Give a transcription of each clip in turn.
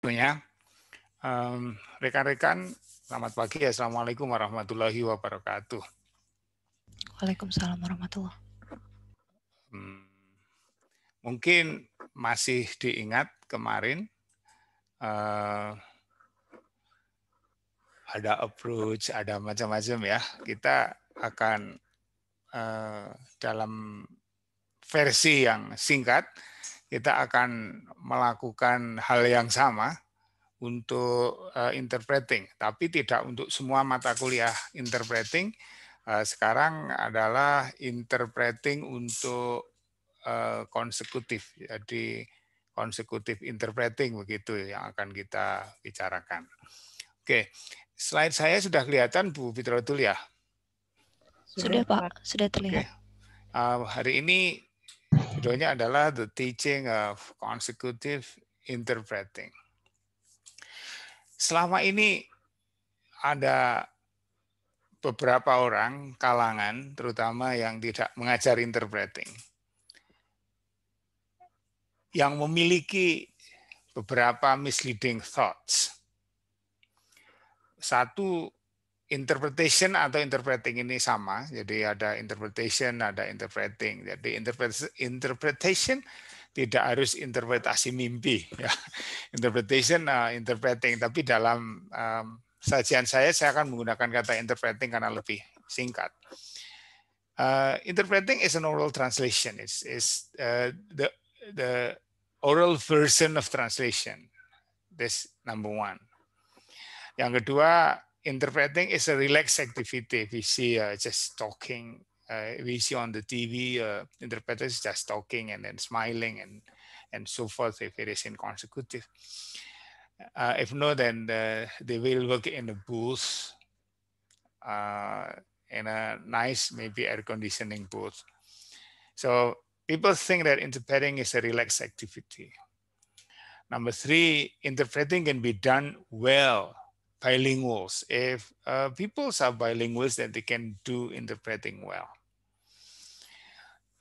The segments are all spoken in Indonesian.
tentunya. Um, rekan-rekan, selamat pagi. Assalamualaikum warahmatullahi wabarakatuh. Waalaikumsalam warahmatullahi hmm, Mungkin masih diingat kemarin uh, ada approach, ada macam-macam ya. Kita akan uh, dalam versi yang singkat, kita akan melakukan hal yang sama untuk uh, interpreting, tapi tidak untuk semua mata kuliah interpreting. Uh, sekarang adalah interpreting untuk uh, konsekutif, jadi konsekutif interpreting begitu yang akan kita bicarakan. Oke, slide saya sudah kelihatan Bu Fitrotul ya? Sudah Pak, sudah terlihat. Okay. Uh, hari ini Judulnya adalah The Teaching of Consecutive Interpreting. Selama ini ada beberapa orang kalangan terutama yang tidak mengajar interpreting yang memiliki beberapa misleading thoughts. Satu interpretation atau interpreting ini sama. Jadi ada interpretation, ada interpreting. Jadi interpretation tidak harus interpretasi mimpi. Ya. Interpretation, uh, interpreting. Tapi dalam um, sajian saya, saya akan menggunakan kata interpreting karena lebih singkat. Uh, interpreting is an oral translation. It's, it's uh, the, the oral version of translation. This number one. Yang kedua, interpreting is a relaxed activity. We see uh, just talking. Uh, we see on the TV uh, interpreters just talking and then smiling and and so forth if it is inconsecutive. Uh, if not, then they will work in a booth, uh, in a nice maybe air conditioning booth. So people think that interpreting is a relaxed activity. Number three, interpreting can be done well bilinguals. If uh, people are bilinguals, then they can do interpreting well.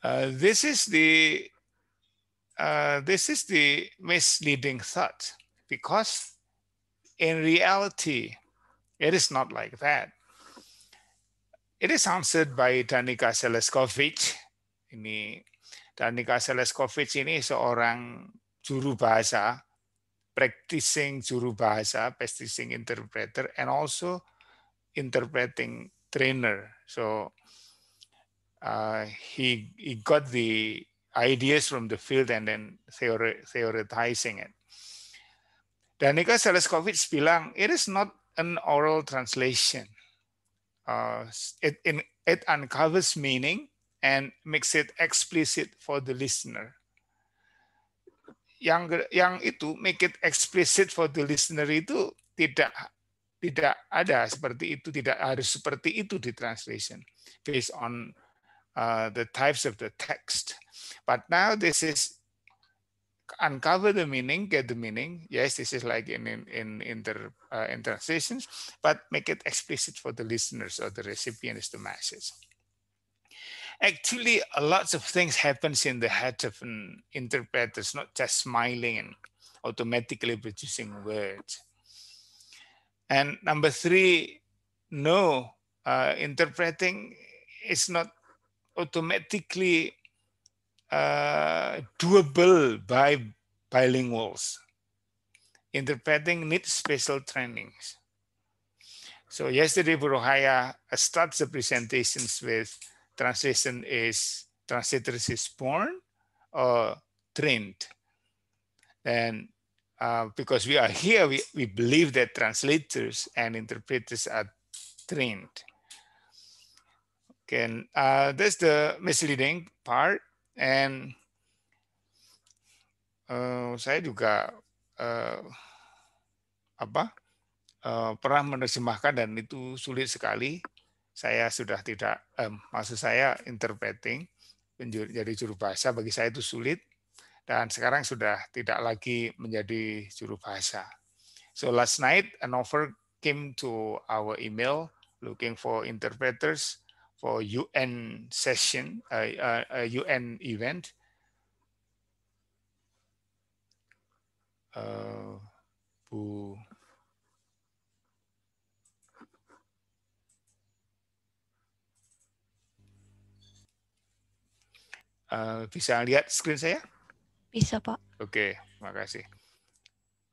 Uh, this is the uh, this is the misleading thought because in reality, it is not like that. It is answered by Danica Seleskovic. Ini Danica Seleskovic ini seorang juru bahasa practicing juru bahasa, practicing interpreter, and also interpreting trainer. So uh, he, he got the ideas from the field and then theori theorizing it. Danica Seleskovich bilang, it is not an oral translation. Uh, it, in, it uncovers meaning and makes it explicit for the listener yang yang itu make it explicit for the listener itu tidak tidak ada seperti itu tidak harus seperti itu di translation based on uh, the types of the text but now this is uncover the meaning get the meaning yes this is like in in in inter uh, in translations but make it explicit for the listeners or the recipients the masses actually lots of things happens in the head of an interpreter. It's not just smiling and automatically producing words. And number three, no, uh, interpreting is not automatically uh, doable by bilinguals. Interpreting needs special trainings. So yesterday, Buruhaya starts the presentations with translation is translators is born or trained. And uh, because we are here, we, we believe that translators and interpreters are trained. Okay, and, uh, that's the misleading part. And uh, saya juga uh, apa uh, pernah menerjemahkan dan itu sulit sekali saya sudah tidak, um, maksud saya interpreting, menjadi juru bahasa bagi saya itu sulit, dan sekarang sudah tidak lagi menjadi juru bahasa. So last night, an offer came to our email looking for interpreters for UN session, a a UN event. Uh, Bu Eh, bisa lihat screen saya? Bisa, Pak. Oke, okay, kasih.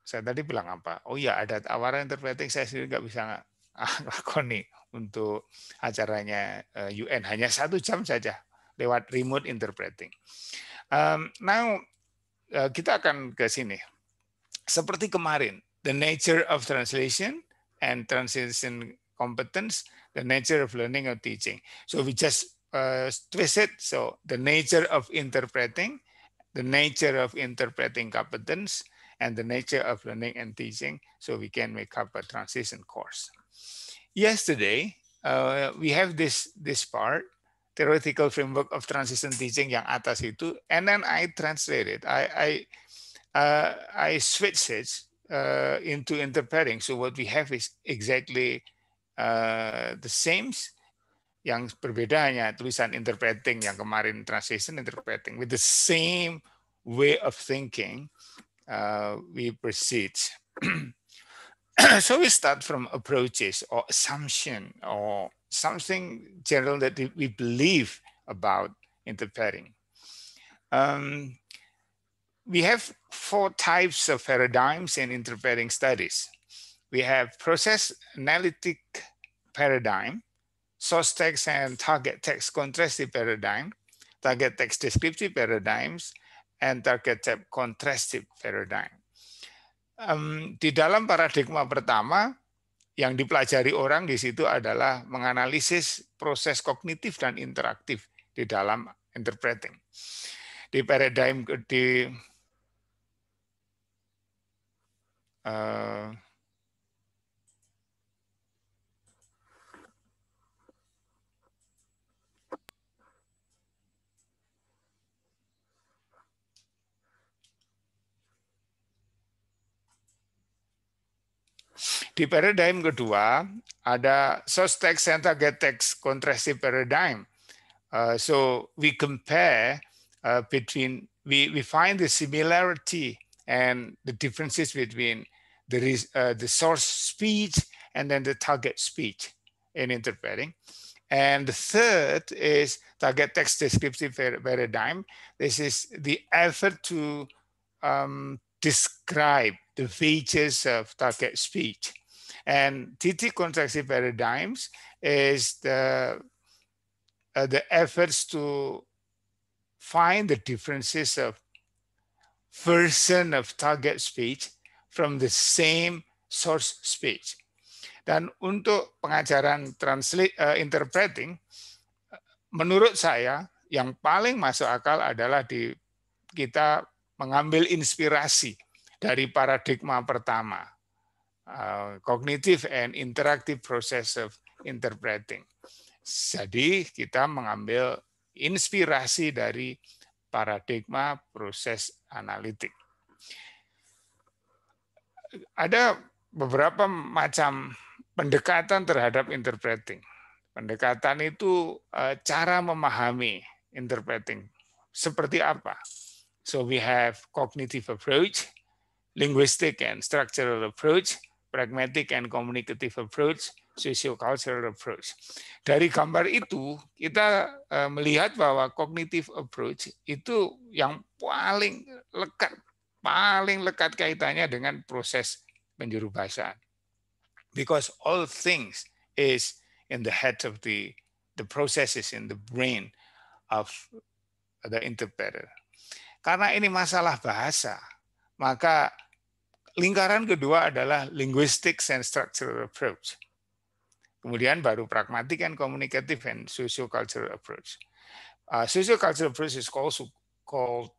Saya tadi bilang apa? Oh iya, ada tawaran interpreting saya sendiri nggak bisa ah, lakoni untuk acaranya eh, UN hanya satu jam saja lewat remote interpreting. Um, now uh, kita akan ke sini. Seperti kemarin, the nature of translation and translation competence, the nature of learning or teaching. So we just uh, twisted. So the nature of interpreting, the nature of interpreting competence, and the nature of learning and teaching so we can make up a transition course. Yesterday, uh, we have this, this part, theoretical framework of transition teaching yang atas itu, and then I translated, I, I, uh, I switched it uh, into interpreting. So what we have is exactly uh, the same, yang berbeda hanya tulisan interpreting yang kemarin translation interpreting with the same way of thinking uh, we proceed so we start from approaches or assumption or something general that we believe about interpreting um, we have four types of paradigms in interpreting studies we have process analytic paradigm source text and target text contrastive paradigm, target text descriptive paradigms, and target text contrastive paradigm. Um, di dalam paradigma pertama, yang dipelajari orang di situ adalah menganalisis proses kognitif dan interaktif di dalam interpreting. Di paradigm di uh, Di paradigm kedua ada source text, center get text contrastive paradigm. Uh, so we compare uh, between, we, we find the similarity and the differences between the, uh, the source speech and then the target speech in interpreting. And the third is target text descriptive paradigm. This is the effort to um, describe the features of target speech. And TT contrastive paradigms is the, uh, the efforts to find the differences of version of target speech from the same source speech. Dan untuk pengajaran translate uh, interpreting, menurut saya yang paling masuk akal adalah di kita mengambil inspirasi dari paradigma pertama, uh, cognitive and interactive process of interpreting. Jadi kita mengambil inspirasi dari paradigma proses analitik. Ada beberapa macam pendekatan terhadap interpreting. Pendekatan itu uh, cara memahami interpreting. Seperti apa? So we have cognitive approach, linguistic and structural approach, pragmatic and communicative approach, socio-cultural approach. Dari gambar itu, kita eh, melihat bahwa cognitive approach itu yang paling lekat, paling lekat kaitannya dengan proses penjuru bahasa. Because all things is in the head of the, the processes in the brain of the interpreter. Karena ini masalah bahasa, maka Lingkaran kedua adalah linguistics and structural approach. Kemudian baru pragmatic and communicative and sociocultural approach. Uh, approach is also called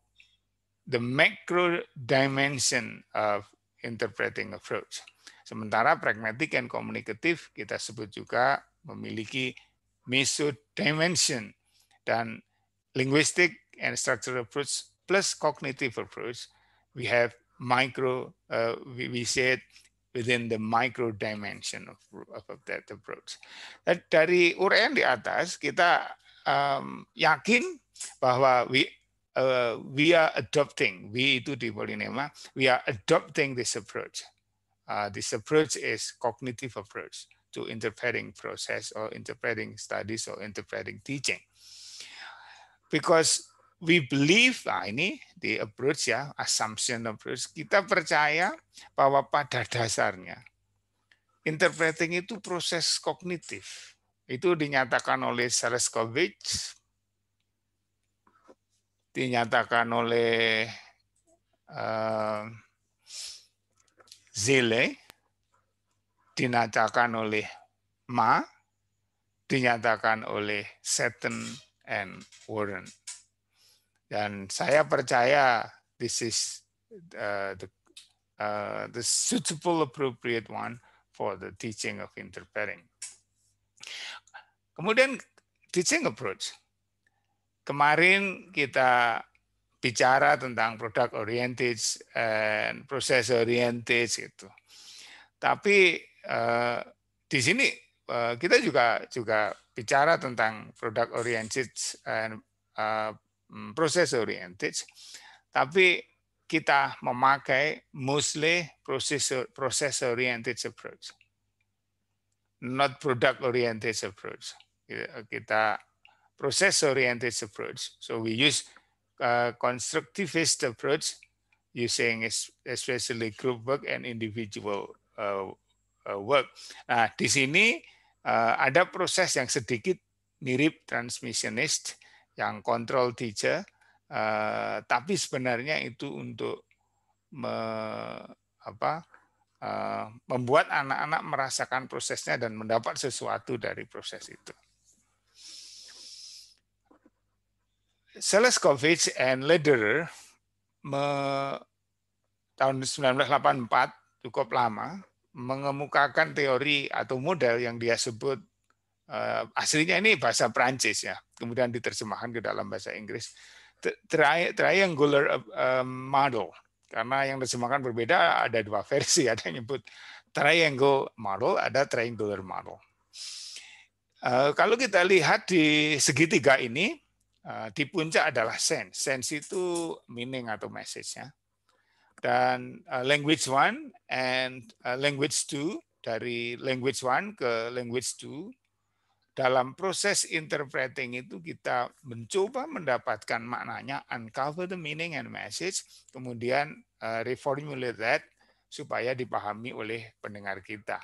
the macro dimension of interpreting approach. Sementara pragmatic and communicative kita sebut juga memiliki meso dimension dan linguistic and structural approach plus cognitive approach we have micro, uh, we, we say it within the micro dimension of, of that approach. That dari uraian di atas kita um, yakin bahwa we uh, we are adopting we itu di polinema we are adopting this approach. Uh, this approach is cognitive approach to interpreting process or interpreting studies or interpreting teaching because we believe nah ini di approach ya assumption approach kita percaya bahwa pada dasarnya interpreting itu proses kognitif itu dinyatakan oleh Sereskovic dinyatakan oleh uh, eh, Zele dinyatakan oleh Ma dinyatakan oleh Seton and Warren dan saya percaya this is uh, the uh, the suitable appropriate one for the teaching of interpreting. Kemudian teaching approach. Kemarin kita bicara tentang product oriented and process oriented itu, Tapi uh, di sini uh, kita juga juga bicara tentang product oriented and uh, Mm, proses oriented, tapi kita memakai mostly process oriented approach, not product oriented approach. Kita process oriented approach. So we use a uh, constructivist approach using especially group work and individual uh, uh, work. Nah, di sini ada proses yang sedikit mirip transmissionist, yang kontrol teacher, eh, tapi sebenarnya itu untuk me, apa, eh, membuat anak-anak merasakan prosesnya dan mendapat sesuatu dari proses itu. Seleskovich and Lederer me, tahun 1984 cukup lama mengemukakan teori atau model yang dia sebut uh, aslinya ini bahasa Perancis ya kemudian diterjemahkan ke dalam bahasa Inggris tri triangular eh, eh, model karena yang diterjemahkan berbeda ada dua versi ada yang nyebut triangle model ada triangular model eh, kalau kita lihat di segitiga ini di puncak adalah sense sense itu meaning atau message ya dan language one and language two dari language one ke language two dalam proses interpreting itu kita mencoba mendapatkan maknanya, uncover the meaning and message, kemudian eh, reformulate that supaya dipahami oleh pendengar kita.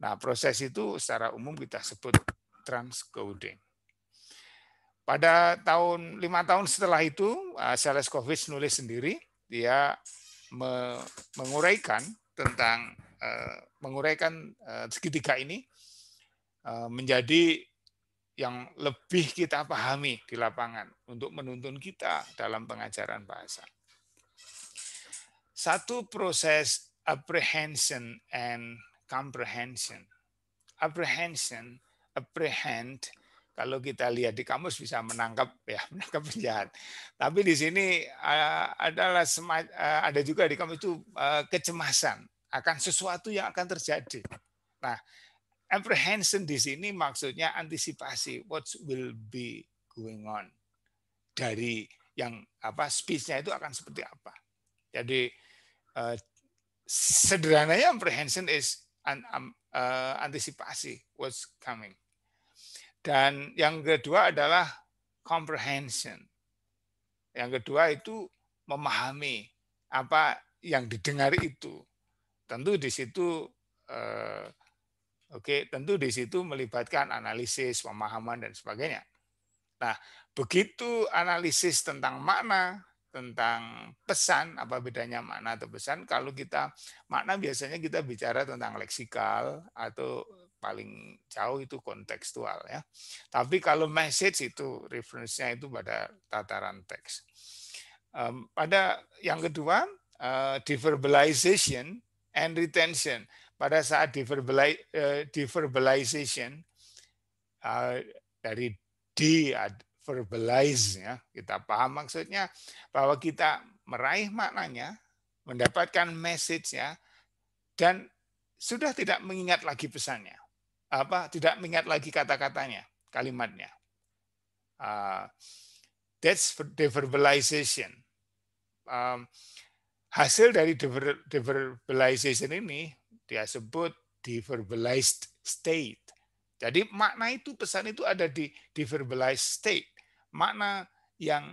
Nah, proses itu secara umum kita sebut transcoding. Pada tahun lima tahun setelah itu, eh, Seleskovich nulis sendiri, dia menguraikan tentang eh, menguraikan segitiga ini Eh, menjadi yang lebih kita pahami di lapangan untuk menuntun kita dalam pengajaran bahasa. Satu proses apprehension and comprehension. Apprehension, apprehend, kalau kita lihat di kamus bisa menangkap ya menangkap penjahat. Tapi di sini eh, adalah eh, ada juga di kamus itu kecemasan akan sesuatu yang akan terjadi. Nah, apprehension di sini maksudnya antisipasi what will be going on dari yang apa speech-nya itu akan seperti apa. Jadi uh, sederhananya apprehension is an, um, uh, antisipasi what's coming. Dan yang kedua adalah comprehension. Yang kedua itu memahami apa yang didengar itu. Tentu di situ uh, Oke, tentu di situ melibatkan analisis, pemahaman, dan sebagainya. Nah, begitu analisis tentang makna, tentang pesan, apa bedanya makna atau pesan, kalau kita makna biasanya kita bicara tentang leksikal atau paling jauh itu kontekstual ya. Tapi kalau message itu referensinya itu pada tataran teks. pada yang kedua, eh, deverbalization and retention pada saat deverbalization eh, eh, dari de verbalize ya kita paham maksudnya bahwa kita meraih maknanya mendapatkan message ya dan sudah tidak mengingat lagi pesannya apa tidak mengingat lagi kata-katanya kalimatnya uh, that's deverbalization um, hasil dari deverbalization ini dia sebut diverbalized state. Jadi makna itu pesan itu ada di diverbalized state. Makna yang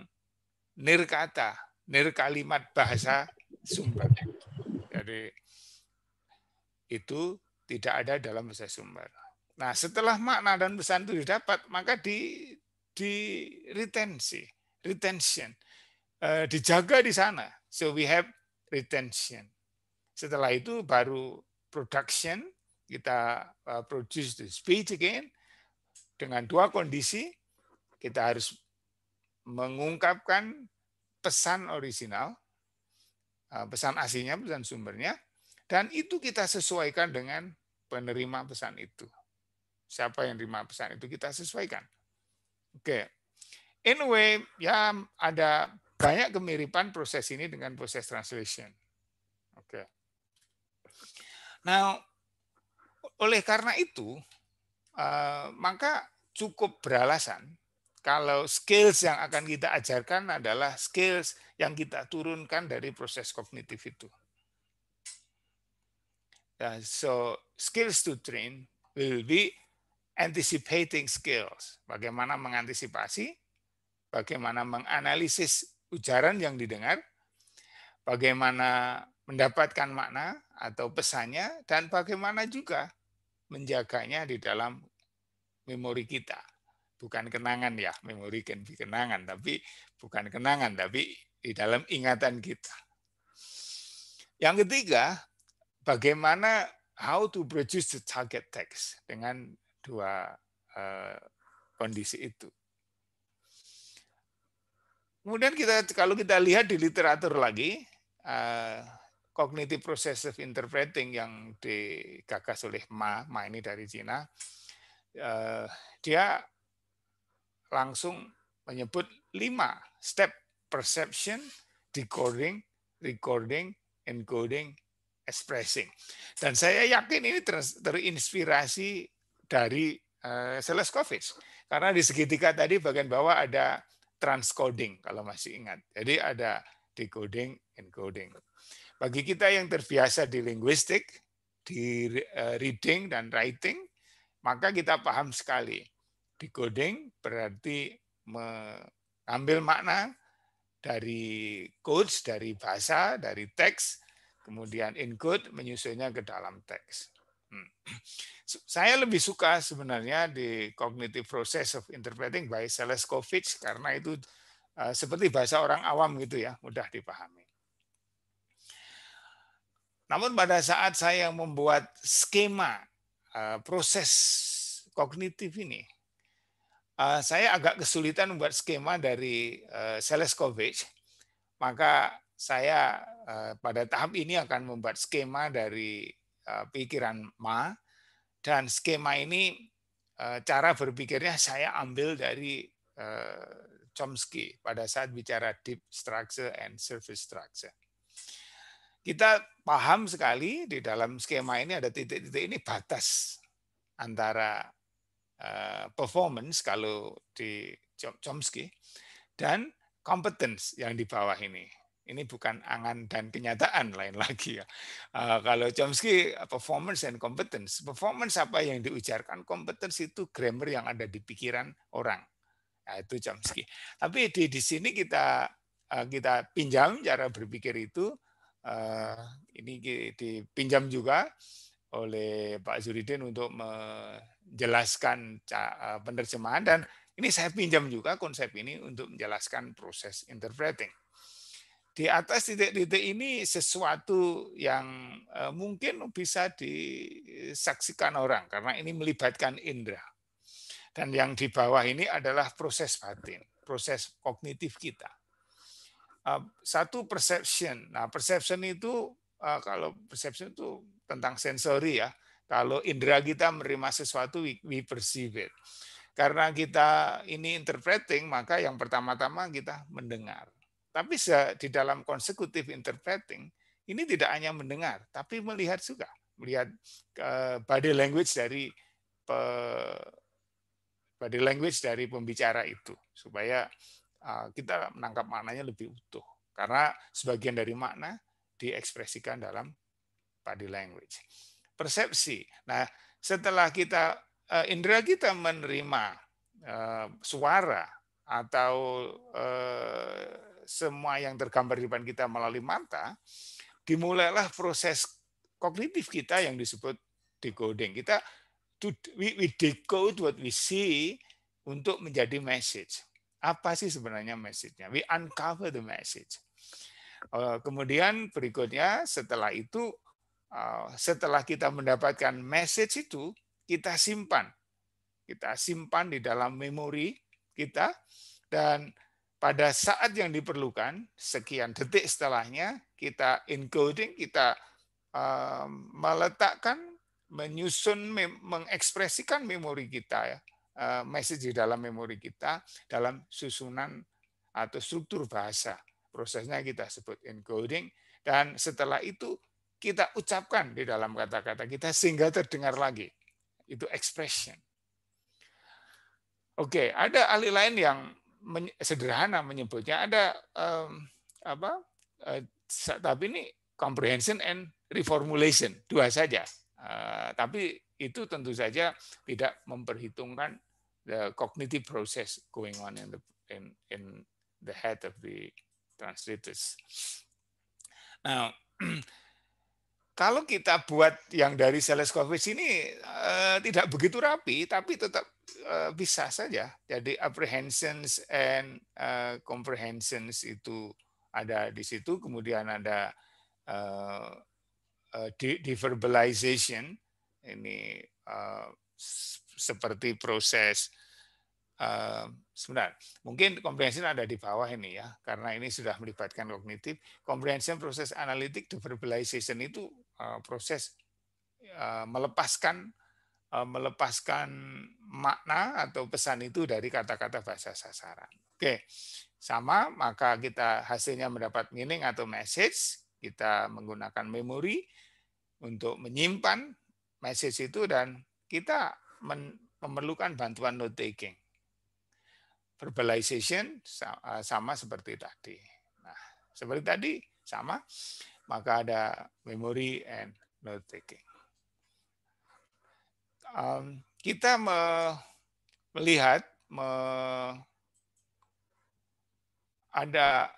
nirkata, nir bahasa sumber. Jadi itu tidak ada dalam bahasa sumber. Nah, setelah makna dan pesan itu didapat, maka di di retensi, retention, uh, dijaga di sana. So we have retention. Setelah itu baru production, kita uh, produce the speech again, dengan dua kondisi, kita harus mengungkapkan pesan original, uh, pesan aslinya, pesan sumbernya, dan itu kita sesuaikan dengan penerima pesan itu. Siapa yang terima pesan itu kita sesuaikan. Oke. Okay. Anyway, ya ada banyak kemiripan proses ini dengan proses translation. Oke. Okay. Nah, oleh karena itu, eh, maka cukup beralasan kalau skills yang akan kita ajarkan adalah skills yang kita turunkan dari proses kognitif itu. Ya, so skills to train will be anticipating skills. Bagaimana mengantisipasi, bagaimana menganalisis ujaran yang didengar, bagaimana mendapatkan makna atau pesannya dan bagaimana juga menjaganya di dalam memori kita. Bukan kenangan ya, memori kan kenangan, tapi bukan kenangan, tapi di dalam ingatan kita. Yang ketiga, bagaimana how to produce the target text dengan dua uh, kondisi itu. Kemudian kita kalau kita lihat di literatur lagi, uh, cognitive processive interpreting yang digagas oleh Ma, Ma ini dari Cina, eh, dia langsung menyebut lima step perception, decoding, recording, encoding, expressing. Dan saya yakin ini terinspirasi dari eh, Karena di segitiga tadi bagian bawah ada transcoding kalau masih ingat. Jadi ada decoding, encoding. Bagi kita yang terbiasa di linguistik, di eh, reading dan writing, maka kita paham sekali. Decoding berarti mengambil makna dari codes, dari bahasa, dari teks, kemudian encode menyusunnya ke dalam teks. Hmm. Saya lebih suka sebenarnya di cognitive process of interpreting by Seleskovich karena itu eh, seperti bahasa orang awam gitu ya, mudah dipahami. Namun pada saat saya membuat skema eh, proses kognitif ini, eh, saya agak kesulitan membuat skema dari eh, Seleskovic, maka saya pada tahap ini akan membuat skema dari pikiran ma dan skema ini cara berpikirnya saya ambil dari Chomsky pada saat bicara deep structure and surface structure. Kita paham sekali di dalam skema ini ada titik-titik ini batas antara eh, performance kalau di Chomsky dan competence yang di bawah ini. Ini bukan angan dan kenyataan lain lagi ya. Uh, kalau Chomsky performance and competence. Performance apa yang diujarkan, competence itu grammar yang ada di pikiran orang. Nah, itu Chomsky. Tapi di di sini kita uh, kita pinjam cara berpikir itu Eh, ini dipinjam juga oleh Pak Zuridin untuk menjelaskan eh, penerjemahan dan ini saya pinjam juga konsep ini untuk menjelaskan proses interpreting. Di atas titik-titik ini sesuatu yang eh, mungkin bisa disaksikan orang karena ini melibatkan indera. Dan yang di bawah ini adalah proses batin, proses kognitif kita Ah, satu perception. Nah, perception itu ah, kalau perception itu tentang sensori ya. Kalau indera kita menerima sesuatu, we, perceive it. Karena kita ini interpreting, maka yang pertama-tama kita mendengar. Tapi di dalam konsekutif interpreting, ini tidak hanya mendengar, tapi melihat juga. Melihat eh, body language dari body language dari pembicara itu. Supaya Ah, kita menangkap maknanya lebih utuh. Karena sebagian dari makna diekspresikan dalam body language. Persepsi. Nah, setelah kita eh, indera kita menerima eh, suara atau eh, semua yang tergambar di depan kita melalui mata, dimulailah proses kognitif kita yang disebut decoding. Kita we, decode what we see untuk menjadi message. Apa sih sebenarnya message-nya? We uncover the message. Eh, kemudian berikutnya setelah itu eh, setelah kita mendapatkan message itu kita simpan. Kita simpan di dalam memori kita dan pada saat yang diperlukan sekian detik setelahnya kita encoding, kita eh, meletakkan menyusun mengekspresikan memori kita ya Eh, message di dalam memori kita dalam susunan atau struktur bahasa. Prosesnya kita sebut encoding dan setelah itu kita ucapkan di dalam kata-kata kita sehingga terdengar lagi. Itu expression. Oke, ada ahli lain yang men sederhana menyebutnya ada um, apa? Uh, tapi ini comprehension and reformulation dua saja. Uh, tapi itu tentu saja tidak memperhitungkan the cognitive process going on in the in in the head of the translators. Now, kalau kita buat yang dari Seleskovic ini uh, tidak begitu rapi, tapi tetap uh, bisa saja. Jadi apprehensions and uh, comprehensions itu ada di situ, kemudian ada uh, uh, de verbalization ini uh, seperti proses uh, eh, sebenarnya mungkin comprehension ada di bawah ini ya karena ini sudah melibatkan kognitif comprehension proses analitik to verbalization itu uh, proses uh, melepaskan uh, melepaskan makna atau pesan itu dari kata-kata bahasa sasaran oke sama maka kita hasilnya mendapat meaning atau message kita menggunakan memori untuk menyimpan message itu dan kita memerlukan bantuan note taking. Verbalization eh, sama seperti tadi. Nah, seperti tadi sama, maka ada memory and note taking. Um, kita me melihat me ada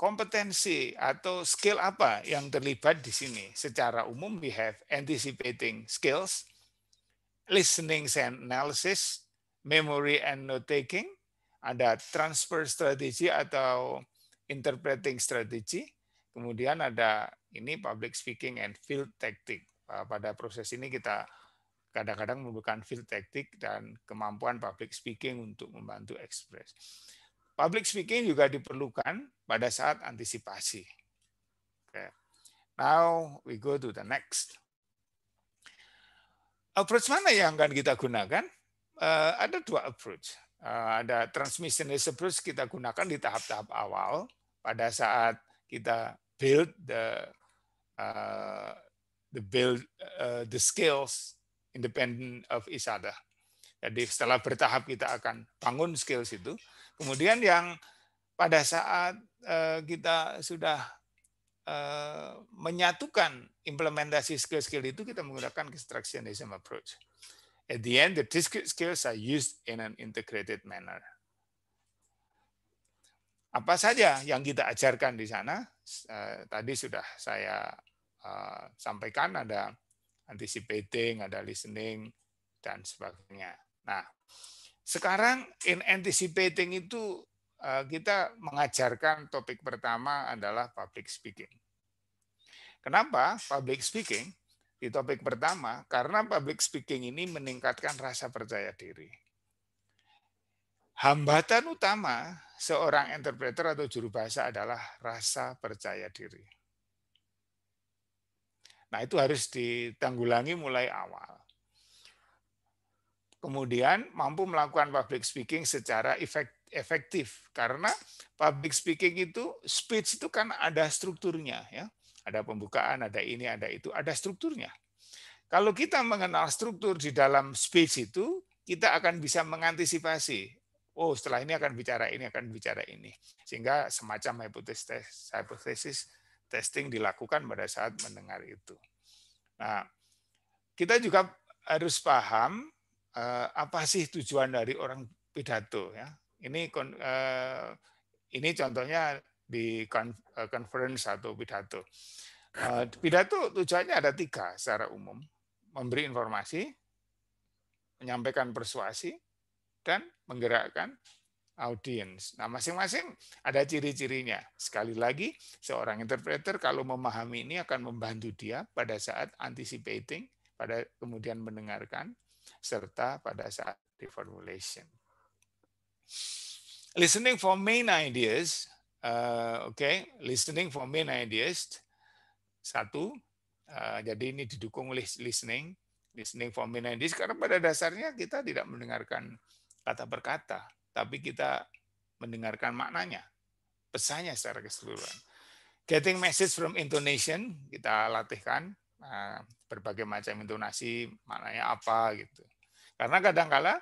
kompetensi atau skill apa yang terlibat di sini? Secara umum we have anticipating skills, listening and analysis, memory and note taking, ada transfer strategy atau interpreting strategy, kemudian ada ini public speaking and field tactic. Ah, pada proses ini kita kadang-kadang membutuhkan field tactic dan kemampuan public speaking untuk membantu ekspres. Public speaking juga diperlukan pada saat antisipasi. Okay. Now we go to the next. Approach mana yang akan kita gunakan? Uh, ada dua approach. Uh, ada transmissionist approach kita gunakan di tahap-tahap awal pada saat kita build the uh, the build uh, the skills independent of each other. Jadi setelah bertahap kita akan bangun skills itu. Kemudian yang pada saat eh, kita sudah eh, menyatukan implementasi skill-skill itu kita menggunakan constructionism approach. At the end, the discrete skills are used in an integrated manner. Apa saja yang kita ajarkan di sana, eh, tadi sudah saya sampaikan ada anticipating, ada listening, dan sebagainya. Nah, sekarang in anticipating itu eh, kita mengajarkan topik pertama adalah public speaking. Kenapa public speaking di topik pertama? Karena public speaking ini meningkatkan rasa percaya diri. Hambatan utama seorang interpreter atau juru bahasa adalah rasa percaya diri. Nah, itu harus ditanggulangi mulai awal kemudian mampu melakukan public speaking secara efektif karena public speaking itu speech itu kan ada strukturnya ya ada pembukaan ada ini ada itu ada strukturnya kalau kita mengenal struktur di dalam speech itu kita akan bisa mengantisipasi oh setelah ini akan bicara ini akan bicara ini sehingga semacam hipotesis hipotesis testing dilakukan pada saat mendengar itu nah kita juga harus paham Eh, apa sih tujuan dari orang pidato ya. Ini eh, ini contohnya di eh, conference atau pidato. pidato tujuannya ada tiga secara umum, memberi informasi, menyampaikan persuasi, dan menggerakkan audiens. Nah, masing-masing ada ciri-cirinya. Sekali lagi, seorang interpreter kalau memahami ini akan membantu dia pada saat anticipating, pada kemudian mendengarkan, serta pada saat reformulation. Listening for main ideas, uh, oke, okay. listening for main ideas satu. Uh, jadi ini didukung oleh listening, listening for main ideas karena pada dasarnya kita tidak mendengarkan kata per kata, tapi kita mendengarkan maknanya, pesannya secara keseluruhan. Getting message from intonation kita latihkan. Uh, berbagai macam intonasi maknanya apa gitu. Karena kadangkala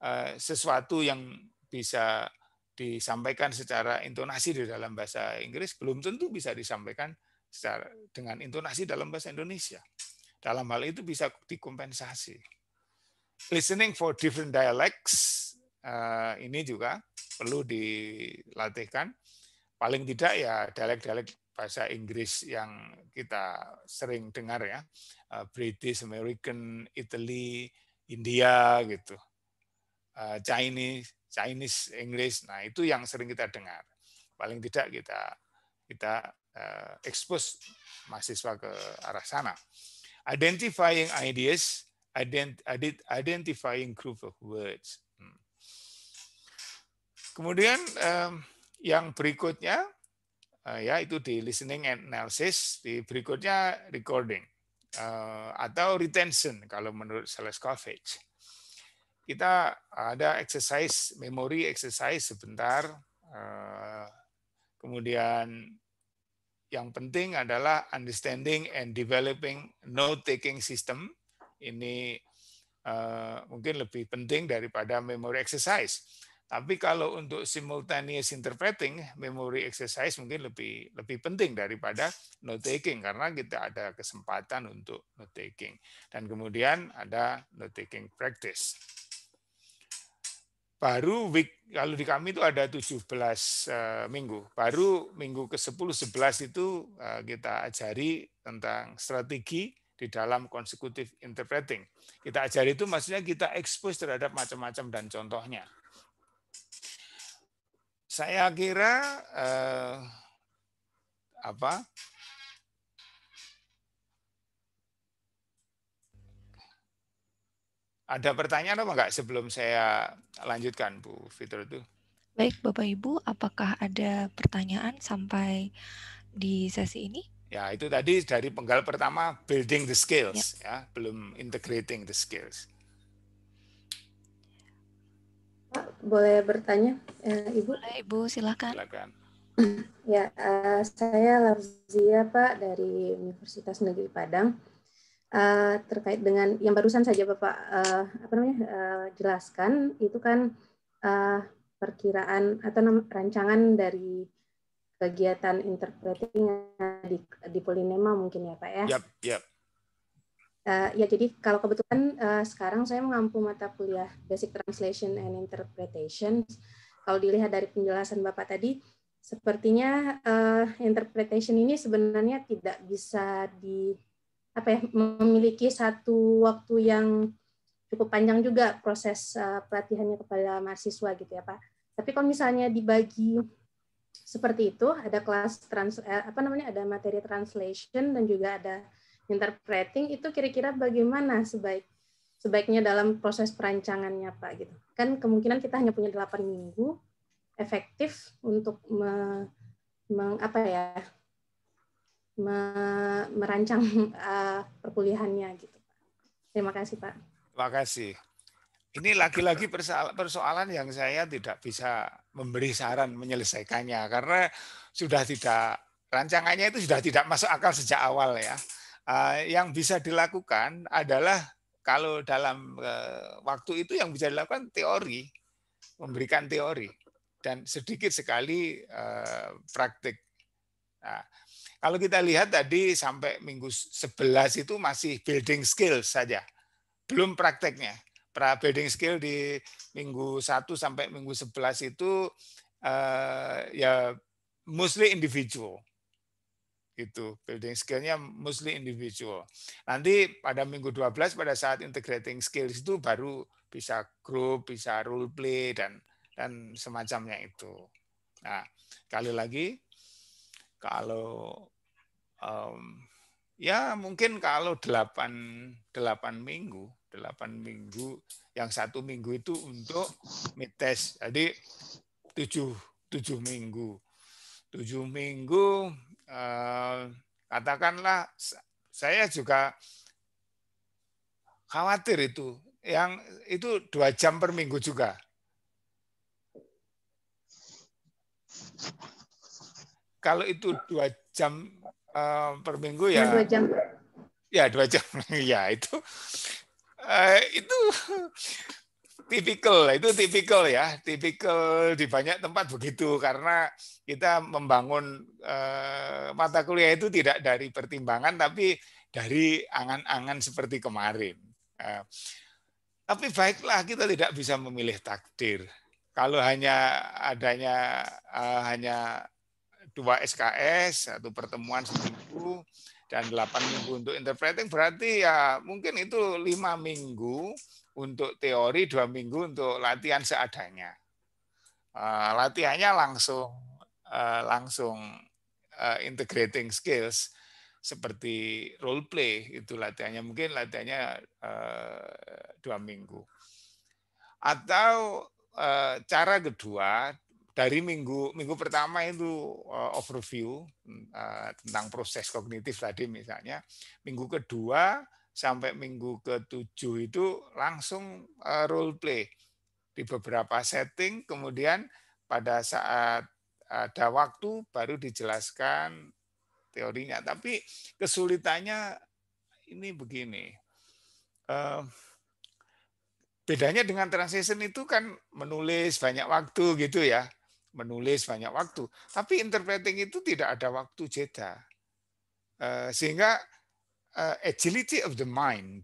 eh, sesuatu yang bisa disampaikan secara intonasi di dalam bahasa Inggris belum tentu bisa disampaikan secara dengan intonasi dalam bahasa Indonesia. Dalam hal itu bisa dikompensasi. Listening for different dialects eh, ini juga perlu dilatihkan. Paling tidak ya dialek-dialek bahasa Inggris yang kita sering dengar ya, eh, British, American, Italy, India gitu, eh, Chinese, Chinese English. Nah itu yang sering kita dengar. Paling tidak kita kita eh, expose mahasiswa ke arah sana. Identifying ideas, ident, identifying group of words. Hmm. Kemudian yang berikutnya Eh, ya itu di listening and analysis di berikutnya recording eh, atau retention kalau menurut sales Coverage kita ada exercise memory exercise sebentar eh, kemudian yang penting adalah understanding and developing note taking system ini mungkin lebih penting daripada memory exercise tapi kalau untuk simultaneous interpreting, memory exercise mungkin lebih lebih penting daripada note taking karena kita ada kesempatan untuk note taking dan kemudian ada note taking practice. Baru week kalau di kami itu ada 17 uh, eh, minggu. Baru minggu ke-10 11 itu eh, kita ajari tentang strategi di dalam consecutive interpreting. Kita ajari itu maksudnya kita expose terhadap macam-macam dan contohnya saya kira eh, apa ada pertanyaan apa enggak sebelum saya lanjutkan Bu Fitur itu? Baik Bapak Ibu, apakah ada pertanyaan sampai di sesi ini? Ya, itu tadi dari penggal pertama building the skills ya, ya belum integrating the skills. Pak, boleh bertanya, eh, Ibu? Boleh, Ibu, silakan. Silakan. Ya, uh, saya Larzia Pak dari Universitas Negeri Padang. Uh, terkait dengan yang barusan saja Bapak uh, apa namanya uh, jelaskan itu kan uh, perkiraan atau rancangan dari kegiatan interpreting di, di Polinema mungkin ya Pak ya. Yap, yap uh, ya jadi kalau kebetulan uh, sekarang saya mengampu mata kuliah Basic Translation and Interpretation. Kalau dilihat dari penjelasan Bapak tadi, sepertinya uh, interpretation ini sebenarnya tidak bisa di apa ya memiliki satu waktu yang cukup panjang juga proses uh, pelatihannya kepada mahasiswa gitu ya Pak. Tapi kalau misalnya dibagi seperti itu, ada kelas trans apa namanya ada materi translation dan juga ada interpreting itu kira-kira bagaimana sebaik sebaiknya dalam proses perancangannya Pak gitu. Kan kemungkinan kita hanya punya 8 minggu efektif untuk me, me, apa ya? Me, merancang uh, perkuliahannya gitu. Terima kasih Pak. Terima kasih. Ini lagi-lagi persoalan yang saya tidak bisa memberi saran menyelesaikannya karena sudah tidak rancangannya itu sudah tidak masuk akal sejak awal ya. Eh, yang bisa dilakukan adalah kalau dalam eh, waktu itu yang bisa dilakukan teori, memberikan teori dan sedikit sekali eh, praktik. Nah, kalau kita lihat tadi sampai minggu 11 itu masih building skill saja, belum prakteknya. Pra building skill di minggu 1 sampai minggu 11 itu ya mostly individual itu building skillnya mostly individual. Nanti pada minggu 12 pada saat integrating skills itu baru bisa grup, bisa role play dan dan semacamnya itu. Nah, kali lagi kalau um, ya mungkin kalau 8 8 minggu, 8 minggu yang satu minggu itu untuk mid test. Jadi 7 7 minggu. 7 minggu Eh, katakanlah saya juga khawatir itu yang itu dua jam per minggu juga kalau itu dua jam uh, per minggu ya. ya dua jam ya dua jam ya itu uh, itu tipikal itu tipikal ya tipikal di banyak tempat begitu karena kita membangun eh, mata kuliah itu tidak dari pertimbangan tapi dari angan-angan seperti kemarin eh, tapi baiklah kita tidak bisa memilih takdir kalau hanya adanya eh, hanya dua SKS satu pertemuan seminggu dan delapan minggu untuk interpreting berarti ya mungkin itu lima minggu untuk teori dua minggu untuk latihan seadanya. Eh, latihannya langsung eh, langsung eh, integrating skills seperti role play itu latihannya mungkin latihannya dua minggu atau cara kedua dari minggu minggu pertama itu overview tentang proses kognitif tadi misalnya minggu kedua sampai minggu ke-7 itu langsung eh, role play di beberapa setting kemudian pada saat ada waktu baru dijelaskan teorinya tapi kesulitannya ini begini eh, bedanya dengan transition itu kan menulis banyak waktu gitu ya menulis banyak waktu tapi interpreting itu tidak ada waktu jeda eh, sehingga uh, agility of the mind,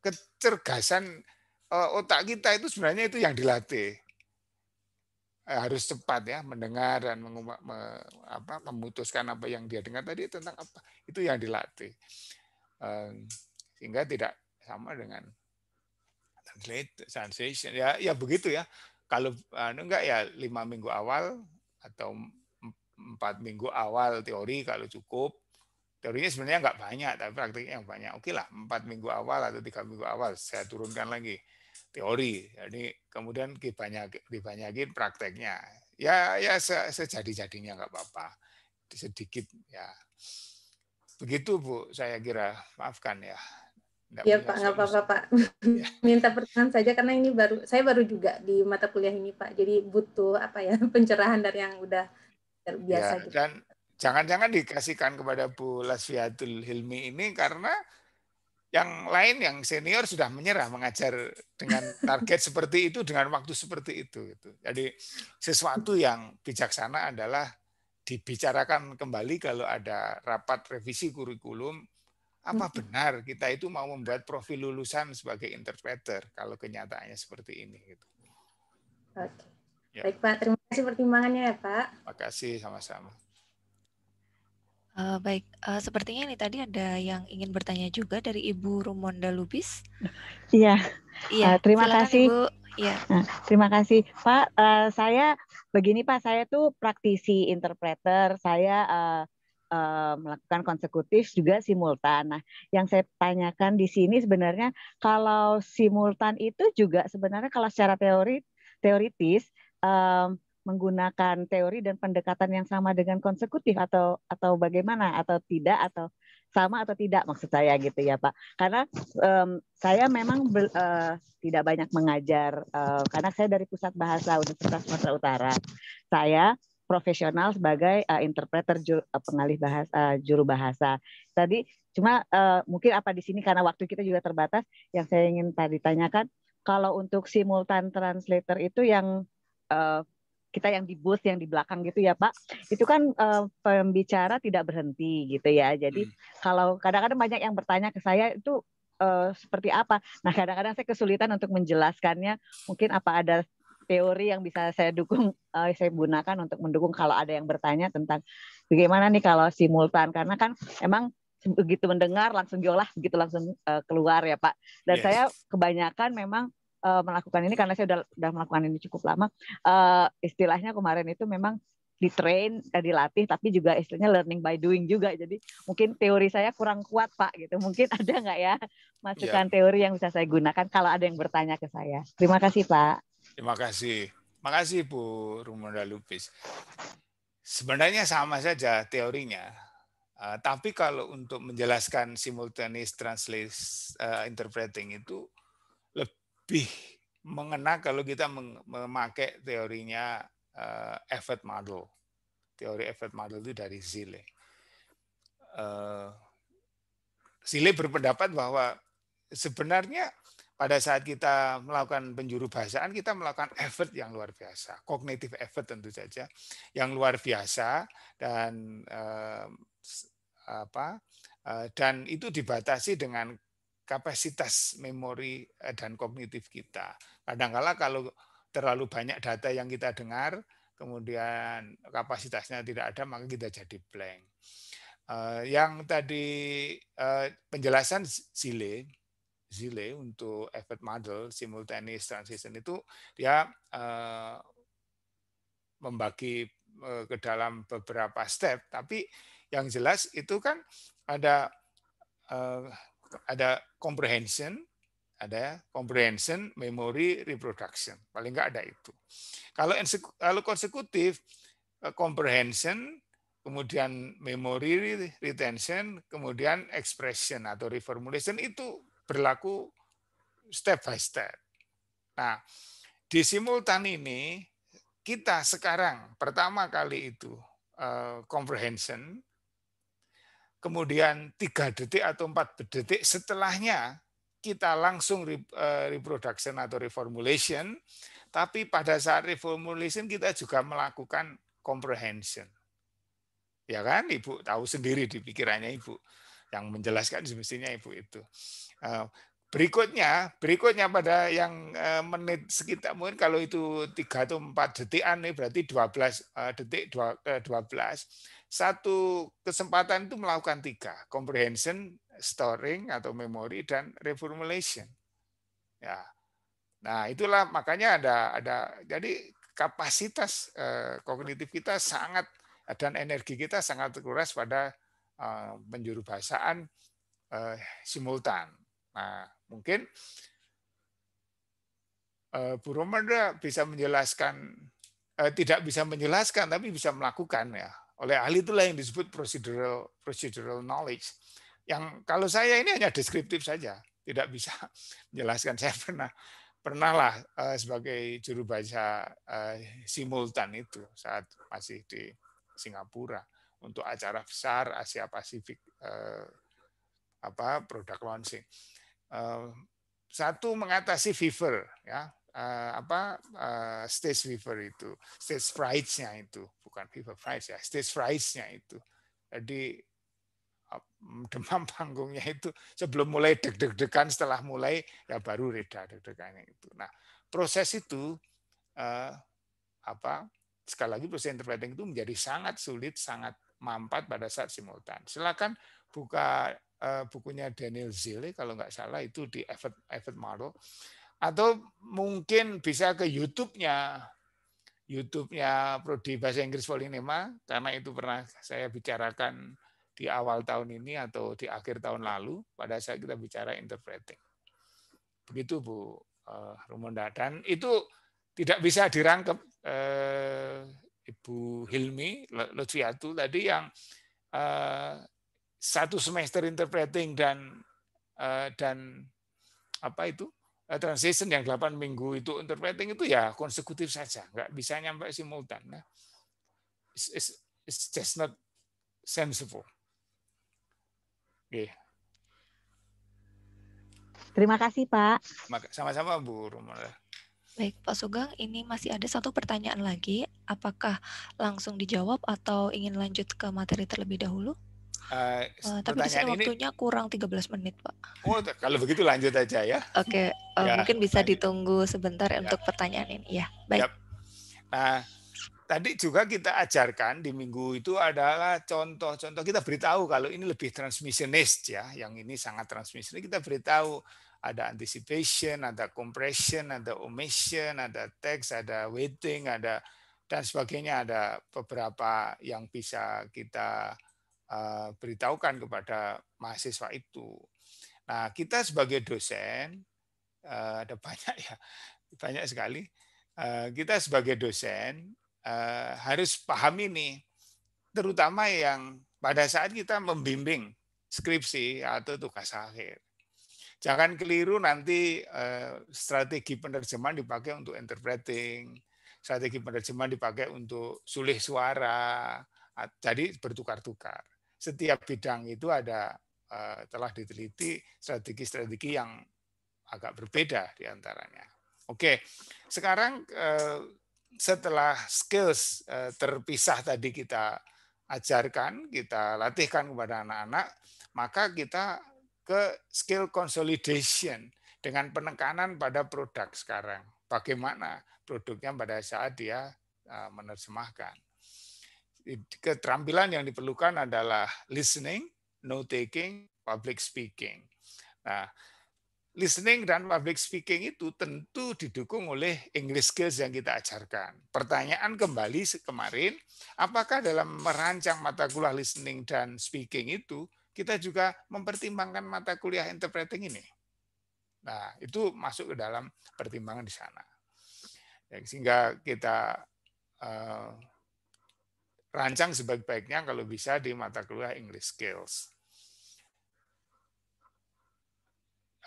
kecergasan uh, eh, otak kita itu sebenarnya itu yang dilatih eh, harus cepat ya mendengar dan me, apa, memutuskan apa yang dia dengar tadi tentang apa itu yang dilatih sehingga tidak sama dengan translate sensation ya ya begitu ya kalau anu enggak ya lima minggu awal atau empat minggu awal teori kalau cukup teorinya sebenarnya nggak banyak tapi praktiknya yang banyak oke lah empat minggu awal atau tiga minggu awal saya turunkan lagi teori jadi kemudian dibanyak dibanyakin prakteknya ya ya se, sejadi jadinya nggak apa-apa sedikit ya begitu bu saya kira maafkan ya Nggak ya Pak, nggak apa-apa Pak. Ya. Minta pertanyaan saja karena ini baru, saya baru juga di mata kuliah ini Pak. Jadi butuh apa ya pencerahan dari yang udah biasa. Ya, gitu. Dan jangan-jangan dikasihkan kepada Bu Lasviatul Hilmi ini karena yang lain yang senior sudah menyerah mengajar dengan target seperti itu dengan waktu seperti itu gitu. Jadi sesuatu yang bijaksana adalah dibicarakan kembali kalau ada rapat revisi kurikulum apa benar kita itu mau membuat profil lulusan sebagai interpreter kalau kenyataannya seperti ini gitu. Oke. Ya. Baik Pak, terima kasih pertimbangannya ya Pak. Terima kasih sama-sama. Eh, baik, uh, sepertinya ini tadi ada yang ingin bertanya juga dari Ibu Rumonda Lubis. Iya, iya. Uh, terima Silakan, kasih. Ibu. Iya. Nah, terima kasih, Pak. Uh, saya begini, Pak. Saya tuh praktisi interpreter. Saya uh, uh, melakukan konsekutif juga simultan. Nah, yang saya tanyakan di sini sebenarnya kalau simultan itu juga sebenarnya kalau secara teori teoritis Uh, menggunakan teori dan pendekatan yang sama dengan konsekutif atau atau bagaimana atau tidak atau sama atau tidak maksud saya gitu ya Pak. Karena um, saya memang be, uh, eh, tidak banyak mengajar uh, karena saya dari pusat bahasa Universitas Sumatera Utara. Saya profesional sebagai uh, interpreter juru, uh, pengalih bahasa uh, juru bahasa. Tadi cuma uh, mungkin apa di sini karena waktu kita juga terbatas yang saya ingin tadi tanyakan kalau untuk simultan translator itu yang uh, kita yang di bus, yang di belakang gitu ya Pak itu kan uh, pembicara tidak berhenti gitu ya jadi hmm. kalau kadang-kadang banyak yang bertanya ke saya itu uh, seperti apa nah kadang-kadang saya kesulitan untuk menjelaskannya mungkin apa ada teori yang bisa saya dukung uh, saya gunakan untuk mendukung kalau ada yang bertanya tentang bagaimana nih kalau simultan karena kan emang begitu mendengar langsung diolah, begitu langsung uh, keluar ya Pak dan yes. saya kebanyakan memang uh, melakukan ini karena saya sudah sudah melakukan ini cukup lama. Uh, istilahnya kemarin itu memang di train dan eh, dilatih, tapi juga istilahnya learning by doing juga. Jadi mungkin teori saya kurang kuat pak, gitu. Mungkin ada nggak ya masukan yeah. teori yang bisa saya gunakan kalau ada yang bertanya ke saya. Terima kasih pak. Terima kasih, makasih Bu Rumunda Lupis. Sebenarnya sama saja teorinya, uh, tapi kalau untuk menjelaskan simultaneous translate uh, interpreting itu lebih mengena kalau kita memakai teorinya uh, eh, effort model. Teori effort model itu dari Zille. Uh, berpendapat bahwa sebenarnya pada saat kita melakukan penjuru bahasaan, kita melakukan effort yang luar biasa, kognitif effort tentu saja, yang luar biasa dan eh, apa dan itu dibatasi dengan kapasitas memori eh, dan kognitif kita. Kadangkala kalau terlalu banyak data yang kita dengar, kemudian kapasitasnya tidak ada, maka kita jadi blank. Eh, yang tadi eh, penjelasan Zile, Zile untuk effort model simultaneous transition itu dia membagi ke dalam beberapa step, tapi yang jelas itu kan ada ada comprehension, ada comprehension, memory, reproduction. Paling nggak ada itu. Kalau kalau konsekutif eh, comprehension, kemudian memory retention, kemudian expression atau reformulation itu berlaku step by step. Nah, di simultan ini kita sekarang pertama kali itu eh, comprehension kemudian tiga detik atau empat detik setelahnya kita langsung eh, reproduction atau reformulation, tapi pada saat reformulation kita juga melakukan comprehension. Ya kan, Ibu tahu sendiri di pikirannya Ibu. Yang menjelaskan semestinya Ibu itu. Eh, berikutnya, berikutnya pada yang eh, menit sekitar mungkin kalau itu tiga atau empat detik aneh berarti 12 detik 12 satu kesempatan itu melakukan tiga, comprehension, storing atau memory dan reformulation. Ya. Nah, itulah makanya ada ada jadi kapasitas eh, kognitif kita sangat dan energi kita sangat terkuras pada eh, penjuru bahasaan eh, simultan. Nah, mungkin eh, Bu Romanda bisa menjelaskan tidak bisa menjelaskan tapi bisa melakukan ya oleh ahli itulah yang disebut procedural procedural knowledge. Yang kalau saya ini hanya deskriptif saja, tidak bisa menjelaskan. Saya pernah pernahlah uh, sebagai juru baca eh, simultan itu saat masih di Singapura untuk acara besar Asia Pasifik eh, apa produk launching. Eh, satu mengatasi fever ya uh, apa uh, stage fever itu, stage fright itu, bukan fever fright ya, stage fright-nya itu. Jadi mm, demam panggungnya itu sebelum mulai deg-deg-degan setelah mulai ya baru reda deg-degannya itu. Nah, proses itu eh, apa sekali lagi proses interpreting itu menjadi sangat sulit, sangat mampat pada saat simultan. Silakan buka eh, bukunya Daniel Zille kalau nggak salah itu di Effort Effort Model atau mungkin bisa ke YouTube-nya YouTube-nya Prodi Bahasa Inggris Polinema karena itu pernah saya bicarakan di awal tahun ini atau di akhir tahun lalu pada saat kita bicara interpreting. Begitu Bu uh, Rumonda dan itu tidak bisa dirangkep uh, eh, Ibu Hilmi Lutfiatu tadi yang uh, satu semester interpreting dan uh, dan apa itu Eh, transition yang 8 minggu itu interpreting itu ya konsekutif saja, nggak bisa nyampe simultan. Nah, it's, it's, it's just not sensible. Oke. Okay. Terima kasih Pak. Sama-sama Bu Rumah. Baik Pak Sugeng, ini masih ada satu pertanyaan lagi. Apakah langsung dijawab atau ingin lanjut ke materi terlebih dahulu? Eh, eh, tapi di sini waktunya ini, kurang 13 menit, Pak. Oh, kalau begitu lanjut aja ya. Oke, okay, uh, eh, ya, mungkin bisa lanjut. ditunggu sebentar ya. untuk pertanyaan ini. Ya, baik. Ya. Nah, tadi juga kita ajarkan di minggu itu adalah contoh-contoh kita beritahu kalau ini lebih transmissionist ya, yang ini sangat transmission. Kita beritahu ada anticipation, ada compression, ada omission, ada text, ada waiting, ada dan sebagainya. Ada beberapa yang bisa kita Eh, beritahukan kepada mahasiswa itu. Nah, kita sebagai dosen eh, ada banyak ya, banyak sekali. Eh, kita sebagai dosen harus pahami nih, terutama yang pada saat kita membimbing skripsi atau tugas akhir. Jangan keliru nanti strategi penerjemahan dipakai untuk interpreting, strategi penerjemahan dipakai untuk sulih suara, jadi bertukar-tukar setiap bidang itu ada eh, telah diteliti strategi-strategi yang agak berbeda diantaranya. antaranya. Oke, sekarang eh, setelah skills eh, terpisah tadi kita ajarkan, kita latihkan kepada anak-anak, maka kita ke skill consolidation dengan penekanan pada produk sekarang. Bagaimana produknya pada saat dia menerjemahkan keterampilan yang diperlukan adalah listening, note taking, public speaking. Nah, listening dan public speaking itu tentu didukung oleh English skills yang kita ajarkan. Pertanyaan kembali kemarin, apakah dalam merancang mata kuliah listening dan speaking itu kita juga mempertimbangkan mata kuliah interpreting ini? Nah, itu masuk ke dalam pertimbangan di sana. Sehingga kita uh, rancang sebaik-baiknya kalau bisa di mata kuliah English Skills.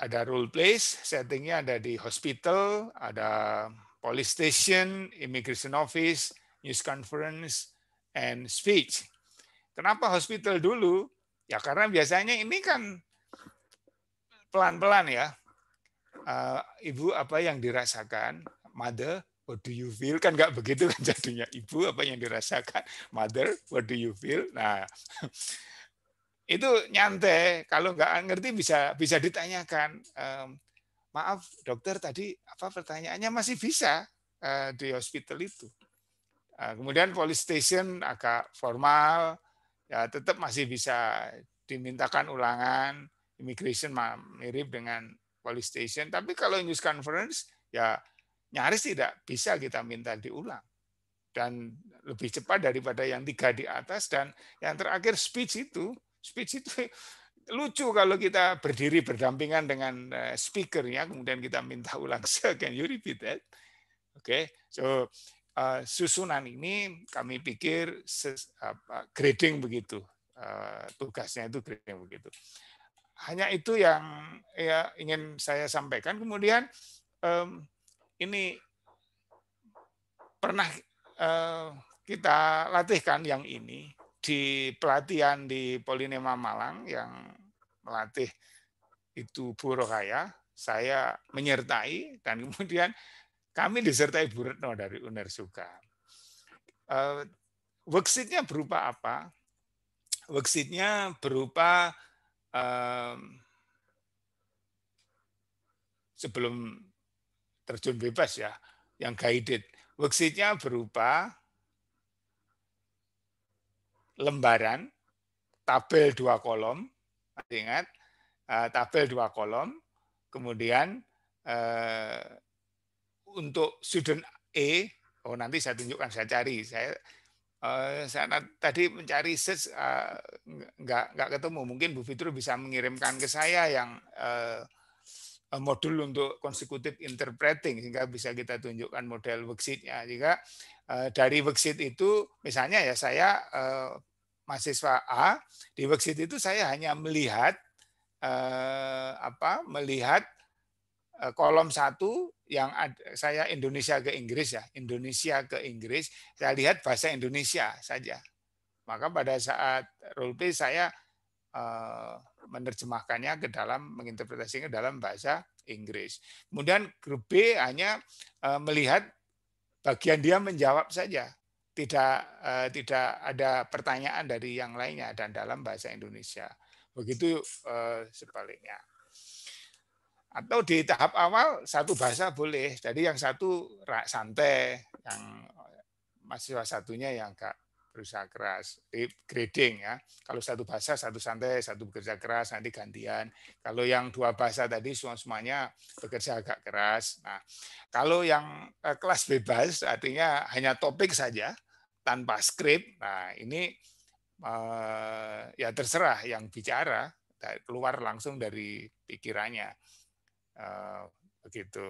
Ada role place, settingnya ada di hospital, ada police station, immigration office, news conference, and speech. Kenapa hospital dulu? Ya karena biasanya ini kan pelan-pelan ya. Eh, ibu apa yang dirasakan, mother, what do you feel kan nggak begitu kan jadinya ibu apa yang dirasakan mother what do you feel nah itu nyantai kalau nggak ngerti bisa bisa ditanyakan ehm, maaf dokter tadi apa pertanyaannya masih bisa uh, di hospital itu uh, kemudian police station agak formal ya tetap masih bisa dimintakan ulangan immigration mirip dengan police station tapi kalau news conference ya nyaris tidak bisa kita minta diulang dan lebih cepat daripada yang tiga di atas dan yang terakhir speech itu speech itu lucu kalau kita berdiri berdampingan dengan eh, speakernya kemudian kita minta ulang eh. so can you repeat that oke okay. so susunan ini kami pikir ses, apa, grading begitu uh, tugasnya itu grading begitu hanya itu yang ya ingin saya sampaikan kemudian ini pernah uh, kita latihkan yang ini di pelatihan di Polinema Malang yang melatih itu Bu saya menyertai dan kemudian kami disertai Bu Retno dari UNER Uh, Worksheet-nya berupa apa? Worksheet-nya berupa uh, sebelum terjun bebas ya, yang guided. Worksheet-nya berupa lembaran, tabel dua kolom, ingat, eh, tabel dua kolom, kemudian eh, untuk student E, oh nanti saya tunjukkan, saya cari, saya eh, saya tadi mencari search nggak nggak ketemu mungkin Bu Fitri bisa mengirimkan ke saya yang uh, Eh, modul untuk konsekutif interpreting sehingga bisa kita tunjukkan model worksheet-nya. Jika eh, dari worksheet itu misalnya ya saya eh, mahasiswa A di worksheet itu saya hanya melihat apa melihat kolom satu yang ada, saya Indonesia ke Inggris ya Indonesia ke Inggris saya lihat bahasa Indonesia saja maka pada saat role play saya Eh, menerjemahkannya ke dalam menginterpretasinya dalam bahasa Inggris. Kemudian grup B hanya eh, melihat bagian dia menjawab saja, tidak eh, tidak ada pertanyaan dari yang lainnya dan dalam bahasa Indonesia. Begitu sebaliknya. Atau di tahap awal satu bahasa boleh. Jadi yang satu santai, yang mahasiswa satunya yang agak berusaha keras. Eh, grading ya. Kalau satu bahasa satu santai, satu bekerja keras, nanti gantian. Kalau yang dua bahasa tadi semua semuanya bekerja agak keras. Nah, kalau yang eh, kelas bebas artinya hanya topik saja tanpa skrip. Nah, ini eh, ya terserah yang bicara keluar langsung dari pikirannya. begitu.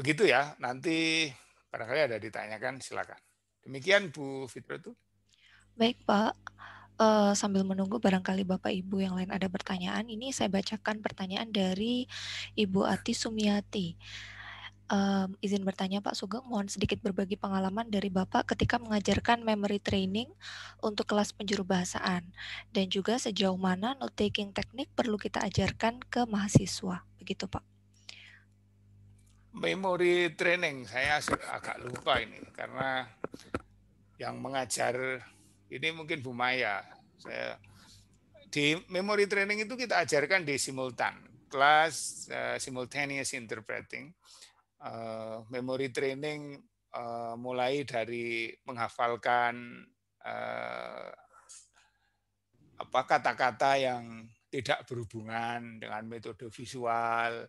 begitu ya nanti Barangkali ada ditanyakan, silakan. Demikian Bu Fitro itu. Baik Pak, uh, sambil menunggu barangkali Bapak Ibu yang lain ada pertanyaan, ini saya bacakan pertanyaan dari Ibu Ati Sumiati. Um, izin bertanya Pak Sugeng, mohon sedikit berbagi pengalaman dari Bapak ketika mengajarkan memory training untuk kelas penjuru bahasaan dan juga sejauh mana note taking teknik perlu kita ajarkan ke mahasiswa, begitu Pak. Memori training saya agak lupa ini karena yang mengajar ini mungkin Bu Maya. Saya di memory training itu kita ajarkan di simultan kelas uh, simultaneous interpreting. Uh, memory training uh, mulai dari menghafalkan uh, apa kata-kata yang tidak berhubungan dengan metode visual,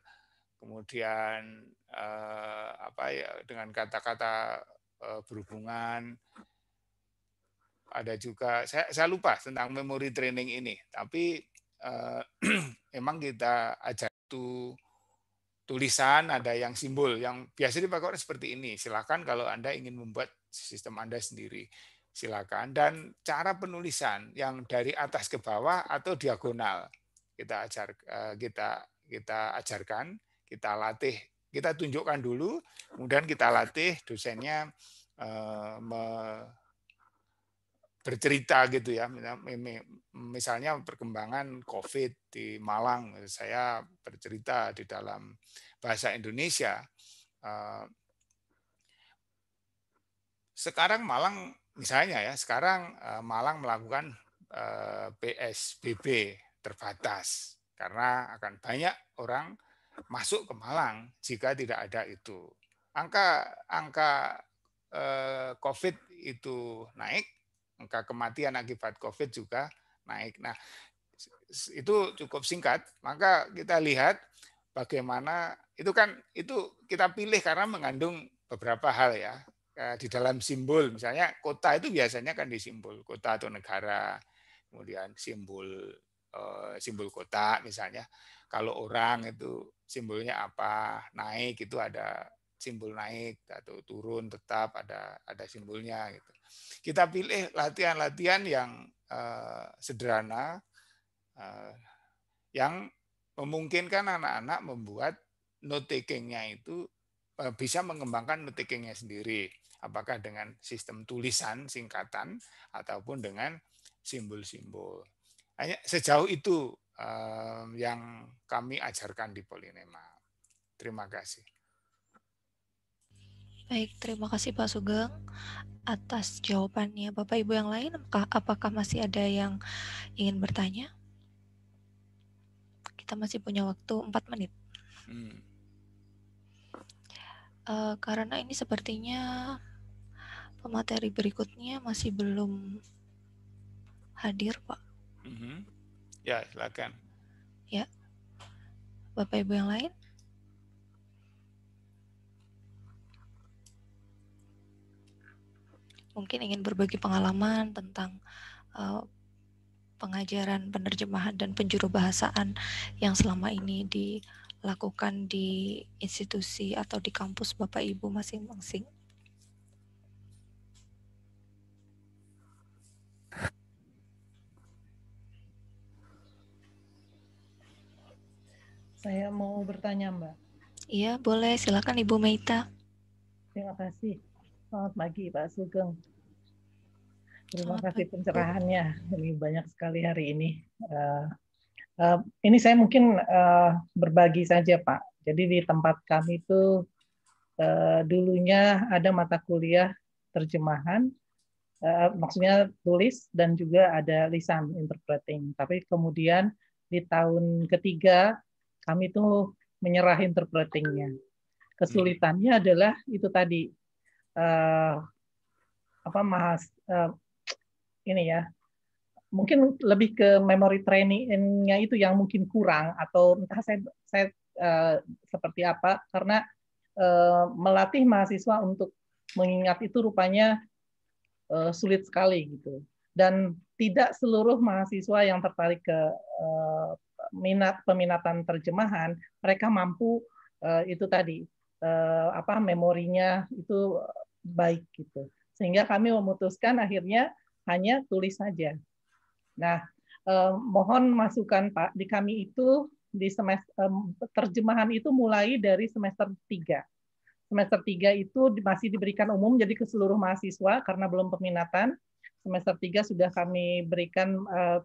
kemudian eh, apa ya dengan kata-kata eh, berhubungan ada juga saya, saya lupa tentang memory training ini tapi eh, emang kita ajar itu tulisan ada yang simbol yang biasa dipakai seperti ini silakan kalau anda ingin membuat sistem anda sendiri silakan dan cara penulisan yang dari atas ke bawah atau diagonal kita ajar eh, kita kita ajarkan kita latih, kita tunjukkan dulu, kemudian kita latih dosennya eh, bercerita gitu ya. Misalnya perkembangan COVID di Malang, saya bercerita di dalam bahasa Indonesia. Eh, sekarang Malang misalnya ya, sekarang eh, Malang melakukan PSBB terbatas karena akan banyak orang masuk ke Malang jika tidak ada itu. Angka angka eh, COVID itu naik, angka kematian akibat COVID juga naik. Nah, itu cukup singkat, maka kita lihat bagaimana itu kan itu kita pilih karena mengandung beberapa hal ya eh, di dalam simbol misalnya kota itu biasanya kan di simbol kota atau negara kemudian simbol eh, simbol kota misalnya kalau orang itu simbolnya apa naik itu ada simbol naik atau turun tetap ada ada simbolnya gitu kita pilih latihan-latihan yang uh, sederhana uh, yang memungkinkan anak-anak membuat note takingnya itu uh, bisa mengembangkan note takingnya sendiri apakah dengan sistem tulisan singkatan ataupun dengan simbol-simbol hanya sejauh itu yang kami ajarkan di Polinema. Terima kasih. Baik, terima kasih Pak Sugeng atas jawabannya. Bapak Ibu yang lain, apakah, apakah masih ada yang ingin bertanya? Kita masih punya waktu 4 menit. Hmm. Uh, karena ini sepertinya pemateri berikutnya masih belum hadir, Pak. Mm -hmm. Ya, silakan. Ya. Bapak Ibu yang lain? Mungkin ingin berbagi pengalaman tentang uh, pengajaran penerjemahan dan penjuru bahasaan yang selama ini dilakukan di institusi atau di kampus Bapak Ibu masing-masing. Saya mau bertanya, Mbak. Iya, boleh. Silakan Ibu Meita. Terima kasih. Selamat pagi, Pak Sugeng. Terima Selamat kasih pencerahannya. Ini banyak sekali hari ini. Uh, uh, ini saya mungkin uh, berbagi saja, Pak. Jadi di tempat kami itu uh, dulunya ada mata kuliah terjemahan, uh, maksudnya tulis dan juga ada lisan interpreting. Tapi kemudian di tahun ketiga kami tuh menyerah interpretingnya. Kesulitannya hmm. adalah itu tadi uh, apa mahas uh, ini ya mungkin lebih ke memory trainingnya itu yang mungkin kurang atau entah saya saya uh, seperti apa karena uh, melatih mahasiswa untuk mengingat itu rupanya uh, sulit sekali gitu dan tidak seluruh mahasiswa yang tertarik ke uh, minat peminatan terjemahan mereka mampu uh, itu tadi uh, apa memorinya itu baik gitu sehingga kami memutuskan akhirnya hanya tulis saja nah uh, mohon masukan pak di kami itu di semester um, terjemahan itu mulai dari semester 3 semester 3 itu masih diberikan umum jadi ke seluruh mahasiswa karena belum peminatan semester 3 sudah kami berikan uh,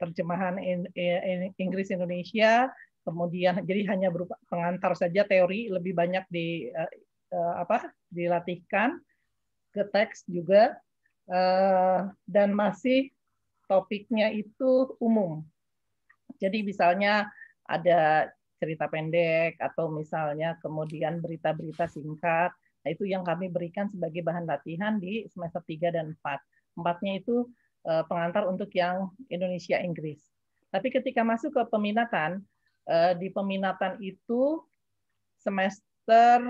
terjemahan in, in, Inggris Indonesia kemudian jadi hanya berupa pengantar saja teori lebih banyak di uh, uh, apa dilatihkan ke teks juga uh, dan masih topiknya itu umum jadi misalnya ada cerita pendek atau misalnya kemudian berita-berita singkat nah itu yang kami berikan sebagai bahan latihan di semester 3 dan 4 empatnya itu Eh, pengantar untuk yang Indonesia Inggris. Tapi ketika masuk ke peminatan, eh, di peminatan itu semester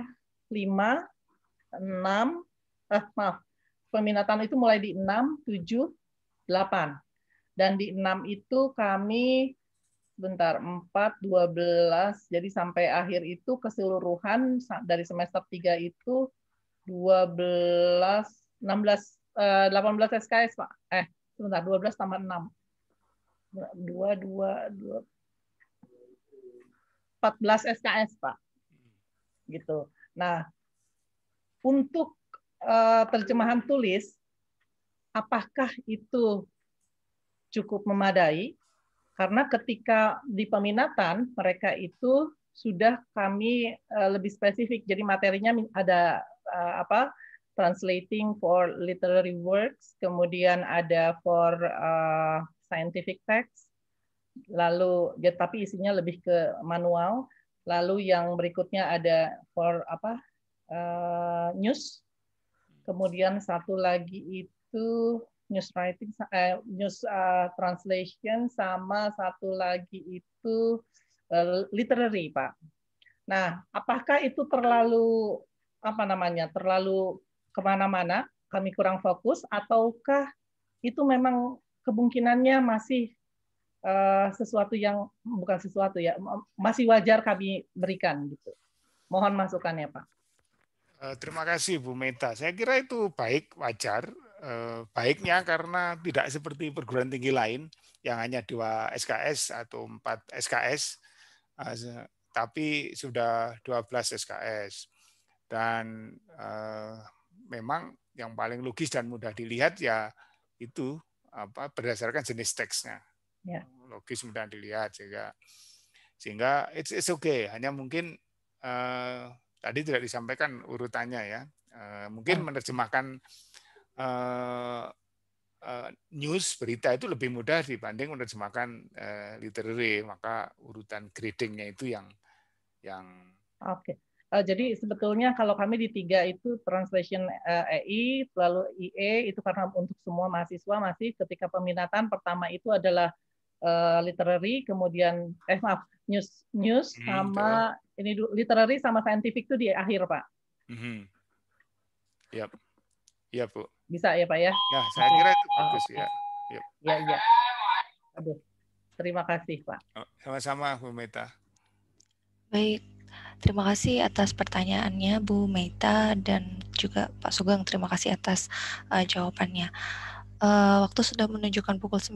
5, 6, eh, maaf, peminatan itu mulai di 6, 7, 8. Dan di 6 itu kami bentar 4 12 jadi sampai akhir itu keseluruhan dari semester 3 itu 12 16 18 SKS Pak. Eh sebentar 12 tambah 6 dua dua dua 14 SKS pak gitu nah untuk uh, terjemahan tulis apakah itu cukup memadai karena ketika di peminatan mereka itu sudah kami uh, lebih spesifik jadi materinya ada uh, apa translating for literary works, kemudian ada for uh, scientific text, lalu ya, tapi isinya lebih ke manual, lalu yang berikutnya ada for apa uh, news, kemudian satu lagi itu news writing, uh, news uh, translation, sama satu lagi itu uh, literary pak. Nah, apakah itu terlalu apa namanya terlalu kemana-mana, kami kurang fokus, ataukah itu memang kemungkinannya masih eh, sesuatu yang bukan sesuatu ya, masih wajar kami berikan gitu. Mohon masukannya Pak. Eh, terima kasih Bu Meta. Saya kira itu baik wajar. Eh, baiknya karena tidak seperti perguruan tinggi lain yang hanya dua SKS atau empat SKS, tapi sudah 12 SKS. Dan memang yang paling logis dan mudah dilihat ya itu apa berdasarkan jenis teksnya. Ya. Logis mudah dilihat sehingga sehingga it's, it's okay. Hanya mungkin uh, tadi tidak disampaikan urutannya ya. Uh, mungkin ya. menerjemahkan uh, uh, news berita itu lebih mudah dibanding menerjemahkan uh, literary maka urutan gradingnya itu yang yang okay. Uh, jadi sebetulnya kalau kami di tiga itu translation uh, eh, EI, lalu IE itu karena untuk semua mahasiswa masih ketika peminatan pertama itu adalah uh, literary, kemudian eh maaf news news -hmm. sama ini literary sama scientific itu di akhir pak. hmm Yap, Ya bu. Bisa ya pak ya? Ya saya Oke. kira itu oh, bagus ya. Yep. Ya ya. Aduh, terima kasih pak. Oh, sama-sama Bu Meta. Baik. Terima kasih atas pertanyaannya Bu Meita dan juga Pak Sugeng. Terima kasih atas uh, jawabannya uh, waktu sudah menunjukkan pukul 9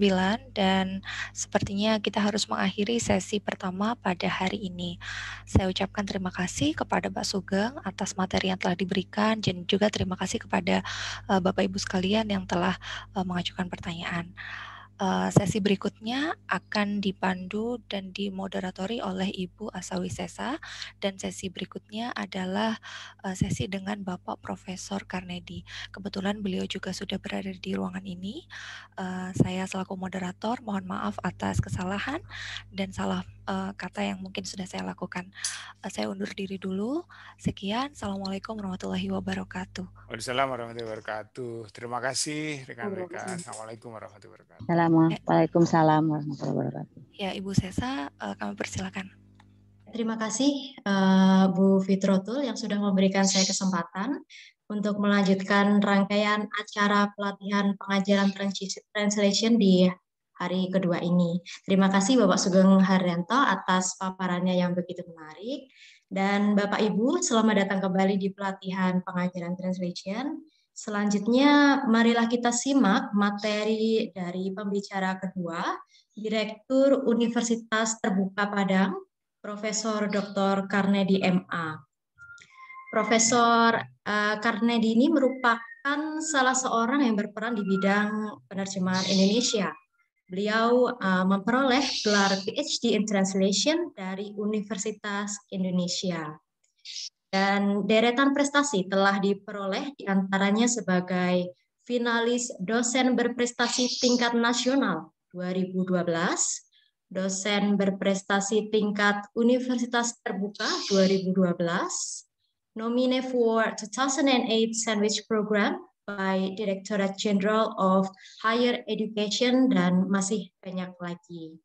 dan sepertinya kita harus mengakhiri sesi pertama pada hari ini. Saya ucapkan terima kasih kepada Pak Sugeng atas materi yang telah diberikan dan juga terima kasih kepada uh, Bapak Ibu sekalian yang telah uh, mengajukan pertanyaan. Eh, sesi berikutnya akan dipandu dan dimoderatori oleh Ibu Asawi Sesa dan sesi berikutnya adalah eh, sesi dengan Bapak Profesor Karnedi. Kebetulan beliau juga sudah berada di ruangan ini. Eh, saya selaku moderator mohon maaf atas kesalahan dan salah uh, kata yang mungkin sudah saya lakukan. Uh, saya undur diri dulu. Sekian. Assalamualaikum warahmatullahi wabarakatuh. Waalaikumsalam warahmatullahi wabarakatuh. Terima kasih rekan-rekan. Assalamualaikum warahmatullahi wabarakatuh. Eh, Waalaikumsalam warahmatullahi wabarakatuh. Ya, Ibu Sesa, uh, kami persilakan. Terima kasih uh, Bu Fitrotul yang sudah memberikan saya kesempatan untuk melanjutkan rangkaian acara pelatihan pengajaran translation di hari kedua ini. Terima kasih Bapak Sugeng Haryanto atas paparannya yang begitu menarik. Dan Bapak Ibu, selamat datang kembali di pelatihan pengajaran translation. Selanjutnya, marilah kita simak materi dari pembicara kedua, Direktur Universitas Terbuka Padang, Profesor Dr. Karnedi MA. Profesor eh, Karnedi ini merupakan salah seorang yang berperan di bidang penerjemahan Indonesia Beliau uh, memperoleh gelar PhD in Translation dari Universitas Indonesia. Dan deretan prestasi telah diperoleh diantaranya sebagai finalis dosen berprestasi tingkat nasional 2012, dosen berprestasi tingkat Universitas Terbuka 2012, nomine for 2008 Sandwich Program by Direktorat Jenderal of Higher Education dan masih banyak lagi.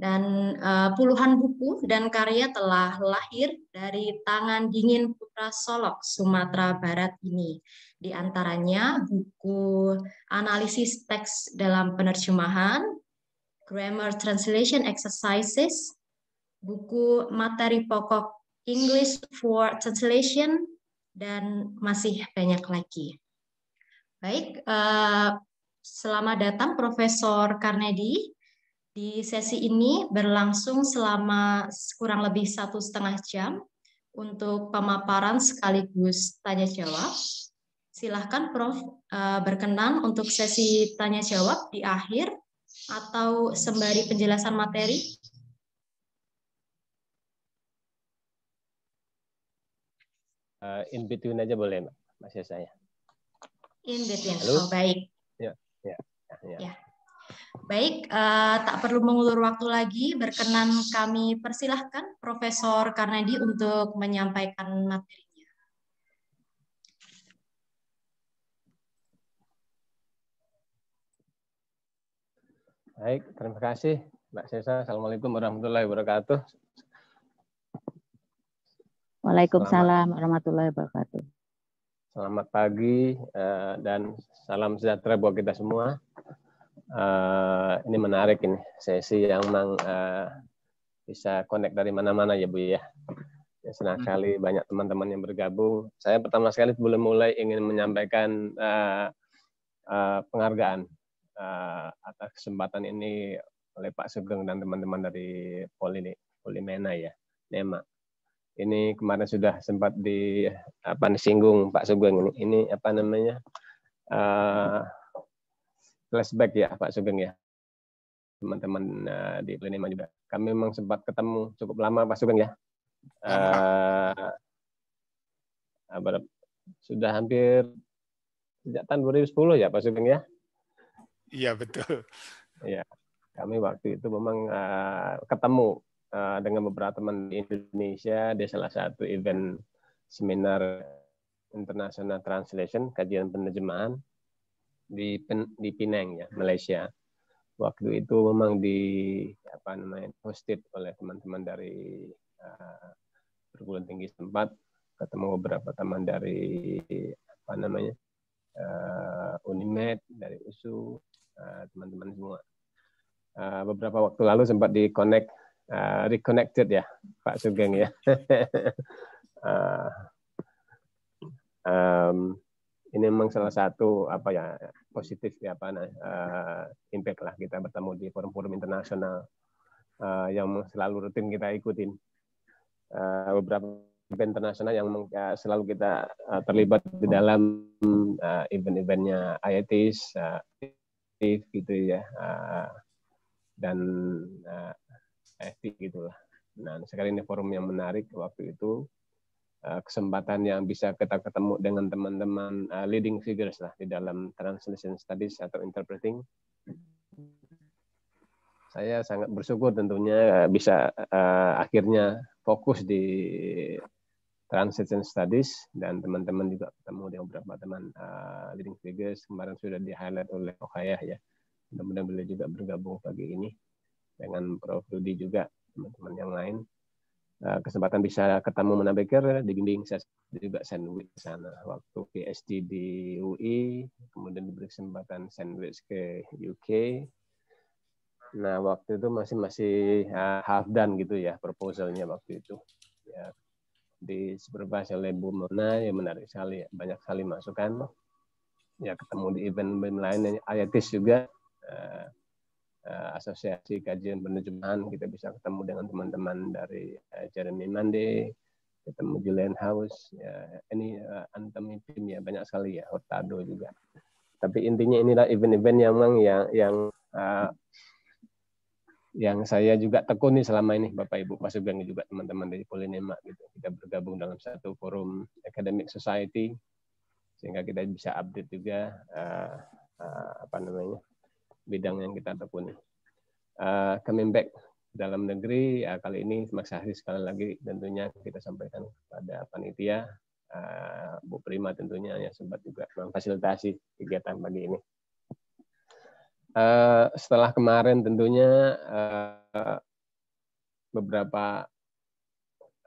Dan uh, puluhan buku dan karya telah lahir dari tangan dingin Putra Solok, Sumatera Barat ini. Di antaranya buku Analisis Teks dalam Penerjemahan, Grammar Translation Exercises, buku Materi Pokok English for Translation, dan masih banyak lagi. Baik, eh, selamat datang Profesor Karnedi. Di sesi ini berlangsung selama kurang lebih satu setengah jam untuk pemaparan sekaligus tanya jawab. Silahkan Prof eh, berkenan untuk sesi tanya jawab di akhir atau sembari penjelasan materi uh, in between aja boleh Mbak, Mas saya. In between. Halo? Oh, baik. Ya, ya, ya. ya. Baik, uh, tak perlu mengulur waktu lagi. Berkenan kami persilahkan Profesor Karnedi untuk menyampaikan materinya. Baik, terima kasih Mbak Sesa. Assalamualaikum warahmatullahi wabarakatuh. Waalaikumsalam warahmatullahi wabarakatuh. Selamat pagi eh, dan salam sejahtera buat kita semua. Eh, ini menarik ini sesi yang memang eh, bisa connect dari mana-mana ya Bu ya. ya senang hmm. sekali banyak teman-teman yang bergabung. Saya pertama sekali sebelum mulai ingin menyampaikan penghargaan atas kesempatan ini oleh Pak Sugeng dan teman-teman dari Polimena ya, Nema ini kemarin sudah sempat di apa singgung Pak Sugeng ini apa namanya uh, flashback ya Pak Sugeng ya teman-teman uh, di Plenima juga kami memang sempat ketemu cukup lama Pak Sugeng ya uh, sudah hampir sejak tahun 2010 ya Pak Sugeng ya iya betul ya kami waktu itu memang uh, ketemu Eh, dengan beberapa teman di Indonesia di salah satu event seminar International Translation kajian penerjemahan di Pen, di Penang ya Malaysia waktu itu memang di apa namanya hosted oleh teman-teman dari uh, perguruan tinggi setempat ketemu beberapa teman dari apa namanya uh, Unimed dari USU teman-teman uh, semua uh, beberapa waktu lalu sempat di connect Ah, reconnected ya Pak Sugeng ya. uh, um, ini memang salah satu apa ya positif ya apa nah, uh, impact lah kita bertemu di forum-forum internasional uh, yang selalu rutin kita ikutin uh, beberapa event internasional yang selalu kita terlibat di dalam uh, event-eventnya IITs, uh, gitu ya uh, dan AFP gitulah. Nah, sekali ini forum yang menarik waktu itu eh, kesempatan yang bisa kita ketemu dengan teman-teman eh, leading figures lah di dalam translation studies atau interpreting. Saya sangat bersyukur tentunya eh, bisa akhirnya fokus di translation studies dan teman-teman juga ketemu dengan beberapa teman leading figures kemarin sudah di highlight oleh Okayah ya mudah-mudahan beliau juga bergabung pagi ini dengan Prof. Rudi juga teman-teman yang lain eh, kesempatan bisa ketemu Menabeker di Ginding saya juga sandwich sana waktu PhD di UI kemudian diberi kesempatan sandwich ke UK nah waktu itu masih masih eh, half done gitu ya proposalnya waktu itu ya di disupervise oleh Bu Mona ya menarik sekali ya. banyak sekali masukan ya ketemu di event-event lain ayatis juga eh, Eh, asosiasi Kajian Penerjemahan kita bisa ketemu dengan teman-teman dari uh, Jeremy Mande, ketemu Julian House, ya, ini uh, Anthony Pim ya banyak sekali ya Hurtado juga. Tapi intinya inilah event-event yang memang yang yang uh, yang saya juga tekuni selama ini Bapak Ibu Mas Sugeng juga teman-teman dari Polinema gitu. Kita bergabung dalam satu forum academic society sehingga kita bisa update juga uh, uh, apa namanya bidang yang kita tekuni. Uh, coming back dalam negeri, ya kali ini maksasi sekali lagi tentunya kita sampaikan kepada panitia, uh, Bu Prima tentunya yang sempat juga memfasilitasi kegiatan pagi ini. Uh, setelah kemarin tentunya uh, beberapa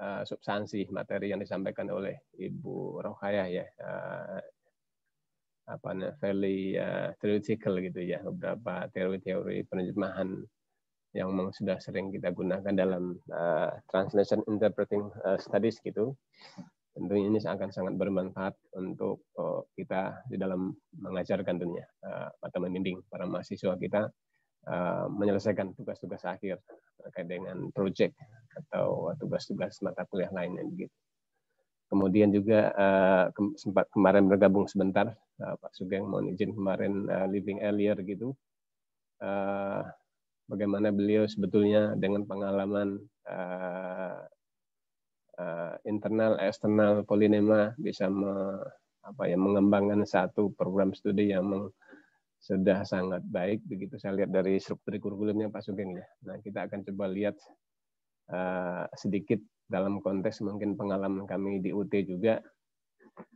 uh, substansi materi yang disampaikan oleh Ibu Rohayah ya uh, apa fairly uh, theoretical gitu ya beberapa teori-teori penerjemahan yang memang sudah sering kita gunakan dalam uh, translation interpreting uh, studies gitu tentunya ini akan sangat bermanfaat untuk uh, kita di dalam mengajarkan dunia uh, atau membimbing para mahasiswa kita uh, menyelesaikan tugas-tugas akhir terkait dengan project atau tugas-tugas mata kuliah lainnya begitu. Kemudian juga uh, eh, ke, sempat kemarin bergabung sebentar, uh, Pak Sugeng mohon izin kemarin uh, living earlier gitu. Uh, bagaimana beliau sebetulnya dengan pengalaman uh, uh, internal eksternal Polinema bisa me, apa ya mengembangkan satu program studi yang meng, sudah sangat baik begitu saya lihat dari struktur kurikulumnya Pak Sugeng ya. Nah kita akan coba lihat uh, sedikit dalam konteks mungkin pengalaman kami di UT juga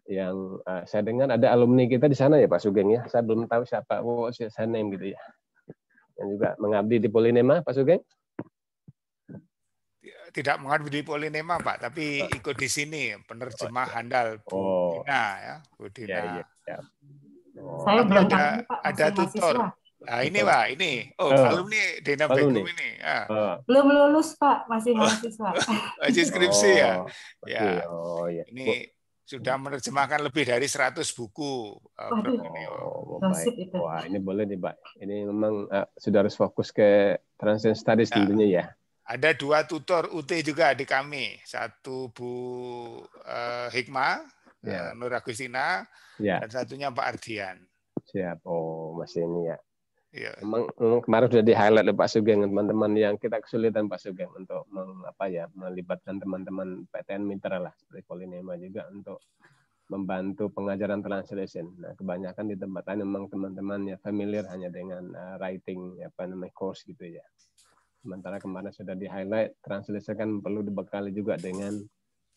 yang uh, saya dengar ada alumni kita di sana ya Pak Sugeng ya. Saya belum tahu siapa oh, oh siapa name gitu ya. Yang juga mengabdi di Polinema Pak Sugeng. Tidak mengabdi di Polinema Pak, tapi oh. ikut di sini penerjemah oh, ya. handal Bu oh. Dina ya, Bu Dina. Ya, ya, ya. Oh. Saya belum ada, ada tutor. Nah, ini Pak, ini. Oh, uh, alumni Dena Bekum ini. Ah. Uh. Belum lulus, Pak, masih oh. mahasiswa. masih skripsi oh, ya. Ya. Oh, ya. Oh, iya. Ini sudah menerjemahkan lebih dari 100 buku. Ah, Waduh. Ini. Oh, oh baik. Wah, ini boleh nih, Pak. Ini memang uh, sudah harus fokus ke Transient Studies ya. tentunya ya. Ada dua tutor UT juga di kami. Satu Bu uh, Hikmah, ya. Nur Agustina, ya. dan satunya Pak Ardian. Siap. Oh, masih ini ya. Iya. Memang, memang kemarin sudah di highlight oleh Pak Sugeng teman-teman yang kita kesulitan Pak Sugeng untuk mengapa ya melibatkan teman-teman PTN mitra lah seperti Polinema juga untuk membantu pengajaran translation. Nah, kebanyakan di tempat lain memang teman-teman ya familiar hanya dengan uh, writing apa namanya course gitu ya. Sementara kemarin sudah di highlight, translation kan perlu dibekali juga dengan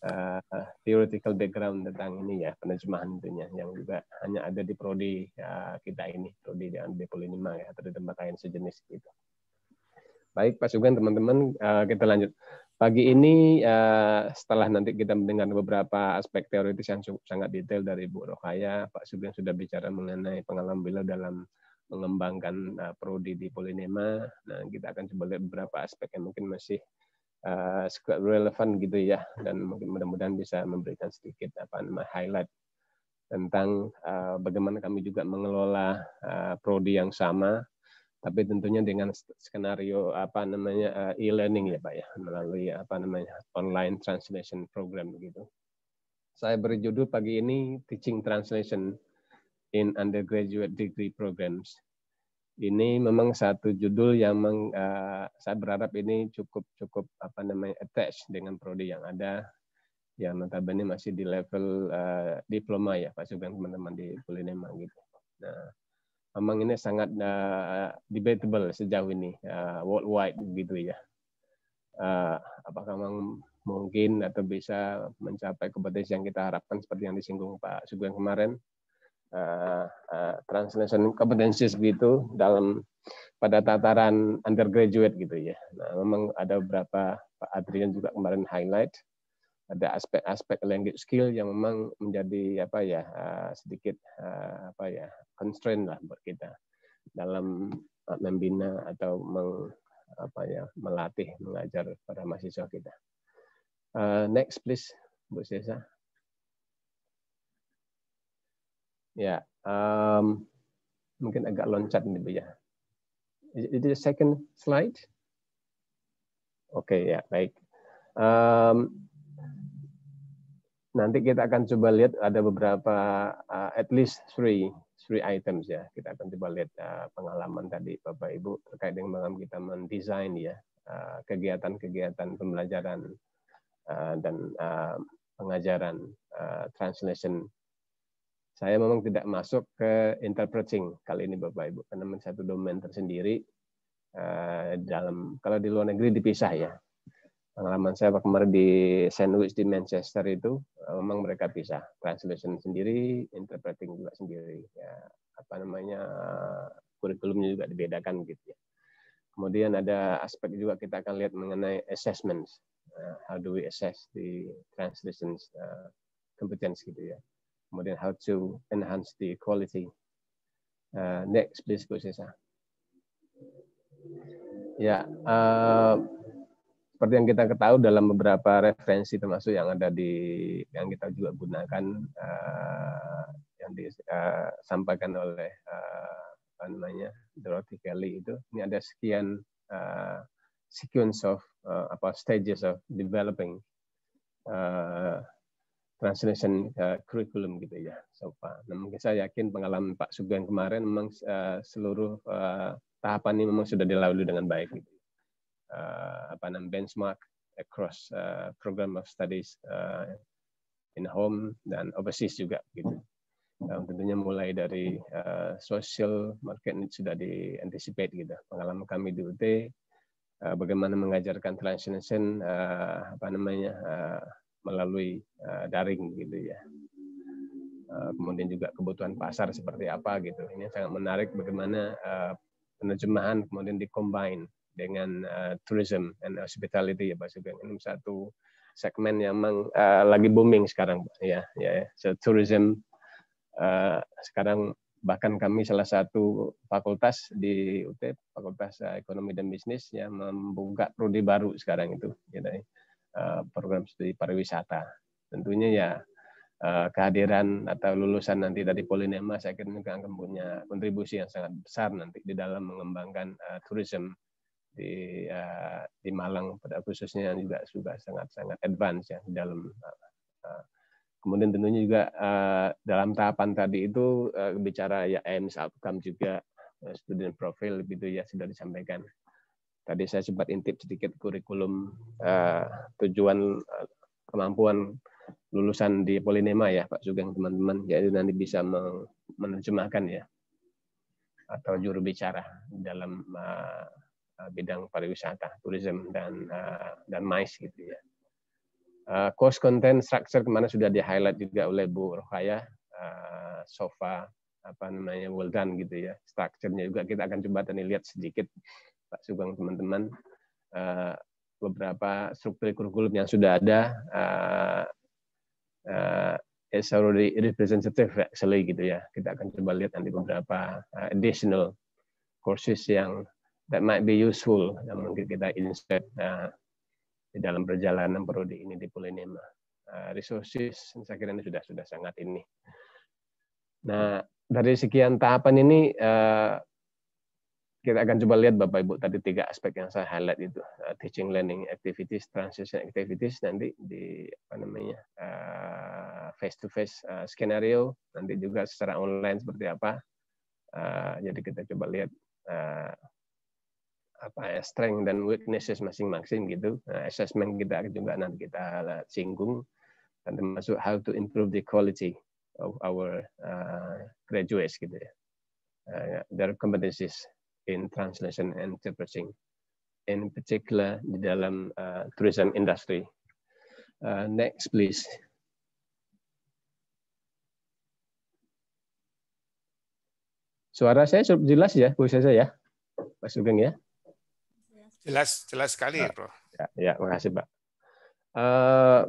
uh, theoretical background tentang ini ya penerjemahan tentunya yang juga hanya ada di prodi ya, kita ini prodi di Andi Polinima ya atau di tempat lain sejenis gitu. Baik Pak sugeng teman-teman uh, kita lanjut. Pagi ini uh, setelah nanti kita mendengar beberapa aspek teoritis yang sangat detail dari Bu rokaya Pak sugeng sudah bicara mengenai pengalaman beliau dalam mengembangkan uh, prodi di Polinema. Nah, kita akan coba lihat beberapa aspek yang mungkin masih uh, relevan gitu ya dan mungkin mudah-mudahan bisa memberikan sedikit apa nama highlight tentang uh, bagaimana kami juga mengelola uh, prodi yang sama tapi tentunya dengan skenario apa namanya uh, e-learning ya Pak ya melalui apa namanya online translation program gitu Saya berjudul pagi ini Teaching Translation in Undergraduate Degree Programs ini memang satu judul yang meng, uh, saya berharap ini cukup cukup apa namanya attach dengan prodi yang ada yang notabene masih di level uh, diploma ya Pak Sugeng teman-teman di Polinema gitu. Nah, memang ini sangat uh, debatable sejauh ini uh, worldwide gitu ya. Uh, apakah memang mungkin atau bisa mencapai kompetensi yang kita harapkan seperti yang disinggung Pak Sugeng kemarin? uh, uh, translation competencies gitu dalam pada tataran undergraduate gitu ya. Nah, memang ada beberapa Pak Adrian juga kemarin highlight ada aspek-aspek language skill yang memang menjadi apa ya uh, sedikit uh, apa ya constraint lah buat kita dalam membina atau meng, apa ya melatih mengajar para mahasiswa kita. Uh, next please Bu Sesa. Ya, um, mungkin agak loncat nih bu ya. Is it second slide? Oke okay, ya, baik. Um, nanti kita akan coba lihat ada beberapa uh, at least three three items ya. Kita akan coba lihat uh, pengalaman tadi Bapak Ibu terkait dengan bagaimana kita mendesain ya eh, kegiatan-kegiatan uh, pembelajaran uh, dan uh, pengajaran uh, translation saya memang tidak masuk ke interpreting kali ini Bapak Ibu karena satu domain tersendiri eh, dalam kalau di luar negeri dipisah ya pengalaman saya waktu kemarin di Sandwich di Manchester itu eh, memang mereka pisah translation sendiri interpreting juga sendiri ya apa namanya kurikulumnya juga dibedakan gitu ya kemudian ada aspek juga kita akan lihat mengenai assessments eh, how do we assess the translations competence gitu ya kemudian how to enhance the quality. Uh, next, please, Bu Sisa. Ya, uh, seperti yang kita ketahui dalam beberapa referensi termasuk yang ada di yang kita juga gunakan uh, yang disampaikan uh, oleh uh, apa namanya Dorothy Kelly itu ini ada sekian uh, sequence of uh, apa stages of developing uh, translation uh, curriculum gitu ya so far. Nah, mungkin saya yakin pengalaman Pak Sugeng kemarin memang uh, seluruh uh, tahapan ini memang sudah dilalui dengan baik gitu. Uh, apa namanya benchmark across uh, program of studies uh, in home dan overseas juga gitu. Um, tentunya mulai dari uh, social market ini sudah diantisipasi, gitu. Pengalaman kami di UT uh, bagaimana mengajarkan translation uh, apa namanya uh, melalui eh, daring gitu ya. Eh, kemudian juga kebutuhan pasar seperti apa gitu. Ini sangat menarik bagaimana uh, penerjemahan kemudian dikombin dengan uh, tourism and hospitality ya Pak Sugeng. Ini satu segmen yang memang lagi booming sekarang ya ya. So tourism sekarang bahkan kami salah satu fakultas di UT e Fakultas Ekonomi dan Bisnis yang membuka prodi baru sekarang itu. Gitu ya. Eh, program studi pariwisata. Tentunya ya eh, kehadiran atau lulusan nanti dari Polinema saya kira juga akan punya kontribusi yang sangat besar nanti di dalam mengembangkan uh, eh, tourism di uh, di Malang pada khususnya juga sudah sangat-sangat advance ya di dalam uh, kemudian tentunya juga uh, dalam tahapan tadi itu uh, bicara ya aims outcome juga uh, student profile itu ya sudah disampaikan Tadi saya sempat intip sedikit kurikulum uh, tujuan eh, kemampuan lulusan di Polinema ya Pak Sugeng teman-teman, jadi nanti bisa menerjemahkan ya atau juru bicara dalam uh, bidang pariwisata, tourism dan uh, dan mais gitu ya. Uh, course content structure kemana sudah di highlight juga oleh Bu Rohaya uh, sofa apa namanya well done gitu ya structure-nya juga kita akan coba tadi lihat sedikit Pak Sugeng teman-teman eh, beberapa struktur kurikulum yang sudah ada uh, eh, uh, eh, is already representative actually gitu ya. Kita akan coba lihat nanti beberapa additional courses yang that might be useful yang mungkin kita insert uh, di dalam perjalanan prodi ini di Polinema. Uh, resources saya kira ini sudah sudah sangat ini. Nah dari sekian tahapan ini uh, kita akan coba lihat Bapak Ibu tadi tiga aspek yang saya highlight itu eh, teaching learning activities transition activities nanti di apa namanya eh, face to face uh, skenario nanti juga secara online seperti apa eh, jadi kita coba lihat uh, apa ya strength dan weaknesses masing-masing gitu nah, assessment kita juga nanti kita singgung dan termasuk how to improve the quality of our graduates gitu ya uh, their competencies in translation and interpreting, in particular di dalam uh, tourism industry. Uh, next, please. Suara saya cukup jelas ya, Bu saya ya, Pak Sugeng ya. Jelas, jelas sekali, ya, Ya, ya makasih, Pak. Uh,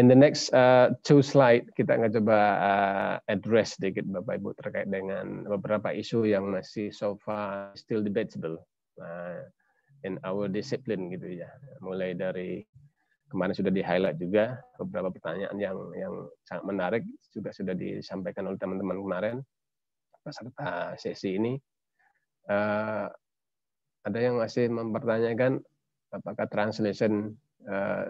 In the next uh, two slide kita akan coba uh, address sedikit Bapak Ibu terkait dengan beberapa isu yang masih so far still debatable uh, in our discipline gitu ya. Mulai dari kemarin sudah di highlight juga beberapa pertanyaan yang yang sangat menarik juga sudah disampaikan oleh teman-teman kemarin peserta sesi ini. Uh, ada yang masih mempertanyakan apakah translation uh,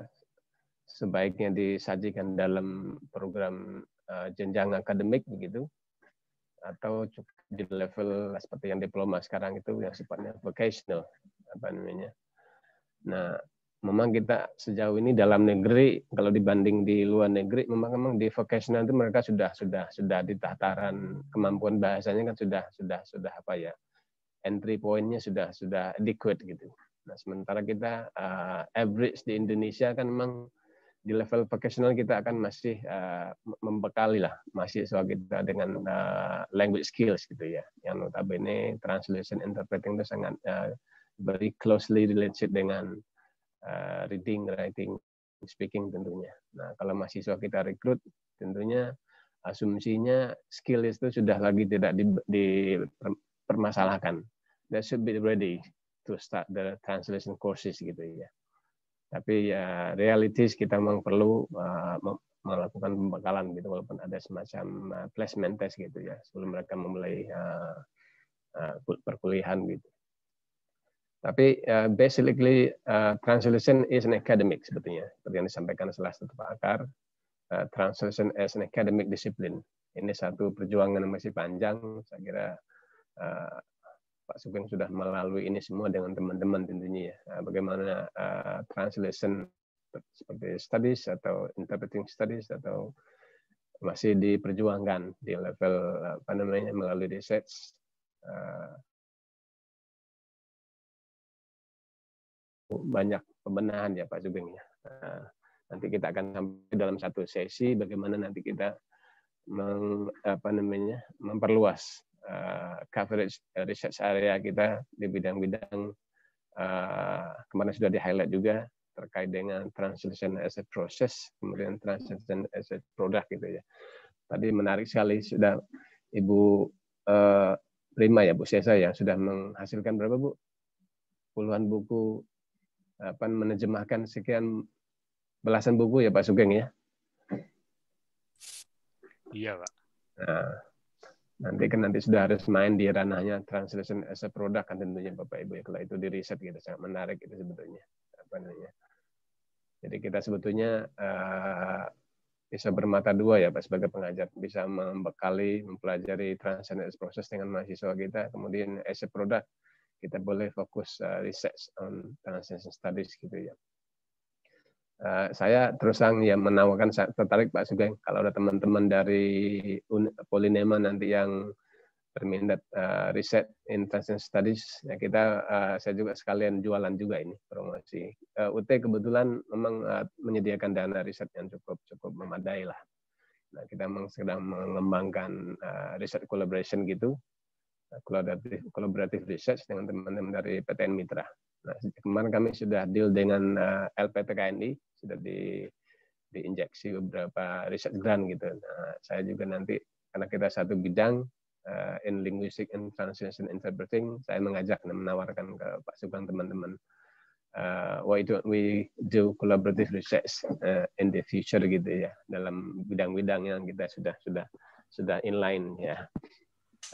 sebaiknya disajikan dalam program eh, jenjang akademik begitu atau cukup di level seperti yang diploma sekarang itu yang sifatnya vocational apa namanya. Nah, memang kita sejauh ini dalam negeri kalau dibanding di luar negeri memang memang di vocational itu mereka sudah sudah sudah di tataran kemampuan bahasanya kan sudah sudah sudah apa ya entry pointnya sudah sudah adequate gitu. Nah, sementara kita uh, average di Indonesia kan memang di level profesional kita akan masih uh, eh, membekali lah masih mahasiswa kita dengan uh, language skills gitu ya yang notabene translation interpreting itu sangat uh, very closely related dengan uh, reading writing speaking tentunya nah kalau mahasiswa kita rekrut tentunya asumsinya skill itu sudah lagi tidak dipermasalahkan that should be ready to start the translation courses gitu ya tapi ya realitis kita memang perlu uh, melakukan pembekalan gitu walaupun ada semacam uh, placement test gitu ya sebelum mereka memulai uh, uh, perkuliahan gitu. Tapi uh, basically uh, translation is an academic sebetulnya seperti yang disampaikan salah satu Pak Akar uh, translation as an academic discipline ini satu perjuangan yang masih panjang saya kira Pak Sugeng sudah melalui ini semua dengan teman-teman tentunya ya. Ah, bagaimana uh, translation seperti studies atau interpreting studies atau masih diperjuangkan di level apa namanya melalui research uh, banyak pembenahan ya Pak Sugeng ya. Uh, nanti kita akan sampai dalam satu sesi bagaimana nanti kita meng, apa namanya memperluas Eh, coverage eh, research area kita di bidang-bidang uh, kemarin sudah di highlight juga terkait dengan translation as a process, kemudian translation as a product gitu ya. Tadi menarik sekali sudah Ibu uh, Rima ya Bu Sesa yang sudah menghasilkan berapa Bu? Puluhan buku apa menerjemahkan sekian belasan buku ya Pak Sugeng ya? Iya Pak. Nah, nanti kan nanti sudah harus main di ranahnya translation as a product kan tentunya Bapak Ibu ya kalau itu di riset gitu sangat menarik itu sebetulnya apa namanya jadi kita sebetulnya uh, bisa bermata dua ya Pak sebagai pengajar bisa membekali mempelajari translation as process dengan mahasiswa kita kemudian as a product kita boleh fokus uh, research on translation studies gitu ya Uh, saya terusang yang menawarkan saya tertarik Pak Sugeng kalau ada teman-teman dari Polinema nanti yang berminat uh, riset investment studies ya kita uh, saya juga sekalian jualan juga ini promosi uh, UT kebetulan memang uh, menyediakan dana riset yang cukup cukup memadai lah nah kita memang sedang mengembangkan uh, riset collaboration gitu collaborative research dengan teman-teman dari PTN Mitra nah kemarin kami sudah deal dengan uh, LPTKNI sudah di diinjeksi beberapa riset grant gitu. Nah, saya juga nanti karena kita satu bidang uh, in linguistic and translation interpreting, saya mengajak dan menawarkan ke Pak Sugeng teman-teman uh, eh, why don't we do collaborative research uh, in the future gitu ya dalam bidang-bidang yang kita sudah sudah sudah inline ya.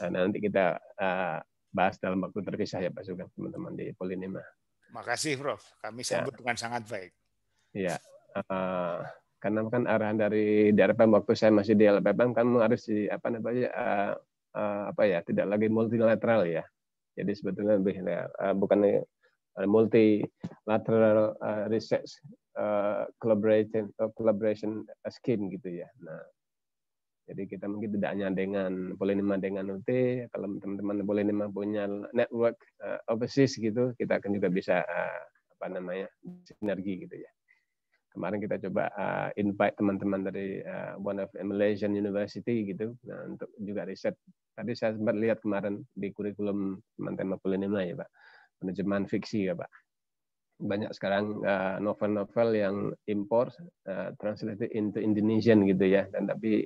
Nah, nanti kita uh, bahas dalam waktu terpisah ya Pak Sugeng teman-teman di Polinema. Makasih Prof, kami sambut ya. dengan sangat baik ya Uh, karena kan arahan dari DRPM waktu saya masih di LPPM kan harus di apa namanya uh, uh, apa ya tidak lagi multilateral ya. Jadi sebetulnya lebih uh, bukan multilateral uh, research uh, collaboration uh, collaboration scheme gitu ya. Nah, jadi kita mungkin tidak hanya dengan Polinema dengan UT, kalau teman-teman Polinema punya network uh, overseas gitu, kita akan juga bisa uh, apa namanya sinergi gitu ya kemarin kita coba uh, invite teman-teman dari uh, one of Malaysian University gitu nah, untuk juga riset tadi saya sempat lihat kemarin di kurikulum teman-teman Polinema ya pak manajemen fiksi ya pak banyak sekarang eh, novel-novel uh, yang impor uh, translated into Indonesian gitu ya dan tapi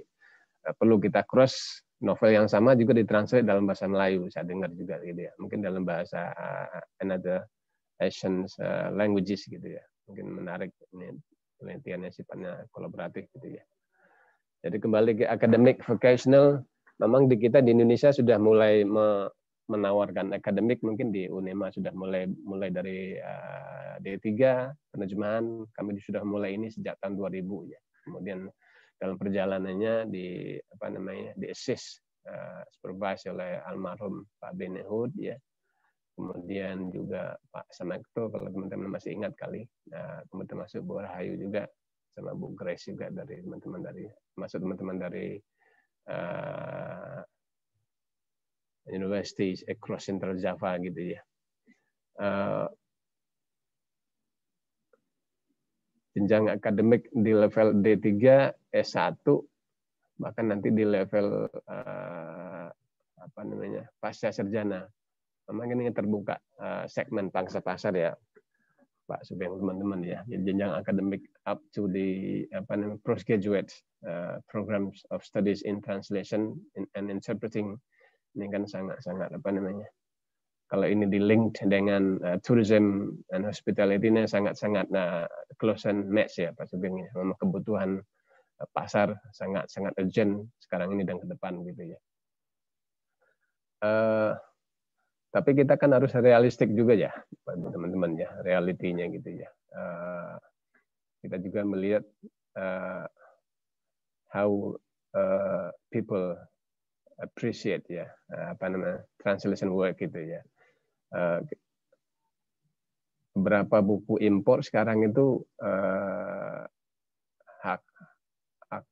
uh, perlu kita cross novel yang sama juga ditranslate dalam bahasa Melayu saya dengar juga gitu ya mungkin dalam bahasa uh, another Asian uh, languages gitu ya mungkin menarik ini penelitian yang sifatnya kolaboratif gitu ya. Jadi kembali ke akademik vocational, memang di kita di Indonesia sudah mulai me, menawarkan akademik mungkin di UNEMA sudah mulai mulai dari eh, D3 penerjemahan kami sudah mulai ini sejak tahun 2000 ya. Kemudian dalam perjalanannya di apa namanya di assist uh, eh, supervised oleh almarhum Pak Benehud ya kemudian juga Pak Samakto kalau teman-teman masih ingat kali, nah, kemudian masuk Bu Rahayu juga sama Bu Grace juga dari teman-teman dari masuk teman-teman dari uh, University across Central Java gitu ya. Uh, jenjang akademik di level D3, S1, bahkan nanti di level uh, apa namanya pasca sarjana memang ini terbuka eh, segmen pangsa pasar ya Pak Subeng teman-teman ya jenjang akademik up to the apa namanya postgraduate eh, programs of studies in translation and interpreting ini kan sangat-sangat apa namanya kalau ini di link dengan uh, tourism and hospitality ini sangat-sangat uh, close and match ya Pak Subeng ya. memang kebutuhan pasar sangat-sangat urgent sekarang ini dan ke depan gitu ya. Uh, tapi kita kan harus realistik juga ya, teman-teman ya, realitinya gitu ya. Eh, kita juga melihat uh, how uh, people appreciate ya uh, apa namanya translation work gitu ya. Uh, berapa buku impor sekarang itu uh,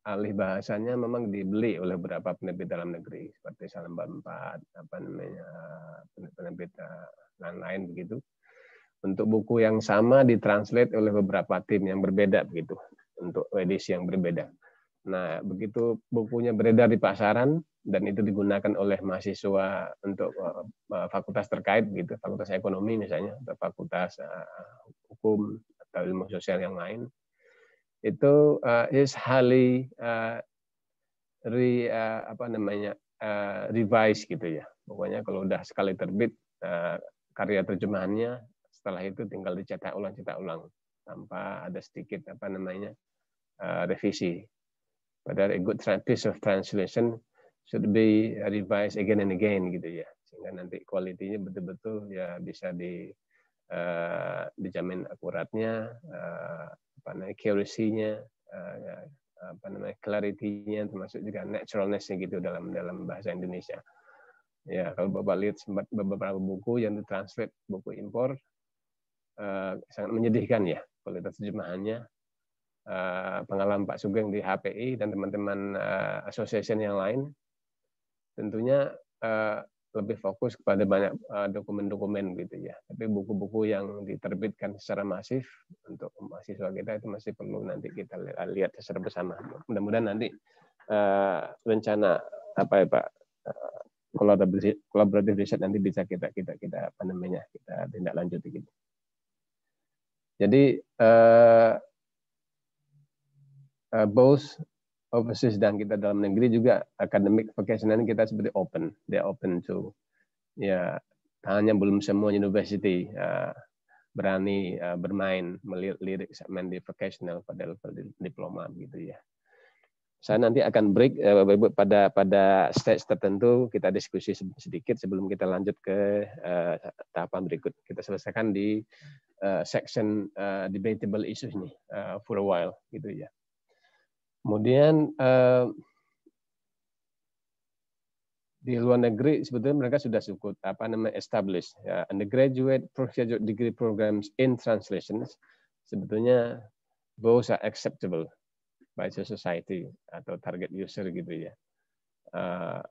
alih bahasanya memang dibeli oleh beberapa penerbit dalam negeri seperti Salam 4 apa namanya penerbit eh, lain-lain begitu untuk buku yang sama ditranslate oleh beberapa tim yang berbeda begitu untuk edisi yang berbeda. Nah, begitu bukunya beredar di pasaran dan itu digunakan oleh mahasiswa untuk eh, eh, fakultas terkait begitu fakultas ekonomi misalnya atau fakultas hukum atau ilmu sosial yang lain itu uh, is highly uh, re, uh, apa namanya uh, revise gitu ya. Pokoknya kalau udah sekali terbit uh, karya terjemahannya, setelah itu tinggal dicetak ulang, cetak ulang tanpa ada sedikit apa namanya uh, revisi. Padahal a good piece of translation should be revised again and again gitu ya, sehingga nanti kualitinya betul-betul ya bisa di uh, dijamin akuratnya, uh, apa namanya accuracy-nya, uh, eh, apa namanya clarity-nya, termasuk juga naturalness-nya gitu dalam dalam bahasa Indonesia. Ya kalau bapak lihat sempat beberapa buku yang ditranslate buku impor uh, sangat menyedihkan ya kualitas terjemahannya. Uh, pengalaman Pak Sugeng di HPI dan teman-teman uh, association yang lain, tentunya uh, lebih fokus kepada banyak eh, dokumen-dokumen gitu ya. Tapi buku-buku yang diterbitkan secara masif untuk mahasiswa kita itu masih perlu nanti kita lihat secara bersama. Mudah-mudahan nanti uh, rencana apa ya Pak uh, kolaboratif riset nanti bisa kita kita kita apa namanya kita tindak lanjut gitu. Jadi uh, uh, both overseas dan kita dalam negeri juga akademik vocational kita seperti open, they open to ya hanya belum semua university uh, berani uh, bermain melirik segmen di vocational pada level diploma gitu ya. Saya nanti akan break uh, pada pada stage tertentu kita diskusi sedikit sebelum kita lanjut ke uh, tahapan berikut. Kita selesaikan di uh, section uh, debatable issues nih uh, for a while gitu ya. Kemudian eh, di luar negeri sebetulnya mereka sudah cukup apa namanya established ya, undergraduate postgraduate degree programs in translations sebetulnya both are acceptable by the society atau target user gitu ya. Uh,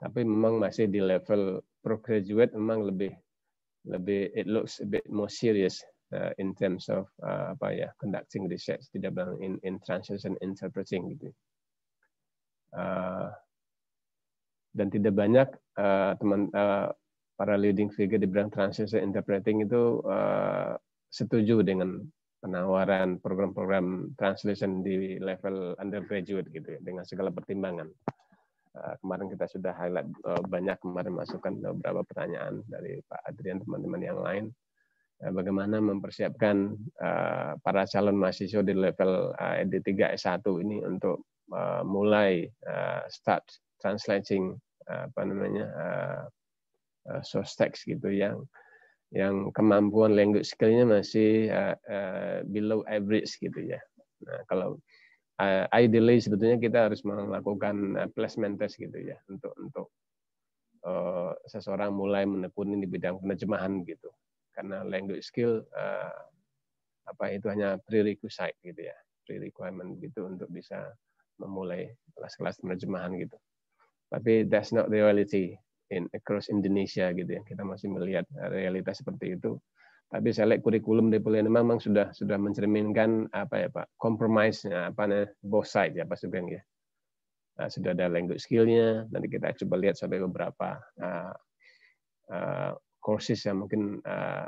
tapi memang masih di level postgraduate memang lebih lebih it looks a bit more serious uh, in terms of uh, apa ya conducting research tidak bilang in, in translation interpreting gitu uh, dan tidak banyak uh, teman uh, para leading figure di bidang translation interpreting itu uh, setuju dengan penawaran program-program translation di level undergraduate gitu ya, dengan segala pertimbangan. Uh, kemarin kita sudah highlight uh, banyak kemarin masukan beberapa pertanyaan dari Pak Adrian teman-teman yang lain. Uh, Eh, bagaimana mempersiapkan eh, para calon mahasiswa di level ed 3 S1 ini untuk eh, mulai start translating apa namanya source text gitu yang yang kemampuan language skill masih below average gitu ya. Nah, kalau ideally sebetulnya kita harus melakukan placement test gitu ya untuk untuk seseorang mulai menekuni di bidang penerjemahan gitu karena language skill uh, apa itu hanya prerequisite gitu ya prerequisite gitu untuk bisa memulai kelas-kelas penerjemahan gitu tapi that's not reality in across Indonesia gitu ya kita masih melihat realitas seperti itu tapi saya lihat kurikulum di Poliana memang sudah sudah mencerminkan apa ya Pak compromise apa nih both side ya Pak Sugeng ya Nah, sudah ada language skillnya nanti kita coba lihat sampai beberapa uh, courses yang mungkin uh,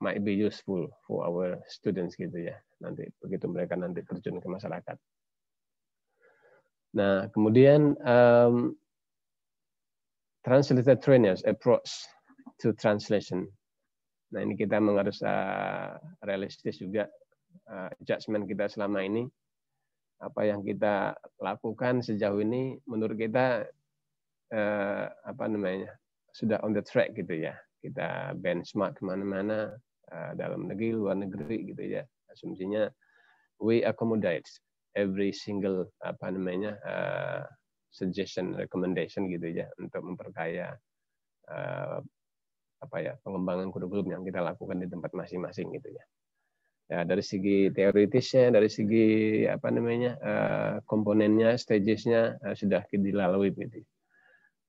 might be useful for our students gitu ya nanti begitu mereka nanti terjun ke masyarakat. Nah kemudian um, translator trainers ya, approach to translation. Nah ini kita harus uh, realistis juga uh, judgement kita selama ini apa yang kita lakukan sejauh ini menurut kita eh, apa namanya sudah on the track gitu ya. Kita benchmark kemana-mana eh, dalam negeri, luar negeri gitu ya. Asumsinya we accommodate every single apa namanya uh, suggestion, recommendation gitu ya untuk memperkaya uh, apa ya pengembangan kurikulum yang kita lakukan di tempat masing-masing gitu ya. Ya, dari segi teoritisnya, dari segi apa namanya uh, komponennya, stagesnya uh, sudah dilalui gitu.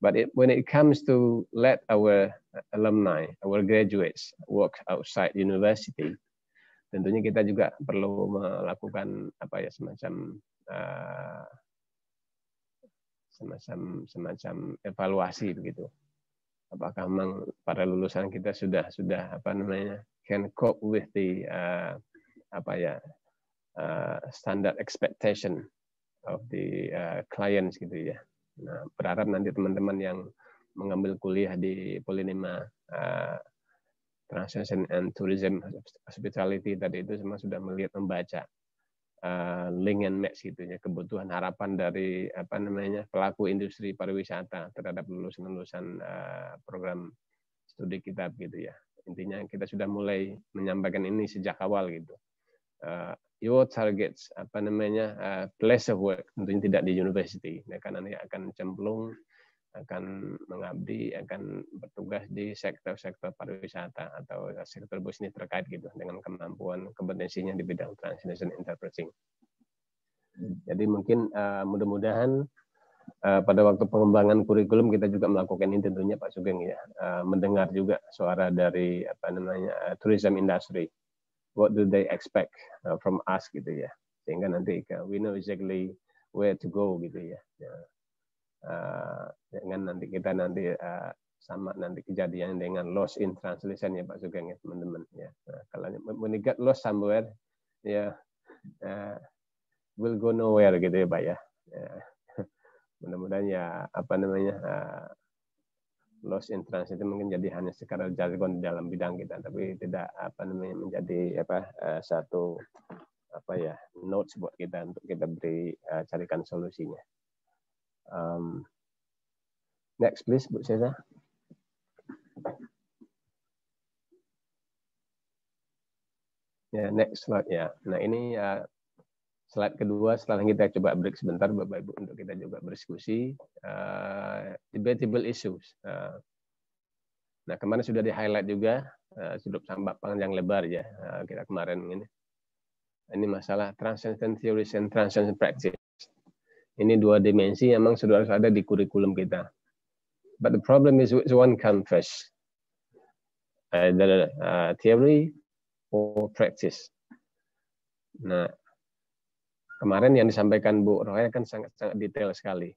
But it, when it comes to let our alumni, our graduates work outside university, tentunya kita juga perlu melakukan apa ya semacam uh, semacam semacam evaluasi begitu. Apakah memang para lulusan kita sudah sudah apa namanya can cope with the uh, apa ya uh, standard expectation of the uh, clients gitu ya Nah, berharap nanti teman-teman yang mengambil kuliah di Polinema uh, Transaction and Tourism Hospitality tadi itu semua sudah melihat membaca uh, link and match gitu ya kebutuhan harapan dari apa namanya pelaku industri pariwisata terhadap lulusan-lulusan uh, program studi kitab gitu ya intinya kita sudah mulai menyampaikan ini sejak awal gitu your targets apa namanya uh, place of work tentunya tidak di university ya, nah, karena nanti akan cemplung akan mengabdi akan bertugas di sektor-sektor pariwisata atau sektor bisnis terkait gitu dengan kemampuan kompetensinya di bidang translation interpreting jadi mungkin uh, mudah-mudahan uh, pada waktu pengembangan kurikulum kita juga melakukan ini tentunya Pak Sugeng ya uh, mendengar juga suara dari apa namanya uh, tourism industry what do they expect uh, from us gitu ya sehingga nanti uh, we know exactly where to go gitu ya, ya. uh, nanti kita nanti uh, sama nanti kejadian dengan loss in translation ya Pak Sugeng ya teman-teman ya nah, kalau when you get lost somewhere ya uh, will go nowhere gitu ya Pak ya, yeah. mudah-mudahan ya apa namanya uh, loss in transit itu mungkin jadi hanya sekadar jargon dalam bidang kita tapi tidak apa namanya menjadi apa eh, satu apa ya notes buat kita untuk kita beri uh, carikan solusinya. Um, next please Bu Seza. Ya yeah, next slide ya. Yeah. Nah ini uh, slide kedua setelah kita coba break sebentar Bapak Ibu untuk kita juga berdiskusi uh, debatable issues. Uh, nah kemarin sudah di highlight juga uh, sudut sambak panjang lebar ya uh, kita kemarin ini ini masalah transcendent theories and transcendent practice. Ini dua dimensi yang memang sudah harus ada di kurikulum kita. But the problem is which one comes first, either uh, theory or practice. Nah, kemarin yang disampaikan Bu Roya kan sangat-sangat detail sekali.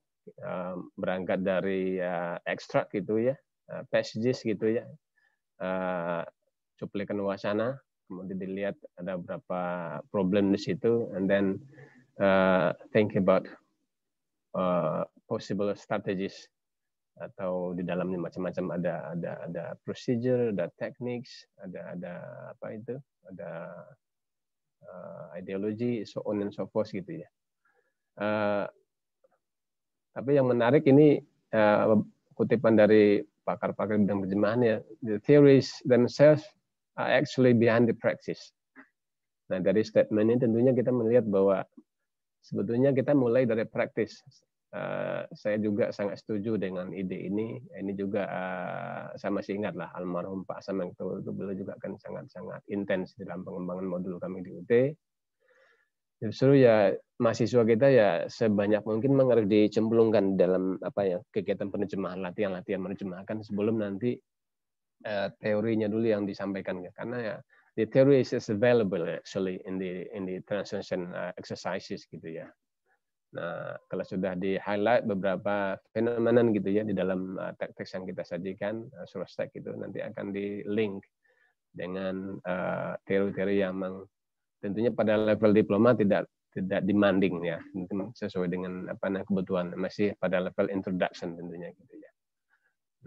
Berangkat dari ya, ekstrak gitu ya, eh, passages gitu ya, eh, cuplikan wacana, kemudian dilihat ada berapa problem di situ, and then uh, think about uh, possible strategies atau di dalamnya macam-macam ada ada ada procedure, ada techniques, ada ada apa itu, ada uh, ideologi, so on and so forth gitu ya. Uh, tapi yang menarik ini uh, kutipan dari pakar-pakar bidang terjemahan ya, the theories themselves are actually behind the practice. Nah dari statement ini tentunya kita melihat bahwa sebetulnya kita mulai dari praktis Eh, saya juga sangat setuju dengan ide ini. Ini juga uh, saya masih ingat lah almarhum Pak Sameng itu beliau juga kan sangat-sangat intens dalam pengembangan modul kami di UT. Justru ya mahasiswa kita ya sebanyak mungkin mengerti dicemplungkan dalam apa ya kegiatan penerjemahan latihan latihan menerjemahkan sebelum nanti uh, teorinya dulu yang disampaikan ya karena ya the theory is available actually in the in the translation uh, exercises gitu ya Nah, kalau sudah di highlight beberapa fenomena gitu ya di dalam eh, teks-teks yang kita sajikan, eh, surat source tag itu nanti akan di link dengan teori teori-teori yang meng, tentunya pada level diploma tidak tidak demanding ya, sesuai dengan apa nah, kebutuhan masih pada level introduction tentunya gitu ya.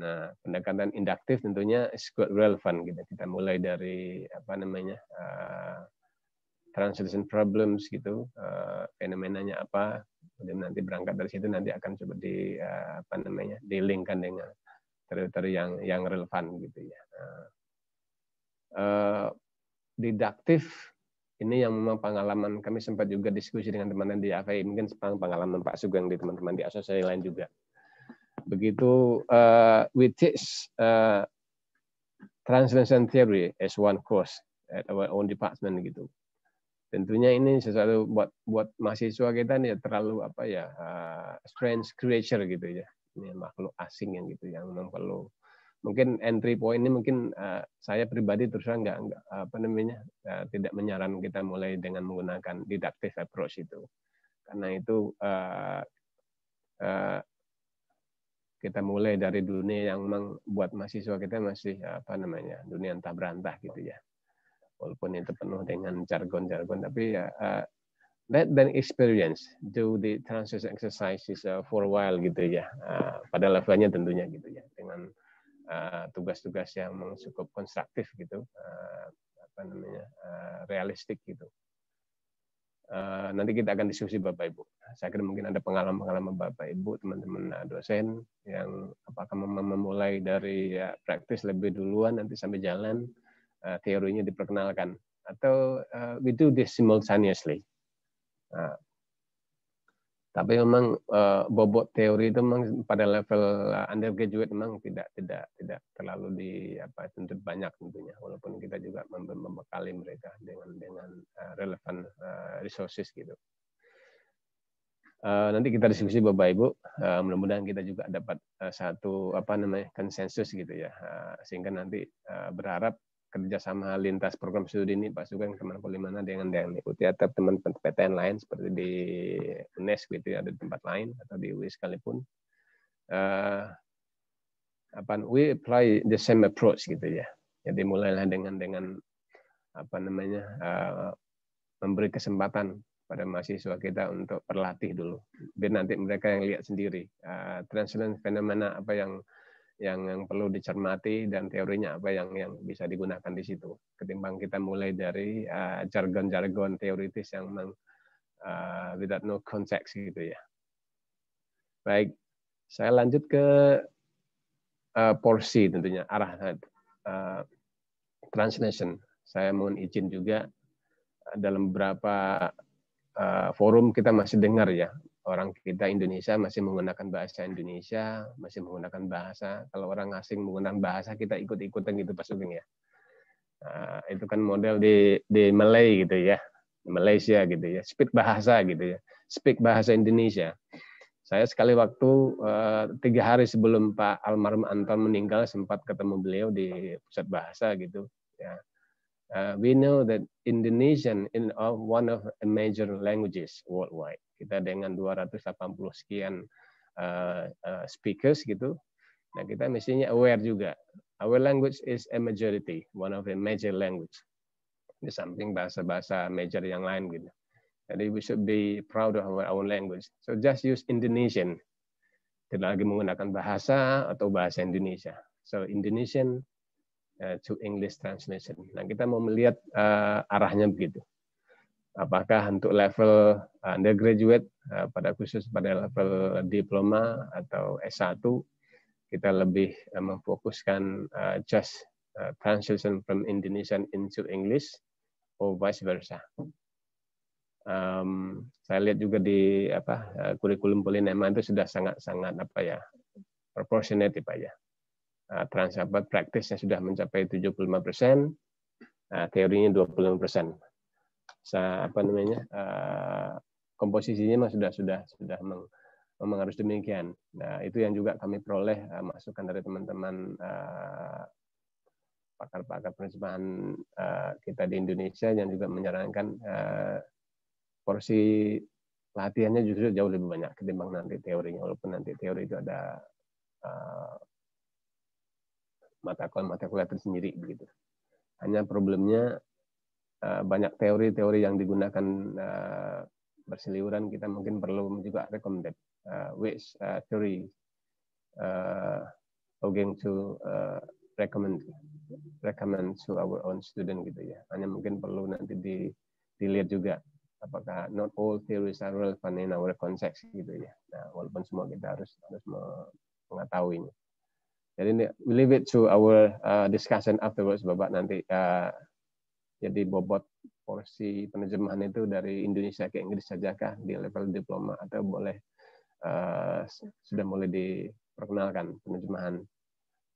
Nah, pendekatan induktif tentunya is good relevant gitu. Kita mulai dari apa namanya? Uh, translation problems gitu uh, fenomenanya apa kemudian nanti berangkat dari situ nanti akan coba di uh, apa namanya dilingkan dengan teritori yang yang relevan gitu ya uh, didaktif ini yang memang pengalaman kami sempat juga diskusi dengan teman-teman di AVI mungkin pengalaman Pak Sugeng di teman-teman di asosiasi lain juga begitu uh, which is uh, translation theory as one course at our own department gitu tentunya ini sesuatu buat buat mahasiswa kita nih terlalu apa ya uh, strange creature gitu ya ini makhluk asing yang gitu yang memang perlu mungkin entry point ini mungkin uh, saya pribadi terus terang nggak nggak apa namanya uh, tidak menyarankan kita mulai dengan menggunakan didaktif approach itu karena itu uh, uh, kita mulai dari dunia yang memang buat mahasiswa kita masih apa namanya dunia yang tak berantah gitu ya walaupun itu penuh dengan jargon-jargon tapi ya uh, let them experience do the transition exercises uh, for a while gitu ya uh, pada levelnya tentunya gitu ya dengan tugas-tugas uh, yang cukup konstruktif gitu uh, apa namanya uh, realistik gitu uh, nanti kita akan diskusi bapak ibu saya kira mungkin ada pengalaman-pengalaman bapak ibu teman-teman dosen yang apakah memulai dari ya, praktis lebih duluan nanti sampai jalan uh, teorinya diperkenalkan atau uh, we do this simultaneously. Nah, tapi memang uh, bobot teori itu memang pada level undergraduate memang tidak tidak tidak terlalu di apa tuntut banyak tentunya walaupun kita juga membekali mereka dengan dengan uh, relevan uh, resources gitu. Uh, nanti kita diskusi Bapak Ibu, uh, mudah-mudahan kita juga dapat uh, satu apa namanya konsensus gitu ya, uh, sehingga nanti uh, berharap kerjasama lintas program studi ini Pak Sugeng kemana mana dengan DLI atau teman teman PTN lain seperti di UNES gitu ya, ada di tempat lain atau di UI sekalipun uh, eh, apa we apply the same approach gitu ya jadi mulailah dengan dengan apa namanya uh, memberi kesempatan pada mahasiswa kita untuk berlatih dulu biar nanti mereka yang lihat sendiri uh, eh, transient fenomena apa yang yang yang perlu dicermati dan teorinya apa yang yang bisa digunakan di situ ketimbang kita mulai dari ah, jargon-jargon uh, teoritis yang uh, ah, tidak no context gitu ya baik saya lanjut ke uh, porsi tentunya arah uh, translation saya mohon izin juga dalam beberapa uh, forum kita masih dengar ya orang kita Indonesia masih menggunakan bahasa Indonesia, masih menggunakan bahasa. Kalau orang asing menggunakan bahasa, kita ikut-ikutan gitu Pak Sugeng ya. Nah, itu kan model di di Malay gitu ya, Malaysia gitu ya, speak bahasa gitu ya, speak bahasa Indonesia. Saya sekali waktu eh, tiga hari sebelum Pak almarhum Anton meninggal sempat ketemu beliau di pusat bahasa gitu. Ya. Uh, we know that Indonesian is uh, one of the major languages worldwide kita dengan 280 sekian uh, uh, speakers gitu nah kita mestinya aware juga our language is a majority one of the major language di samping bahasa-bahasa major yang lain gitu jadi we should be proud of our own language so just use Indonesian tidak lagi menggunakan bahasa atau bahasa Indonesia so Indonesian uh, to English translation nah kita mau melihat uh, arahnya begitu apakah untuk level uh, undergraduate uh, pada khusus pada level diploma atau S1 kita lebih uh, memfokuskan just translation from Indonesian into English or vice versa. Um, saya lihat juga di apa kurikulum Polinema itu sudah sangat-sangat apa ya proportionate Pak ya. Trans praktisnya sudah mencapai 75 teorinya 25 apa namanya uh, komposisinya memang sudah sudah sudah meng, memang harus demikian. Nah itu yang juga kami peroleh uh, masukan dari teman-teman uh, pakar-pakar penerjemahan uh, kita di Indonesia yang juga menyarankan uh, porsi latihannya justru jauh lebih banyak ketimbang nanti teorinya walaupun nanti teori itu ada uh, mata kuliah mata kuliah tersendiri begitu hanya problemnya Eh, banyak teori-teori yang digunakan eh, berseliuran, kita mungkin perlu juga recommended eh, which theory going to recommend recommend to our own student gitu ya. Hanya mungkin perlu nanti di, dilihat juga apakah not all theories are relevant in our context gitu ya. Nah, walaupun semua kita harus harus mengetahuinya. Jadi we leave it to our uh, discussion afterwards, Bapak nanti uh, jadi bobot porsi penerjemahan itu dari Indonesia ke Inggris saja sajakah di level diploma atau boleh uh, sudah mulai diperkenalkan penerjemahan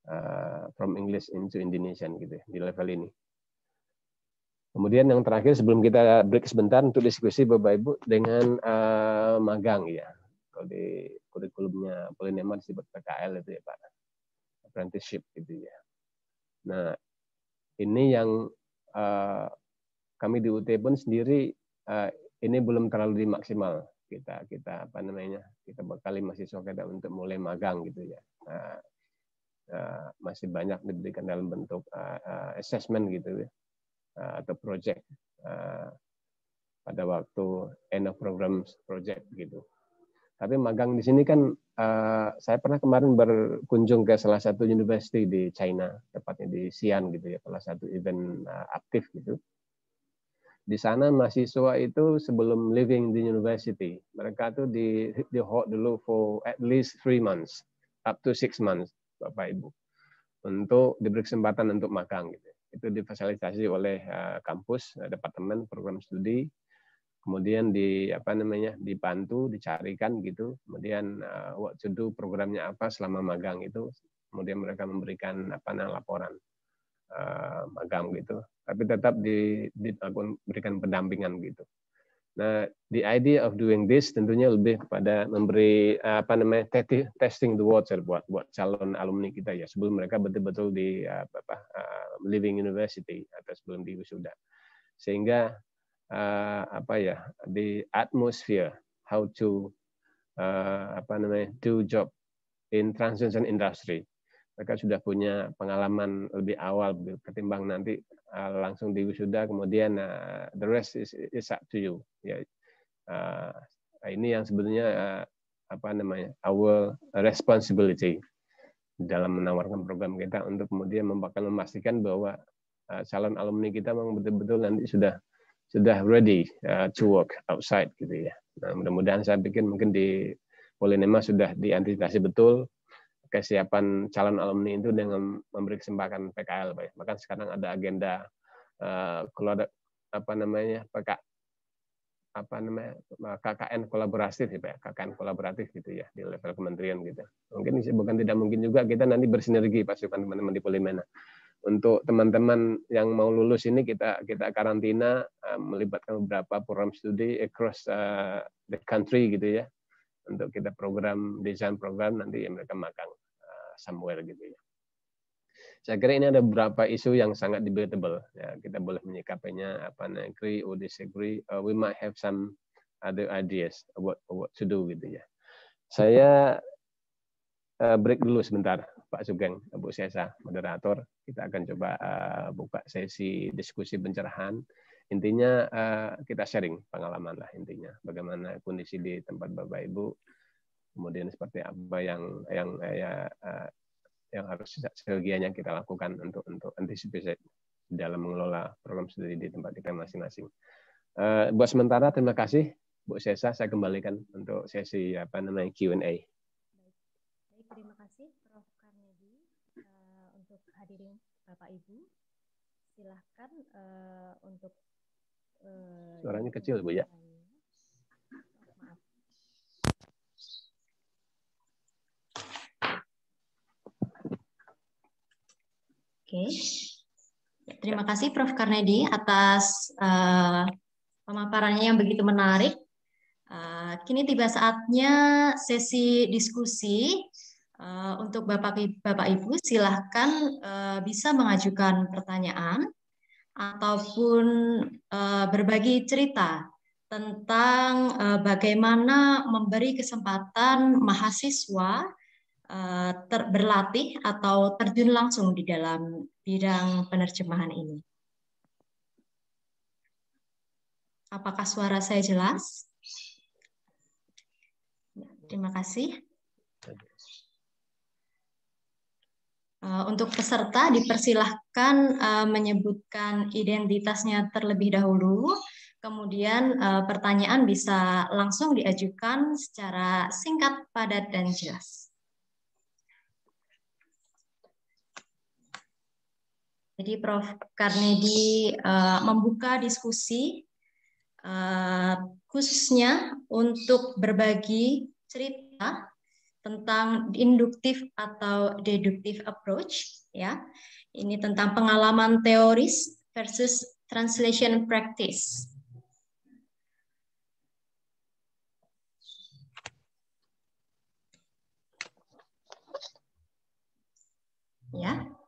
uh, from English into Indonesian gitu ya, di level ini. Kemudian yang terakhir sebelum kita break sebentar untuk diskusi Bapak Ibu dengan uh, magang ya. Kalau di kurikulumnya Polinema disebut PKL itu ya Pak. Apprenticeship gitu ya. Nah, ini yang Eh, kami di UT pun sendiri uh, ini belum terlalu dimaksimal kita kita apa namanya kita bekali mahasiswa kita untuk mulai magang gitu ya nah, eh, masih banyak diberikan dalam bentuk uh, assessment gitu ya atau project uh, pada waktu end of program project gitu tapi magang di sini kan uh, saya pernah kemarin berkunjung ke salah satu university di China, tepatnya di Xi'an gitu ya, salah satu event uh, aktif gitu. Di sana mahasiswa itu sebelum living di university, mereka tuh di di hold dulu for at least three months, up to six months, Bapak Ibu, untuk diberi kesempatan untuk magang gitu. Itu difasilitasi oleh uh, kampus, departemen program studi, kemudian di apa namanya dibantu dicarikan gitu kemudian uh, what to do programnya apa selama magang itu kemudian mereka memberikan apa namanya laporan uh, magang gitu tapi tetap di, memberikan pendampingan gitu nah the idea of doing this tentunya lebih kepada memberi uh, apa namanya testing the water buat buat calon alumni kita ya sebelum mereka betul-betul di uh, apa, uh, living university atau sebelum diwisuda sehingga uh, apa ya the atmosphere how to uh, apa namanya do job in transition industry mereka sudah punya pengalaman lebih awal ketimbang nanti uh, langsung diwisuda kemudian uh, the rest is, is up to you ya uh, ini yang sebetulnya uh, apa namanya our responsibility dalam menawarkan program kita untuk kemudian memastikan bahwa calon alumni kita memang betul-betul nanti sudah sudah ready uh, to work outside gitu ya. Nah, mudah-mudahan saya bikin mungkin di Polinema sudah diantisipasi betul kesiapan calon alumni itu dengan memberi kesempatan PKL, Pak. Ya. Bahkan sekarang ada agenda uh, keluar apa namanya PK apa namanya KKN kolaboratif ya Pak, ya. KKN kolaboratif gitu ya di level kementerian gitu. Mungkin bukan tidak mungkin juga kita nanti bersinergi pasukan teman-teman di Polimena untuk teman-teman yang mau lulus ini kita kita karantina eh, melibatkan beberapa program studi across uh, the country gitu ya untuk kita program desain program nanti yang mereka makan uh, somewhere gitu ya. Saya kira ini ada beberapa isu yang sangat debatable. Ya, kita boleh menyikapinya apa negeri or disagree. we might have some other ideas about what to do gitu ya. Saya break dulu sebentar. Pak Sugeng, Bu Sesa, moderator. Kita akan coba uh, buka sesi diskusi pencerahan. Intinya uh, kita sharing pengalaman lah intinya. Bagaimana kondisi di tempat Bapak Ibu, kemudian seperti apa yang yang eh, ya, uh, yang harus kita lakukan untuk untuk antisipasi dalam mengelola program studi di tempat kita masing-masing. Uh, buat sementara terima kasih Bu Sesa, saya kembalikan untuk sesi apa namanya Q&A. hadirin Bapak Ibu, silahkan uh, untuk uh, suaranya kecil Bu ya. Maaf. Oke. Terima kasih Prof Karnedi atas uh, pemaparannya yang begitu menarik. Uh, kini tiba saatnya sesi diskusi Eh, untuk Bapak, Bapak Ibu silahkan eh, bisa mengajukan pertanyaan ataupun eh, berbagi cerita tentang bagaimana memberi kesempatan mahasiswa uh, ter berlatih atau terjun langsung di dalam bidang penerjemahan ini. Apakah suara saya jelas? Ya, terima kasih. Eh, untuk peserta dipersilahkan eh, menyebutkan identitasnya terlebih dahulu, kemudian eh, pertanyaan bisa langsung diajukan secara singkat, padat, dan jelas. Jadi Prof. Karnedi membuka diskusi khususnya untuk berbagi cerita tentang induktif atau deduktif approach ya. Ini tentang pengalaman teoris versus translation practice. Ya.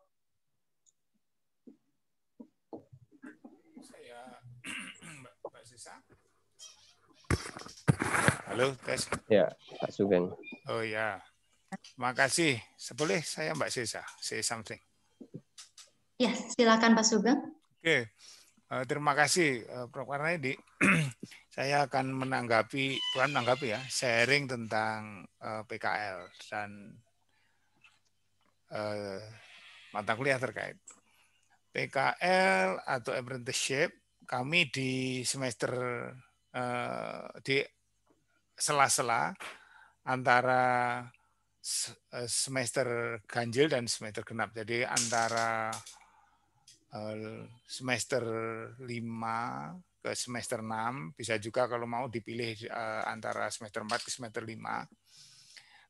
Halo, tes. Ya, Pak Sugeng. Oh ya. Makasih. Seboleh saya Mbak Sesa say something? Ya, silakan Pak Sugeng. Oke. Uh, terima kasih uh, Prof. Karnedi. saya akan menanggapi, bukan menanggapi ya, sharing tentang uh, eh, PKL dan uh, mata kuliah terkait. PKL atau apprenticeship kami di semester uh, di sela-sela antara eh, semester ganjil dan semester genap. Jadi antara eh, semester 5 ke semester 6, bisa juga kalau mau dipilih eh, antara semester 4 ke semester 5.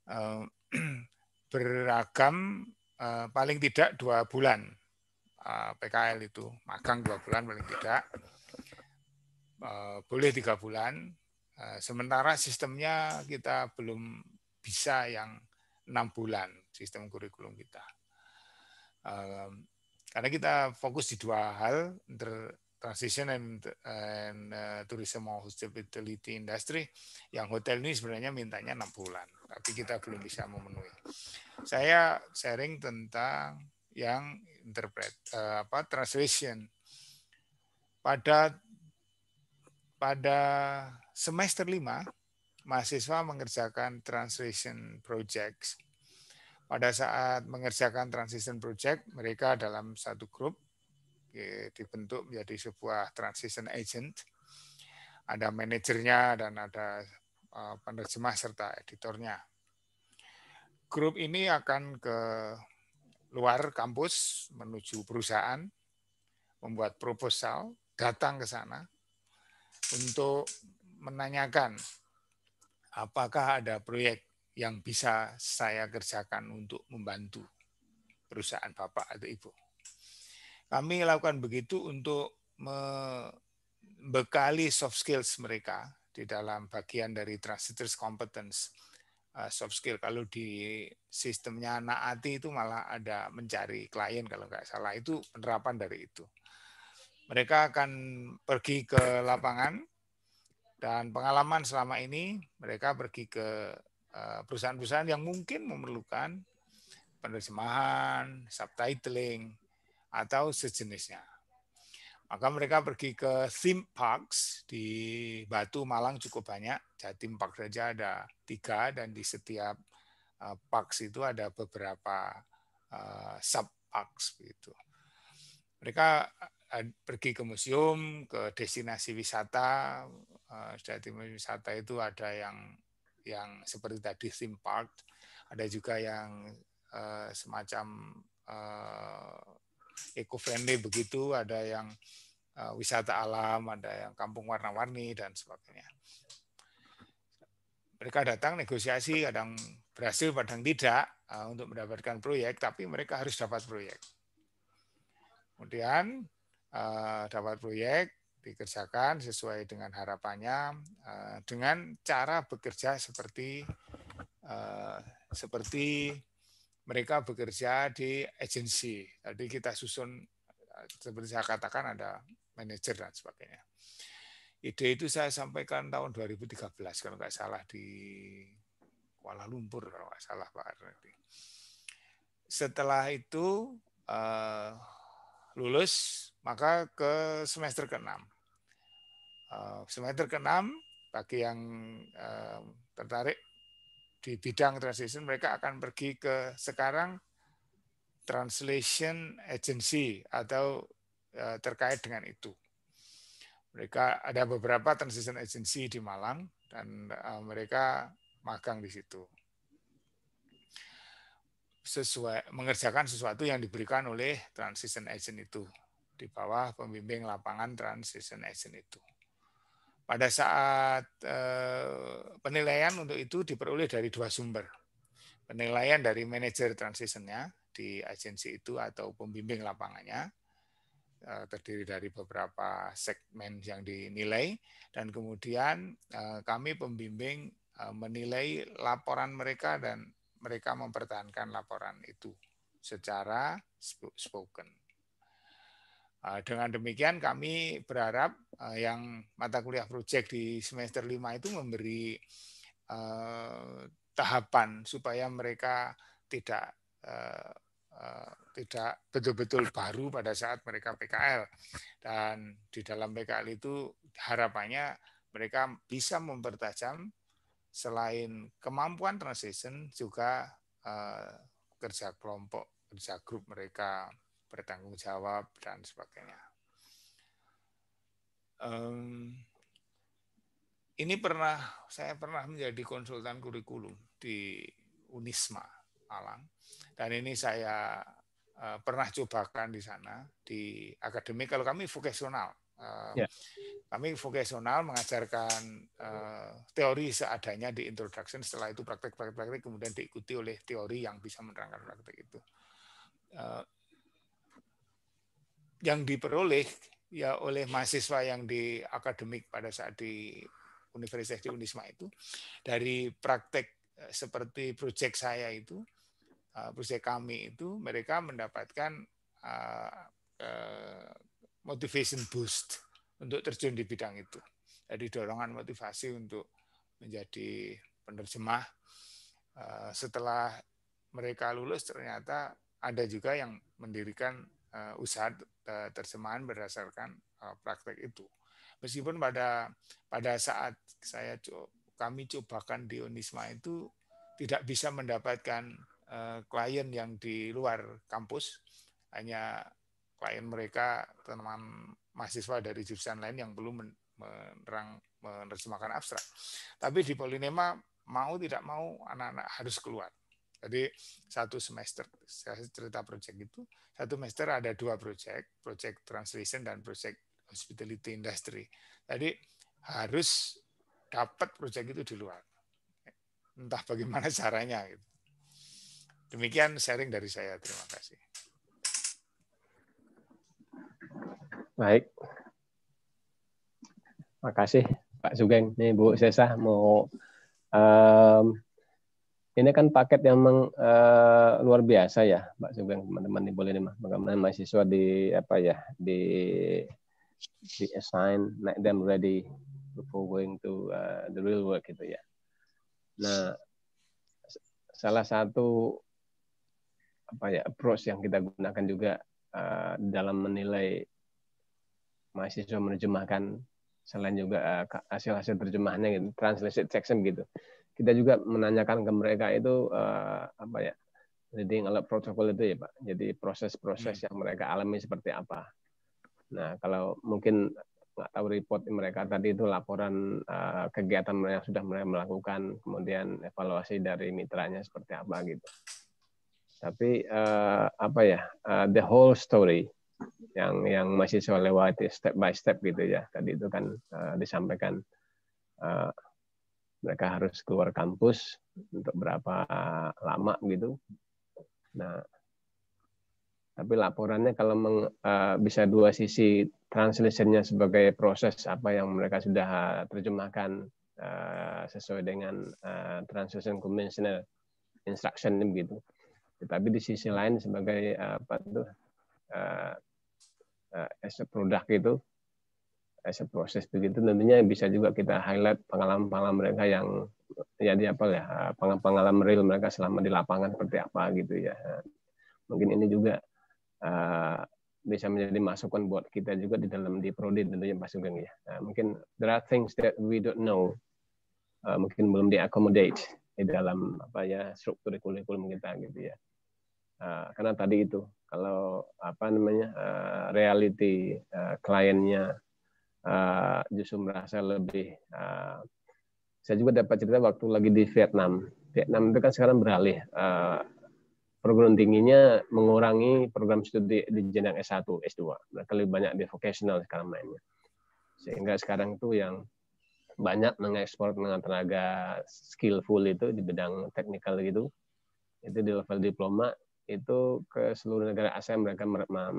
Beragam paling tidak dua bulan PKL itu, magang dua bulan paling tidak. Boleh tiga bulan, Eh, sementara sistemnya kita belum bisa yang enam bulan sistem kurikulum kita. Karena kita fokus di dua hal, transition and, and uh, tourism hospitality industry yang hotel ini sebenarnya mintanya enam bulan tapi kita belum bisa memenuhi saya sharing tentang yang interpret uh, apa translation pada pada semester lima mahasiswa mengerjakan transition projects. Pada saat mengerjakan transition project, mereka dalam satu grup dibentuk menjadi sebuah transition agent. Ada manajernya dan ada e, penerjemah serta editornya. Grup ini akan ke luar kampus menuju perusahaan, membuat proposal, datang ke sana untuk menanyakan apakah ada proyek yang bisa saya kerjakan untuk membantu perusahaan Bapak atau Ibu. Kami lakukan begitu untuk membekali soft skills mereka di dalam bagian dari transitors competence ah, soft skill. Kalau di sistemnya Naati itu malah ada mencari klien kalau nggak salah itu penerapan dari itu. Mereka akan pergi ke lapangan dan pengalaman selama ini mereka pergi ke eh, perusahaan-perusahaan yang mungkin memerlukan penerjemahan, subtitling, atau sejenisnya. Maka mereka pergi ke theme parks di Batu Malang cukup banyak. Jadi Park saja ada tiga dan di setiap eh, parks itu ada beberapa eh, sub parks begitu. Mereka pergi ke museum, ke destinasi wisata, Eh, Jatim wisata itu ada yang yang seperti tadi theme park, ada juga yang uh, semacam uh, eh, eco friendly begitu, ada yang uh, wisata alam, ada yang kampung warna-warni dan sebagainya. Mereka datang negosiasi, kadang berhasil, kadang tidak uh, untuk mendapatkan proyek, tapi mereka harus dapat proyek. Kemudian uh, dapat proyek, dikerjakan sesuai dengan harapannya eh, dengan cara bekerja seperti eh, seperti mereka bekerja di agensi. Jadi kita susun eh, seperti saya katakan ada manajer dan sebagainya. Ide itu saya sampaikan tahun 2013 kalau nggak salah di Kuala Lumpur kalau nggak salah Pak Arnoldi. Setelah itu lulus maka ke semester keenam Uh, semester ke-6 bagi yang uh, tertarik di bidang translation mereka akan pergi ke sekarang translation agency atau uh, terkait dengan itu. Mereka ada beberapa transition agency di Malang dan mereka magang di situ. Sesuai mengerjakan sesuatu yang diberikan oleh transition agent itu di bawah pembimbing lapangan transition agent itu. Pada saat eh, penilaian untuk itu diperoleh dari dua sumber. Penilaian dari manajer transitionnya di agensi itu atau pembimbing lapangannya eh, terdiri dari beberapa segmen yang dinilai dan kemudian eh, kami pembimbing menilai laporan mereka dan mereka mempertahankan laporan itu secara spoken. Ah, dengan demikian kami berharap ah, yang mata kuliah proyek di semester lima itu memberi ah, tahapan supaya mereka tidak tidak betul-betul baru pada saat mereka PKL dan di dalam PKL itu harapannya mereka bisa mempertajam selain kemampuan transition juga kerja kelompok kerja grup mereka bertanggung jawab dan sebagainya. Um, ini pernah saya pernah menjadi konsultan kurikulum di Unisma Malang dan ini saya uh, pernah cobakan di sana di akademik kalau kami vokasional uh, yeah. kami vokasional mengajarkan uh, teori seadanya di introduction setelah itu praktek-praktek kemudian diikuti oleh teori yang bisa menerangkan praktek itu eh, yang diperoleh ya oleh mahasiswa yang di akademik pada saat di Universitas di Unisma itu dari praktek eh, seperti proyek saya itu eh, proyek kami itu mereka mendapatkan eh, motivation boost untuk terjun di bidang itu jadi dorongan motivasi untuk menjadi penerjemah setelah mereka lulus ternyata ada juga yang mendirikan uh, usaha eh, terjemahan berdasarkan uh, praktek itu. Meskipun pada pada saat saya kami cobakan di Unisma itu tidak bisa mendapatkan klien yang di luar kampus, hanya klien mereka teman mahasiswa dari jurusan lain yang belum menerang menerjemahkan abstrak. Tapi di Polinema mau tidak mau anak-anak harus keluar. Jadi satu semester saya cerita proyek itu satu semester ada dua proyek, proyek translation dan proyek hospitality industry. Jadi harus dapat proyek itu di luar. Entah bagaimana caranya gitu. Demikian sharing dari saya. Terima kasih. Baik. Makasih Pak Sugeng. Nih Bu Sesa mau um, ini kan paket yang meng, uh, luar biasa ya, Mbak Sugeng, teman-teman di boleh nih, bagaimana mahasiswa di apa ya di di assign, make them ready before going to uh, the real work gitu ya. Nah, salah satu apa ya approach yang kita gunakan juga uh, dalam menilai mahasiswa menerjemahkan selain juga hasil-hasil uh, terjemahannya gitu, translation section gitu kita juga menanyakan ke mereka itu uh, apa ya leading alert protocol itu ya Pak. Jadi proses-proses hmm. yang mereka alami seperti apa. Nah kalau mungkin nggak tahu report mereka tadi itu laporan uh, kegiatan mereka sudah mereka melakukan, kemudian evaluasi dari mitranya seperti apa gitu. Tapi uh, apa ya uh, the whole story yang yang masih saya lewati step by step gitu ya. Tadi itu kan uh, disampaikan uh, mereka harus keluar kampus untuk berapa lama gitu. Nah, tapi laporannya kalau meng, uh, bisa dua sisi translationnya sebagai proses apa yang mereka sudah terjemahkan uh, sesuai dengan uh, translation conventional instruction gitu. Tetapi di sisi lain sebagai uh, apa tuh uh, uh, as itu as a proses begitu tentunya bisa juga kita highlight pengalaman-pengalaman mereka yang ya di apa ya eh, pengalaman real mereka selama di lapangan seperti apa gitu ya mungkin ini juga uh, bisa menjadi masukan buat kita juga di dalam di prodi tentunya Pak Sugeng ya nah, mungkin there are things that we don't know uh, mungkin belum diakomodate di dalam apa ya struktur kurikulum kita gitu ya uh, karena tadi itu kalau apa namanya uh, reality uh, kliennya Eh, justru merasa lebih eh, saya juga dapat cerita waktu lagi di Vietnam Vietnam itu kan sekarang beralih uh, eh, perguruan tingginya mengurangi program studi di jenjang S1 S2 mereka lebih banyak di vocational sekarang mainnya sehingga sekarang itu yang banyak mengekspor dengan tenaga skillful itu di bidang teknikal gitu itu di level diploma itu ke seluruh negara ASEAN mereka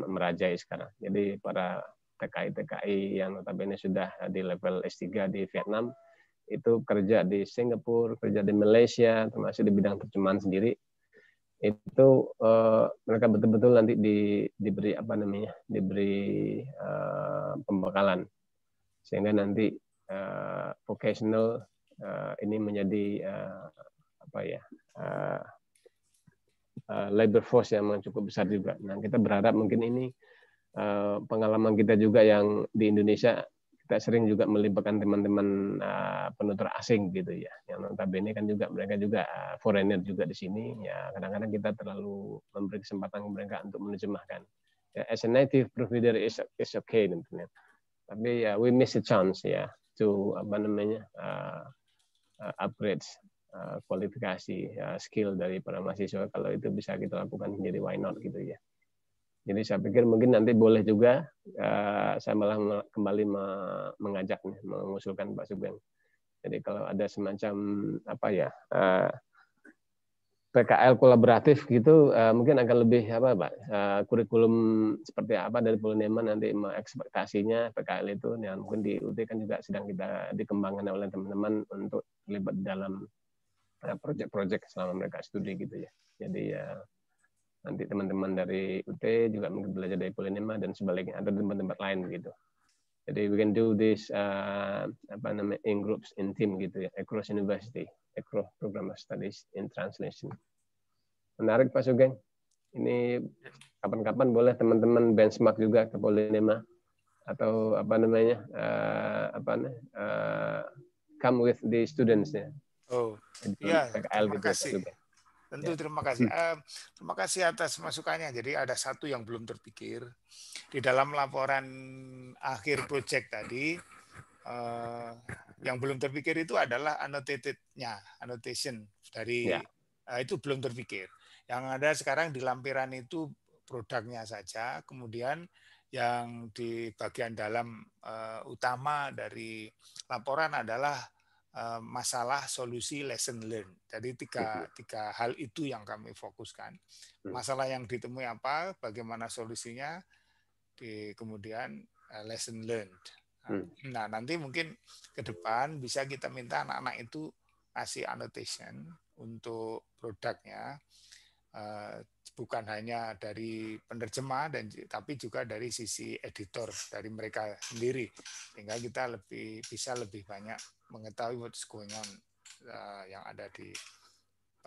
merajai sekarang jadi para TKI-TKI yang notabene sudah di level S3 di Vietnam, itu kerja di Singapura, kerja di Malaysia, termasuk di bidang terjemahan sendiri, itu uh, mereka betul-betul nanti di, diberi apa namanya, diberi uh, pembekalan sehingga nanti uh, vocational uh, ini menjadi uh, apa ya uh, uh, labor force yang cukup besar juga. Nah kita berharap mungkin ini Eh, pengalaman kita juga yang di Indonesia kita sering juga melibatkan teman-teman eh, penutur asing gitu ya yang notabene kan juga mereka juga eh, foreigner juga di sini ya kadang-kadang kita terlalu memberi kesempatan mereka untuk menerjemahkan ya, as a native provider is is okay tentunya tapi ya we miss a chance ya to apa namanya uh, upgrade uh, kualifikasi uh, skill dari para mahasiswa kalau itu bisa kita lakukan sendiri why not gitu ya jadi saya pikir mungkin nanti boleh juga uh, saya malah kembali mengajak nih, mengusulkan Pak Sugeng. Jadi kalau ada semacam apa ya uh, eh, PKL kolaboratif gitu uh, mungkin akan lebih apa Pak uh, kurikulum seperti apa dari Polinema nanti ekspektasinya PKL itu yang mungkin di UT kan juga sedang kita dikembangkan oleh teman-teman untuk terlibat dalam proyek-proyek selama mereka studi gitu ya. Jadi ya uh, nanti teman-teman dari UT juga mungkin belajar dari Polinema dan sebaliknya atau tempat-tempat lain gitu jadi we can do this uh, apa namanya in groups in team gitu ya across university across program studies in translation menarik Pak Sugeng ini kapan-kapan boleh teman-teman benchmark juga ke Polinema atau apa namanya uh, apa uh, come with the students ya oh iya terima gitu ya, kasih gitu. Tentu ya. terima kasih. Uh, terima kasih atas masukannya. Jadi ada satu yang belum terpikir di dalam laporan akhir proyek tadi. Uh, yang belum terpikir itu adalah annotatednya, annotation dari ya. uh, itu belum terpikir. Yang ada sekarang di lampiran itu produknya saja, kemudian yang di bagian dalam uh, utama dari laporan adalah Eh, masalah, solusi, lesson learn. Jadi tiga, iya. tiga hal itu yang kami fokuskan. Hmm. Masalah yang ditemui apa, bagaimana solusinya, di, kemudian eh, lesson learned. Nah, hmm. nah nanti mungkin ke depan bisa kita minta anak-anak itu kasih annotation untuk produknya eh, bukan hanya dari penerjemah dan tapi juga dari sisi editor dari mereka sendiri sehingga kita lebih bisa lebih banyak mengetahui what's going on uh, yang ada di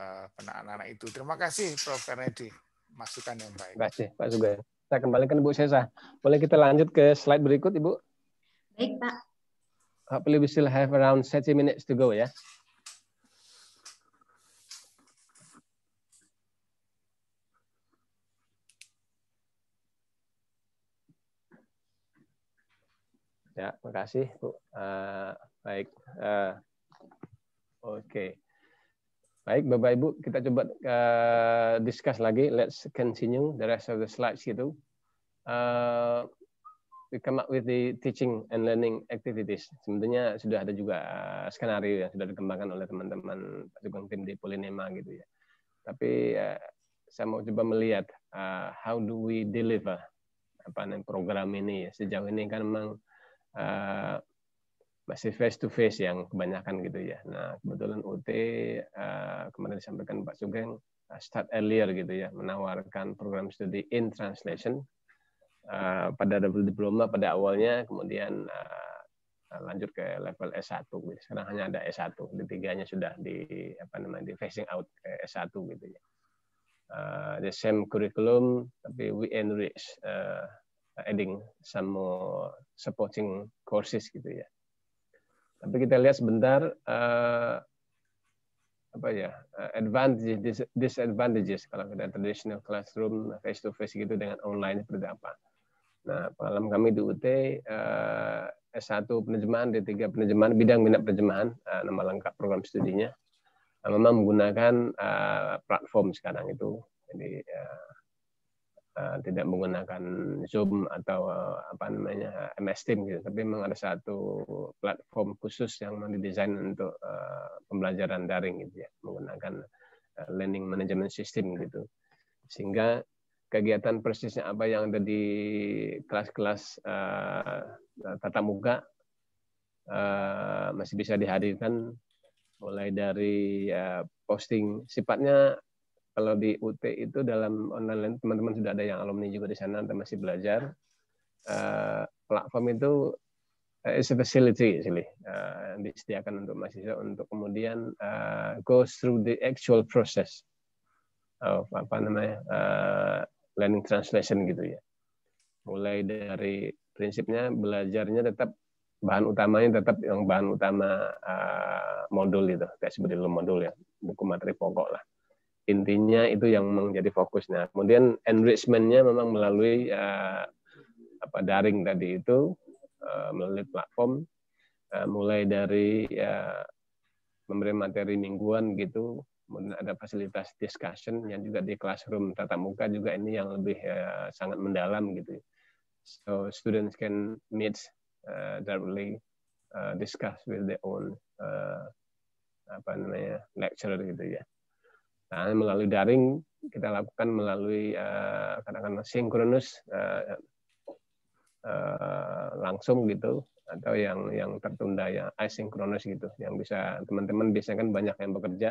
uh, anak-anak itu. Terima kasih Prof. Kennedy, masukan yang baik. Terima kasih Pak Sugeng. Saya kembalikan Ibu Sesa. Boleh kita lanjut ke slide berikut, Ibu? Baik, Pak. Hopefully we still have around 30 minutes to go ya. Yeah? Ya, kasih Bu. Uh, baik. Uh, Oke. Okay. Baik, Bapak Ibu, kita coba uh, discuss lagi. Let's continue the rest of the slides itu. Uh, we come up with the teaching and learning activities. Sebenarnya sudah ada juga skenario yang sudah dikembangkan oleh teman-teman pasukan tim di Polinema gitu ya. Tapi uh, saya mau coba melihat uh, how do we deliver apa program ini ya. Sejauh ini kan memang Eh, masih face to face yang kebanyakan gitu ya. Nah kebetulan UT uh, eh, kemarin disampaikan Pak Sugeng uh, start earlier gitu ya menawarkan program studi in translation uh, pada double diploma pada awalnya kemudian uh, lanjut ke level S1 gitu. Sekarang hanya ada S1, ketiganya sudah di apa namanya di facing out ke S1 gitu ya. Uh, the same curriculum tapi we enrich uh, adding some more supporting courses gitu ya. Tapi kita lihat sebentar uh, apa ya eh, advantages disadvantages kalau kita traditional classroom face to face gitu dengan online seperti apa. Nah, pengalaman kami di UT uh, eh, S1 penerjemahan, D3 penerjemahan, bidang minat penerjemahan, uh, nama lengkap program studinya. Uh, memang menggunakan uh, platform sekarang itu. Jadi uh, Eh, tidak menggunakan Zoom atau eh, apa namanya MS Team gitu, tapi memang ada satu platform khusus yang didesain untuk eh, pembelajaran daring gitu ya, menggunakan learning management system gitu. Sehingga kegiatan persisnya apa yang ada di kelas-kelas uh, tatap muka uh, masih bisa dihadirkan mulai dari uh, posting sifatnya kalau di UT itu dalam online teman-teman sudah ada yang alumni juga di sana dan masih belajar uh, platform itu uh, eh, is a facility actually uh, disediakan untuk mahasiswa untuk kemudian uh, go through the actual process of apa namanya uh, learning translation gitu ya mulai dari prinsipnya belajarnya tetap bahan utamanya tetap yang bahan utama uh, modul itu kayak seperti modul ya buku materi pokok lah intinya itu yang menjadi fokusnya. Kemudian enrichmentnya memang melalui uh, apa daring tadi itu uh, melalui platform uh, mulai dari uh, memberi materi mingguan gitu, kemudian ada fasilitas discussion yang juga di classroom tatap muka juga ini yang lebih uh, sangat mendalam gitu. So students can meet uh, directly uh, discuss with their own uh, apa namanya lecturer gitu ya. Nah, melalui daring kita lakukan melalui uh, eh, katakanlah sinkronus uh, eh, uh, eh, langsung gitu atau yang yang tertunda ya asinkronus gitu yang bisa teman-teman biasanya kan banyak yang bekerja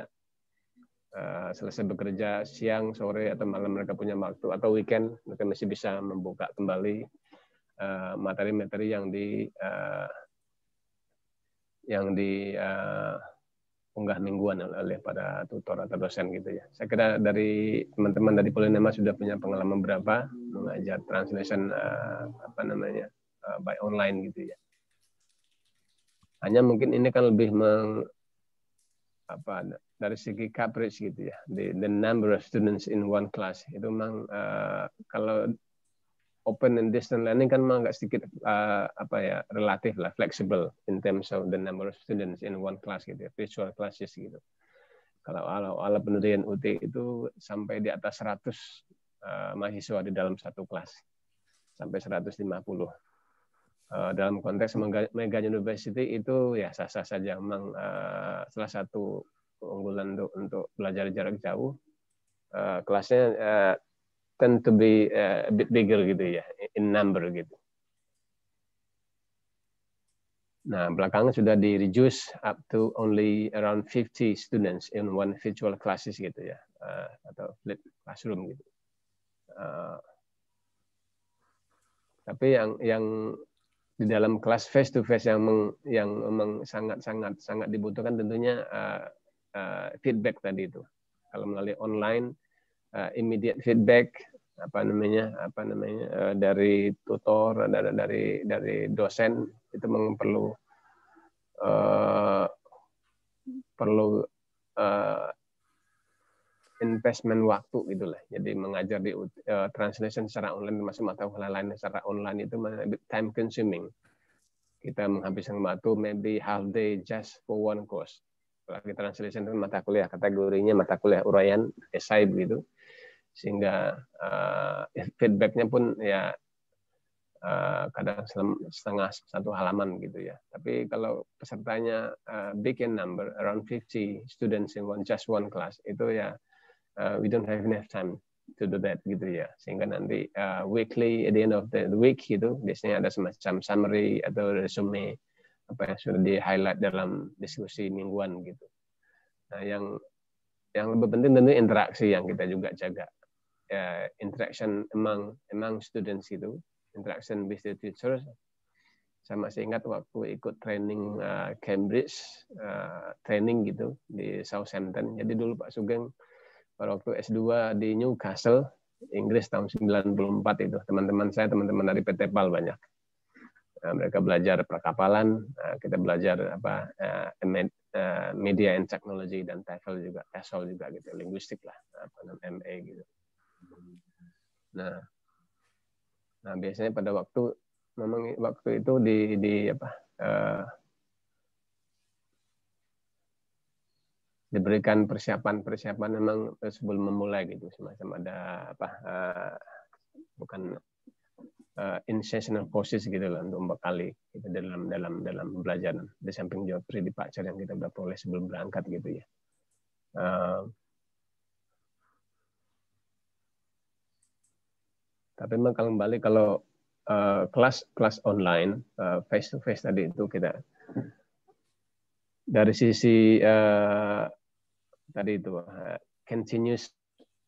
uh, selesai bekerja siang sore atau malam mereka punya waktu atau weekend mereka masih bisa membuka kembali materi-materi uh, yang di uh, yang di uh, unggah mingguan oleh ya, pada tutor atau dosen gitu ya. Saya kira dari teman-teman dari Polinema sudah punya pengalaman berapa mengajar translation uh, apa namanya uh, by online gitu ya. Hanya mungkin ini kan lebih meng, apa dari segi coverage gitu ya, the, the number of students in one class itu memang uh, kalau open and distant learning kan memang agak sedikit uh, apa ya relatif lah fleksibel in terms of the number of students in one class gitu ya, virtual classes gitu. Kalau ala, ala penelitian UT itu sampai di atas 100 uh, eh, mahasiswa di dalam satu kelas. Sampai 150. Uh, eh, dalam konteks mega university itu ya sah-sah saja memang uh, salah satu keunggulan untuk, untuk belajar jarak jauh. Uh, kelasnya uh, tend to be eh, a bit bigger gitu ya in number gitu. Nah, belakangan sudah di reduce up to only around 50 students in one virtual classes gitu ya uh, atau flip classroom gitu. Uh, tapi yang yang di dalam kelas face to face yang meng, yang memang sangat sangat sangat dibutuhkan tentunya uh, uh, feedback tadi itu. Kalau melalui online uh, immediate feedback apa namanya apa namanya uh, dari tutor dari dari dari dosen itu memang perlu uh, perlu uh, investment waktu gitulah jadi mengajar di uh, translation secara online termasuk mata kuliah lain secara online itu time consuming kita menghabiskan waktu maybe half day just for one course lagi translation itu mata kuliah kategorinya mata kuliah uraian esai begitu sehingga uh, feedbacknya pun ya uh, kadang setengah satu halaman gitu ya. Tapi kalau pesertanya uh, big in number around 50 students in one just one class itu ya uh, we don't have enough time to do that gitu ya. Sehingga nanti uh, weekly at the end of the week gitu biasanya ada semacam summary atau resume apa yang sudah di highlight dalam diskusi mingguan gitu. Nah yang yang lebih penting tentu interaksi yang kita juga jaga uh, interaction among among students itu interaction the teachers sama saya ingat waktu ikut training uh, Cambridge uh, training gitu di Southampton jadi dulu Pak Sugeng pada waktu S2 di Newcastle Inggris tahun 94 itu teman-teman saya teman-teman dari PT PAL banyak nah, mereka belajar perkapalan uh, kita belajar apa uh, media and technology dan TEFL juga TESOL juga gitu linguistik lah apa namanya MA gitu Nah, nah biasanya pada waktu memang waktu itu di di apa uh, diberikan persiapan-persiapan memang eh, sebelum memulai gitu semacam ada apa uh, bukan uh, intentional process gitu lah untuk membekali gitu, dalam dalam dalam pembelajaran di samping geometri di pacar yang kita udah peroleh sebelum berangkat gitu ya. Uh, Tapi memang kalau kembali kalau uh, kelas kelas online uh, eh, face to face tadi itu kita dari sisi uh, tadi itu uh, continuous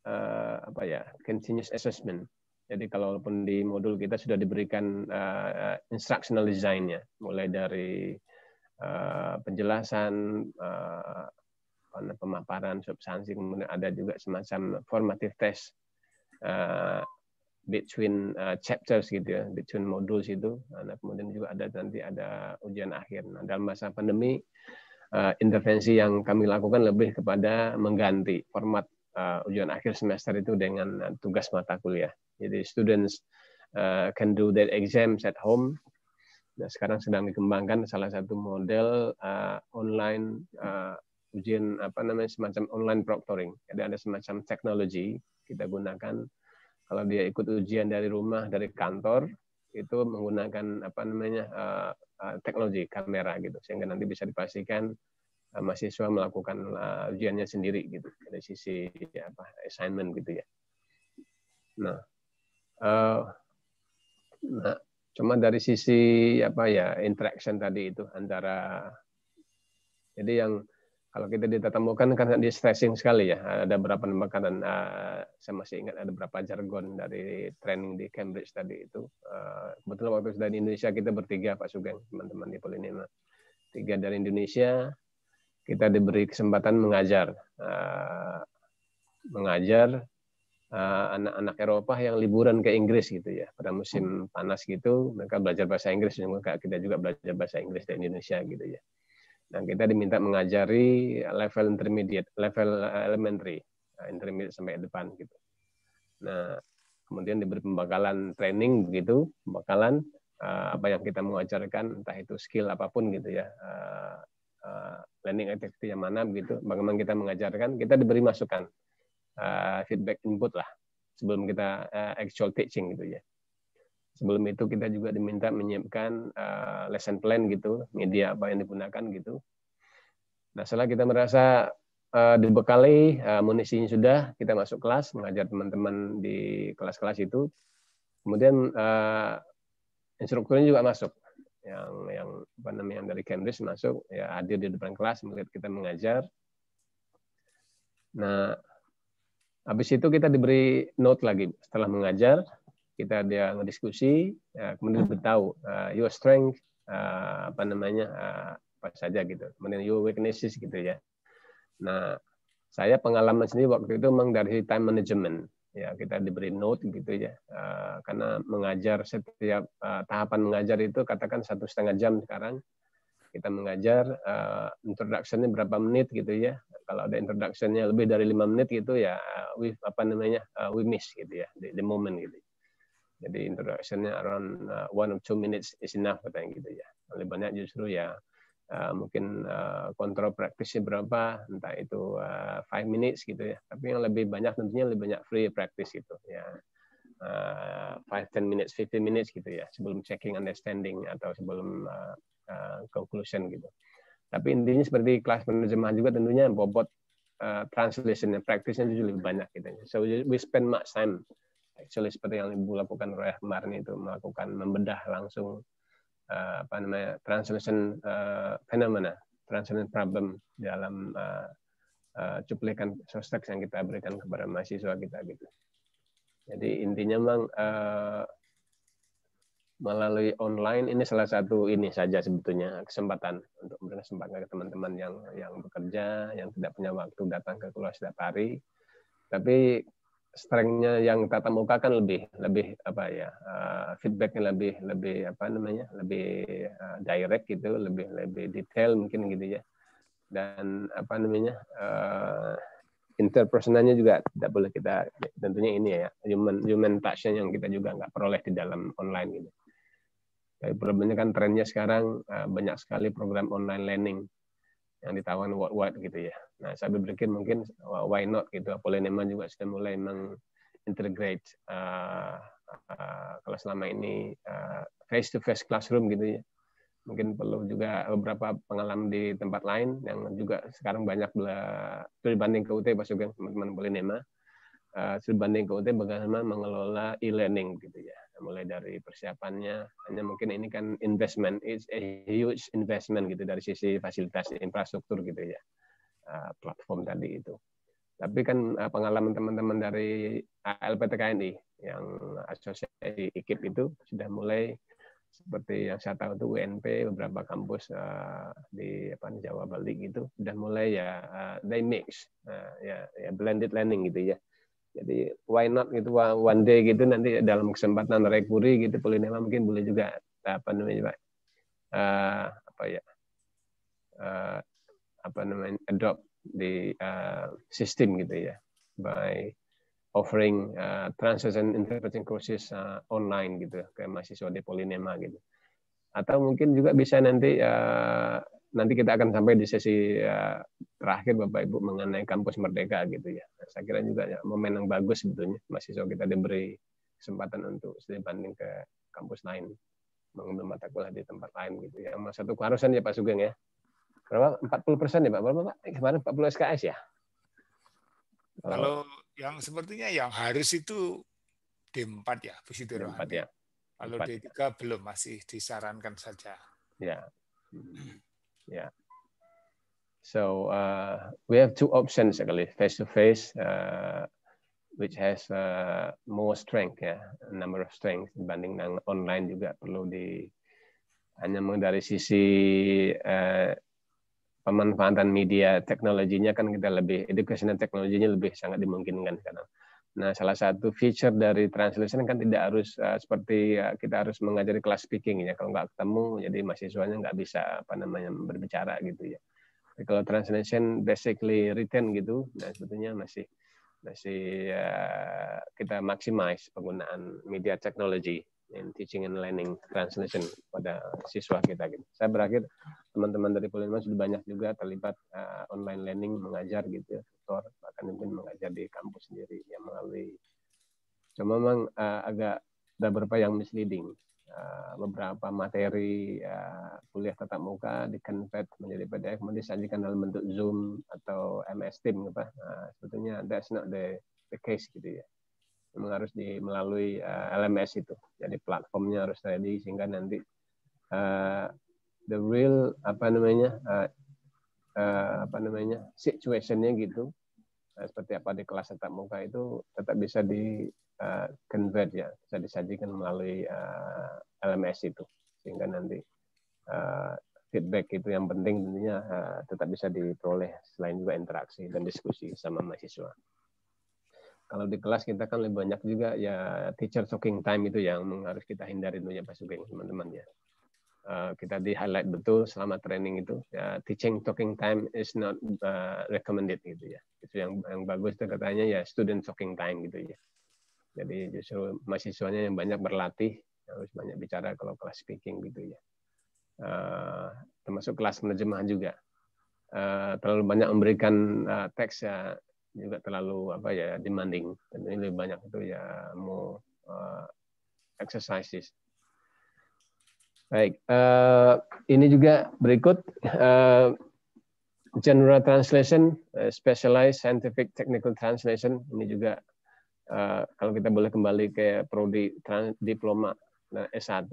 uh, apa ya continuous assessment. Jadi kalau walaupun di modul kita sudah diberikan uh, instructional designnya mulai dari uh, penjelasan, uh, pemaparan substansi, kemudian ada juga semacam formative test, between uh, chapters gitu ya, between modules itu. Nah, nah, kemudian juga ada nanti ada ujian akhir. Nah, dalam masa pandemi uh, intervensi yang kami lakukan lebih kepada mengganti format uh, ujian akhir semester itu dengan uh, tugas mata kuliah. Jadi students uh, can do their exams at home. Nah, sekarang sedang dikembangkan salah satu model uh, online uh, ujian apa namanya semacam online proctoring. Jadi ada semacam teknologi kita gunakan kalau dia ikut ujian dari rumah dari kantor itu menggunakan apa namanya uh, uh, teknologi kamera gitu sehingga nanti bisa dipastikan uh, mahasiswa melakukan uh, ujiannya sendiri gitu dari sisi ya, apa assignment gitu ya nah uh, nah cuma dari sisi apa ya interaction tadi itu antara jadi yang kalau kita ditemukan karena di stressing sekali ya ada berapa makanan uh, saya masih ingat ada berapa jargon dari training di Cambridge tadi itu uh, kebetulan waktu sudah di Indonesia kita bertiga Pak Sugeng teman-teman di Polinema tiga dari Indonesia kita diberi kesempatan mengajar uh, mengajar anak-anak uh, Eropa yang liburan ke Inggris gitu ya pada musim panas gitu mereka belajar bahasa Inggris juga kita juga belajar bahasa Inggris dari Indonesia gitu ya Nah, kita diminta mengajari level intermediate, level eh, elementary, eh, intermediate sampai depan gitu. Nah, kemudian diberi pembekalan training begitu, pembekalan eh, apa yang kita mengajarkan, entah itu skill apapun gitu ya, learning activity yang mana begitu, bagaimana kita mengajarkan, kita diberi masukan, feedback input lah sebelum kita actual teaching gitu ya. Sebelum itu kita juga diminta menyiapkan uh, lesson plan gitu, media apa yang digunakan gitu. Nah, setelah kita merasa uh, dibekali, uh, munisinya sudah, kita masuk kelas, mengajar teman-teman di kelas-kelas itu. Kemudian uh, instrukturnya juga masuk, yang yang apa namanya yang dari Cambridge masuk, ya hadir di depan kelas melihat kita mengajar. Nah, habis itu kita diberi note lagi setelah mengajar, kita dia ngediskusi ya, kemudian hmm. tahu uh, eh, your strength uh, apa namanya uh, apa saja gitu kemudian your weaknesses gitu ya nah saya pengalaman sendiri waktu itu memang dari time management ya kita diberi note gitu ya uh, karena mengajar setiap uh, tahapan mengajar itu katakan satu setengah jam sekarang kita mengajar uh, introductionnya berapa menit gitu ya kalau ada introductionnya lebih dari lima menit gitu ya uh, we apa namanya uh, we miss gitu ya the, the moment gitu jadi introductionnya around uh, one or two minutes is enough katanya gitu ya. Lebih banyak justru ya uh, mungkin uh, kontrol praktisnya berapa, entah itu uh, five minutes gitu ya. Tapi yang lebih banyak tentunya lebih banyak free practice gitu ya. Uh, five ten minutes, 15 minutes gitu ya sebelum checking understanding atau sebelum uh, uh, conclusion gitu. Tapi intinya seperti kelas penerjemahan juga tentunya bobot uh, translation praktisnya justru lebih banyak gitu. So we spend much time actually seperti yang Ibu lakukan oleh kemarin itu melakukan membedah langsung uh, apa namanya translation uh, eh, fenomena, translation problem dalam uh, uh, cuplikan sosok yang kita berikan kepada mahasiswa kita gitu. Jadi intinya memang uh, melalui online ini salah satu ini saja sebetulnya kesempatan untuk memberikan kesempatan ke teman-teman yang yang bekerja yang tidak punya waktu datang ke kelas setiap hari tapi strengthnya yang tatap muka kan lebih lebih apa ya uh, feedbacknya lebih lebih apa namanya lebih uh, direct gitu lebih lebih detail mungkin gitu ya dan apa namanya uh, interpersonalnya juga tidak boleh kita tentunya ini ya human human touchnya yang kita juga nggak peroleh di dalam online gitu tapi problemnya kan trennya sekarang uh, banyak sekali program online learning yang ditawan worldwide gitu ya Nah, saya berpikir mungkin why not gitu. polinema juga sudah mulai mengintegrate uh, uh, kalau selama ini uh, eh, face to face classroom gitu ya. Mungkin perlu juga beberapa pengalaman di tempat lain yang juga sekarang banyak bela dibanding ke UT Pak Sugeng teman-teman polinema Uh, sebanding ke UT bagaimana mengelola e-learning gitu ya mulai dari persiapannya hanya mungkin ini kan investment it's a huge investment gitu dari sisi fasilitas infrastruktur gitu ya Eh, platform tadi itu. Tapi kan eh, pengalaman teman-teman dari LPTKNI yang asosiasi IKIP itu sudah mulai seperti yang saya tahu itu UNP beberapa kampus eh, di apa di Jawa Bali itu sudah mulai ya they mix ya, ya blended learning gitu ya jadi why not gitu one day gitu nanti dalam kesempatan rekuri gitu Polinema mungkin boleh juga apa namanya pak uh, apa ya uh, apa namanya adopt the uh, system gitu ya by offering uh, translation interpreting courses uh, online gitu kayak mahasiswa di Polinema gitu atau mungkin juga bisa nanti uh, nanti kita akan sampai di sesi uh, terakhir Bapak Ibu mengenai kampus merdeka gitu ya saya kira juga ya, momen yang bagus sebetulnya mahasiswa kita diberi kesempatan untuk studi banding ke kampus lain mengambil mata kuliah di tempat lain gitu ya. sama satu keharusan ya Pak Sugeng ya berapa 40 persen ya Pak? Berapa Pak? Eh, kemarin 40 SKS ya? Kalau yang sepertinya yang harus itu D4 ya, visi D4 ya. Kalau d tiga ya. belum masih disarankan saja. Ya. Ya. So uh, we have two options actually, face to face uh, which has uh, more strength ya, yeah, number of strength dibanding online juga perlu di hanya dari sisi uh, pemanfaatan media teknologinya kan kita lebih education teknologinya lebih sangat dimungkinkan sekarang. Nah, salah satu feature dari translation kan tidak harus uh, seperti uh, kita harus mengajari kelas speaking ya. Kalau nggak ketemu, jadi mahasiswanya nggak bisa apa namanya berbicara gitu ya. Jadi kalau translation basically written gitu, nah sebetulnya masih masih uh, kita maximize penggunaan media technology in teaching and learning translation pada siswa kita gitu. Saya berakhir teman-teman dari Polinema sudah banyak juga terlibat uh, online learning mengajar gitu ya, tutor bahkan mungkin mengajar di kampus sendiri yang melalui cuma memang uh, agak ada beberapa yang misleading uh, beberapa materi uh, kuliah tatap muka di convert menjadi PDF kemudian disajikan dalam bentuk Zoom atau MS Team apa gitu ya. uh, nah, sebetulnya that's not the the case gitu ya memang harus di melalui uh, LMS itu jadi platformnya harus ready sehingga nanti uh, the real apa namanya uh, uh, apa namanya situationnya gitu uh, seperti apa di kelas tatap muka itu tetap bisa di uh, convert ya bisa disajikan melalui uh, LMS itu sehingga nanti uh, feedback itu yang penting tentunya uh, tetap bisa diperoleh selain juga interaksi dan diskusi sama mahasiswa kalau di kelas kita kan lebih banyak juga ya teacher talking time itu yang harus kita hindari dulu ya Pak Sugeng teman-teman ya. Eh, kita di highlight betul selama training itu ya, teaching talking time is not uh, recommended gitu ya itu yang yang bagus itu katanya ya student talking time gitu ya jadi justru mahasiswanya yang banyak berlatih harus banyak bicara kalau kelas speaking gitu ya uh, termasuk kelas penerjemahan juga uh, terlalu banyak memberikan uh, teks ya juga terlalu apa ya demanding dan lebih banyak itu ya mau uh, exercises Baik, uh, ini juga berikut uh, eh, general translation, uh, specialized scientific technical translation. Ini juga uh, kalau kita boleh kembali ke prodi trans, diploma nah, S1.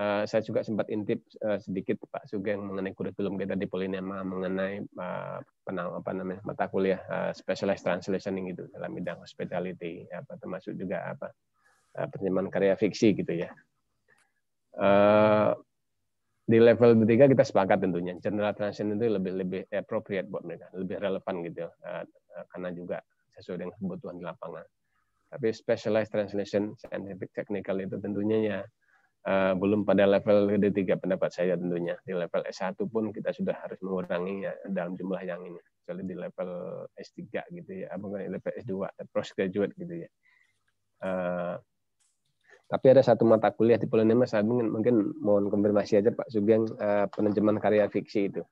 Uh, saya juga sempat intip uh, sedikit Pak Sugeng mengenai kurikulum kita di Polinema mengenai uh, penang, apa namanya mata kuliah uh, specialized translation itu dalam bidang hospitality apa termasuk juga apa uh, karya fiksi gitu ya Eh, di level ketiga kita sepakat tentunya general transition itu lebih lebih appropriate buat mereka lebih relevan gitu uh, karena juga sesuai dengan kebutuhan di lapangan tapi specialized translation scientific technical itu tentunya ya belum pada level D3 pendapat saya tentunya di level S1 pun kita sudah harus mengurangi ya, dalam jumlah yang ini kecuali di level S3 gitu ya apa level S2 postgraduate gitu ya tapi ada satu mata kuliah di Polonema saya mungkin, mungkin mohon konfirmasi aja Pak Sugeng uh, eh, penerjemahan karya fiksi itu.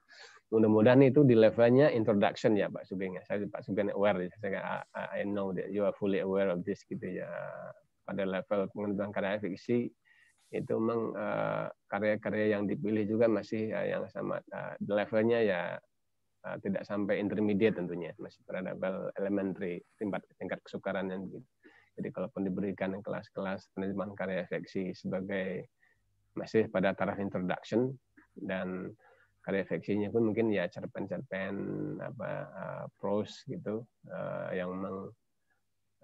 Mudah-mudahan itu di levelnya introduction ya Pak Sugeng. ya. Saya Pak Sugeng aware ya. Saya I, I know that you are fully aware of this gitu ya. Pada level penerjemahan karya fiksi itu memang eh, karya-karya yang dipilih juga masih eh, yang sama uh, levelnya ya tidak sampai intermediate tentunya masih pada level elementary tingkat tingkat kesukaran yang begitu. Jadi kalaupun diberikan kelas-kelas manajemen karya efeksi sebagai masih pada taraf introduction dan karya efeksinya pun mungkin ya cerpen-cerpen apa uh, prose gitu uh, yang meng,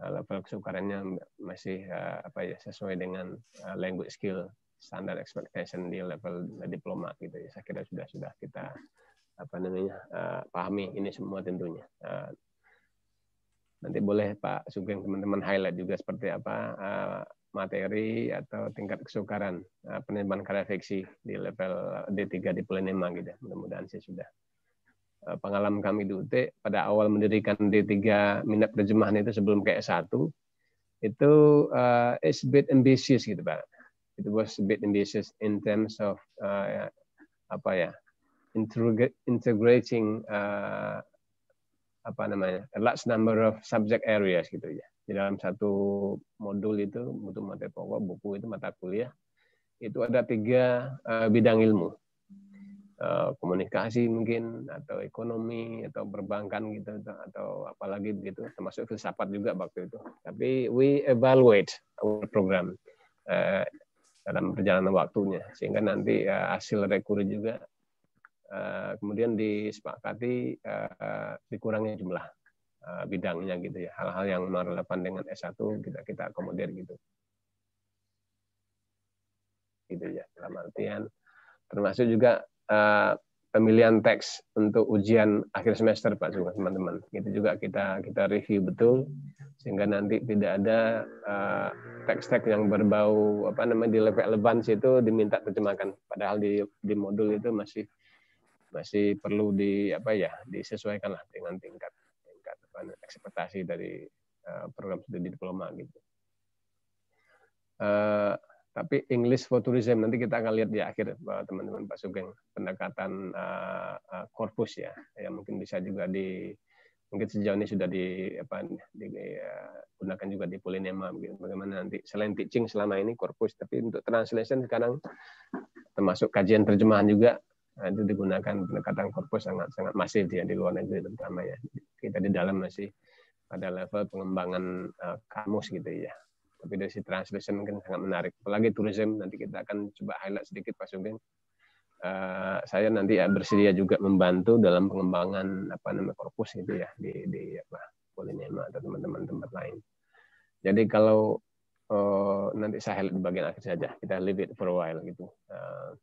eh, level kesukarannya masih uh, apa ya sesuai dengan uh, language skill standar expectation di level diploma gitu ya saya kira sudah sudah kita apa namanya uh, pahami ini semua tentunya uh, Nanti boleh Pak Sugeng teman-teman highlight juga seperti apa eh, materi atau tingkat kesukaran eh, penerimaan karya fiksi di level eh, D3 di Plenema gitu. Ya. Mudah-mudahan sih sudah pengalaman kami di UT pada awal mendirikan D3 minat terjemahan itu sebelum ke S1 itu uh, is a bit ambitious gitu Pak. itu was a bit ambitious in terms of uh, apa ya integrating uh, apa namanya a large number of subject areas gitu ya di dalam satu modul itu butuh materi pokok buku itu mata kuliah itu ada tiga uh, bidang ilmu eh, komunikasi mungkin atau ekonomi atau perbankan gitu atau, apalagi begitu termasuk filsafat juga waktu itu tapi we evaluate our program uh, dalam perjalanan waktunya sehingga nanti uh, hasil rekrut juga Eh, kemudian disepakati eh, dikurangi jumlah eh, bidangnya gitu ya hal-hal yang relevan dengan S1 kita kita akomodir gitu gitu ya dalam artian termasuk juga pemilihan teks untuk ujian akhir semester Pak juga teman-teman. Itu juga kita kita review betul sehingga nanti tidak ada teks-teks yang berbau apa namanya di level advance itu diminta terjemahkan padahal di di modul itu masih masih perlu di apa ya disesuaikan lah dengan tingkat tingkat apa, ekspektasi dari uh, program studi diploma gitu. Uh, tapi English for Tourism nanti kita akan lihat di akhir eh, teman-teman Pak Sugeng pendekatan korpus uh, korpus ya yang mungkin bisa juga di mungkin sejauh ini sudah di apa digunakan juga di Polinema bagaimana nanti selain teaching selama ini korpus tapi untuk translation sekarang termasuk kajian terjemahan juga Nah, itu digunakan pendekatan korpus sangat sangat masif ya di luar negeri terutama ya. Kita di dalam masih pada level pengembangan uh, kamus gitu ya. Tapi dari si translation mungkin sangat menarik. Apalagi tourism nanti kita akan coba highlight sedikit Pak Sugeng. Uh, saya nanti ya bersedia juga membantu dalam pengembangan apa namanya korpus gitu ya di di apa Polinema atau teman-teman tempat lain. Jadi kalau uh, nanti saya highlight di bagian akhir saja. Kita leave it for a while gitu. Uh,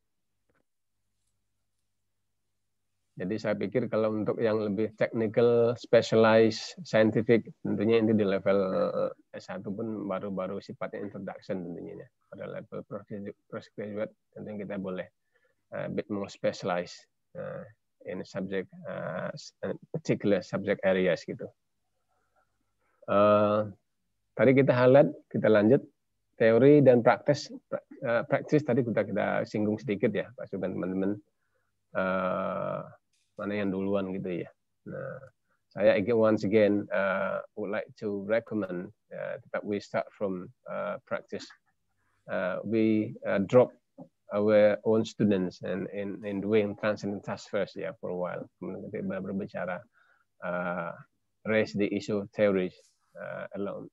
jadi saya pikir kalau untuk yang lebih technical, specialized, scientific, tentunya ini di level eh, S1 pun baru-baru sifatnya introduction tentunya. Ya. Pada level postgraduate tentunya kita boleh eh, a bit more specialized uh, in subject, uh, particular subject areas gitu. Uh, tadi kita highlight, kita lanjut teori dan praktis. Pra, uh, praktis tadi kita kita singgung sedikit ya, Pak Sugan teman-teman. Uh, mana yang duluan gitu ya. Nah, saya again once again uh, would like to recommend uh, that we start from uh, practice. Uh, we uh, drop our own students and in, in doing transcendent task first ya yeah, for a while. Kemudian kita berbicara uh, raise the issue theories uh, along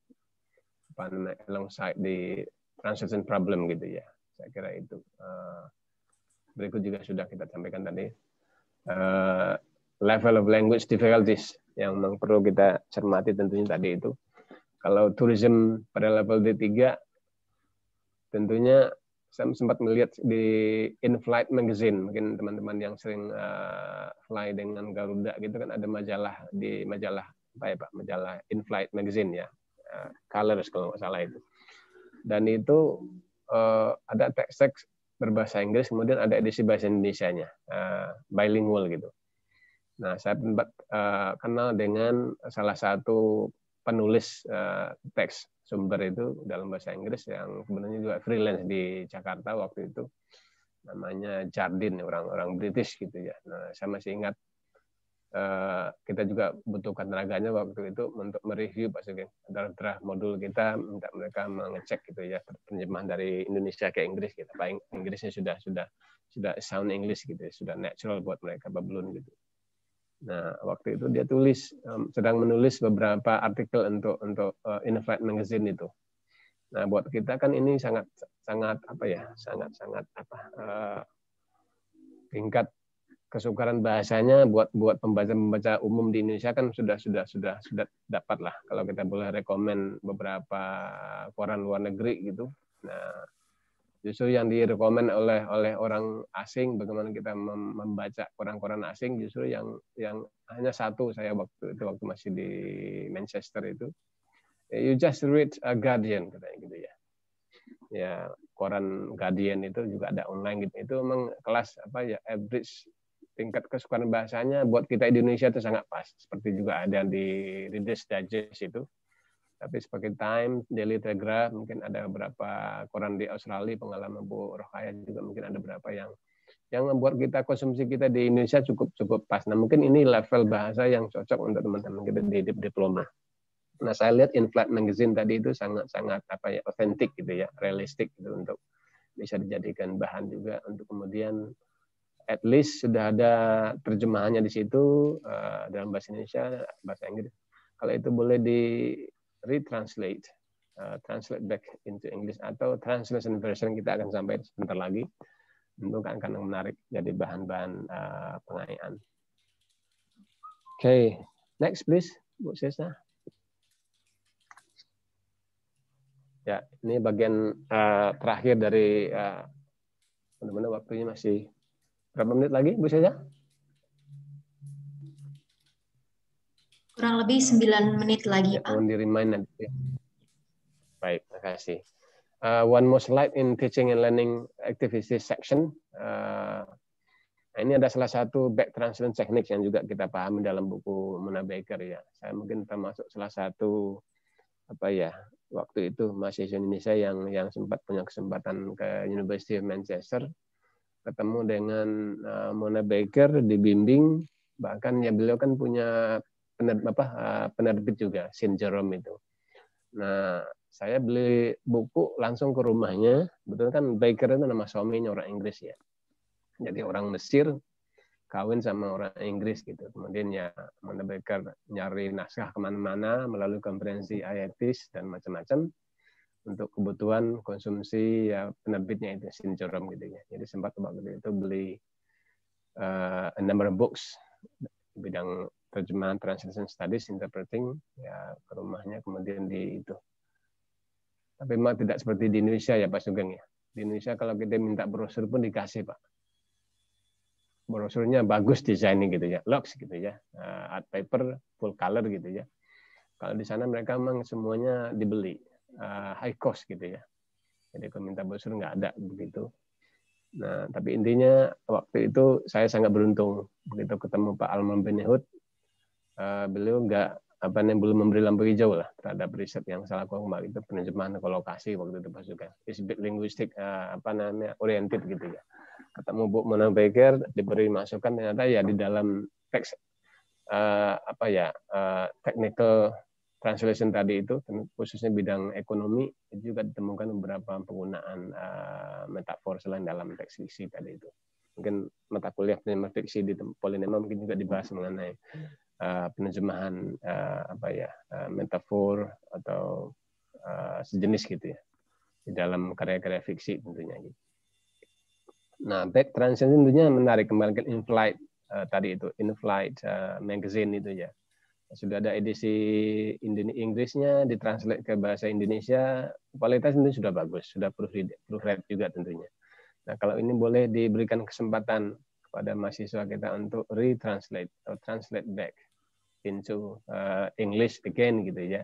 alongside the transcendent problem gitu ya. Saya kira itu. Uh, berikut juga sudah kita sampaikan tadi Eh, level of language difficulties yang memang perlu kita cermati tentunya tadi itu. Kalau tourism pada level D3 tentunya saya sempat melihat di in-flight magazine mungkin teman-teman yang sering eh, fly dengan Garuda gitu kan ada majalah di majalah apa ya Pak majalah in-flight magazine ya uh, Colors kalau nggak salah itu dan itu ada teks-teks berbahasa Inggris, kemudian ada edisi bahasa Indonesia-nya, uh, bilingual gitu. Nah, saya sempat uh, kenal dengan salah satu penulis uh, teks sumber itu dalam bahasa Inggris yang sebenarnya juga freelance di Jakarta waktu itu namanya Jardin orang-orang British gitu ya. Nah, saya masih ingat Eh, kita juga butuhkan tenaganya waktu itu untuk mereview Pak Sugeng draft modul kita minta mereka mengecek gitu ya terjemahan dari Indonesia ke Inggris kita gitu. paling Inggrisnya sudah sudah sudah sound English gitu ya, sudah natural buat mereka belum gitu nah waktu itu dia tulis um, sedang menulis beberapa artikel untuk untuk uh, eh, Inflight Magazine itu nah buat kita kan ini sangat sangat apa ya sangat sangat apa uh, tingkat kesukaran bahasanya buat buat pembaca-pembaca umum di Indonesia kan sudah sudah sudah sudah dapat lah kalau kita boleh rekomend beberapa koran luar negeri gitu. Nah, justru yang direkomend oleh oleh orang asing bagaimana kita membaca koran-koran asing justru yang yang hanya satu saya waktu itu waktu masih di Manchester itu you just read a Guardian katanya gitu ya ya koran Guardian itu juga ada online gitu itu memang kelas apa ya average tingkat kesukaan bahasanya buat kita Indonesia itu sangat pas. Seperti juga ada di Reader's Digest itu. Tapi sebagai Time, Daily Telegraph, mungkin ada beberapa koran di Australia, pengalaman Bu Rohaya juga mungkin ada beberapa yang yang membuat kita konsumsi kita di Indonesia cukup cukup pas. Nah mungkin ini level bahasa yang cocok untuk teman-teman kita di diploma. Nah saya lihat Inflat Magazine tadi itu sangat sangat apa ya otentik gitu ya, realistik gitu untuk bisa dijadikan bahan juga untuk kemudian at least sudah ada terjemahannya di situ uh, dalam bahasa Indonesia, bahasa Inggris. Kalau itu boleh di retranslate, uh, translate back into English atau translation version kita akan sampai sebentar lagi. Tentu kan akan menarik jadi bahan-bahan uh, pengayaan. Oke, okay. next please, Bu Sesa. Ya, ini bagian uh, terakhir dari uh, benar teman waktunya masih Berapa menit lagi, Bu Seza? Kurang lebih 9 menit lagi, ya, Pak. Mohon di remind nanti. Baik, terima kasih. Uh, one more slide in teaching and learning activities section. Uh, Nah, ini ada salah satu back translation technique yang juga kita pahami dalam buku Mona Baker ya. Saya mungkin termasuk salah satu apa ya waktu itu mahasiswa Indonesia yang yang sempat punya kesempatan ke University of Manchester ketemu dengan uh, Mona Baker, dibimbing, bahkan ya beliau kan punya penerbit, apa, uh, penerbit juga, Saint Jerome itu. Nah, saya beli buku langsung ke rumahnya, betul kan Baker itu nama suaminya orang Inggris ya. Jadi orang Mesir kawin sama orang Inggris gitu. Kemudian ya Mona Baker nyari naskah kemana-mana melalui konferensi IATIS dan macam-macam untuk kebutuhan konsumsi ya penerbitnya itu Sincorom gitu ya. Jadi sempat waktu itu beli uh, a number of books bidang terjemahan translation studies interpreting ya ke rumahnya kemudian di itu. Tapi memang tidak seperti di Indonesia ya Pak Sugeng ya. Di Indonesia kalau kita minta brosur pun dikasih Pak. Brosurnya bagus desainnya gitu ya, lux gitu ya, uh, art paper full color gitu ya. Kalau di sana mereka memang semuanya dibeli uh, high cost gitu ya. Jadi kalau minta brosur nggak ada begitu. Nah, tapi intinya waktu itu saya sangat beruntung begitu ketemu Pak Alman Benihut, Uh, eh, beliau nggak apa nih belum memberi lampu hijau lah terhadap riset yang saya lakukan kemarin itu penerjemahan ke lokasi waktu itu pasukan is linguistik uh, eh, apa namanya oriented gitu ya ketemu Bu Mona Baker diberi masukan ternyata ya di dalam teks uh, apa ya uh, technical translation tadi itu khususnya bidang ekonomi itu juga ditemukan beberapa penggunaan uh, metafor selain dalam teks fiksi tadi itu mungkin mata kuliah penerjemah fiksi di polinema mungkin juga dibahas mengenai uh, penerjemahan uh, apa ya uh, metafor atau uh, sejenis gitu ya di dalam karya-karya fiksi tentunya gitu. Nah, back translation tentunya menarik kembali ke in-flight uh, tadi itu in-flight uh, magazine itu ya sudah ada edisi Inggrisnya ditranslate ke bahasa Indonesia kualitas ini sudah bagus sudah proofread, proofread juga tentunya nah kalau ini boleh diberikan kesempatan kepada mahasiswa kita untuk retranslate atau translate back into uh, English again gitu ya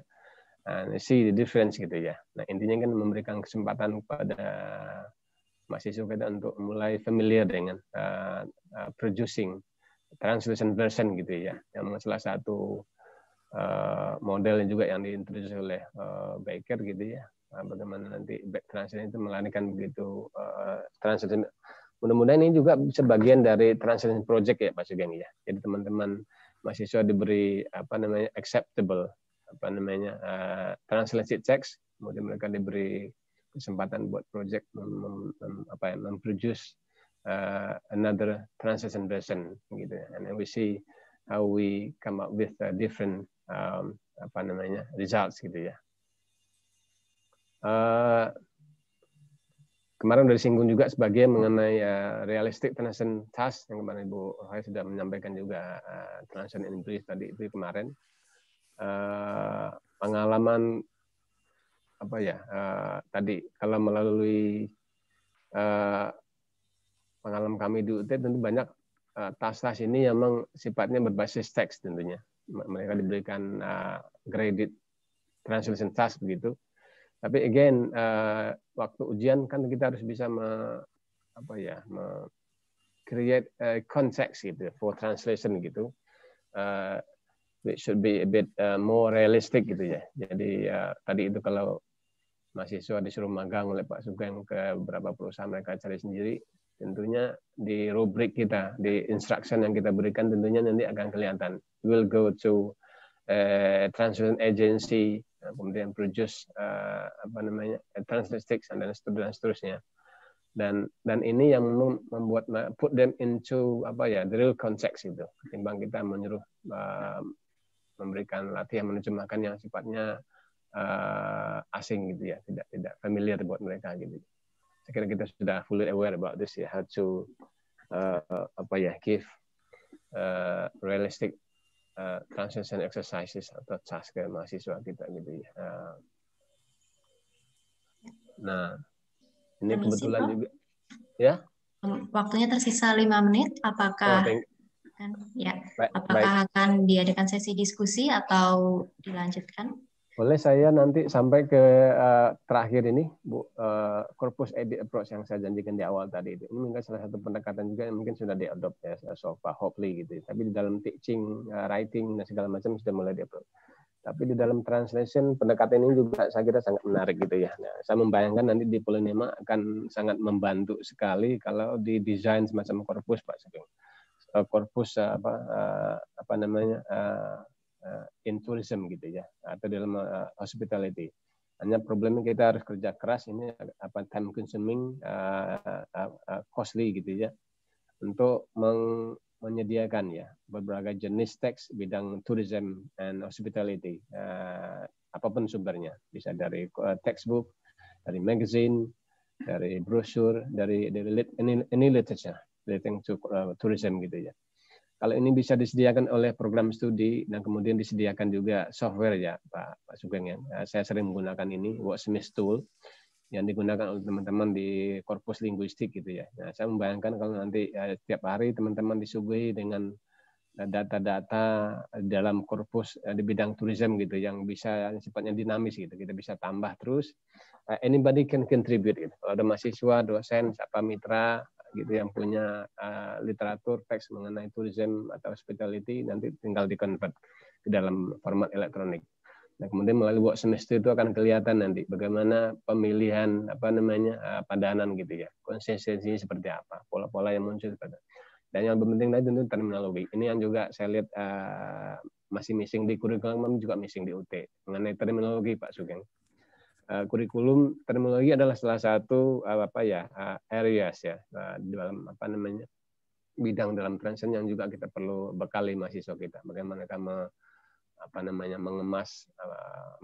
and see the difference gitu ya nah intinya kan memberikan kesempatan kepada mahasiswa kita untuk mulai familiar dengan uh, uh, producing translation version gitu ya yang salah satu Eh, model model juga yang diintroduksi oleh eh, Baker gitu ya. Nah, bagaimana nanti back translation itu melarikan begitu uh, Mudah-mudahan ini juga sebagian dari translation project ya Pak Sugeng ya. Jadi teman-teman mahasiswa diberi apa namanya acceptable apa namanya uh, translated text, kemudian mereka diberi kesempatan buat project mem, mem, mem, apa ya, memproduce uh, another translation version gitu. Ya. And then we see how we come up with a different um, apa namanya results gitu ya. Uh, kemarin sudah disinggung juga sebagai mengenai uh, realistic transaction task yang kemarin Ibu saya sudah menyampaikan juga uh, transaction in brief tadi itu kemarin uh, pengalaman apa ya uh, tadi kalau melalui uh, pengalaman kami di UT tentu banyak uh, tas-tas ini yang memang sifatnya berbasis teks tentunya mereka diberikan uh, kredit translation task begitu. Tapi again uh, waktu ujian kan kita harus bisa me, apa ya me create a context gitu ya, for translation gitu. Uh, it should be a bit uh, more realistic gitu ya. Jadi uh, tadi itu kalau mahasiswa disuruh magang oleh Pak Sugeng ke beberapa perusahaan mereka cari sendiri tentunya di rubrik kita, di instruction yang kita berikan tentunya nanti akan kelihatan. Will go to uh, eh, translation agency, eh, kemudian produce uh, apa namanya translatistics dan seterusnya. Dan dan ini yang membuat put them into apa ya the real context itu. Ketimbang kita menyuruh uh, memberikan latihan menerjemahkan yang sifatnya uh, asing gitu ya, tidak tidak familiar buat mereka gitu sekarang kita sudah fully aware about this ya, how to uh, apa ya give uh, realistic uh, transition exercises atau task ke mahasiswa kita gitu ya. Uh, nah, ini kebetulan juga ya. Waktunya tersisa lima menit. Apakah oh, ya, apakah akan diadakan sesi diskusi atau dilanjutkan? Boleh saya nanti sampai ke uh, terakhir ini, Bu, uh, corpus edit approach yang saya janjikan di awal tadi itu. Ini mungkin salah satu pendekatan juga yang mungkin sudah diadopt ya, so far, hopefully gitu. Ya. Tapi di dalam teaching, uh, writing, dan segala macam sudah mulai diadopt. Tapi di dalam translation, pendekatan ini juga saya kira sangat menarik gitu ya. Nah, saya membayangkan nanti di Polinema akan sangat membantu sekali kalau di desain semacam corpus, Pak Sugeng. Korpus apa apa namanya Eh, in tourism gitu ya atau dalam eh, hospitality. Hanya problemnya kita harus kerja keras ini apa time consuming uh, uh, uh, costly gitu ya untuk meng menyediakan ya berbagai jenis teks bidang tourism and hospitality uh, apapun sumbernya bisa dari uh, textbook dari magazine dari brosur dari dari lit, any, any literature relating to uh, tourism gitu ya kalau ini bisa disediakan oleh program studi dan kemudian disediakan juga software ya Pak, Pak Sugeng ya. Nah, saya sering menggunakan ini Wordsmith Tool yang digunakan oleh teman-teman di korpus linguistik gitu ya. Nah, saya membayangkan kalau nanti ya, setiap hari teman-teman disuguhi dengan eh, data-data dalam korpus eh, di bidang tourism gitu yang bisa yang sifatnya dinamis gitu kita bisa tambah terus anybody can contribute gitu. kalau ada mahasiswa dosen apa mitra gitu yang punya uh, literatur teks mengenai tourism atau hospitality nanti tinggal di convert ke dalam format elektronik. Nah, kemudian melalui work semester itu akan kelihatan nanti bagaimana pemilihan apa namanya uh, padanan gitu ya, konsistensinya seperti apa, pola-pola yang muncul pada Dan yang lebih penting tadi tentu terminologi. Ini yang juga saya lihat uh, masih missing di kurikulum juga missing di UT mengenai terminologi Pak Sugeng. Eh, kurikulum terminologi adalah salah satu uh, apa ya uh, areas ya dalam apa namanya bidang dalam transition yang juga kita perlu bekali mahasiswa kita bagaimana mereka apa namanya mengemas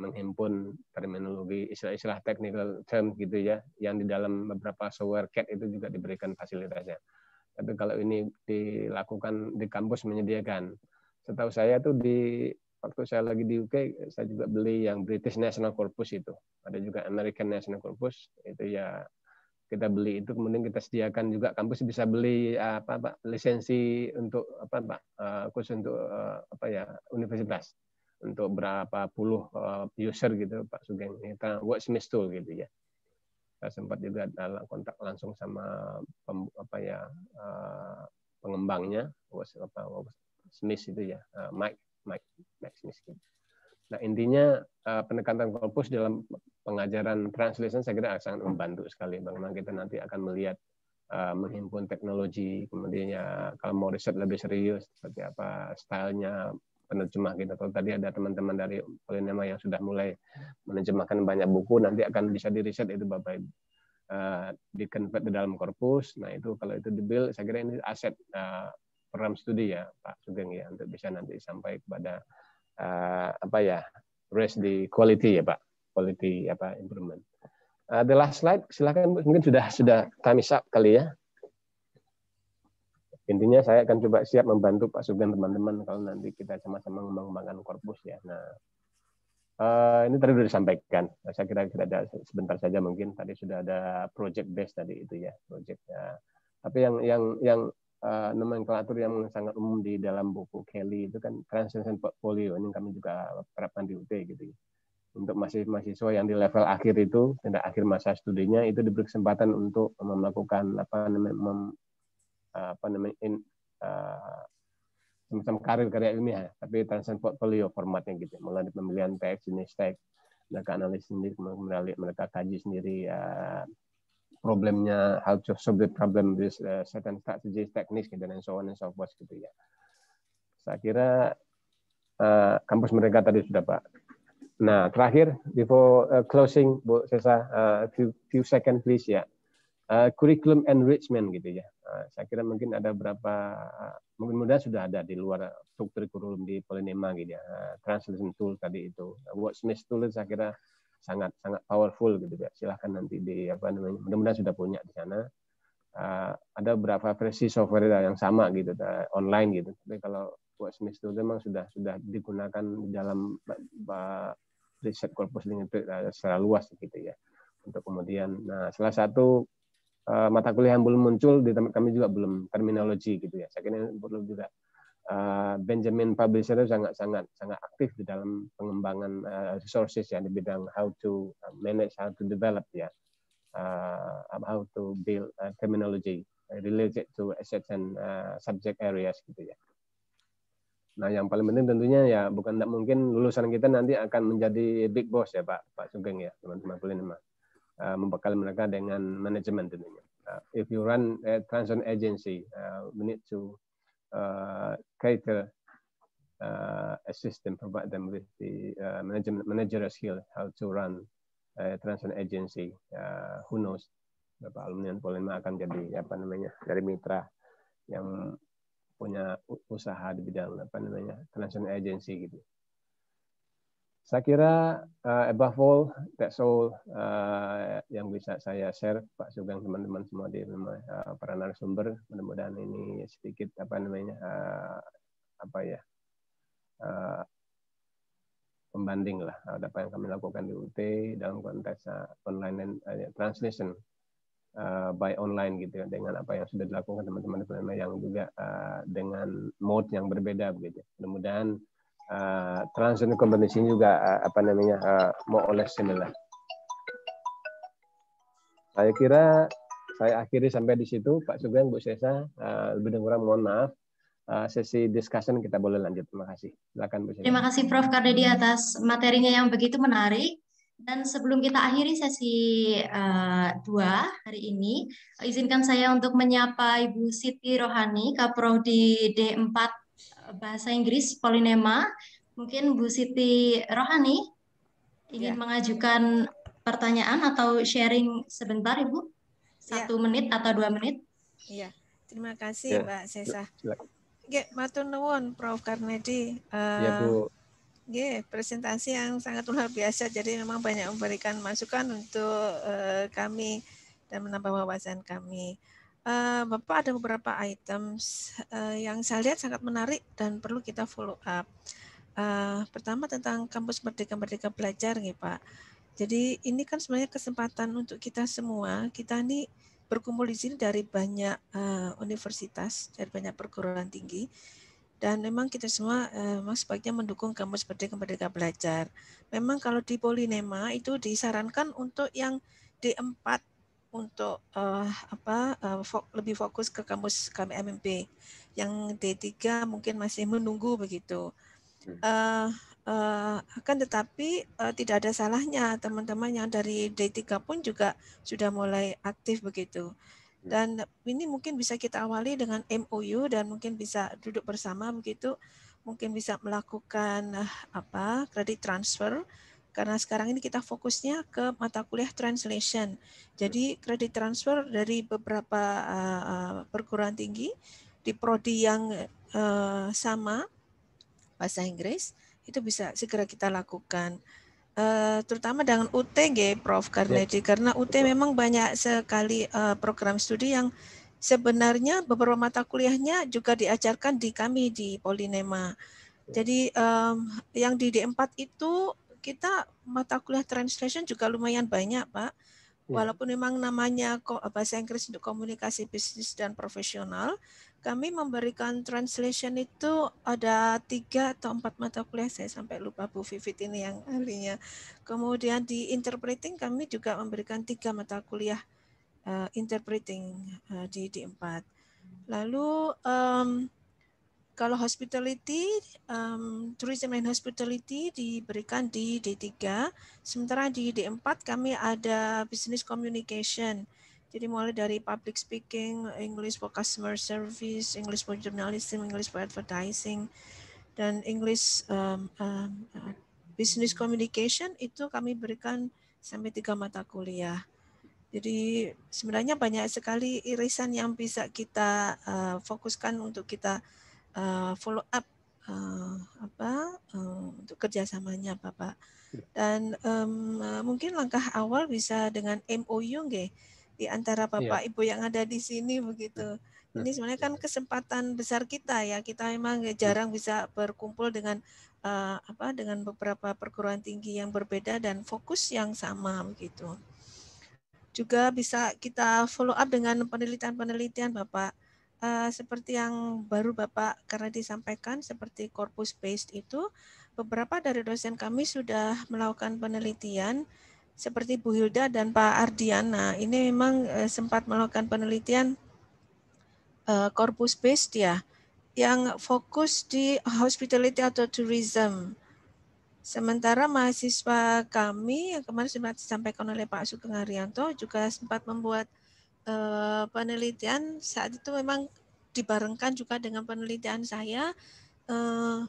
menghimpun terminologi istilah-istilah technical term gitu ya yang di dalam beberapa software CAT itu juga diberikan fasilitasnya tapi kalau ini dilakukan di kampus menyediakan setahu saya tuh di waktu saya lagi di UK saya juga beli yang British National Corpus itu ada juga American National Corpus itu ya kita beli itu kemudian kita sediakan juga kampus bisa beli eh, apa pak lisensi untuk apa pak eh, khusus untuk eh, apa ya universitas untuk berapa puluh user gitu pak Sugeng kita buat Tool gitu ya saya sempat juga dalam kontak langsung sama pem, apa ya pengembangnya apa Smith itu ya Mike Max miskin. Nah intinya eh, pendekatan korpus dalam pengajaran translation saya kira sangat membantu sekali bagaimana kita nanti akan melihat eh, menghimpun teknologi, kemudian ya kalau mau riset lebih serius seperti apa stylenya penerjemah kita. Kalau tadi ada teman-teman dari Polinema yang sudah mulai menerjemahkan banyak buku, nanti akan bisa diriset itu Bapak Ibu eh, di ke dalam korpus. Nah itu kalau itu dibuild, saya kira ini aset program studi ya Pak Sugeng ya untuk bisa nanti sampai kepada uh, apa ya raise di quality ya Pak quality apa improvement. Uh, the last slide silakan mungkin sudah sudah kami sub kali ya. Intinya saya akan coba siap membantu Pak Sugeng teman-teman kalau nanti kita sama-sama mengembangkan korpus ya. Nah uh, ini tadi sudah disampaikan. Saya kira kita ada sebentar saja mungkin tadi sudah ada project base tadi itu ya projectnya tapi yang yang yang uh, nomenklatur yang sangat umum di dalam buku Kelly itu kan translation portfolio ini kami juga terapkan di UT gitu ya. untuk mahasiswa yang di level akhir itu tidak akhir masa studinya itu diberi kesempatan untuk melakukan apa namanya mem, eh, apa namanya in, uh, semacam karir karya ilmiah tapi translation portfolio formatnya gitu ya. mulai dari pemilihan teks jenis teks mereka analis sendiri mereka kaji sendiri uh, problemnya, how to solve the problem with uh, certain strategies, teknis gitu dan so on and so forth gitu ya. Saya kira uh, kampus mereka tadi sudah Pak. Nah terakhir before uh, closing Bu Sesa, uh, few, few second please ya. Uh, curriculum enrichment gitu ya. Uh, saya kira mungkin ada berapa, uh, mungkin mudah sudah ada di luar struktur kurikulum di Polinema gitu ya. Uh, translation tool tadi itu, uh, wordsmith tool saya kira sangat sangat powerful gitu ya. Silahkan nanti di apa namanya. Mudah-mudahan sudah punya di sana. Uh, ada berapa versi software yang sama gitu online gitu. Tapi kalau buat Smith itu memang sudah sudah digunakan di dalam riset corpus itu eh, secara luas gitu ya. Untuk kemudian nah salah satu uh, mata kuliah yang belum muncul di tempat kami juga belum terminologi gitu ya. Saya kira perlu juga Eh, Benjamin Publisher sangat sangat sangat aktif di dalam pengembangan eh, resources ya di bidang how to eh, manage, how to develop ya, how to build terminology related to assets and subject areas gitu ya. Nah, yang paling penting tentunya ya bukan tidak mungkin lulusan kita nanti akan menjadi big boss ya Pak Pak Sugeng ya teman-teman -teman. Uh, membekali mereka dengan manajemen tentunya. Uh, if you run a transon agency, uh, we need to cater a system, provide them with the management managerial skill, how to run a transfer agency. who knows, Bapak Alumni Polima akan jadi apa namanya dari mitra yang punya usaha di bidang apa namanya transaction agency gitu. Saya kira uh, above all, that's all uh, yang bisa saya share Pak Sugeng teman-teman semua di uh, para narasumber. Mudah-mudahan ini sedikit apa namanya uh, apa ya uh, pembanding lah apa yang kami lakukan di UT dalam konteks uh, online and, uh, translation uh, by online gitu ya dengan apa yang sudah dilakukan teman-teman yang juga uh, dengan mode yang berbeda begitu. Mudah-mudahan uh, eh, transaction juga uh, apa namanya uh, eh, more or less Saya kira saya akhiri sampai di situ Pak Sugeng Bu Sesa uh, lebih dan kurang mohon maaf sesi discussion kita boleh lanjut. Terima kasih. Silakan Bu. Sesa Terima kasih Prof di atas materinya yang begitu menarik. Dan sebelum kita akhiri sesi uh, dua hari ini, izinkan saya untuk menyapa Ibu Siti Rohani, Kaprodi D4 bahasa Inggris polinema. Mungkin Bu Siti Rohani ingin ya. mengajukan pertanyaan atau sharing sebentar Ibu? Ya. Satu ya. menit atau dua menit? Iya, terima kasih ya. Mbak Sesa. Oke, ya, matur nuwun Prof Karnedi. Uh, ya Bu. Ya, presentasi yang sangat luar biasa. Jadi memang banyak memberikan masukan untuk uh, kami dan menambah wawasan kami. Eh, Bapak ada beberapa items eh, yang saya lihat sangat menarik dan perlu kita follow up. Eh, pertama tentang kampus merdeka merdeka belajar nih Pak. Jadi ini kan sebenarnya kesempatan untuk kita semua. Kita ini berkumpul di sini dari banyak universitas, dari banyak perguruan tinggi. Dan memang kita semua memang sebaiknya mendukung kampus merdeka merdeka belajar. Memang kalau di Polinema itu disarankan untuk yang D4 untuk uh, apa uh, eh, fok, lebih fokus ke kampus kami MMP. Yang D3 mungkin masih menunggu begitu. Uh, uh, akan tetapi uh, tidak ada salahnya teman-teman yang dari D3 pun juga sudah mulai aktif begitu. Hmm. Dan ini mungkin bisa kita awali dengan MOU dan mungkin bisa duduk bersama begitu, mungkin bisa melakukan uh, apa kredit transfer karena sekarang ini kita fokusnya ke mata kuliah translation. Jadi kredit transfer dari beberapa eh, eh, perguruan tinggi di prodi yang eh, sama bahasa Inggris itu bisa segera kita lakukan. Uh, terutama dengan UTG, Prof. Karnedi, ya. karena UT memang banyak sekali uh, program studi yang sebenarnya beberapa mata kuliahnya juga diajarkan di kami di Polinema. Jadi um, yang di D4 itu kita mata kuliah translation juga lumayan banyak, Pak. Iya. Walaupun memang namanya eh, bahasa Inggris untuk komunikasi bisnis dan profesional, kami memberikan translation itu ada tiga atau empat mata kuliah saya sampai lupa Bu Vivit ini yang ahlinya. Kemudian di interpreting kami juga memberikan tiga mata kuliah uh, interpreting uh, di D4. Lalu um, kalau hospitality, um, tourism and hospitality diberikan di D3, sementara di D4 kami ada business communication. Jadi mulai dari public speaking, English for customer service, English for journalism, English for advertising, dan English um, um, business communication itu kami berikan sampai tiga mata kuliah. Jadi sebenarnya banyak sekali irisan yang bisa kita uh, fokuskan untuk kita uh, follow up uh, apa uh, untuk kerjasamanya Bapak. Dan um, mungkin langkah awal bisa dengan MOU nggih di antara iya. Bapak ya. Ibu yang ada di sini begitu. Ini iya. sebenarnya kan iya. kesempatan besar kita ya. Kita memang jarang bisa berkumpul dengan uh, apa dengan beberapa perguruan tinggi yang berbeda dan fokus yang sama begitu. Juga bisa kita follow up dengan penelitian-penelitian Bapak Eh, seperti yang baru Bapak karena disampaikan seperti corpus based itu beberapa dari dosen kami sudah melakukan penelitian seperti Bu Hilda dan Pak Ardiana ini memang uh, sempat melakukan penelitian uh, corpus based ya yang fokus di hospitality atau tourism. Sementara mahasiswa kami yang kemarin sempat disampaikan oleh Pak Sugeng Arianto juga sempat membuat Eh, penelitian saat itu memang dibarengkan juga dengan penelitian saya eh,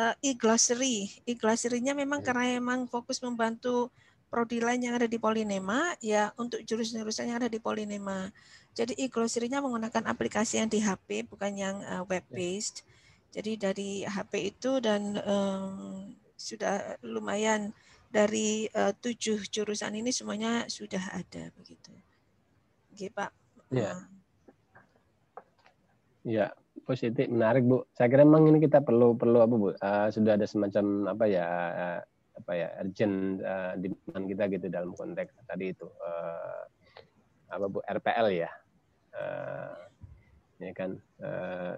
eh, e-glossary. E-glossary-nya memang iya. karena memang fokus membantu prodi lain yang ada di Polinema ya untuk jurusan-jurusan yang ada di Polinema. Jadi e-glossary-nya menggunakan aplikasi yang di HP bukan yang web based. Iya. Jadi dari HP itu dan um, sudah lumayan dari uh, tujuh jurusan ini semuanya sudah ada begitu. G Pak. Iya. ya positif menarik Bu. Saya kira memang ini kita perlu perlu apa Bu? Uh, sudah ada semacam apa ya eh, apa ya urgent uh, demand kita gitu dalam konteks tadi itu uh, apa Bu RPL ya. Uh, ya kan uh,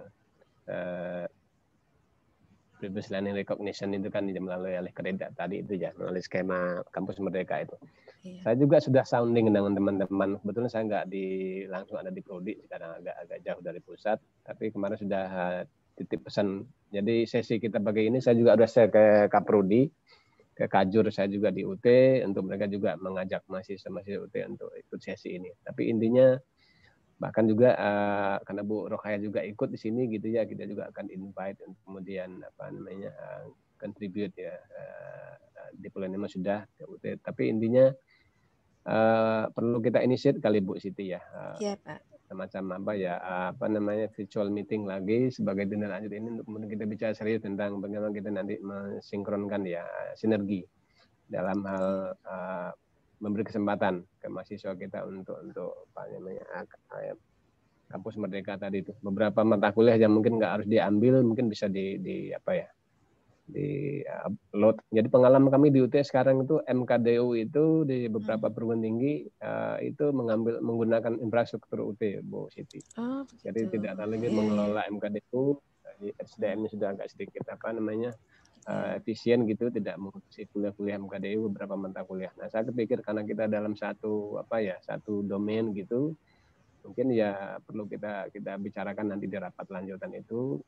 privilege learning recognition itu kan melalui oleh kredit tadi itu ya melalui skema kampus merdeka itu. Iya. Saya juga sudah sounding dengan teman-teman. Kebetulan saya nggak di langsung ada di prodi sekarang agak agak jauh dari pusat, tapi kemarin sudah eh, titip pesan. Jadi sesi kita pagi ini saya juga sudah share ke Kaprodi, ke Kajur saya juga di UT untuk mereka juga mengajak mahasiswa-mahasiswa UT untuk ikut sesi ini. Tapi intinya bahkan juga uh, karena Bu Rokhaya juga ikut di sini gitu ya kita juga akan invite untuk kemudian apa namanya uh, contribute ya uh, di Polanema sudah tapi intinya uh, perlu kita initiate kali Bu Siti ya uh, ya, Pak apa ya apa namanya virtual meeting lagi sebagai tindak lanjut ini untuk kemudian kita bicara serius tentang bagaimana kita nanti mensinkronkan ya sinergi dalam hal uh, memberi kesempatan ke mahasiswa kita untuk untuk apa namanya eh, kampus merdeka tadi itu beberapa mata kuliah yang mungkin nggak harus diambil mungkin bisa di, di apa ya di uh, upload. Jadi pengalaman kami di UT sekarang itu MKDU itu di beberapa hmm. perguruan tinggi uh, itu mengambil menggunakan infrastruktur UT Bu Siti. Oh, Jadi tidak ada lagi mengelola MKDU, SDM-nya sudah agak sedikit apa namanya uh, efisien gitu tidak mengikuti kuliah-kuliah MKDI beberapa mata kuliah. Nah saya kepikir karena kita dalam satu apa ya satu domain gitu mungkin ya perlu kita kita bicarakan nanti di rapat lanjutan itu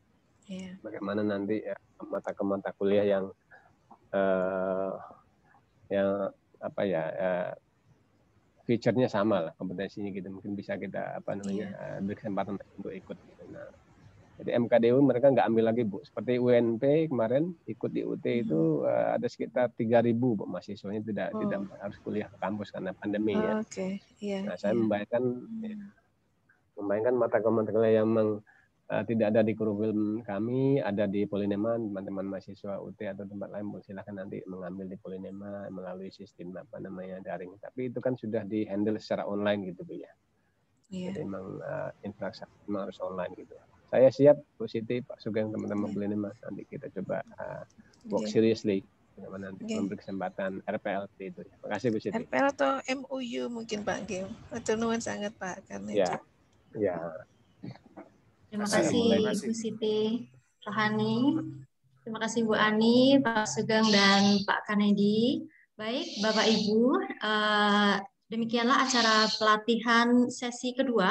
yeah. bagaimana nanti ya, mata ke mata kuliah yang uh, yang apa ya uh, eh, feature-nya sama lah kompetensinya gitu mungkin bisa kita apa namanya yeah. Iya. uh, berkesempatan untuk ikut gitu. nah jadi MKDU mereka nggak ambil lagi bu. Seperti UNP kemarin ikut di UT itu hmm. Eh, ada sekitar 3.000 bu mahasiswanya tidak oh. tidak harus kuliah ke kampus karena pandemi ya. oh, iya, nah, iya. ya. Oke. Okay. Yeah, nah saya yeah. membayangkan hmm. ya, membayangkan mata kuliah yang meng, uh, tidak ada di kurikulum kami, ada di Polineman, teman-teman mahasiswa UT atau tempat lain bu silahkan nanti mengambil di Polinema melalui sistem apa namanya daring. Tapi itu kan sudah di handle secara online gitu bu ya. Yeah. Jadi memang uh, infrastruktur memang harus online gitu saya siap Bu Siti Pak Sugeng teman-teman beli ini Mas nanti kita coba uh, work yeah. seriously teman nanti yeah. memberi kesempatan RPLT itu Terima kasih Bu Siti. RPL atau MOU mungkin Pak Gim. Atau nuan sangat Pak karena Ya. Ya. Terima kasih Bu Siti Rohani. Terima kasih Bu Ani, Pak Sugeng dan Pak Kanedi. Baik, Bapak Ibu, uh, demikianlah acara pelatihan sesi kedua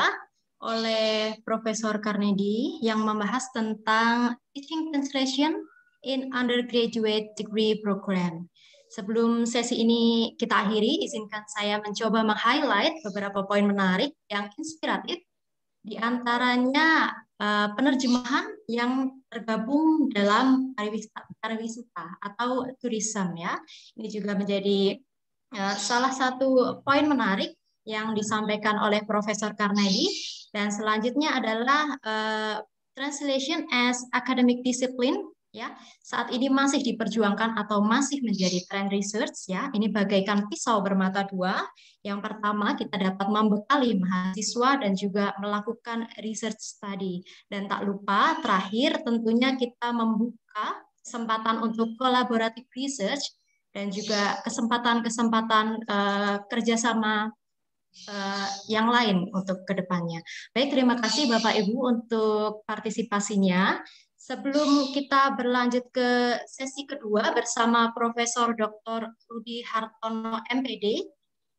oleh Profesor Carnegie yang membahas tentang Teaching Translation in Undergraduate Degree Program. Sebelum sesi ini kita akhiri, izinkan saya mencoba meng-highlight beberapa poin menarik yang inspiratif, di antaranya eh, penerjemahan yang tergabung dalam pariwisata, pariwisata atau tourism ya. Ini juga menjadi eh, salah satu poin menarik yang disampaikan oleh Profesor Carnegie dan selanjutnya adalah uh, translation as academic discipline ya. Saat ini masih diperjuangkan atau masih menjadi trend research ya. Ini bagaikan pisau bermata dua. Yang pertama kita dapat membekali mahasiswa dan juga melakukan research study. Dan tak lupa terakhir tentunya kita membuka kesempatan untuk collaborative research dan juga kesempatan-kesempatan uh, kerjasama uh, yang lain untuk kedepannya. Baik, terima kasih Bapak Ibu untuk partisipasinya. Sebelum kita berlanjut ke sesi kedua bersama Profesor Dr. Rudi Hartono MPD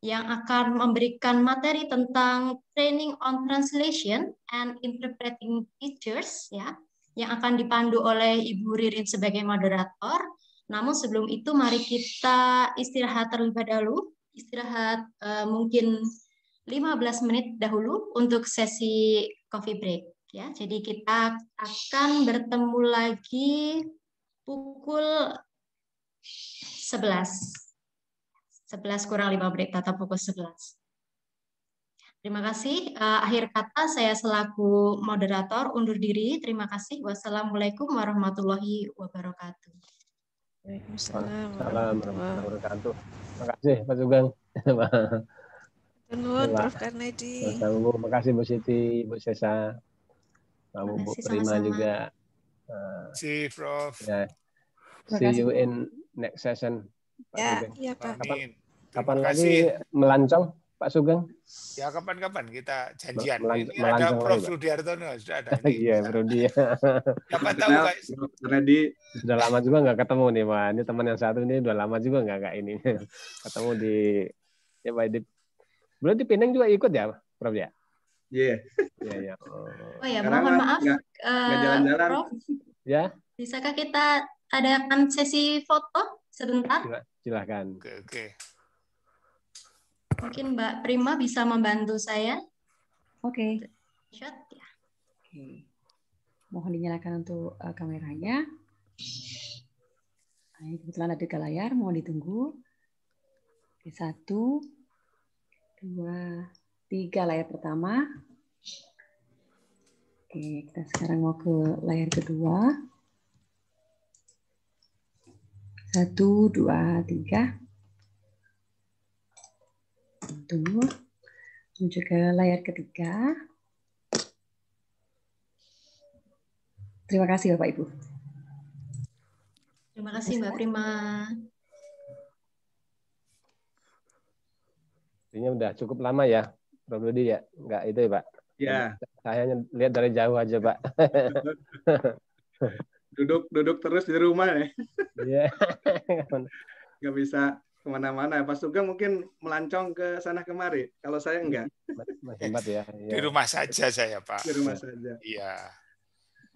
yang akan memberikan materi tentang training on translation and interpreting teachers ya yang akan dipandu oleh Ibu Ririn sebagai moderator. Namun sebelum itu mari kita istirahat terlebih dahulu, istirahat uh, mungkin 15 menit dahulu untuk sesi coffee break ya. Jadi kita akan bertemu lagi pukul 11. 11 kurang 5 menit Tata pukul 11. Terima kasih. Eh, akhir kata saya selaku moderator undur diri. Terima kasih. Wassalamualaikum warahmatullahi wabarakatuh. Waalaikumsalam warahmatullahi wabarakatuh. Terima kasih Pak Sugeng. Nuhun iya. Prof Karnedi. Terima kasih Bu Siti, Bu Sesa. Kamu Bu Prima juga. Uh, See, Prof. Ya. See you in next session. Pak ya, Sugeng. ya Pak. Kapan, kapan lagi melancong Pak Sugeng? Ya kapan-kapan kita janjian. Melan Ini ada Prof Rudiartono sudah ada. Iya Prof dia. Kapan tahu Pak Ready. Sudah lama juga nggak ketemu nih Pak. Ini teman yang satu ini sudah lama juga nggak nggak ini. ketemu di ya baik di Berarti Pinang juga ikut ya, Prof ya? Iya. Yeah. Iya, yeah, Oh. oh ya, mohon maaf. Gak, uh, eh, gak jalan-jalan. Prof, ya. Bisakah kita adakan sesi foto sebentar? Silakan. Oke, oke. Mungkin Mbak Prima bisa membantu saya. Oke. Okay. Shot ya. Oke. Mohon dinyalakan untuk uh, kameranya. Nah, kebetulan ada ke layar, mohon ditunggu. Oke, satu, dua, tiga layar pertama. Oke, kita sekarang mau ke layar kedua. Satu, dua, tiga. Satu. Menuju ke layar ketiga. Terima kasih Bapak Ibu. Terima kasih Mbak Prima. Artinya udah cukup lama ya, Prof. Dodi ya? Enggak itu ya, Pak? Ya. Saya hanya lihat dari jauh aja, Pak. duduk duduk terus di rumah ya. Iya. Enggak bisa kemana-mana. Pak Sugeng mungkin melancong ke sana kemari. Kalau saya enggak. Mas hebat ya. Iya. Di rumah saja saya, Pak. Di rumah saja. Iya.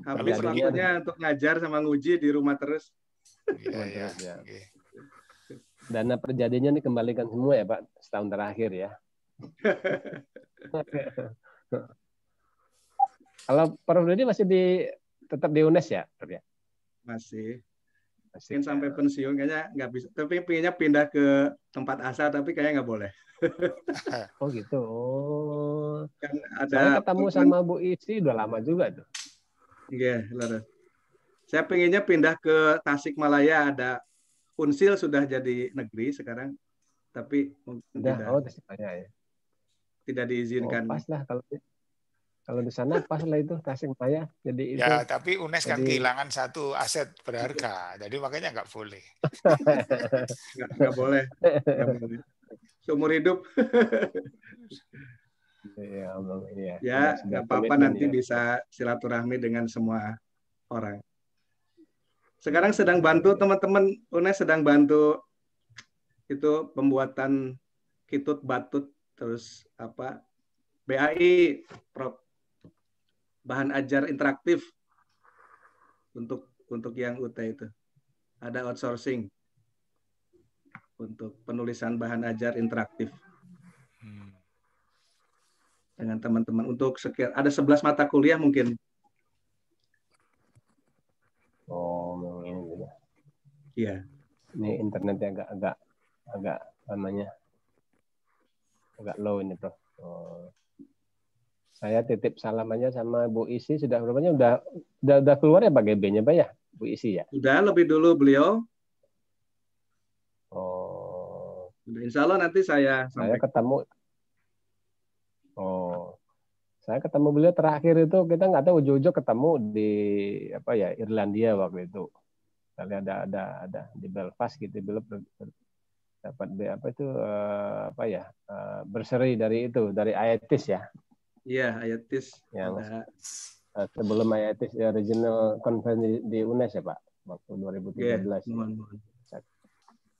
Habis waktunya untuk ngajar sama nguji di rumah terus. Iya, iya. Ya dana perjadinya kembalikan semua ya Pak setahun terakhir ya. Kalau Prof Dedi masih di tetap di UNES ya, ya? Masih. Masih. Mungkin ya. sampai pensiun kayaknya nggak bisa. Tapi pinginnya pindah ke tempat asal tapi kayaknya nggak boleh. oh gitu. Oh. Kan ada Saya ketemu sama Bu Isi udah lama juga tuh. Iya, yeah, Saya pinginnya pindah ke Tasikmalaya ada Unsil sudah jadi negeri sekarang, tapi mungkin sudah, tidak, oh, ya, ya. tidak diizinkan. Oh, pas lah kalau kalau di sana pas lah itu Tasikmalaya jadi ya, itu. Ya, tapi UNES kan jadi... kan kehilangan satu aset berharga. Jadi makanya nggak boleh. Nggak boleh. boleh. Seumur hidup. ya, iya. ya, Iya. Ya, nggak apa-apa nanti ya. bisa silaturahmi dengan semua orang sekarang sedang bantu teman-teman UNES sedang bantu itu pembuatan kitut batut terus apa BAI prop bahan ajar interaktif untuk untuk yang UT itu ada outsourcing untuk penulisan bahan ajar interaktif hmm. dengan teman-teman untuk sekian ada 11 mata kuliah mungkin Iya. Ini internetnya agak-agak agak namanya agak low ini bro. Oh. Saya titip salam aja sama Bu Isi sudah berapanya udah udah, udah keluar ya Pak GB-nya Pak ya Bu Isi ya. Sudah lebih dulu beliau. Oh. Insya Allah nanti saya. Saya ketemu. Oh. Saya ketemu beliau terakhir itu kita nggak tahu ujung ketemu di apa ya Irlandia waktu itu kali ada ada ada di Belfast gitu belum dapat apa itu eh, apa ya uh, berseri dari itu dari ayatis ya iya ayatis yang eh, sebelum ayatis ya, regional conference di, di UNES ya pak waktu 2013 iya, yeah, mohon,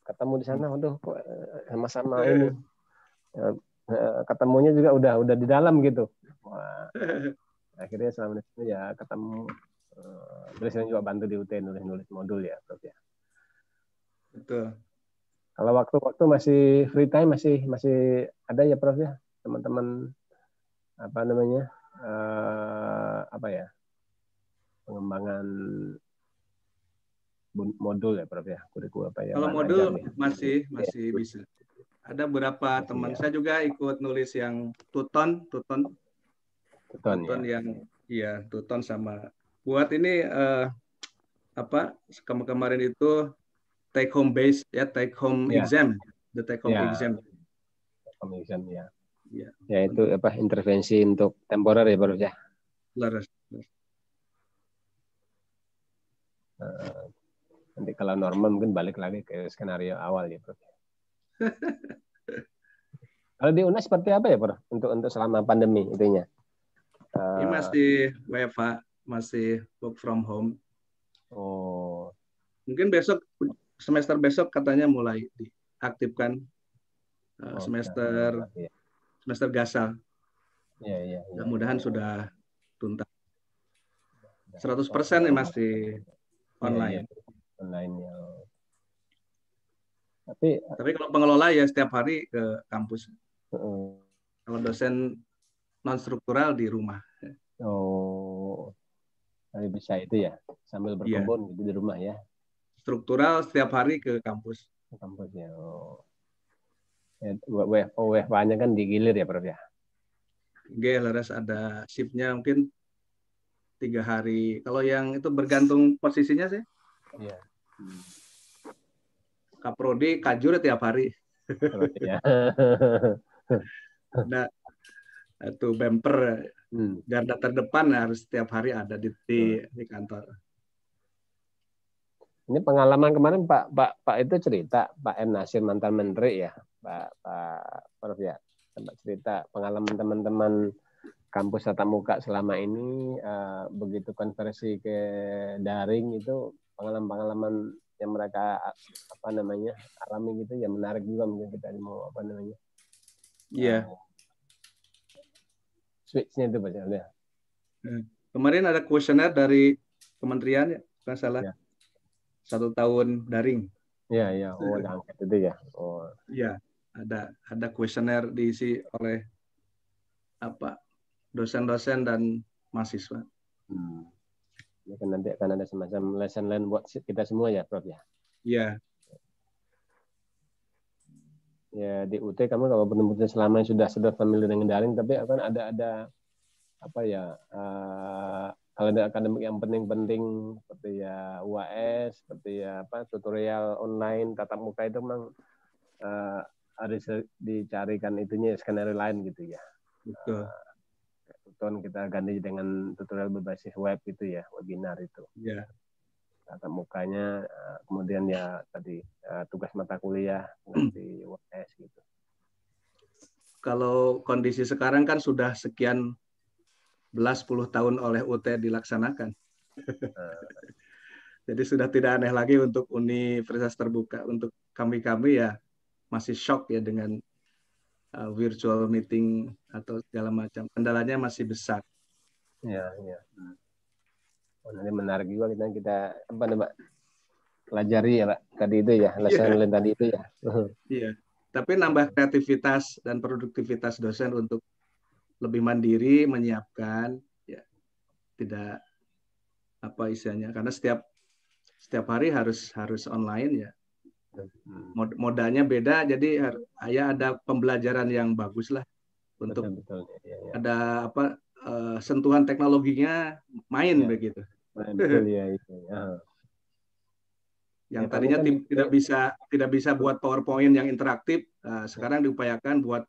ketemu di sana untuk kok sama-sama eh. ini ya, ketemunya juga udah udah di dalam gitu Wah. akhirnya selama ini ya ketemu Eh, terus juga bantu di UT nulis-nulis modul ya Prof ya. Betul. Kalau waktu-waktu masih free time masih masih ada ya Prof ya teman-teman apa namanya uh, apa ya pengembangan modul ya Prof ya kurikulum apa ya kalau modul ya. masih masih ya. bisa ada beberapa teman ya. saya juga ikut nulis yang tuton tuton tuton, tuton ya. yang iya tuton sama buat ini uh, apa kemarin itu take home base ya take home yeah. exam the take home yeah. exam take home exam ya yeah. ya itu apa intervensi untuk temporer ya baru ya Laras. Uh, nanti kalau normal mungkin balik lagi ke skenario awal ya Prof. kalau di UNAS seperti apa ya bro untuk untuk selama pandemi itunya? Uh, Ini eh, masih WFH masih work from home. Oh. Mungkin besok semester besok katanya mulai diaktifkan uh, oh, semester ya. semester gasal. Ya, ya, ya, Mudah-mudahan ya. sudah tuntas. 100 persen ya masih iya, iya. online. Online ya. Tapi tapi kalau pengelola ya setiap hari ke kampus. Uh, kalau dosen non struktural di rumah. Oh bisa itu ya sambil iya. berkebun yeah. gitu di rumah ya struktural setiap hari ke kampus ke kampus ya oh ya, oh WFO nya kan digilir ya Prof ya Oke, Laras ada shiftnya mungkin tiga hari. Kalau yang itu bergantung posisinya sih. Iya. Kaprodi kajur tiap hari. Ya. nah, itu bumper hmm. garda terdepan harus setiap hari ada di di, hmm. di kantor. Ini pengalaman kemarin Pak Pak Pak itu cerita Pak M Nasir mantan menteri ya Pak Pak Prof ya tempat cerita pengalaman teman-teman kampus tatap muka selama ini uh, begitu konversi ke daring itu pengalaman-pengalaman yang mereka apa namanya alami gitu ya menarik juga mungkin kita mau apa namanya. Iya. Yeah switchnya itu bacanya. Ya. Hmm. Kemarin ada kuesioner dari kementerian ya, salah. Ya. Satu tahun daring. Iya, iya. Oh, ada angket itu ya. Oh. Iya, ada ada kuesioner diisi oleh apa dosen-dosen dan mahasiswa. Hmm. Ya, nanti akan ada semacam lesson learn buat kita semua ya, Prof ya. Iya ya di UT kamu kalau benar-benar selama sudah sudah familiar dengan daring tapi akan ada ada apa ya uh, kalender akademik yang penting-penting seperti ya UAS seperti ya apa tutorial online tatap muka itu memang uh, harus dicarikan itunya skenario lain gitu ya betul uh, kita ganti dengan tutorial berbasis web itu ya webinar itu ya tatap mukanya eh, kemudian ya tadi eh, tugas mata kuliah di UAS gitu kalau kondisi sekarang kan sudah sekian belas puluh tahun oleh UT dilaksanakan eh. jadi sudah tidak aneh lagi untuk universitas terbuka untuk kami kami ya masih shock ya dengan uh, virtual meeting atau segala macam kendalanya masih besar ya ya Oh, nanti menarik juga kita kita apa nih Pak? Pelajari ya Pak tadi itu ya, lesson yeah. tadi itu ya. Iya. yeah. Ya. Iya. Tapi nambah kreativitas dan produktivitas dosen untuk lebih mandiri menyiapkan ya tidak apa isinya karena setiap setiap hari harus harus online ya hmm. Mod, modalnya beda jadi ya ada pembelajaran yang bagus lah untuk betul, betul. Ya, ya. ada apa uh, sentuhan teknologinya main ya. begitu. Main, ya, itu. Ya. Yang ya, tadinya kan, tidak itu. Ya. bisa tidak bisa buat PowerPoint yang interaktif, uh, sekarang diupayakan buat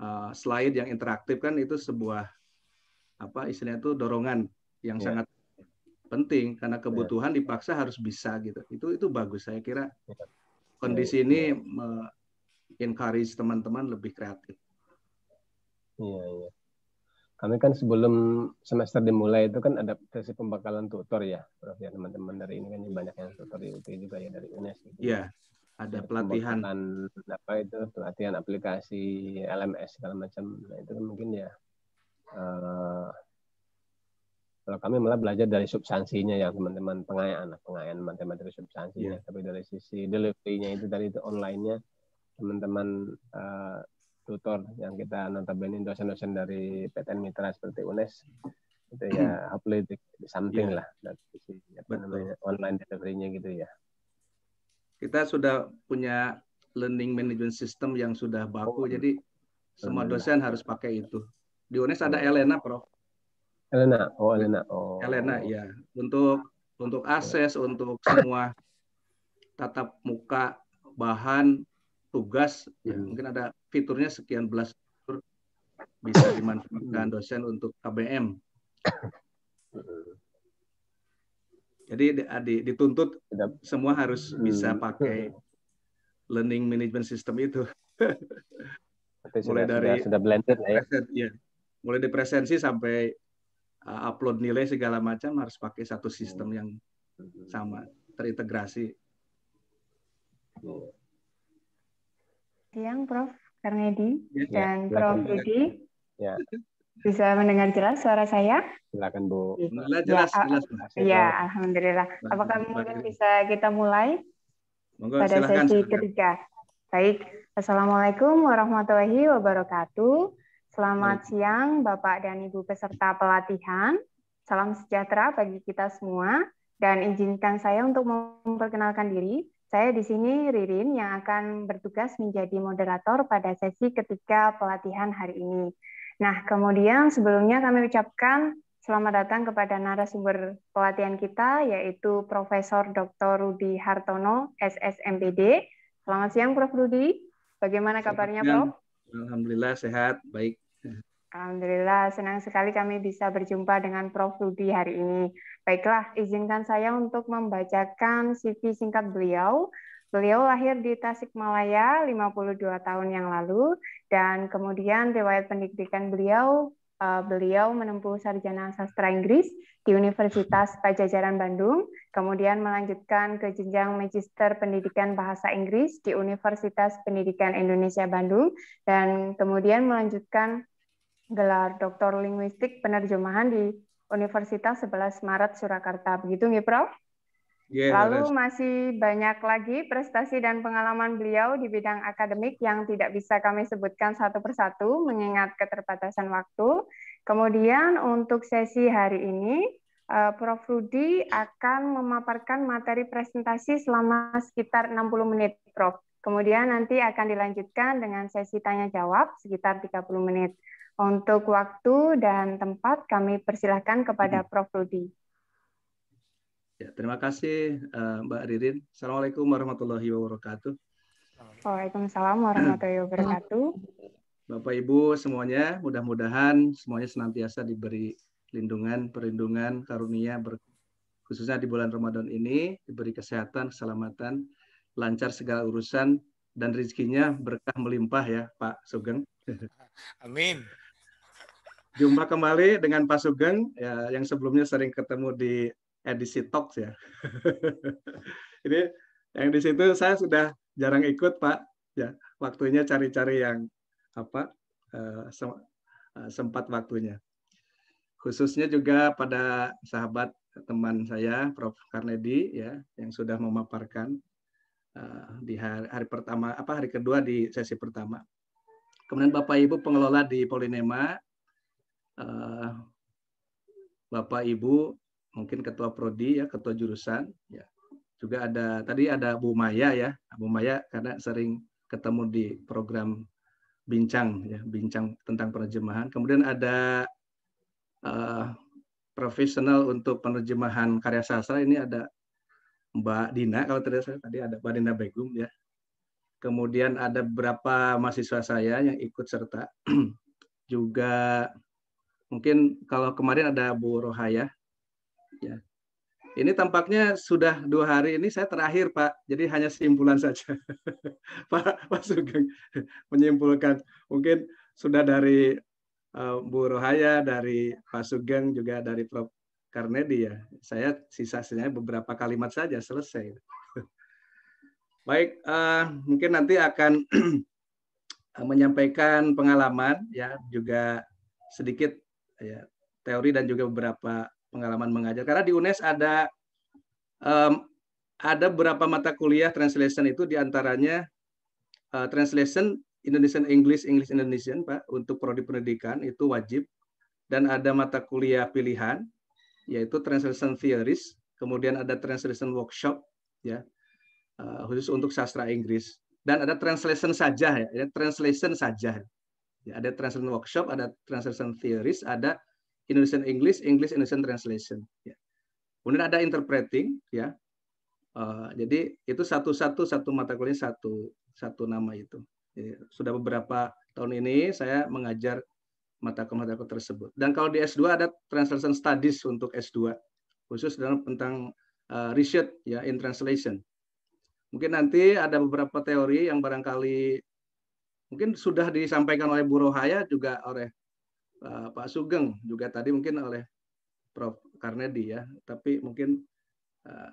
uh, slide yang interaktif kan itu sebuah apa istilahnya itu dorongan yang ya. sangat penting karena ya. kebutuhan ya. dipaksa harus bisa gitu. Itu itu bagus saya kira. Ya. Kondisi ya. ini me encourage teman-teman lebih kreatif. Iya, iya kami kan sebelum semester dimulai itu kan ada sesi pembakalan tutor ya, Prof ya teman-teman dari ini kan banyak yang tutor di UT juga ya dari UNES. Gitu. Iya, gitu. ada dari pelatihan apa itu pelatihan aplikasi LMS segala macam. Nah itu kan mungkin ya. Uh, kalau kami malah belajar dari substansinya ya teman-teman pengayaan, pengayaan materi-materi substansinya. Yeah. Tapi dari sisi delivery-nya itu dari itu online-nya teman-teman uh, tutor yang kita notabene dosen-dosen dari PTN Mitra seperti UNES itu ya hopefully hmm. something yeah. lah dari sisi apa online delivery-nya gitu ya. Kita sudah punya learning management system yang sudah baku oh. jadi semua dosen harus pakai itu. Di UNES ada oh. Elena, Prof. Elena, oh Elena, oh. Elena, ya untuk untuk akses, untuk semua tatap muka, bahan, tugas, ya, hmm. mungkin ada fiturnya sekian belas fitur bisa hmm. dimanfaatkan dosen untuk KBM. Hmm. Jadi di, dituntut semua harus bisa hmm. pakai learning management system itu. Ya. Iya. mulai dari sudah, sudah blended ya. Present, ya. Mulai di presensi sampai uh, upload nilai segala macam harus pakai satu sistem yang sama, terintegrasi. Siang Prof. Karnedi ya, dan ya, Prof. Rudi. Ya. Bisa mendengar jelas suara saya? Silakan Bu. Ya, jelas, jelas, jelas. Ya, alhamdulillah. Apakah mungkin bisa kita mulai Monggo, pada silakan, sesi silakan. ketiga? Baik. Assalamualaikum warahmatullahi wabarakatuh. Selamat Baik. siang Bapak dan Ibu peserta pelatihan. Salam sejahtera bagi kita semua dan izinkan saya untuk memperkenalkan diri. Saya di sini Ririn yang akan bertugas menjadi moderator pada sesi ketika pelatihan hari ini. Nah, kemudian sebelumnya kami ucapkan selamat datang kepada narasumber pelatihan kita yaitu Profesor Dr. Rudi Hartono SSMPD. Selamat siang Prof Rudi. Bagaimana kabarnya Prof? Alhamdulillah sehat, baik. Alhamdulillah, senang sekali kami bisa berjumpa dengan Prof Rudi hari ini. Baiklah, izinkan saya untuk membacakan CV singkat beliau. Beliau lahir di Tasikmalaya 52 tahun yang lalu dan kemudian riwayat pendidikan beliau eh, beliau menempuh sarjana sastra Inggris di Universitas Pajajaran Bandung, kemudian melanjutkan ke jenjang magister pendidikan bahasa Inggris di Universitas Pendidikan Indonesia Bandung dan kemudian melanjutkan gelar doktor linguistik penerjemahan di Universitas 11 Maret Surakarta. Begitu nih Prof? Yeah, Lalu that's... masih banyak lagi prestasi dan pengalaman beliau di bidang akademik yang tidak bisa kami sebutkan satu persatu mengingat keterbatasan waktu. Kemudian untuk sesi hari ini, eh, Prof. Rudi akan memaparkan materi presentasi selama sekitar 60 menit, Prof. Kemudian nanti akan dilanjutkan dengan sesi tanya-jawab sekitar 30 menit. Untuk waktu dan tempat kami persilahkan kepada Prof. Rudi. Ya, terima kasih eh, Mbak Ririn. Assalamualaikum warahmatullahi wabarakatuh. Waalaikumsalam warahmatullahi wabarakatuh. Bapak Ibu semuanya, mudah-mudahan semuanya senantiasa diberi lindungan, perlindungan, karunia, ber, khususnya di bulan Ramadan ini, diberi kesehatan, keselamatan, lancar segala urusan, dan rezekinya berkah melimpah ya Pak Sugeng. Amin. Jumpa kembali dengan Pak Sugeng ya, yang sebelumnya sering ketemu di edisi Talks ya. Ini yang di situ saya sudah jarang ikut Pak ya waktunya cari-cari yang apa eh, eh, sempat waktunya khususnya juga pada sahabat teman saya Prof Karnedi ya yang sudah memaparkan eh, di hari, hari pertama apa hari kedua di sesi pertama kemudian Bapak Ibu pengelola di Polinema Eh, Bapak Ibu mungkin ketua prodi ya ketua jurusan ya juga ada tadi ada Bu Maya ya Bu Maya karena sering ketemu di program bincang ya bincang tentang penerjemahan kemudian ada uh, profesional untuk penerjemahan karya sastra ini ada Mbak Dina kalau tidak salah tadi ada Mbak Dina Begum ya kemudian ada beberapa mahasiswa saya yang ikut serta juga Mungkin kalau kemarin ada Bu Rohaya. Ya. Ini tampaknya sudah dua hari ini saya terakhir Pak, jadi hanya simpulan saja. Pak, Pak Sugeng menyimpulkan. Mungkin sudah dari uh, Bu Rohaya, dari Pak Sugeng, juga dari Prof. Karnedi ya. Saya sisa-sisanya beberapa kalimat saja selesai. Baik, uh, mungkin nanti akan menyampaikan pengalaman ya juga sedikit ya, teori dan juga beberapa pengalaman mengajar. Karena di UNES ada um, ada beberapa mata kuliah translation itu diantaranya uh, eh, translation Indonesian English, English Indonesian, Pak, untuk prodi pendidikan itu wajib. Dan ada mata kuliah pilihan, yaitu translation theories, kemudian ada translation workshop, ya, uh, khusus untuk sastra Inggris. Dan ada translation saja, ya, ya translation saja. Ya, ada translation workshop, ada translation theories, ada Indonesian English, English Indonesian Translation. Ya. Kemudian ada interpreting, ya. Uh, jadi itu satu-satu satu mata kuliah satu satu nama itu. Jadi, sudah beberapa tahun ini saya mengajar mata kuliah tersebut. Dan kalau di S2 ada translation studies untuk S2 khusus dalam tentang uh, research ya in translation. Mungkin nanti ada beberapa teori yang barangkali Mungkin sudah disampaikan oleh Bu Rohaya juga oleh uh, Pak Sugeng juga tadi mungkin oleh Prof Karnedi ya, tapi mungkin uh,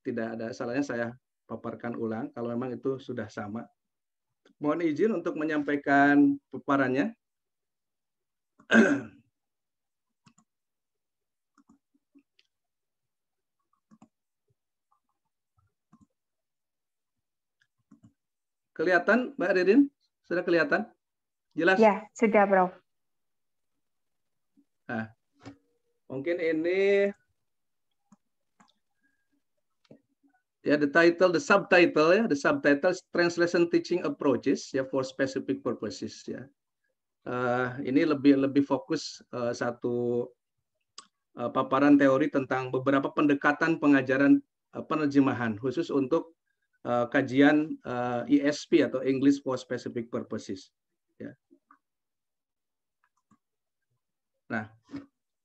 tidak ada salahnya saya paparkan ulang kalau memang itu sudah sama. Mohon izin untuk menyampaikan paparannya. Kelihatan Mbak Ririn? Sudah kelihatan? Jelas? Ya, sudah, bro Nah, mungkin ini ya the title, the subtitle ya, the subtitle translation teaching approaches ya for specific purposes ya. Uh, ini lebih lebih fokus uh, satu uh, paparan teori tentang beberapa pendekatan pengajaran uh, penerjemahan khusus untuk Eh, kajian uh, eh, ESP atau English for Specific Purposes. Ya. Nah,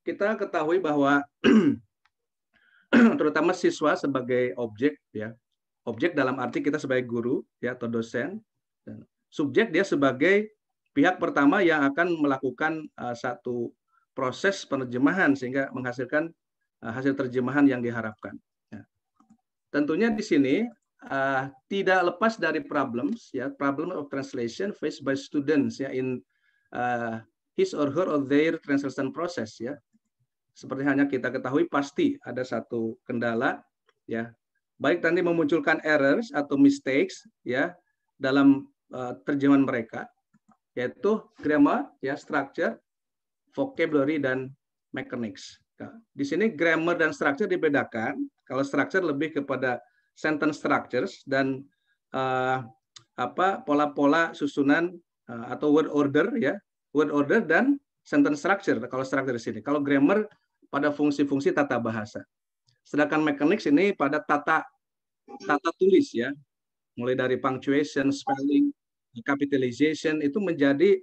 kita ketahui bahwa terutama siswa sebagai objek ya objek dalam arti kita sebagai guru ya atau dosen dan subjek dia sebagai pihak pertama yang akan melakukan uh, satu proses penerjemahan sehingga menghasilkan uh, hasil terjemahan yang diharapkan. Ya. Tentunya di sini uh, tidak lepas dari problems ya problem of translation faced by students ya in uh, his or her or their translation process ya seperti hanya kita ketahui pasti ada satu kendala ya baik tadi memunculkan errors atau mistakes ya dalam uh, terjemahan mereka yaitu grammar ya structure vocabulary dan mechanics nah, di sini grammar dan structure dibedakan kalau structure lebih kepada sentence structures dan uh, apa pola-pola susunan uh, atau word order ya word order dan sentence structure kalau structure di sini kalau grammar pada fungsi-fungsi tata bahasa sedangkan mechanics ini pada tata tata tulis ya mulai dari punctuation spelling capitalization itu menjadi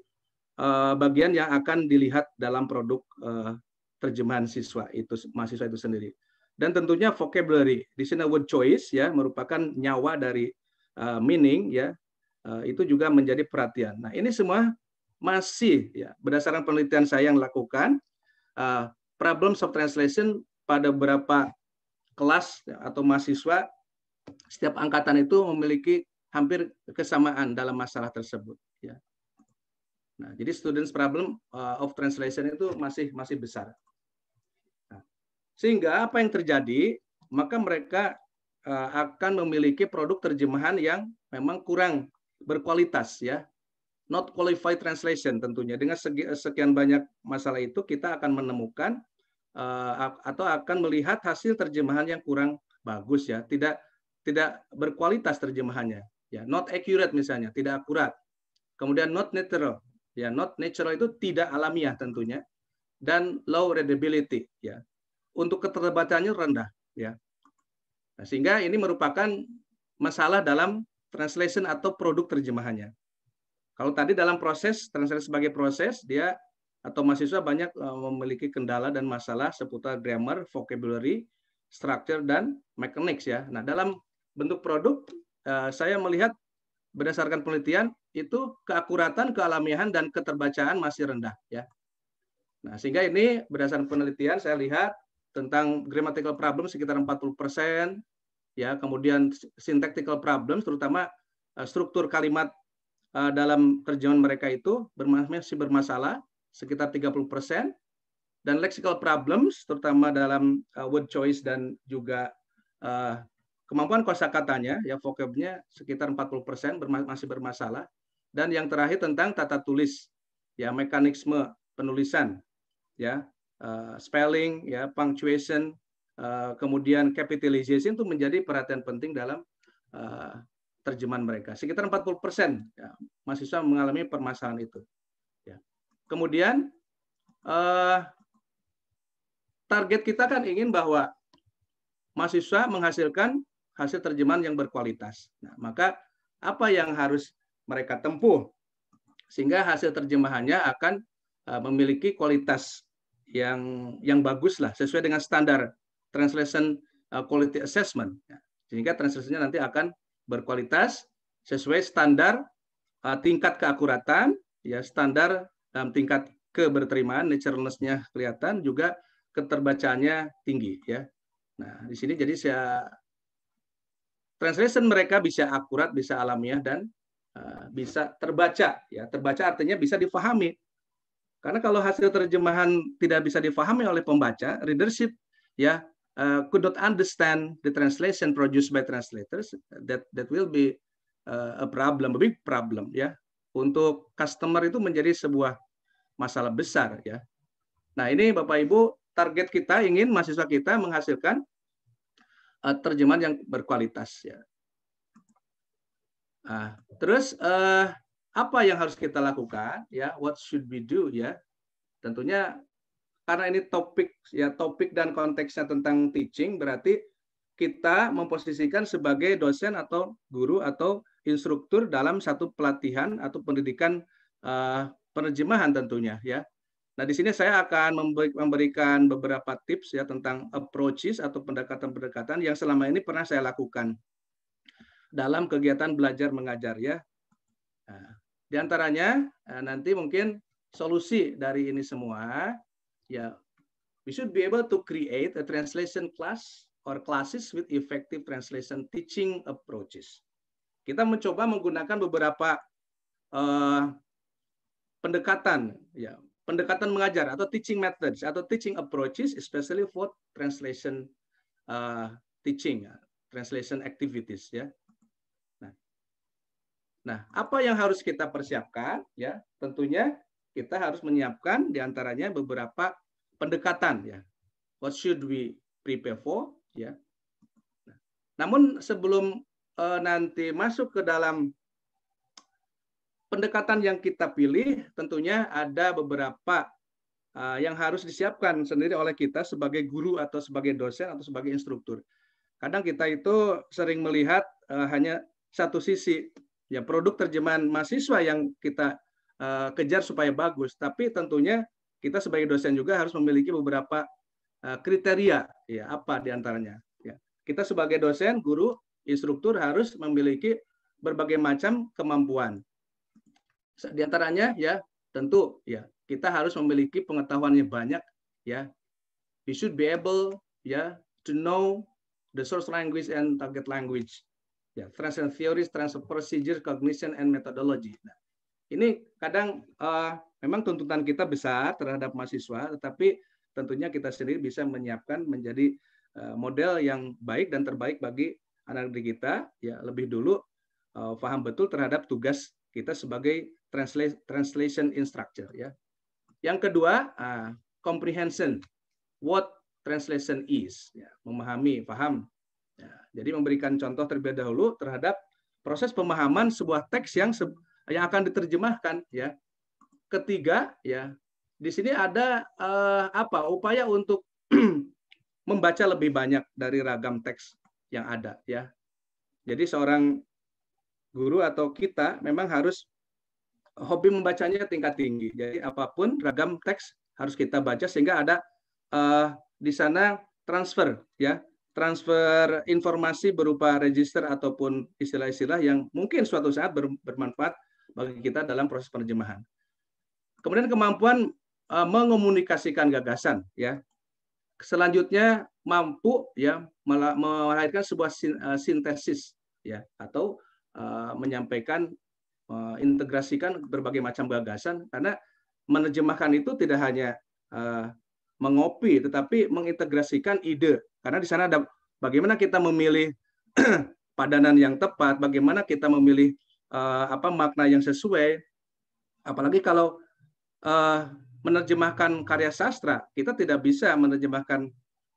uh, bagian yang akan dilihat dalam produk uh, terjemahan siswa itu mahasiswa itu sendiri dan tentunya vocabulary. Di sini word choice ya merupakan nyawa dari uh, meaning ya. Uh, itu juga menjadi perhatian. Nah, ini semua masih ya berdasarkan penelitian saya yang lakukan uh, eh, problem of translation pada beberapa kelas ya, atau mahasiswa setiap angkatan itu memiliki hampir kesamaan dalam masalah tersebut ya. Nah, jadi students problem of translation itu masih masih besar. Sehingga apa yang terjadi, maka mereka eh, akan memiliki produk terjemahan yang memang kurang berkualitas ya. Not qualified translation tentunya. Dengan eh, sekian banyak masalah itu kita akan menemukan eh, atau akan melihat hasil terjemahan yang kurang bagus ya, tidak tidak berkualitas terjemahannya ya, not accurate misalnya, tidak akurat. Kemudian not natural ya, not natural itu tidak alamiah tentunya dan low readability ya, untuk keterlibatannya rendah ya. Nah, sehingga ini merupakan masalah dalam translation atau produk terjemahannya. Kalau tadi dalam proses translation sebagai proses dia atau mahasiswa banyak e, memiliki kendala dan masalah seputar grammar, vocabulary, structure dan mechanics ya. Nah, dalam bentuk produk e, saya melihat berdasarkan penelitian itu keakuratan, kealamihan dan keterbacaan masih rendah ya. Nah, sehingga ini berdasarkan penelitian saya lihat tentang grammatical problem sekitar 40 persen, ya kemudian syntactical problems terutama eh, struktur kalimat eh, dalam terjemahan mereka itu masih bermasalah sekitar 30 persen, dan lexical problems terutama dalam eh, word choice dan juga kemampuan kosakatanya ya vocabnya sekitar 40 persen masih bermasalah, dan yang terakhir tentang tata tulis ya mekanisme penulisan ya Eh, spelling, ya, punctuation, uh, kemudian capitalization itu menjadi perhatian penting dalam uh, terjemahan mereka. Sekitar 40 persen ya, mahasiswa mengalami permasalahan itu. Ya. Kemudian uh, target kita kan ingin bahwa mahasiswa menghasilkan hasil terjemahan yang berkualitas. Nah, maka apa yang harus mereka tempuh sehingga hasil terjemahannya akan memiliki kualitas yang yang bagus lah sesuai dengan standar translation uh, quality assessment ya. sehingga translationnya nanti akan berkualitas sesuai standar uh, tingkat keakuratan ya standar dalam tingkat keberterimaan naturalness-nya kelihatan juga keterbacaannya tinggi ya nah di sini jadi saya translation mereka bisa akurat bisa alamiah dan uh, bisa terbaca ya terbaca artinya bisa difahami karena kalau hasil terjemahan tidak bisa difahami oleh pembaca, readership ya uh, could not understand the translation produced by translators, that that will be eh, a problem, a big problem ya. Untuk customer itu menjadi sebuah masalah besar ya. Nah, ini Bapak Ibu, target kita ingin mahasiswa kita menghasilkan uh, terjemahan yang berkualitas ya. Nah, terus uh, apa yang harus kita lakukan ya what should we do ya tentunya karena ini topik ya topik dan konteksnya tentang teaching berarti kita memposisikan sebagai dosen atau guru atau instruktur dalam satu pelatihan atau pendidikan uh, penerjemahan tentunya ya nah di sini saya akan memberikan beberapa tips ya tentang approaches atau pendekatan-pendekatan yang selama ini pernah saya lakukan dalam kegiatan belajar mengajar ya nah. Di antaranya eh, nanti mungkin solusi dari ini semua ya we should be able to create a translation class or classes with effective translation teaching approaches. Kita mencoba menggunakan beberapa uh, pendekatan ya, pendekatan mengajar atau teaching methods atau teaching approaches especially for translation uh, teaching, translation activities ya. Nah, apa yang harus kita persiapkan? Ya, tentunya kita harus menyiapkan diantaranya beberapa pendekatan. Ya, what should we prepare for? Ya. Nah, namun sebelum uh, nanti masuk ke dalam pendekatan yang kita pilih tentunya ada beberapa uh, yang harus disiapkan sendiri oleh kita sebagai guru atau sebagai dosen atau sebagai instruktur. Kadang kita itu sering melihat uh, hanya satu sisi ya produk terjemahan mahasiswa yang kita uh, kejar supaya bagus. Tapi tentunya kita sebagai dosen juga harus memiliki beberapa uh, kriteria. Ya, apa diantaranya? Ya. Kita sebagai dosen, guru, instruktur harus memiliki berbagai macam kemampuan. Diantaranya, ya tentu ya kita harus memiliki pengetahuan yang banyak ya. We should be able ya to know the source language and target language. Ya, transfer theories, transfer procedures, cognition, and methodology. Nah, ini kadang uh, memang tuntutan kita besar terhadap mahasiswa, tetapi tentunya kita sendiri bisa menyiapkan menjadi uh, model yang baik dan terbaik bagi anak didik kita. Ya, lebih dulu uh, paham betul terhadap tugas kita sebagai translate, translation instructor. Ya, yang kedua uh, comprehension, what translation is, ya, memahami, paham jadi memberikan contoh terlebih dahulu terhadap proses pemahaman sebuah teks yang se yang akan diterjemahkan ya. Ketiga ya, di sini ada uh, apa? upaya untuk membaca lebih banyak dari ragam teks yang ada ya. Jadi seorang guru atau kita memang harus hobi membacanya tingkat tinggi. Jadi apapun ragam teks harus kita baca sehingga ada uh, di sana transfer ya transfer informasi berupa register ataupun istilah-istilah yang mungkin suatu saat bermanfaat bagi kita dalam proses penerjemahan. Kemudian kemampuan e, mengomunikasikan gagasan ya. Selanjutnya mampu ya melahirkan sebuah e, sintesis ya atau uh, menyampaikan uh, integrasikan berbagai macam gagasan karena menerjemahkan itu tidak hanya uh, mengopi tetapi mengintegrasikan ide karena di sana ada bagaimana kita memilih padanan yang tepat, bagaimana kita memilih uh, apa makna yang sesuai. Apalagi kalau uh, menerjemahkan karya sastra, kita tidak bisa menerjemahkan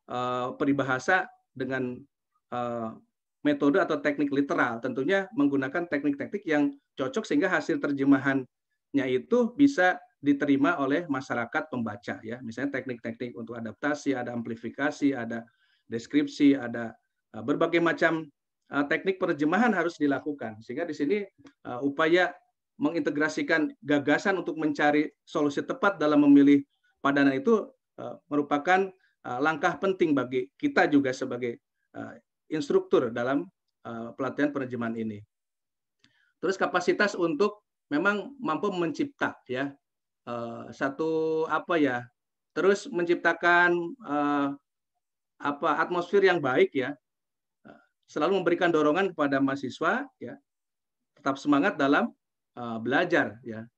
uh, peribahasa dengan uh, metode atau teknik literal. Tentunya menggunakan teknik-teknik yang cocok sehingga hasil terjemahannya itu bisa diterima oleh masyarakat pembaca ya. Misalnya teknik-teknik untuk adaptasi, ada amplifikasi, ada deskripsi, ada eh, berbagai macam eh, teknik perjemahan harus dilakukan. Sehingga di sini eh, upaya mengintegrasikan gagasan untuk mencari solusi tepat dalam memilih padanan itu merupakan langkah penting bagi kita juga sebagai instruktur dalam pelatihan penerjemahan ini. Terus kapasitas untuk memang mampu mencipta ya satu apa ya terus menciptakan apa atmosfer yang baik ya selalu memberikan dorongan kepada mahasiswa ya tetap semangat dalam uh, belajar ya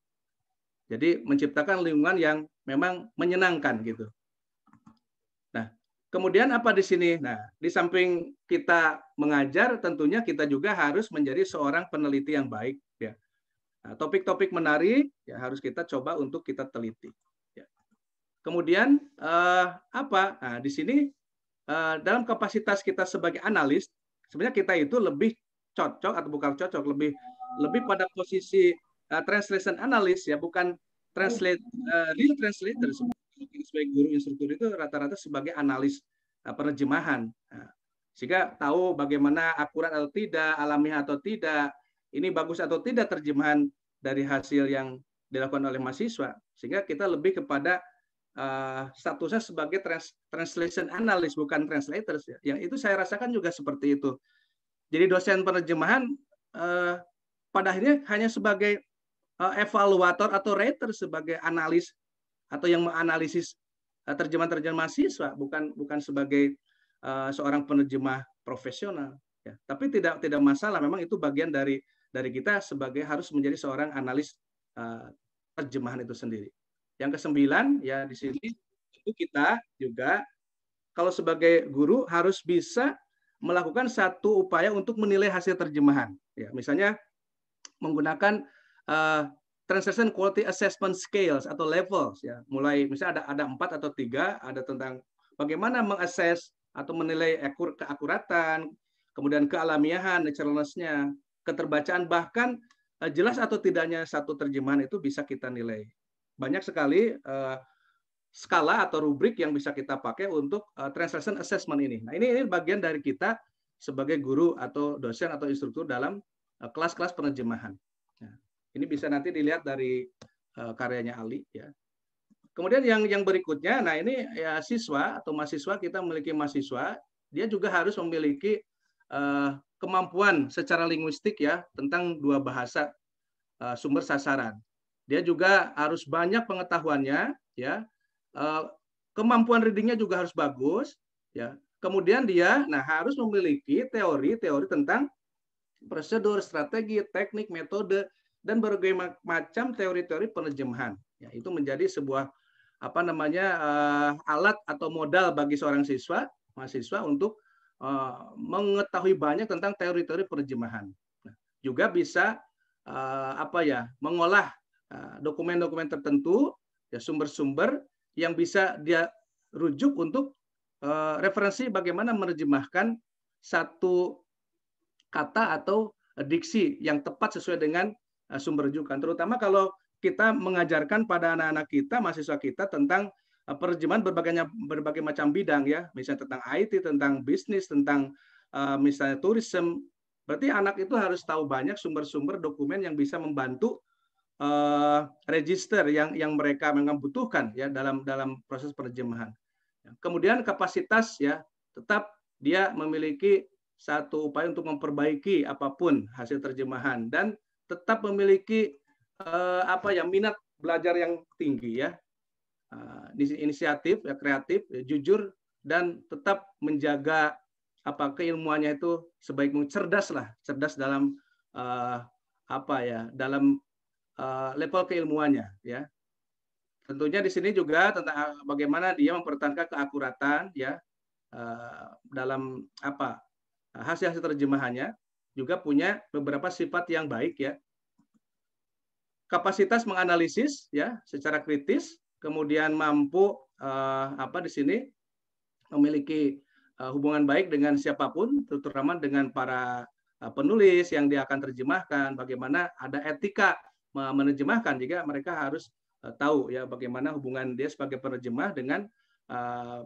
jadi menciptakan lingkungan yang memang menyenangkan gitu nah kemudian apa di sini nah di samping kita mengajar tentunya kita juga harus menjadi seorang peneliti yang baik ya nah, topik-topik nah, menarik ya harus kita coba untuk kita teliti ya. Kemudian uh, apa? Nah, di sini Eh, dalam kapasitas kita sebagai analis, sebenarnya kita itu lebih cocok atau bukan cocok, lebih lebih pada posisi uh, translation analis ya, bukan translate uh, real translator. sebagai guru instruktur itu rata-rata sebagai analis uh, penerjemahan. Nah, sehingga tahu bagaimana akurat atau tidak, alami atau tidak, ini bagus atau tidak terjemahan dari hasil yang dilakukan oleh mahasiswa. Sehingga kita lebih kepada uh, eh, statusnya sebagai trans translation analyst bukan translators ya. Yang itu saya rasakan juga seperti itu. Jadi dosen penerjemahan uh, pada akhirnya hanya sebagai uh, evaluator atau writer sebagai analis atau yang menganalisis terjemahan-terjemahan uh, siswa bukan bukan sebagai uh, seorang penerjemah profesional ya. Tapi tidak tidak masalah memang itu bagian dari dari kita sebagai harus menjadi seorang analis uh, terjemahan itu sendiri. Yang kesembilan ya di sini itu kita juga kalau sebagai guru harus bisa melakukan satu upaya untuk menilai hasil terjemahan. Ya, misalnya menggunakan uh, translation quality assessment scales atau levels ya. Mulai misalnya ada ada empat atau tiga ada tentang bagaimana mengakses atau menilai akur, keakuratan, kemudian kealamiahan, naturalness-nya, keterbacaan bahkan eh, jelas atau tidaknya satu terjemahan itu bisa kita nilai banyak sekali uh, skala atau rubrik yang bisa kita pakai untuk uh, translation assessment ini. Nah, ini, ini bagian dari kita sebagai guru atau dosen atau instruktur dalam eh, kelas-kelas uh, penerjemahan. Nah, ini bisa nanti dilihat dari uh, karyanya Ali ya. Kemudian yang yang berikutnya, nah ini ya siswa atau mahasiswa kita memiliki mahasiswa, dia juga harus memiliki uh, kemampuan secara linguistik ya tentang dua bahasa uh, sumber sasaran dia juga harus banyak pengetahuannya ya eh, kemampuan readingnya juga harus bagus ya kemudian dia nah harus memiliki teori-teori tentang prosedur strategi teknik metode dan berbagai macam teori-teori penerjemahan ya itu menjadi sebuah apa namanya eh, alat atau modal bagi seorang siswa mahasiswa untuk eh, mengetahui banyak tentang teori-teori penerjemahan nah, juga bisa apa ya mengolah Nah, dokumen-dokumen tertentu, ya sumber-sumber yang bisa dia rujuk untuk uh, referensi bagaimana menerjemahkan satu kata atau diksi yang tepat sesuai dengan uh, sumber rujukan. Terutama kalau kita mengajarkan pada anak-anak kita, mahasiswa kita tentang uh, penerjemahan berbagai berbagai macam bidang ya, misalnya tentang IT, tentang bisnis, tentang uh, misalnya tourism. Berarti anak itu harus tahu banyak sumber-sumber dokumen yang bisa membantu uh, register yang yang mereka memang butuhkan ya dalam dalam proses penerjemahan. Ya, kemudian kapasitas ya tetap dia memiliki satu upaya untuk memperbaiki apapun hasil terjemahan dan tetap memiliki uh, apa ya minat belajar yang tinggi ya uh, inisiatif ya kreatif ya, jujur dan tetap menjaga apa keilmuannya itu sebaik mungkin cerdas lah cerdas dalam uh, apa ya dalam Eh, level keilmuannya ya tentunya di sini juga tentang eh, bagaimana dia mempertahankan keakuratan ya eh, dalam apa hasil hasil terjemahannya juga punya beberapa sifat yang baik ya kapasitas menganalisis ya secara kritis kemudian mampu eh, apa di sini memiliki eh, hubungan baik dengan siapapun terutama dengan para eh, penulis yang dia akan terjemahkan bagaimana ada etika menerjemahkan juga mereka harus eh, tahu ya bagaimana hubungan dia sebagai penerjemah dengan uh,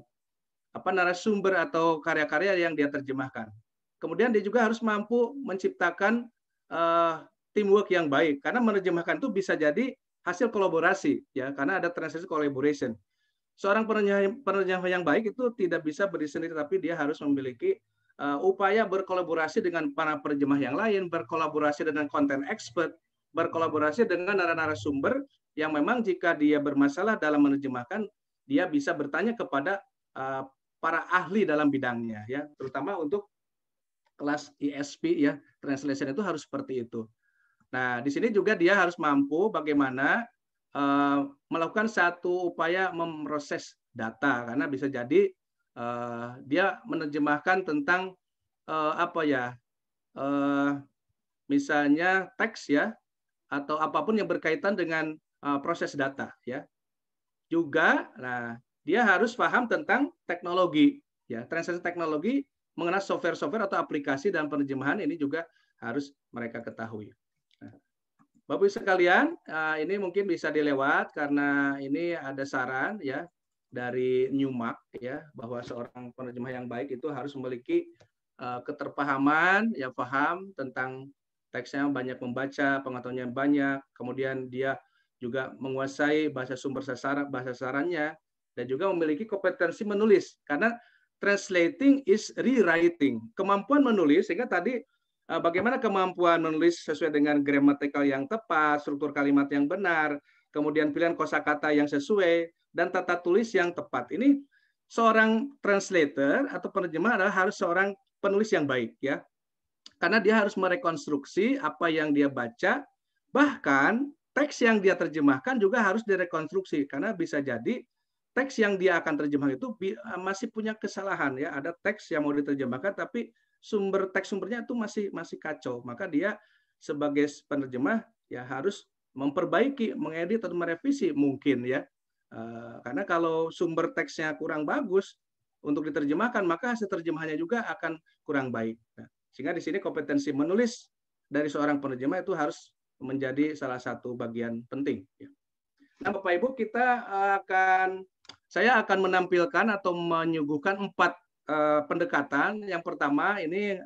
apa narasumber atau karya-karya yang dia terjemahkan. Kemudian dia juga harus mampu menciptakan uh, teamwork yang baik karena menerjemahkan itu bisa jadi hasil kolaborasi ya karena ada translation collaboration. Seorang penerjemah penerjemah yang baik itu tidak bisa berdiri sendiri tapi dia harus memiliki uh, upaya berkolaborasi dengan para penerjemah yang lain, berkolaborasi dengan konten expert berkolaborasi dengan narasumber yang memang jika dia bermasalah dalam menerjemahkan, dia bisa bertanya kepada uh, para ahli dalam bidangnya, ya, terutama untuk kelas ISP ya, translation itu harus seperti itu. Nah, di sini juga dia harus mampu bagaimana uh, melakukan satu upaya memproses data karena bisa jadi uh, dia menerjemahkan tentang uh, apa ya, uh, misalnya teks ya, atau apapun yang berkaitan dengan eh, proses data ya. Juga nah dia harus paham tentang teknologi ya. Transaksi teknologi mengenai software-software atau aplikasi dan penerjemahan ini juga harus mereka ketahui. Nah, Bapak Ibu sekalian, eh, ini mungkin bisa dilewat karena ini ada saran ya dari Newmark ya bahwa seorang penerjemah yang baik itu harus memiliki eh, keterpahaman ya paham tentang teksnya banyak membaca, pengetahuannya banyak, kemudian dia juga menguasai bahasa sumber sasaran bahasa sarannya dan juga memiliki kompetensi menulis karena translating is rewriting kemampuan menulis sehingga tadi eh, bagaimana kemampuan menulis sesuai dengan grammatical yang tepat struktur kalimat yang benar kemudian pilihan kosakata yang sesuai dan tata tulis yang tepat ini seorang translator atau penerjemah adalah harus seorang penulis yang baik ya karena dia harus merekonstruksi apa yang dia baca, bahkan teks yang dia terjemahkan juga harus direkonstruksi karena bisa jadi teks yang dia akan terjemahkan itu masih punya kesalahan ya, ada teks yang mau diterjemahkan tapi sumber teks sumbernya itu masih masih kacau, maka dia sebagai penerjemah ya harus memperbaiki, mengedit atau merevisi mungkin ya. Eh, karena kalau sumber teksnya kurang bagus untuk diterjemahkan, maka hasil terjemahannya juga akan kurang baik. Nah, sehingga di sini kompetensi menulis dari seorang penerjemah itu harus menjadi salah satu bagian penting. Ya. Nah, Bapak Ibu, kita akan saya akan menampilkan atau menyuguhkan empat uh, pendekatan. Yang pertama ini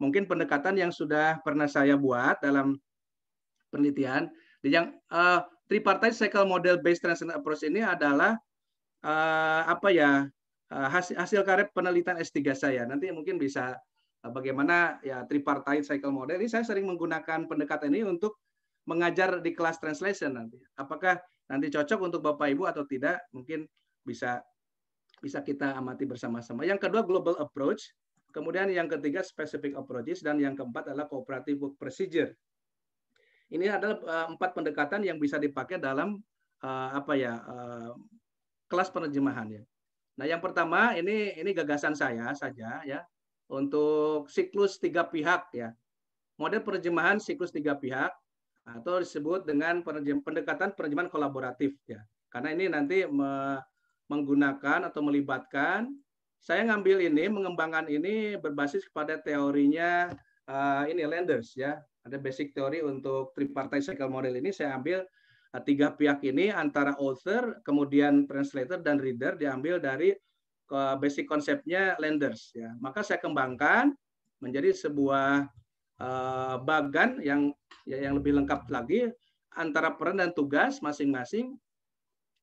mungkin pendekatan yang sudah pernah saya buat dalam penelitian. Yang uh, tripartite cycle model based translation approach ini adalah uh, apa ya hasil hasil karya penelitian S3 saya. Nanti mungkin bisa Eh, bagaimana ya tripartite cycle model ini saya sering menggunakan pendekatan ini untuk mengajar di kelas translation nanti. Apakah nanti cocok untuk Bapak Ibu atau tidak? Mungkin bisa bisa kita amati bersama-sama. Yang kedua global approach, kemudian yang ketiga specific approaches dan yang keempat adalah cooperative work procedure. Ini adalah eh, empat pendekatan yang bisa dipakai dalam eh, apa ya kelas penerjemahan ya. Nah, yang pertama ini ini gagasan saya saja ya untuk siklus tiga pihak ya. Model penerjemahan siklus tiga pihak atau disebut dengan pendekatan penerjemahan kolaboratif ya. Karena ini nanti me menggunakan atau melibatkan saya ngambil ini mengembangkan ini berbasis kepada teorinya uh, ini Lenders, ya. Ada basic teori untuk tripartite cycle model ini saya ambil eh, tiga pihak ini antara author, kemudian translator dan reader diambil dari basic konsepnya lenders ya. Maka saya kembangkan menjadi sebuah eh, bagan yang ya, yang lebih lengkap lagi antara peran dan tugas masing-masing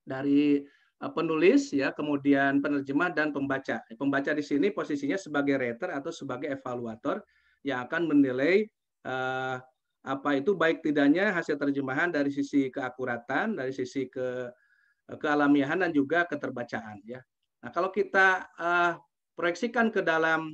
dari eh, penulis ya, kemudian penerjemah dan pembaca. Pembaca di sini posisinya sebagai rater atau sebagai evaluator yang akan menilai uh, apa itu baik tidaknya hasil terjemahan dari sisi keakuratan, dari sisi ke kealamiahan dan juga keterbacaan ya. Nah, kalau kita uh, proyeksikan ke dalam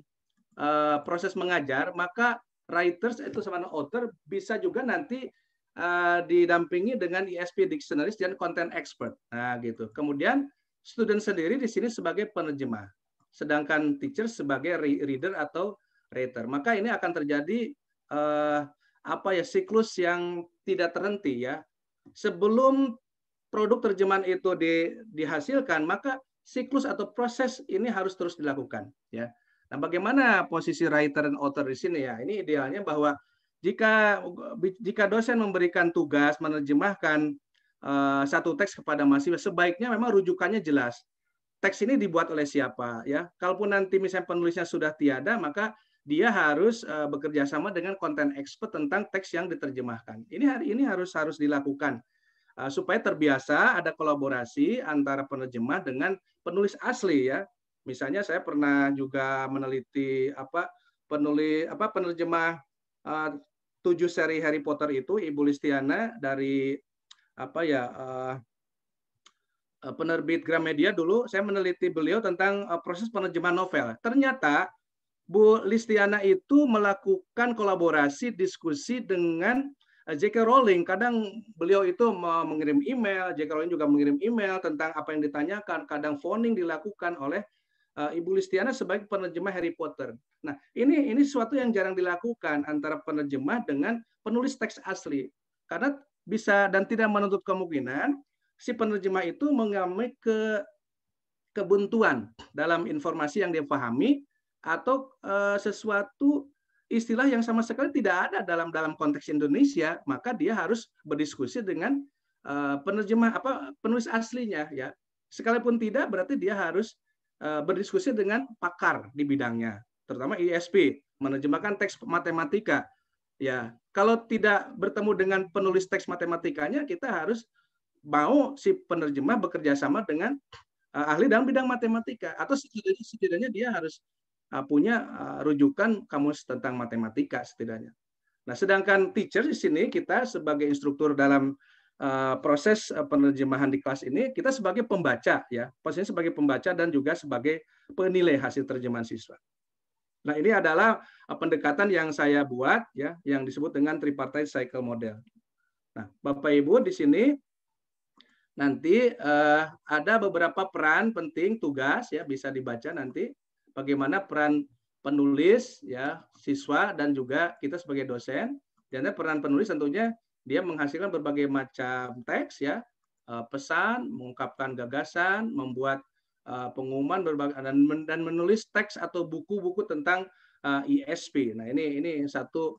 uh, proses mengajar, maka writers itu sama dengan author bisa juga nanti uh, didampingi dengan ESP dictionary dan content expert. Nah, gitu. Kemudian student sendiri di sini sebagai penerjemah, sedangkan teacher sebagai reader atau writer. Maka ini akan terjadi uh, apa ya siklus yang tidak terhenti ya. Sebelum produk terjemahan itu di, dihasilkan, maka siklus atau proses ini harus terus dilakukan ya. Nah, bagaimana posisi writer dan author di sini ya? Ini idealnya bahwa jika jika dosen memberikan tugas menerjemahkan uh, satu teks kepada mahasiswa sebaiknya memang rujukannya jelas. Teks ini dibuat oleh siapa ya? Kalaupun nanti misalnya penulisnya sudah tiada maka dia harus uh, bekerja sama dengan konten expert tentang teks yang diterjemahkan. Ini hari ini harus harus dilakukan eh, supaya terbiasa ada kolaborasi antara penerjemah dengan penulis asli ya. Misalnya saya pernah juga meneliti apa penulis apa penerjemah uh, tujuh seri Harry Potter itu Ibu Listiana dari apa ya uh, penerbit Gramedia dulu saya meneliti beliau tentang uh, proses penerjemah novel. Ternyata Bu Listiana itu melakukan kolaborasi diskusi dengan Eh, J.K. Rowling kadang beliau itu mengirim email, J.K. Rowling juga mengirim email tentang apa yang ditanyakan, kadang phoning dilakukan oleh eh, Ibu Listiana sebagai penerjemah Harry Potter. Nah, ini ini sesuatu yang jarang dilakukan antara penerjemah dengan penulis teks asli. Karena bisa dan tidak menutup kemungkinan si penerjemah itu mengalami ke kebuntuan dalam informasi yang dia pahami atau eh, sesuatu istilah yang sama sekali tidak ada dalam dalam konteks Indonesia, maka dia harus berdiskusi dengan uh, penerjemah apa penulis aslinya ya. Sekalipun tidak berarti dia harus uh, berdiskusi dengan pakar di bidangnya, terutama ISP, menerjemahkan teks matematika. Ya, kalau tidak bertemu dengan penulis teks matematikanya, kita harus mau si penerjemah bekerja sama dengan uh, ahli dalam bidang matematika atau setidaknya, setidaknya dia harus Ah, punya ah, rujukan kamus tentang matematika setidaknya. Nah, sedangkan teacher di sini kita sebagai instruktur dalam ah, proses penerjemahan di kelas ini kita sebagai pembaca ya posisinya sebagai pembaca dan juga sebagai penilai hasil terjemahan siswa. Nah ini adalah pendekatan yang saya buat ya yang disebut dengan tripartite cycle model. Nah bapak ibu di sini nanti eh, ada beberapa peran penting tugas ya bisa dibaca nanti bagaimana peran penulis ya siswa dan juga kita sebagai dosen dan peran penulis tentunya dia menghasilkan berbagai macam teks ya eh, pesan mengungkapkan gagasan membuat eh, pengumuman berbagai dan, menulis teks atau buku-buku tentang eh, ISP nah ini ini satu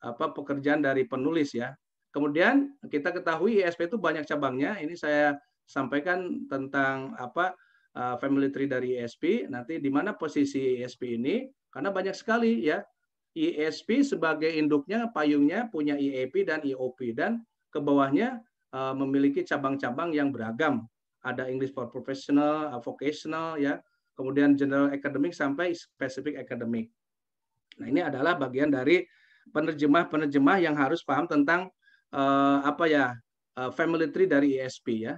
apa pekerjaan dari penulis ya kemudian kita ketahui ISP itu banyak cabangnya ini saya sampaikan tentang apa Eh, family tree dari ESP nanti di mana posisi ESP ini karena banyak sekali ya ESP sebagai induknya payungnya punya IAP e dan IOP e dan ke bawahnya eh, memiliki cabang-cabang yang beragam ada English for professional, eh, vocational ya, kemudian general academic sampai specific academic. Nah, ini adalah bagian dari penerjemah-penerjemah yang harus paham tentang uh, apa ya family tree dari ESP ya.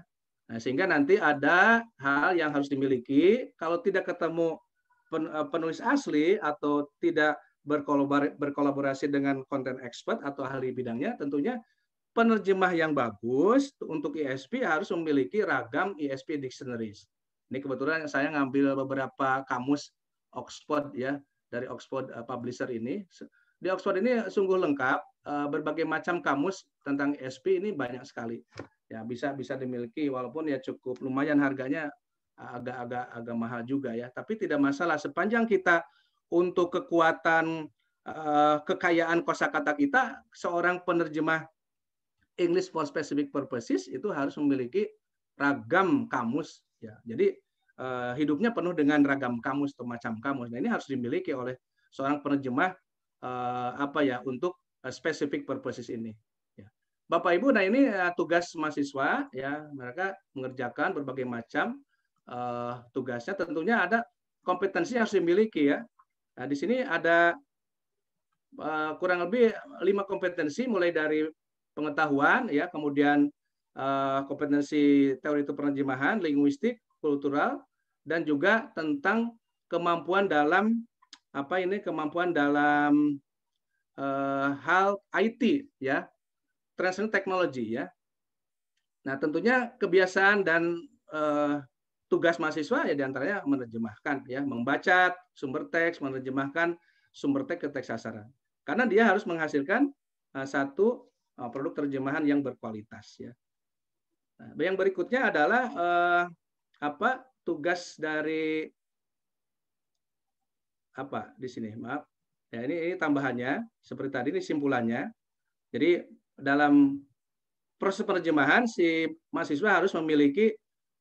Nah, sehingga nanti ada hal yang harus dimiliki. Kalau tidak ketemu eh, penulis asli atau tidak berkolaborasi dengan konten expert atau ahli bidangnya, tentunya penerjemah yang bagus untuk ISP harus memiliki ragam ISP dictionaries. Ini kebetulan saya ngambil beberapa kamus Oxford ya dari Oxford eh, Publisher ini di Oxford ini sungguh lengkap, eh, berbagai macam kamus tentang ESP ini banyak sekali. Ya, bisa bisa dimiliki walaupun ya cukup lumayan harganya agak-agak agak mahal juga ya, tapi tidak masalah sepanjang kita untuk kekuatan eh, kekayaan kosakata kita seorang penerjemah English for specific purposes itu harus memiliki ragam kamus ya. Jadi eh, hidupnya penuh dengan ragam kamus atau macam kamus. Nah, ini harus dimiliki oleh seorang penerjemah Eh, apa ya untuk eh, spesifik purposes ini. Ya. Bapak Ibu, nah ini eh, tugas mahasiswa ya mereka mengerjakan berbagai macam uh, tugasnya. Tentunya ada kompetensi yang harus dimiliki ya. Nah, di sini ada uh, kurang lebih lima kompetensi mulai dari pengetahuan ya, kemudian uh, kompetensi teori penerjemahan, linguistik, kultural, dan juga tentang kemampuan dalam apa ini kemampuan dalam uh, hal IT ya, transfer technology ya. Nah, tentunya kebiasaan dan uh, tugas mahasiswa ya diantaranya menerjemahkan ya, membaca sumber teks, menerjemahkan sumber teks ke teks sasaran. Karena dia harus menghasilkan uh, satu uh, produk terjemahan yang berkualitas ya. Nah, yang berikutnya adalah uh, apa tugas dari apa di sini maaf ya ini ini tambahannya seperti tadi ini simpulannya jadi dalam proses penerjemahan si mahasiswa harus memiliki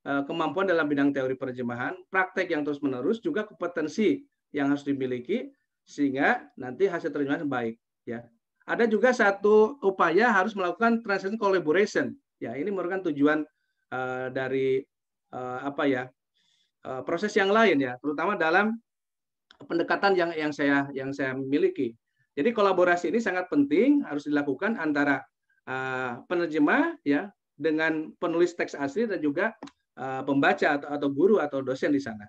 eh, kemampuan dalam bidang teori penerjemahan, praktek yang terus-menerus juga kompetensi yang harus dimiliki sehingga nanti hasil terjemahan baik ya. Ada juga satu upaya harus melakukan translation collaboration. Ya, ini merupakan tujuan uh, dari uh, apa ya? proses yang lain ya, terutama dalam pendekatan yang yang saya yang saya miliki. Jadi kolaborasi ini sangat penting harus dilakukan antara uh, penerjemah ya dengan penulis teks asli dan juga uh, pembaca atau, atau guru atau dosen di sana.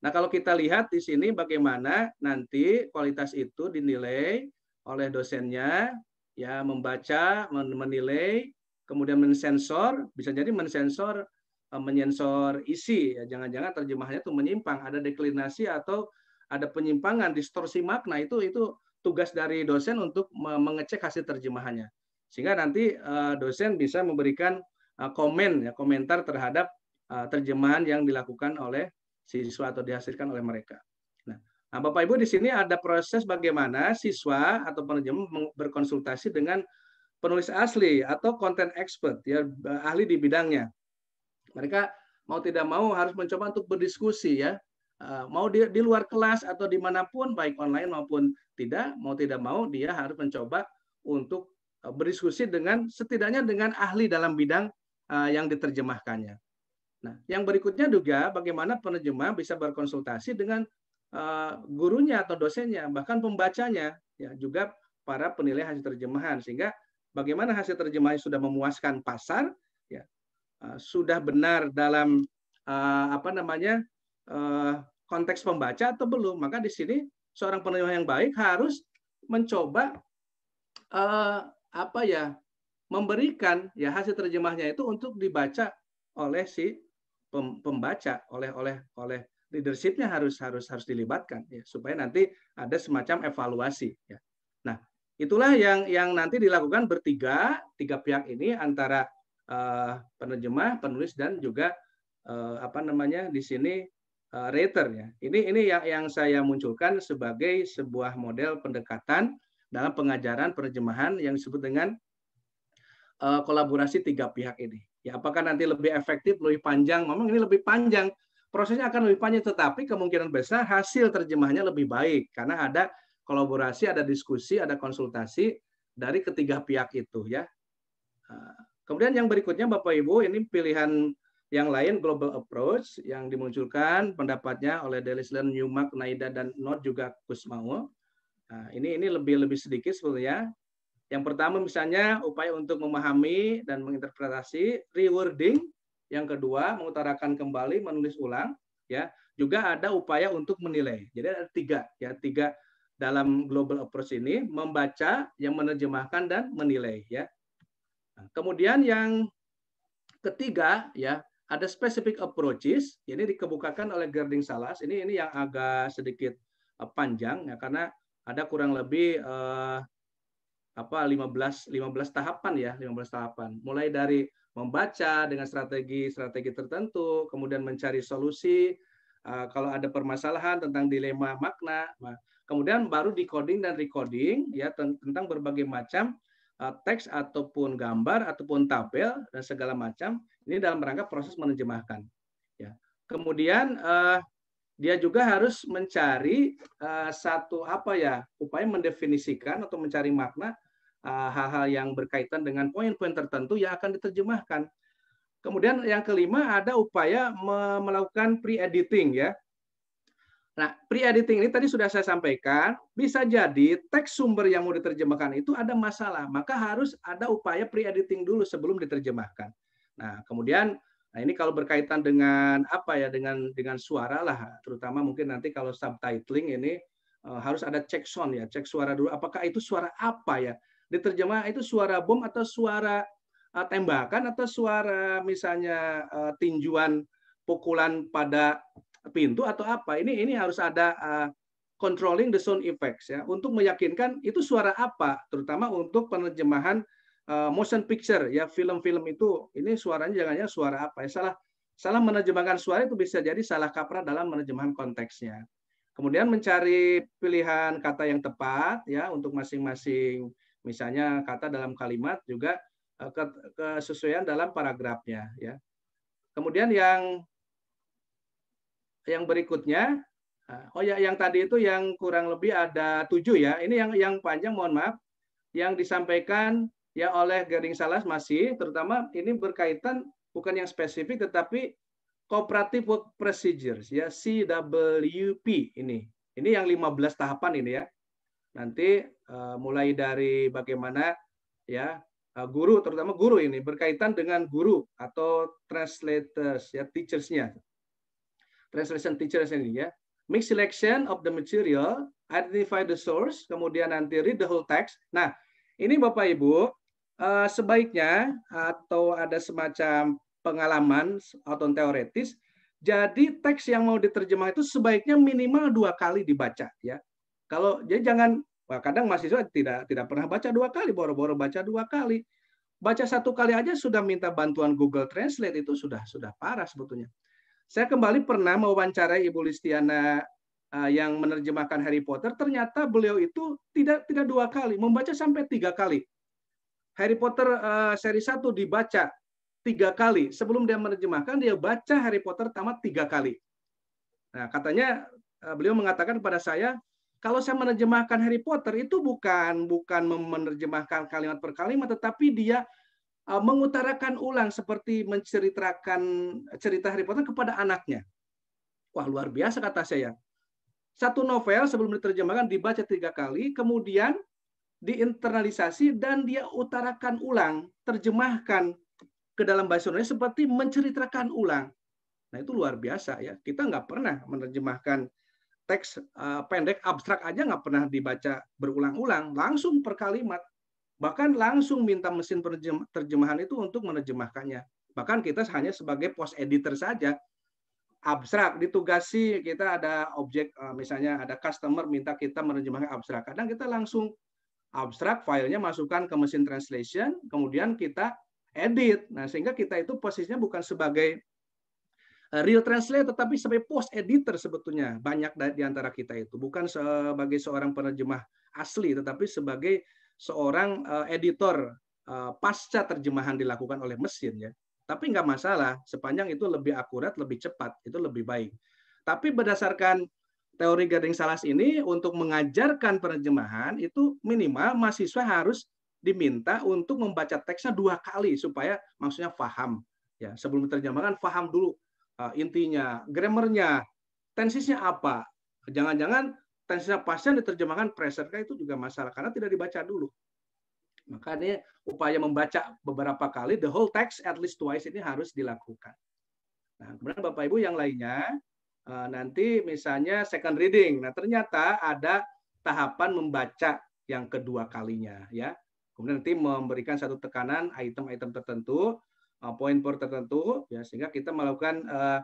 Nah, kalau kita lihat di sini bagaimana nanti kualitas itu dinilai oleh dosennya ya membaca, menilai, kemudian mensensor, bisa jadi mensensor eh, menyensor isi ya jangan-jangan terjemahannya itu menyimpang, ada deklinasi atau ada penyimpangan, distorsi makna itu itu tugas dari dosen untuk mengecek hasil terjemahannya. Sehingga nanti eh, dosen bisa memberikan eh, komen ya komentar terhadap eh, terjemahan yang dilakukan oleh siswa atau dihasilkan oleh mereka. Nah, nah, Bapak Ibu di sini ada proses bagaimana siswa atau penerjemah berkonsultasi dengan penulis asli atau konten expert ya ahli di bidangnya. Mereka mau tidak mau harus mencoba untuk berdiskusi ya Eh, mau di, di luar kelas atau dimanapun baik online maupun tidak mau tidak mau dia harus mencoba untuk eh, berdiskusi dengan setidaknya dengan ahli dalam bidang eh, yang diterjemahkannya. Nah, yang berikutnya juga bagaimana penerjemah bisa berkonsultasi dengan gurunya atau dosennya bahkan pembacanya ya juga para penilai hasil terjemahan sehingga bagaimana hasil terjemahan sudah memuaskan pasar ya sudah benar dalam apa namanya Eh, konteks pembaca atau belum. Maka di sini seorang penerjemah yang baik harus mencoba eh, apa ya memberikan ya hasil terjemahnya itu untuk dibaca oleh si pembaca oleh oleh oleh leadershipnya harus harus harus dilibatkan ya supaya nanti ada semacam evaluasi ya. Nah itulah yang yang nanti dilakukan bertiga tiga pihak ini antara uh, penerjemah penulis dan juga uh, apa namanya di sini Eh, rater ya. Ini ini yang yang saya munculkan sebagai sebuah model pendekatan dalam pengajaran penerjemahan yang disebut dengan uh, kolaborasi tiga pihak ini. Ya, apakah nanti lebih efektif, lebih panjang? Memang ini lebih panjang. Prosesnya akan lebih panjang, tetapi kemungkinan besar hasil terjemahnya lebih baik karena ada kolaborasi, ada diskusi, ada konsultasi dari ketiga pihak itu ya. Eh, kemudian yang berikutnya Bapak Ibu, ini pilihan yang lain global approach yang dimunculkan pendapatnya oleh Delislen, Newmark, Naida dan Not juga Kusmao. Nah, ini ini lebih lebih sedikit sebetulnya. Yang pertama misalnya upaya untuk memahami dan menginterpretasi, rewording. Yang kedua mengutarakan kembali, menulis ulang. Ya, juga ada upaya untuk menilai. Jadi ada tiga ya tiga dalam global approach ini membaca, yang menerjemahkan dan menilai ya. Nah, kemudian yang ketiga ya ada specific approaches, ini dikemukakan oleh Gerding Salas. Ini ini yang agak sedikit eh, panjang ya karena ada kurang lebih eh, apa 15 15 tahapan ya, 15 tahapan. Mulai dari membaca dengan strategi-strategi tertentu, kemudian mencari solusi eh, kalau ada permasalahan tentang dilema makna. Nah, kemudian baru decoding dan recording ya tentang berbagai macam eh, teks ataupun gambar ataupun tabel dan segala macam ini dalam rangka proses menerjemahkan. Ya. Kemudian eh, dia juga harus mencari eh, satu apa ya upaya mendefinisikan atau mencari makna eh, hal-hal eh, yang berkaitan dengan poin-poin tertentu yang akan diterjemahkan. Kemudian yang kelima ada upaya melakukan pre-editing ya. Nah, pre-editing ini tadi sudah saya sampaikan, bisa jadi teks sumber yang mau diterjemahkan itu ada masalah, maka harus ada upaya pre-editing dulu sebelum diterjemahkan. Nah, kemudian nah ini kalau berkaitan dengan apa ya dengan dengan suara lah terutama mungkin nanti kalau subtitling ini uh, harus ada cek sound ya, cek suara dulu apakah itu suara apa ya. Diterjemah itu suara bom atau suara uh, tembakan atau suara misalnya uh, tinjuan pukulan pada pintu atau apa. Ini ini harus ada uh, controlling the sound effects ya untuk meyakinkan itu suara apa terutama untuk penerjemahan Eh, motion picture ya film-film itu ini suaranya jangannya suara apa ya salah salah menerjemahkan suara itu bisa jadi salah kaprah dalam menerjemahkan konteksnya. Kemudian mencari pilihan kata yang tepat ya untuk masing-masing misalnya kata dalam kalimat juga eh, kesesuaian dalam paragrafnya ya. Kemudian yang yang berikutnya eh, oh ya yang tadi itu yang kurang lebih ada tujuh ya. Ini yang yang panjang mohon maaf yang disampaikan ya oleh Gading Salas masih terutama ini berkaitan bukan yang spesifik tetapi cooperative work procedures ya CWP ini. Ini yang 15 tahapan ini ya. Nanti uh, mulai dari bagaimana ya uh, guru terutama guru ini berkaitan dengan guru atau translators ya teachersnya translation teachers ini ya make selection of the material identify the source kemudian nanti read the whole text nah ini bapak ibu Eh, sebaiknya atau ada semacam pengalaman atau teoretis. Jadi teks yang mau diterjemah itu sebaiknya minimal dua kali dibaca ya. Kalau jadi ya jangan wah kadang mahasiswa tidak tidak pernah baca dua kali, boro-boro baca dua kali. Baca satu kali aja sudah minta bantuan Google Translate itu sudah sudah parah sebetulnya. Saya kembali pernah mewawancarai Ibu Listiana eh, yang menerjemahkan Harry Potter, ternyata beliau itu tidak tidak dua kali, membaca sampai tiga kali. Harry Potter eh, seri 1 dibaca tiga kali. Sebelum dia menerjemahkan, dia baca Harry Potter tamat tiga kali. Nah, katanya eh, beliau mengatakan kepada saya, kalau saya menerjemahkan Harry Potter itu bukan bukan menerjemahkan kalimat per kalimat, tetapi dia eh, mengutarakan ulang seperti menceritakan cerita Harry Potter kepada anaknya. Wah luar biasa kata saya. Satu novel sebelum diterjemahkan dibaca tiga kali, kemudian diinternalisasi dan dia utarakan ulang, terjemahkan ke dalam bahasa Indonesia seperti menceritakan ulang. Nah itu luar biasa ya. Kita nggak pernah menerjemahkan teks eh, pendek abstrak aja nggak pernah dibaca berulang-ulang, langsung per kalimat. Bahkan langsung minta mesin terjemahan itu untuk menerjemahkannya. Bahkan kita hanya sebagai post editor saja. Abstrak ditugasi kita ada objek eh, misalnya ada customer minta kita menerjemahkan abstrak. Kadang kita langsung abstrak, filenya masukkan ke mesin translation, kemudian kita edit. Nah, sehingga kita itu posisinya bukan sebagai eh, real translator tetapi sebagai post editor sebetulnya banyak di antara kita itu bukan sebagai seorang penerjemah asli tetapi sebagai seorang eh, editor eh, pasca terjemahan dilakukan oleh mesin ya. Tapi nggak masalah sepanjang itu lebih akurat, lebih cepat, itu lebih baik. Tapi berdasarkan teori Gading Salas ini untuk mengajarkan penerjemahan itu minimal mahasiswa harus diminta untuk membaca teksnya dua kali supaya maksudnya faham. Ya, sebelum diterjemahkan faham dulu uh, intinya, grammarnya, tensisnya apa. Jangan-jangan tensisnya pasien diterjemahkan preserka itu juga masalah karena tidak dibaca dulu. Makanya upaya membaca beberapa kali the whole text at least twice ini harus dilakukan. Nah, kemudian Bapak Ibu yang lainnya, Eh, nanti misalnya second reading. Nah, ternyata ada tahapan membaca yang kedua kalinya ya. Kemudian nanti memberikan satu tekanan item-item tertentu, poin-poin eh, tertentu ya sehingga kita melakukan uh,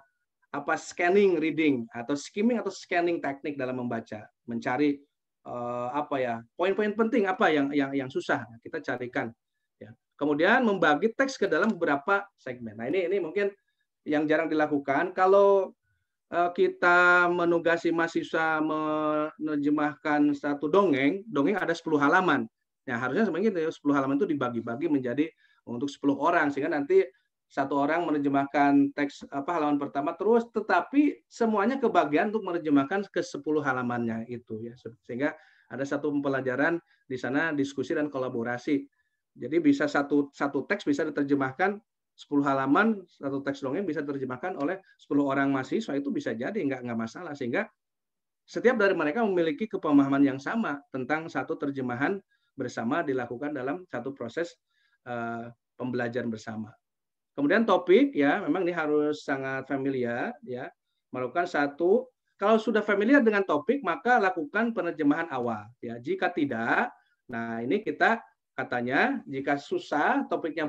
apa scanning reading atau skimming atau scanning teknik dalam membaca, mencari uh, apa ya, poin-poin penting apa yang yang yang susah nah, kita carikan ya. Kemudian membagi teks ke dalam beberapa segmen. Nah, ini ini mungkin yang jarang dilakukan. Kalau Eh, kita menugasi mahasiswa menerjemahkan satu dongeng, dongeng ada 10 halaman. Ya, harusnya sebenarnya 10 gitu ya. halaman itu dibagi-bagi menjadi untuk 10 orang sehingga nanti satu orang menerjemahkan teks apa halaman pertama terus tetapi semuanya kebagian untuk menerjemahkan ke 10 halamannya itu ya. Sehingga ada satu pembelajaran di sana diskusi dan kolaborasi. Jadi bisa satu satu teks bisa diterjemahkan 10 halaman satu teks dongeng bisa terjemahkan oleh 10 orang mahasiswa itu bisa jadi nggak nggak masalah sehingga setiap dari mereka memiliki kepemahaman yang sama tentang satu terjemahan bersama dilakukan dalam satu proses uh, pembelajaran bersama. Kemudian topik ya memang ini harus sangat familiar ya melakukan satu kalau sudah familiar dengan topik maka lakukan penerjemahan awal ya jika tidak nah ini kita Katanya, jika susah, topiknya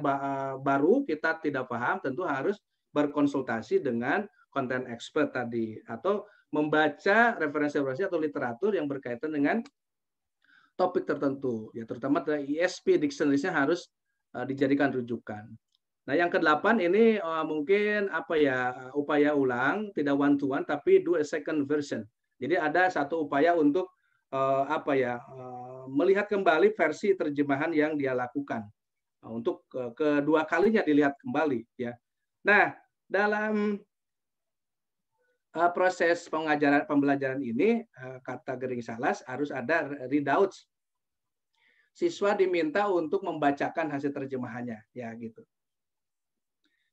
baru, kita tidak paham, tentu harus berkonsultasi dengan konten expert tadi. Atau membaca referensi-referensi atau literatur yang berkaitan dengan topik tertentu. Ya, terutama ISP, dictionary-nya harus eh, dijadikan rujukan. Nah, yang kedelapan ini uh, mungkin apa ya eh, upaya ulang, tidak one to one tapi do a second version. Jadi ada satu upaya untuk uh, apa ya uh, melihat kembali versi terjemahan yang dia lakukan uh, untuk uh, kedua kalinya dilihat kembali ya. Nah dalam uh, proses pengajaran pembelajaran ini uh, kata Gering Salas harus ada readouts. Siswa diminta untuk membacakan hasil terjemahannya ya gitu.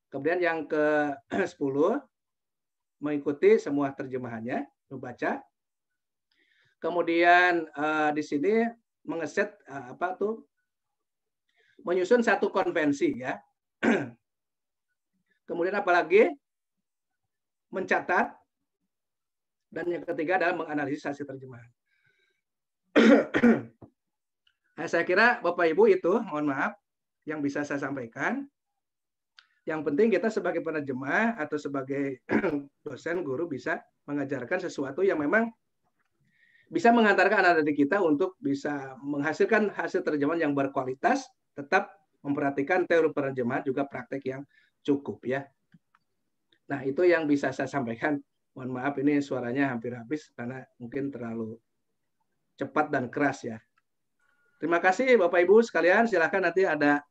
Kemudian yang ke-10 mengikuti semua terjemahannya, membaca Kemudian uh, di sini mengeset uh, apa tuh menyusun satu konvensi ya. Kemudian apalagi mencatat dan yang ketiga adalah menganalisis hasil terjemahan. nah, saya kira Bapak Ibu itu mohon maaf yang bisa saya sampaikan. Yang penting kita sebagai penerjemah atau sebagai dosen guru bisa mengajarkan sesuatu yang memang bisa mengantarkan anak didik kita untuk bisa menghasilkan hasil terjemahan yang berkualitas, tetap memperhatikan teori penerjemahan juga praktek yang cukup ya. Nah itu yang bisa saya sampaikan. Mohon maaf ini suaranya hampir habis karena mungkin terlalu cepat dan keras ya. Terima kasih Bapak Ibu sekalian. Silahkan nanti ada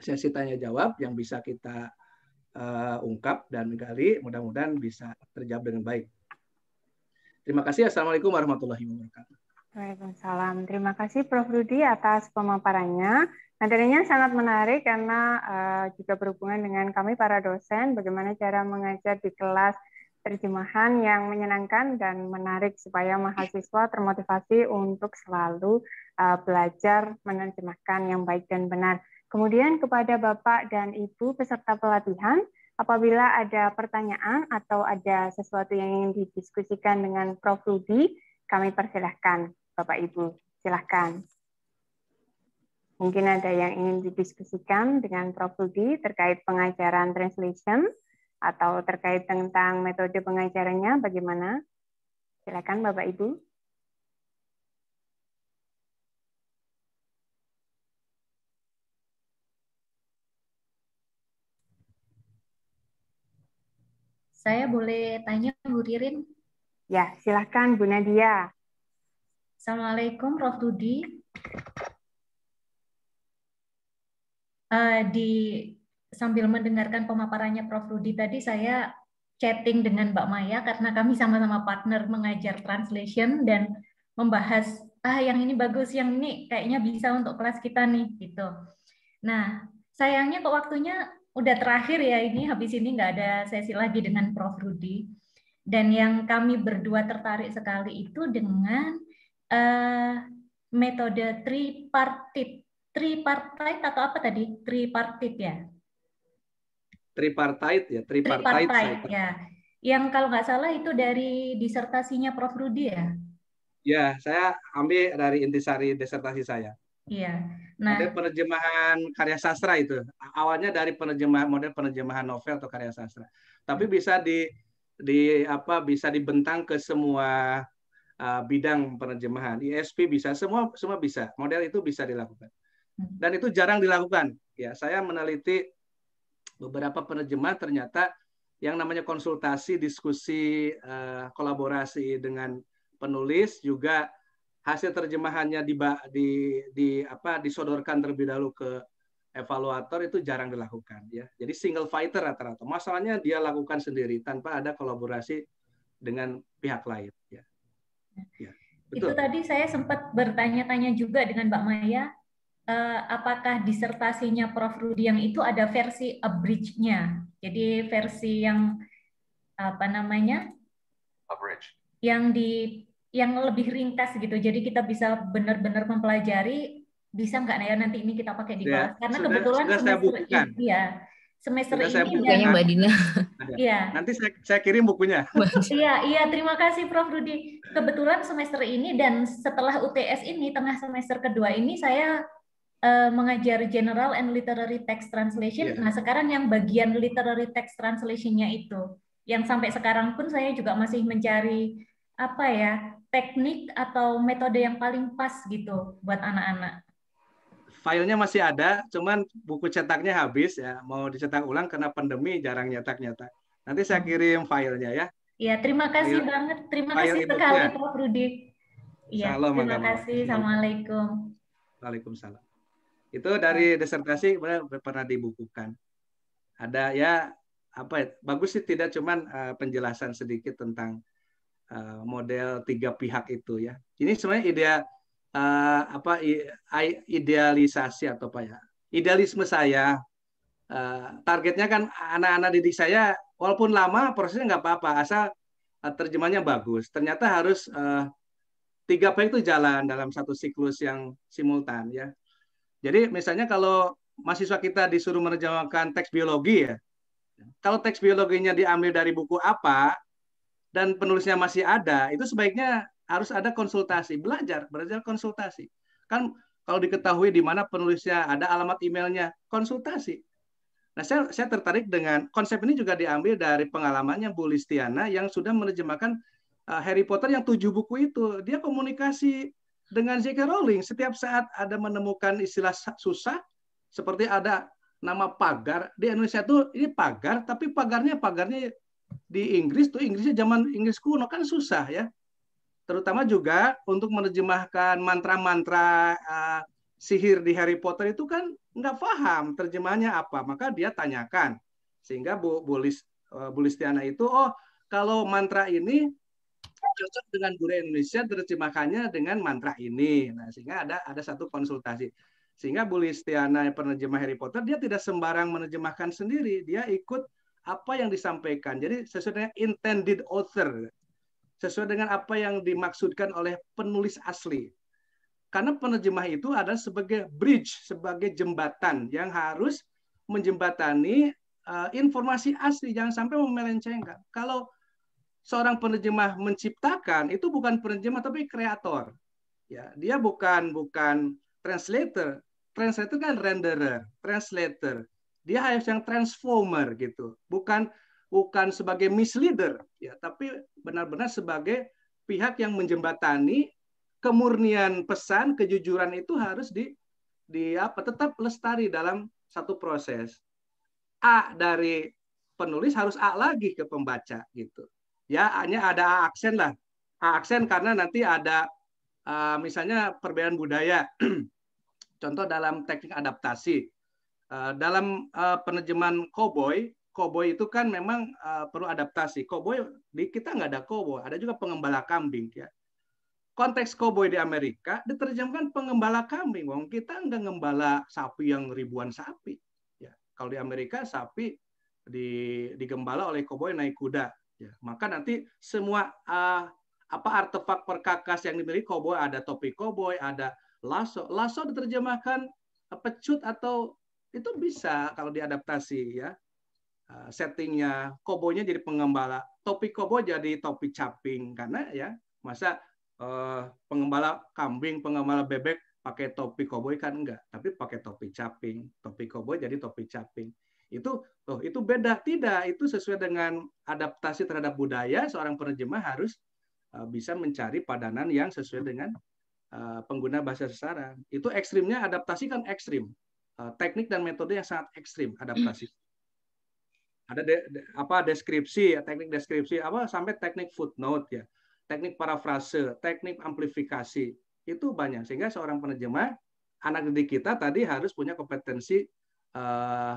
sesi tanya jawab yang bisa kita uh, ungkap dan gali. Mudah-mudahan bisa terjawab dengan baik. Terima kasih. Assalamualaikum warahmatullahi wabarakatuh. Waalaikumsalam. Terima kasih Prof. Rudi atas pemaparannya. Materinya sangat menarik karena uh, juga berhubungan dengan kami para dosen, bagaimana cara mengajar di kelas terjemahan yang menyenangkan dan menarik supaya mahasiswa termotivasi untuk selalu uh, belajar menerjemahkan yang baik dan benar. Kemudian kepada Bapak dan Ibu peserta pelatihan, Apabila ada pertanyaan atau ada sesuatu yang ingin didiskusikan dengan Prof. Rudi, kami persilahkan, Bapak Ibu. Silahkan. Mungkin ada yang ingin didiskusikan dengan Prof. Rudi terkait pengajaran translation atau terkait tentang metode pengajarannya bagaimana? Silakan Bapak Ibu. Saya boleh tanya Bu Ririn? Ya, silahkan Bu Nadia. Assalamualaikum Prof. Dudi. Uh, di sambil mendengarkan pemaparannya Prof. Rudi tadi saya chatting dengan Mbak Maya karena kami sama-sama partner mengajar translation dan membahas ah yang ini bagus yang ini kayaknya bisa untuk kelas kita nih gitu. Nah sayangnya kok waktunya udah terakhir ya ini habis ini nggak ada sesi lagi dengan Prof Rudi. Dan yang kami berdua tertarik sekali itu dengan uh, metode tripartit. Tripartit atau apa tadi? Tripartit ya? Tripartit ya, tripartit. ya. Yang kalau nggak salah itu dari disertasinya Prof Rudi ya? Ya, saya ambil dari intisari disertasi saya. Iya. Nah, model penerjemahan karya sastra itu awalnya dari penerjemahan model penerjemahan novel atau karya sastra. Tapi bisa di di apa bisa dibentang ke semua uh, bidang penerjemahan. ISP bisa semua semua bisa. Model itu bisa dilakukan. Hmm. Dan itu jarang dilakukan. Ya, saya meneliti beberapa penerjemah ternyata yang namanya konsultasi, diskusi, e, kolaborasi dengan penulis juga hasil terjemahannya di, di, di apa disodorkan terlebih dahulu ke evaluator itu jarang dilakukan ya. Jadi single fighter rata-rata. Masalahnya dia lakukan sendiri tanpa ada kolaborasi dengan pihak lain ya. ya. Itu tadi saya sempat bertanya-tanya juga dengan Mbak Maya eh, apakah disertasinya Prof Rudi yang itu ada versi abridged-nya. Jadi versi yang apa namanya? Abridge. Yang di yang lebih ringkas gitu. Jadi kita bisa benar-benar mempelajari bisa nggak naya nanti ini kita pakai di ya, kelas ya, karena sudah, kebetulan sudah semester saya ini ya semester sudah ini saya bukunya Mbak Dina. Iya. Nanti saya, saya kirim bukunya. Iya, iya terima kasih Prof Rudi. Kebetulan semester ini dan setelah UTS ini tengah semester kedua ini saya uh, mengajar general and literary text translation. Ya. Nah, sekarang yang bagian literary text translationnya itu, yang sampai sekarang pun saya juga masih mencari apa ya teknik atau metode yang paling pas gitu buat anak-anak? Filenya masih ada, cuman buku cetaknya habis ya. Mau dicetak ulang karena pandemi jarang nyetak-nyetak. Nanti saya hmm. kirim filenya ya. Iya, terima kasih file, banget. Terima kasih sekali Prof. Rudy. Iya, iya terima kasih. Assalamualaikum. Waalaikumsalam. Itu dari iya. disertasi pernah dibukukan. Ada ya apa ya, bagus sih tidak cuman uh, penjelasan sedikit tentang Eh, model tiga pihak itu ya. Ini sebenarnya ide uh, eh, apa idealisasi atau apa ya? Idealisme saya uh, targetnya kan anak-anak didik saya walaupun lama prosesnya nggak apa-apa asal uh, terjemahnya bagus. Ternyata harus uh, tiga pihak itu jalan dalam satu siklus yang simultan ya. Jadi misalnya kalau mahasiswa kita disuruh menerjemahkan teks biologi ya, kalau teks biologinya diambil dari buku apa, dan penulisnya masih ada, itu sebaiknya harus ada konsultasi, belajar, belajar konsultasi. Kan kalau diketahui di mana penulisnya, ada alamat emailnya, konsultasi. Nah, saya, saya tertarik dengan konsep ini juga diambil dari pengalamannya Bu Listiana yang sudah menerjemahkan eh, Harry Potter yang tujuh buku itu. Dia komunikasi dengan J.K. Rowling setiap saat ada menemukan istilah susah, seperti ada nama pagar di Indonesia itu ini pagar, tapi pagarnya pagarnya di Inggris tuh Inggrisnya zaman Inggris kuno kan susah ya. Terutama juga untuk menerjemahkan mantra-mantra uh, sihir di Harry Potter itu kan nggak paham terjemahannya apa, maka dia tanyakan. Sehingga Bu Bulis uh, eh, Bulistiana itu oh kalau mantra ini cocok dengan budaya Indonesia terjemahkannya dengan mantra ini. Nah, sehingga ada ada satu konsultasi. Sehingga Bu Listiana penerjemah Harry Potter dia tidak sembarang menerjemahkan sendiri, dia ikut apa yang disampaikan. Jadi sesuai dengan intended author, sesuai dengan apa yang dimaksudkan oleh penulis asli. Karena penerjemah itu adalah sebagai bridge, sebagai jembatan yang harus menjembatani uh, informasi asli, jangan sampai memelencengkan. Kalau seorang penerjemah menciptakan itu bukan penerjemah tapi kreator. Ya, dia bukan bukan translator. Translator kan renderer, translator dia harus yang transformer gitu, bukan bukan sebagai misleader ya, tapi benar-benar sebagai pihak yang menjembatani kemurnian pesan, kejujuran itu harus di di apa tetap lestari dalam satu proses. A dari penulis harus A lagi ke pembaca gitu. Ya, hanya ada A aksen lah. A aksen karena nanti ada uh, misalnya perbedaan budaya. Contoh dalam teknik adaptasi. Eh, dalam uh, penerjemahan koboi, koboi itu kan memang uh, perlu adaptasi. koboi di kita nggak ada koboi, ada juga pengembala kambing ya. Konteks koboi di Amerika diterjemahkan pengembala kambing. Wong kita nggak ngembala sapi yang ribuan sapi. Ya. Kalau di Amerika sapi di, digembala oleh koboi naik kuda. Ya. Maka nanti semua uh, apa artefak perkakas yang dimiliki koboi ada topi koboi, ada lasso. Lasso diterjemahkan pecut atau itu bisa kalau diadaptasi ya eh, settingnya kobonya jadi pengembala topi kobo jadi topi caping karena ya masa eh, pengembala kambing pengembala bebek pakai topi koboi kan enggak tapi pakai topi caping topi koboi jadi topi caping itu tuh itu beda tidak itu sesuai dengan adaptasi terhadap budaya seorang penerjemah harus eh, bisa mencari padanan yang sesuai dengan eh, pengguna bahasa sasaran itu ekstrimnya adaptasi kan ekstrim Eh, teknik dan metode yang sangat ekstrim adaptasi. Hmm. Ada de, de, apa deskripsi, ya, teknik deskripsi apa sampai teknik footnote ya, teknik parafrase, teknik amplifikasi itu banyak sehingga seorang penerjemah anak didik kita tadi harus punya kompetensi uh,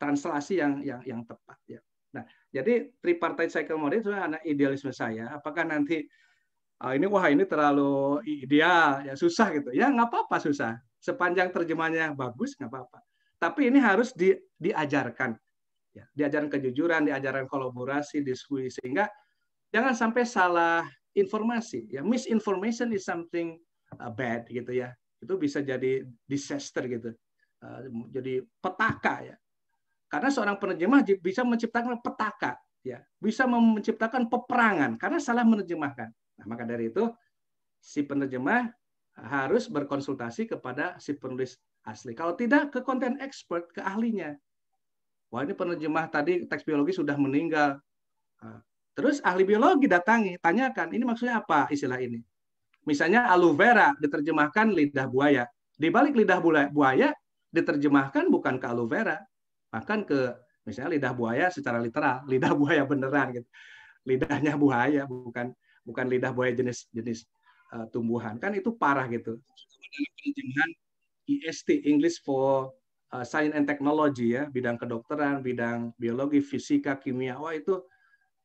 translasi yang yang yang tepat ya. Nah, jadi tripartite cycle model itu anak idealisme saya. Apakah nanti uh, ini wah ini terlalu ideal ya susah gitu ya nggak apa-apa susah sepanjang terjemahannya bagus nggak apa-apa. Tapi ini harus di, diajarkan, ya, diajarkan kejujuran, diajarkan kolaborasi, diskusi sehingga jangan sampai salah informasi. Ya, misinformation is something uh, bad gitu ya. Itu bisa jadi disaster gitu, uh, jadi petaka ya. Karena seorang penerjemah bisa menciptakan petaka, ya, bisa menciptakan peperangan karena salah menerjemahkan. Nah, maka dari itu si penerjemah harus berkonsultasi kepada si penulis asli. Kalau tidak ke konten expert, ke ahlinya. Wah ini penerjemah tadi teks biologi sudah meninggal. Ah, terus ahli biologi datangi, tanyakan ini maksudnya apa istilah ini. Misalnya aloe vera diterjemahkan lidah buaya. Di balik lidah buaya diterjemahkan bukan ke aloe vera, bahkan ke misalnya lidah buaya secara literal, lidah buaya beneran gitu. Lidahnya buaya bukan bukan lidah buaya jenis-jenis Eh, tumbuhan kan itu parah gitu dalam penerjemahan IST English for eh, Science and Technology ya bidang kedokteran bidang biologi fisika kimia wah itu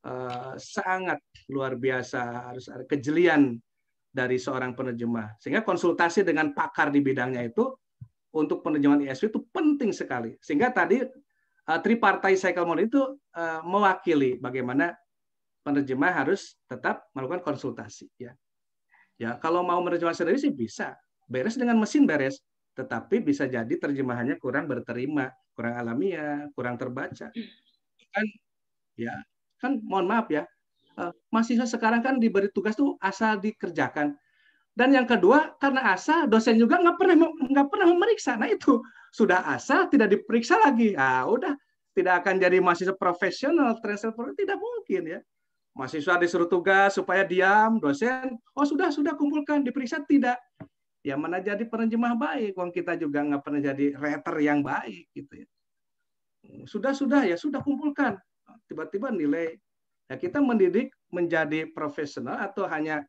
uh, sangat luar biasa harus ada kejelian dari seorang penerjemah sehingga konsultasi dengan pakar di bidangnya itu untuk penerjemahan ISW itu penting sekali sehingga tadi uh, tripartai cycle model itu uh, mewakili bagaimana penerjemah harus tetap melakukan konsultasi ya Ya, kalau mau menerjemahkan sendiri sih bisa. Beres dengan mesin beres, tetapi bisa jadi terjemahannya kurang berterima, kurang alamiah, kurang terbaca. Kan ya, kan mohon maaf ya. Eh, mahasiswa sekarang kan diberi tugas tuh asal dikerjakan. Dan yang kedua, karena asal dosen juga nggak pernah nggak pernah memeriksa. Nah itu sudah asal tidak diperiksa lagi. Ah udah tidak akan jadi mahasiswa profesional, transfer tidak mungkin ya mahasiswa disuruh tugas supaya diam, dosen, oh sudah sudah kumpulkan, diperiksa tidak. Ya mana jadi penerjemah baik, uang kita juga nggak pernah jadi reter yang baik gitu ya. Sudah sudah ya sudah kumpulkan, tiba-tiba nilai. Ya kita mendidik menjadi profesional atau hanya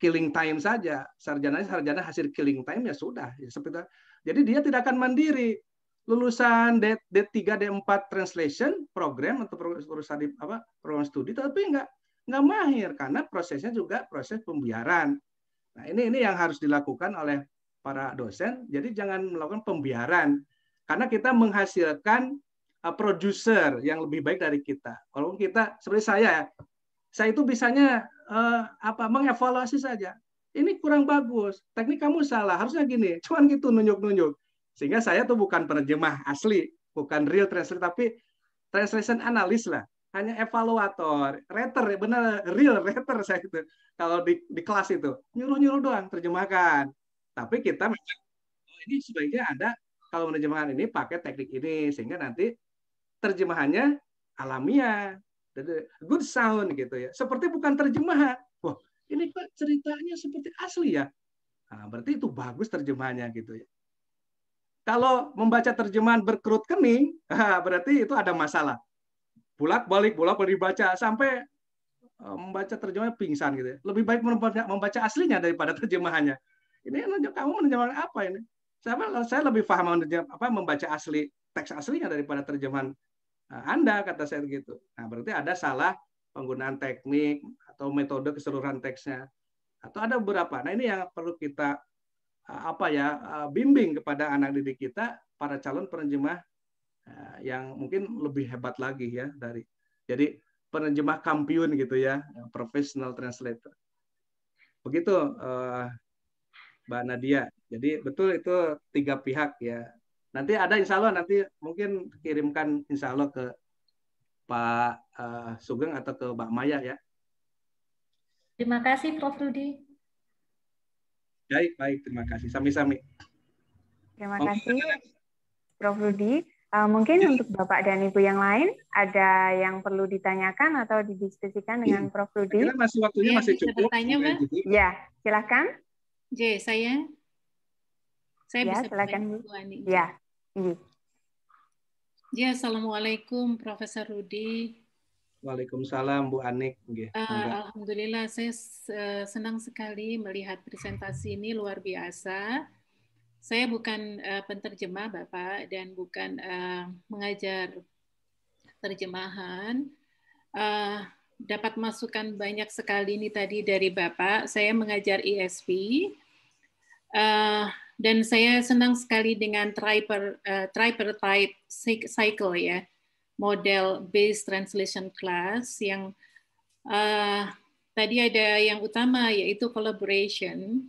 killing time saja. Sarjana sarjana hasil killing time ya sudah. Ya, seperti, jadi dia tidak akan mandiri lulusan D, D3 D4 translation program atau program di, apa program studi tapi enggak enggak mahir karena prosesnya juga proses pembiaran. Nah, ini ini yang harus dilakukan oleh para dosen. Jadi jangan melakukan pembiaran karena kita menghasilkan uh, produser yang lebih baik dari kita. Kalau kita seperti saya, saya itu bisanya uh, apa mengevaluasi saja. Ini kurang bagus, teknik kamu salah, harusnya gini. Cuman gitu nunjuk-nunjuk sehingga saya tuh bukan penerjemah asli, bukan real translator, tapi translation analis lah. Hanya evaluator, rater, ya, benar real rater saya itu. Kalau di, di kelas itu nyuruh-nyuruh doang terjemahkan. Tapi kita memang oh, ini sebaiknya ada kalau menerjemahkan ini pakai teknik ini sehingga nanti terjemahannya alamiah, good sound gitu ya. Seperti bukan terjemahan. Wah, ini kok ceritanya seperti asli ya. Nah, berarti itu bagus terjemahannya gitu ya. Kalau membaca terjemahan berkerut kening, berarti itu ada masalah. Bulat balik, bolak balik dibaca sampai eh, membaca terjemahan pingsan gitu. Ya. Lebih baik membaca aslinya daripada terjemahannya. Ini kamu menerjemahkan apa ini? Saya, saya lebih paham apa membaca asli teks aslinya daripada terjemahan eh, Anda kata saya gitu. Nah, berarti ada salah penggunaan teknik atau metode keseluruhan teksnya atau ada beberapa. Nah, ini yang perlu kita Eh, apa ya eh, bimbing kepada anak didik kita para calon penerjemah eh, yang mungkin lebih hebat lagi ya dari jadi penerjemah kampiun gitu ya professional translator begitu Mbak Nadia jadi betul itu tiga pihak ya nanti ada insya Allah nanti mungkin kirimkan insya Allah ke Pak Sugeng atau ke Mbak Maya ya terima kasih Prof Rudi Baik, baik. Terima kasih. Sami-sami. Terima kasih, Prof. Rudi. Eh, mungkin ya. untuk Bapak dan Ibu yang lain, ada yang perlu ditanyakan atau didiskusikan dengan ya. Prof. Rudi? Kira masih waktunya ya, masih cukup. Tanya, Mbak. Gitu. Ya, silakan. J, saya. Saya ya, bisa silakan, Bu. Ya. Ya. Assalamualaikum, Profesor Rudi. Waalaikumsalam Bu Anik. Uh, Alhamdulillah saya eh, senang sekali melihat presentasi ini luar biasa. Saya bukan uh, eh, penterjemah Bapak dan bukan uh, mengajar terjemahan. Uh, dapat masukan banyak sekali ini tadi dari Bapak. Saya mengajar ISP uh, dan saya senang sekali dengan triper uh, cycle ya model based translation class yang uh, tadi ada yang utama yaitu collaboration.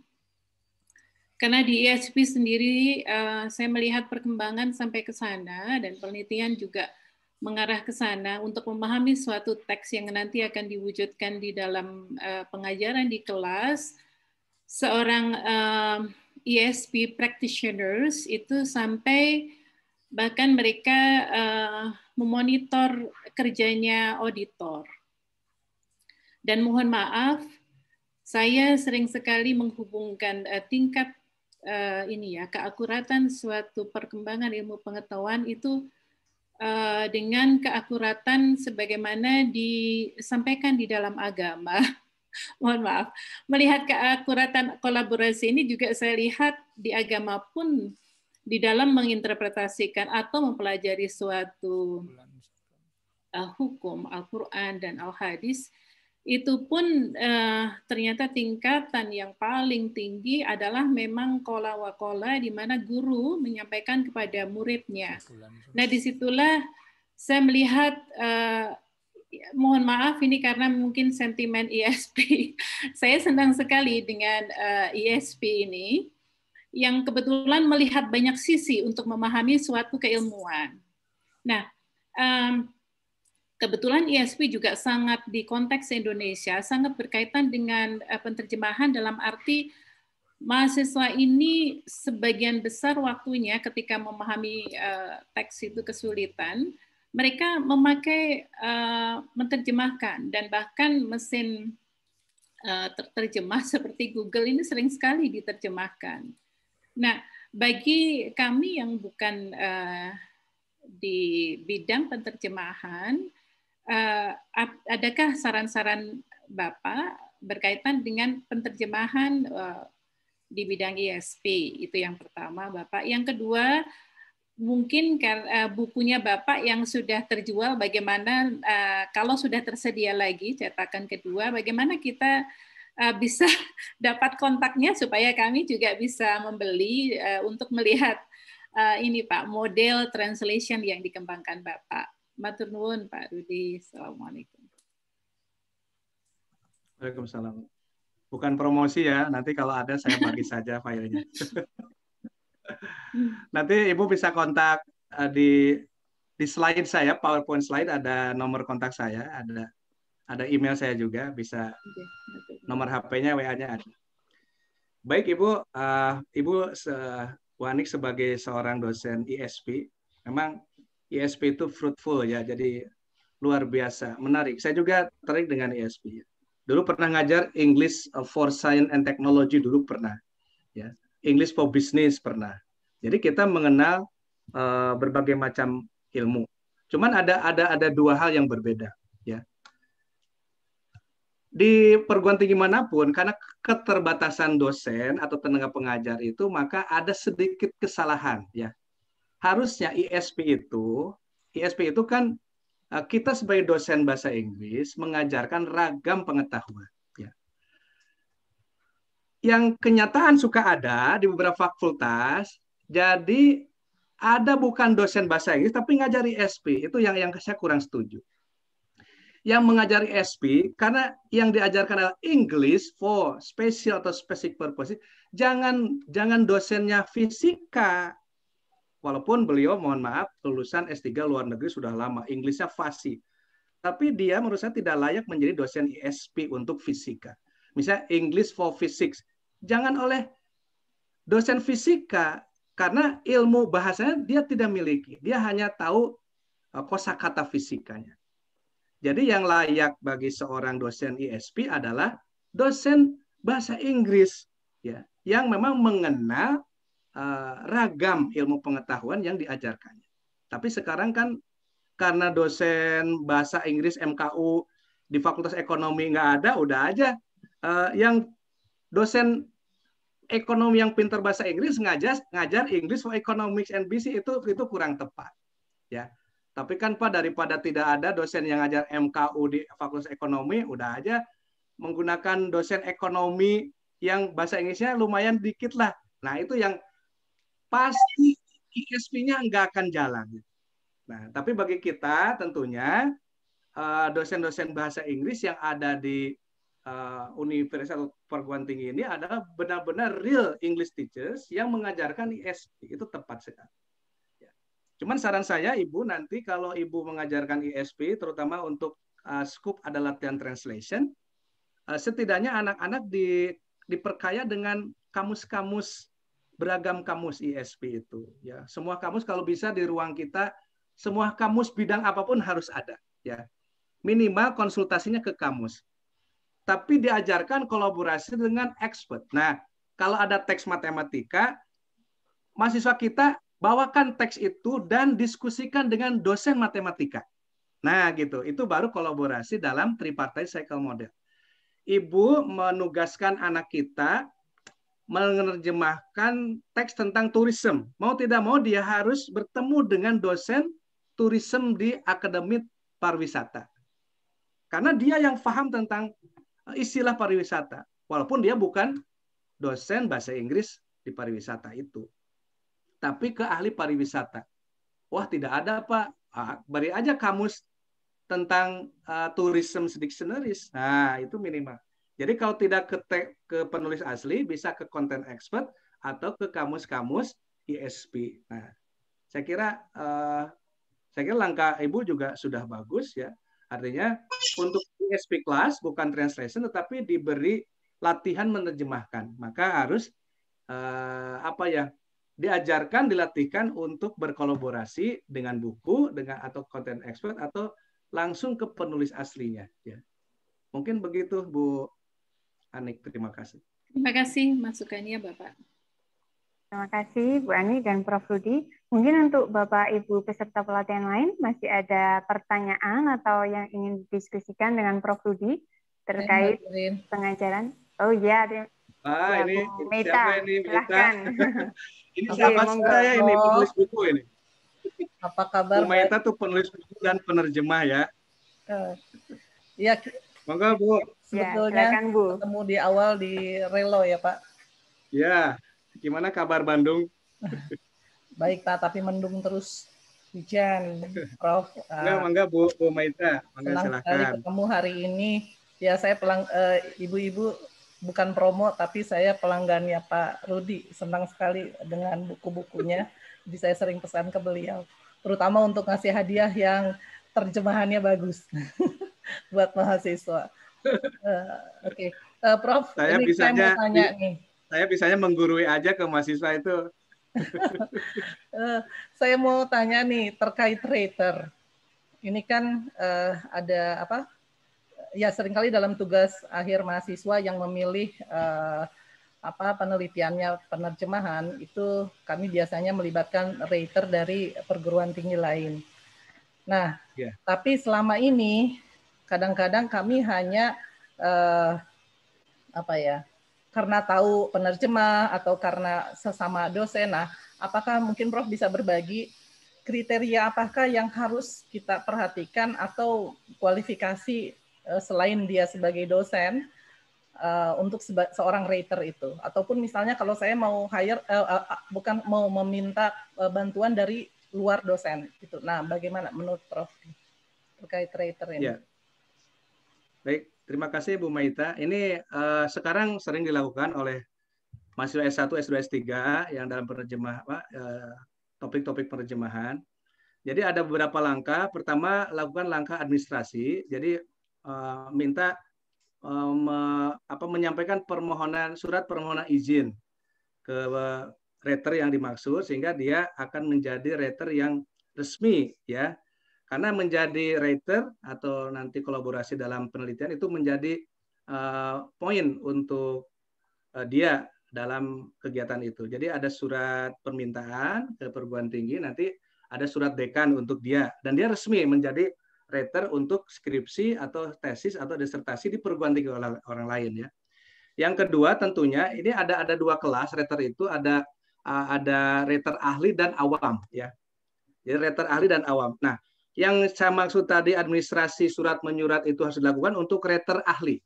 Karena di ESP sendiri uh, saya melihat perkembangan sampai ke sana dan penelitian juga mengarah ke sana untuk memahami suatu teks yang nanti akan diwujudkan di dalam uh, pengajaran di kelas seorang uh, ESP practitioners itu sampai bahkan mereka uh, memonitor kerjanya auditor. Dan mohon maaf, saya sering sekali menghubungkan uh, tingkat uh, ini ya keakuratan suatu perkembangan ilmu pengetahuan itu uh, dengan keakuratan sebagaimana disampaikan di dalam agama. Mohon maaf. Melihat keakuratan kolaborasi ini juga saya lihat di agama pun di dalam menginterpretasikan atau mempelajari suatu uh, hukum Al-Quran dan Al-Hadis, itu pun uh, ternyata tingkatan yang paling tinggi adalah memang kola wakola di mana guru menyampaikan kepada muridnya. Nah disitulah saya melihat uh, mohon maaf ini karena mungkin sentimen ISP. E saya senang sekali dengan ISP e ini yang kebetulan melihat banyak sisi untuk memahami suatu keilmuan. Nah, um, kebetulan ISP e juga sangat di konteks Indonesia sangat berkaitan dengan uh, eh, penerjemahan dalam arti mahasiswa ini sebagian besar waktunya ketika memahami uh, teks itu kesulitan, mereka memakai uh, menerjemahkan dan bahkan mesin uh, terjemah seperti Google ini sering sekali diterjemahkan. Nah, bagi kami yang bukan uh, di bidang penterjemahan, uh, adakah saran-saran Bapak berkaitan dengan penterjemahan uh, di bidang ISP? Itu yang pertama, Bapak. Yang kedua, mungkin bukunya Bapak yang sudah terjual, bagaimana uh, kalau sudah tersedia lagi cetakan kedua, bagaimana kita Eh, bisa dapat kontaknya supaya kami juga bisa membeli eh, untuk melihat eh, ini Pak model translation yang dikembangkan Bapak. Matur nuwun Pak Rudi. Assalamualaikum. Waalaikumsalam. Bukan promosi ya, nanti kalau ada saya bagi saja filenya. Hmm. nanti Ibu bisa kontak di di slide saya, PowerPoint slide ada nomor kontak saya, ada ada email saya juga bisa nomor HP-nya WA-nya ada. Baik Ibu, uh, Ibu se Wanik sebagai seorang dosen ISP, memang ISP itu fruitful ya, jadi luar biasa, menarik. Saya juga tertarik dengan ISP. Ya. Dulu pernah ngajar English for Science and Technology dulu pernah, ya English for Business pernah. Jadi kita mengenal uh, berbagai macam ilmu. Cuman ada ada ada dua hal yang berbeda, ya di perguruan tinggi manapun karena keterbatasan dosen atau tenaga pengajar itu maka ada sedikit kesalahan ya. Harusnya ISP itu ISP itu kan eh, kita sebagai dosen bahasa Inggris mengajarkan ragam pengetahuan ya. Yang kenyataan suka ada di beberapa fakultas jadi ada bukan dosen bahasa Inggris tapi ngajari ISP itu yang yang saya kurang setuju yang mengajari SP karena yang diajarkan adalah English for special atau specific purpose. Jangan jangan dosennya fisika. Walaupun beliau mohon maaf lulusan S3 luar negeri sudah lama, Inggrisnya fasih. Tapi dia menurut saya tidak layak menjadi dosen ISP untuk fisika. Misalnya English for Physics. Jangan oleh dosen fisika karena ilmu bahasanya dia tidak miliki. Dia hanya tahu eh, kosakata fisikanya. Jadi yang layak bagi seorang dosen ISP adalah dosen bahasa Inggris ya, yang memang mengenal uh, ragam ilmu pengetahuan yang diajarkannya. Tapi sekarang kan karena dosen bahasa Inggris MKU di Fakultas Ekonomi nggak ada, udah aja uh, yang dosen ekonomi yang pintar bahasa Inggris ngajar ngajar English for Economics and BC itu itu kurang tepat ya tapi kan Pak daripada tidak ada dosen yang ngajar MKU di Fakultas Ekonomi, udah aja menggunakan dosen ekonomi yang bahasa Inggrisnya lumayan dikit lah. Nah itu yang pasti ISP-nya nggak akan jalan. Nah tapi bagi kita tentunya eh, dosen-dosen bahasa Inggris yang ada di eh, Universitas Perguruan Tinggi ini adalah benar-benar real English teachers yang mengajarkan ISP. Itu tepat sekali. Cuman saran saya Ibu nanti kalau Ibu mengajarkan ISP terutama untuk uh, scoop ada latihan translation, uh, setidaknya anak-anak di, diperkaya dengan kamus-kamus beragam kamus ISP itu ya. Semua kamus kalau bisa di ruang kita semua kamus bidang apapun harus ada ya. Minimal konsultasinya ke kamus. Tapi diajarkan kolaborasi dengan expert. Nah, kalau ada teks matematika mahasiswa kita bawakan teks itu dan diskusikan dengan dosen matematika. Nah, gitu. Itu baru kolaborasi dalam tripartite cycle model. Ibu menugaskan anak kita menerjemahkan teks tentang tourism. Mau tidak mau dia harus bertemu dengan dosen tourism di akademi pariwisata. Karena dia yang paham tentang eh, istilah pariwisata. Walaupun dia bukan dosen bahasa Inggris di pariwisata itu tapi ke ahli pariwisata. Wah, tidak ada, Pak. Ah, beri aja kamus tentang uh, ah, tourism dictionaries. Nah, itu minimal. Jadi kalau tidak ke, ke penulis asli, bisa ke content expert atau ke kamus-kamus ISP. Nah, saya kira uh, saya kira langkah Ibu juga sudah bagus ya. Artinya untuk ISP class bukan translation tetapi diberi latihan menerjemahkan. Maka harus uh, apa ya diajarkan dilatihkan untuk berkolaborasi dengan buku dengan atau konten expert atau langsung ke penulis aslinya ya mungkin begitu Bu Anik terima kasih terima kasih masukannya Bapak terima kasih Bu Ani dan Prof Rudi mungkin untuk Bapak Ibu peserta pelatihan lain masih ada pertanyaan atau yang ingin didiskusikan dengan Prof Rudi terkait pengajaran oh ya Ah, ya, ini, Meta. siapa ini Meta? ini okay, siapa saya ini penulis buku ini? Apa kabar? Bu Meta tuh penulis buku dan penerjemah ya. Eh, iya. ya. Monggo Bu. Ya, sebetulnya ya, Bu. ketemu di awal di Relo ya Pak. Ya, gimana kabar Bandung? Baik Pak, tapi mendung terus hujan, Prof. Enggak, uh, enggak Bu, Bu Maita. Mangga silakan. ketemu hari ini. Ya saya pelang eh, ibu-ibu uh, bukan promo tapi saya pelanggannya Pak Rudi senang sekali dengan buku-bukunya jadi saya sering pesan ke beliau terutama untuk ngasih hadiah yang terjemahannya bagus buat mahasiswa uh, oke okay. uh, eh, Prof saya ini bisanya, saya mau tanya nih saya bisanya menggurui aja ke mahasiswa itu uh, saya mau tanya nih terkait rater ini kan uh, ada apa ya seringkali dalam tugas akhir mahasiswa yang memilih uh, apa penelitiannya penerjemahan itu kami biasanya melibatkan rater dari perguruan tinggi lain. Nah, yeah. tapi selama ini kadang-kadang kami hanya uh, apa ya karena tahu penerjemah atau karena sesama dosen. Nah, apakah mungkin Prof bisa berbagi kriteria apakah yang harus kita perhatikan atau kualifikasi Eh, selain dia sebagai dosen uh, untuk seba seorang rater itu ataupun misalnya kalau saya mau hire uh, uh, bukan mau meminta uh, bantuan dari luar dosen itu. Nah, bagaimana menurut Prof terkait rater ini? Ya. Baik, terima kasih Bu Maita. Ini uh, sekarang sering dilakukan oleh mahasiswa S1, S2, S3 yang dalam penerjemah uh, topik-topik penerjemahan. Jadi ada beberapa langkah. Pertama, lakukan langkah administrasi. Jadi Eh, minta eh, me, apa, menyampaikan permohonan surat permohonan izin ke reter yang dimaksud sehingga dia akan menjadi rater yang resmi ya karena menjadi rater atau nanti kolaborasi dalam penelitian itu menjadi uh, poin untuk uh, dia dalam kegiatan itu. Jadi ada surat permintaan ke perguruan tinggi nanti ada surat dekan untuk dia dan dia resmi menjadi rater untuk skripsi atau tesis atau disertasi di perguruan tinggi orang lain ya. Yang kedua tentunya ini ada ada dua kelas rater itu ada ada rater ahli dan awam ya. Jadi rater ahli dan awam. Nah, yang saya maksud tadi administrasi surat menyurat itu harus dilakukan untuk rater ahli.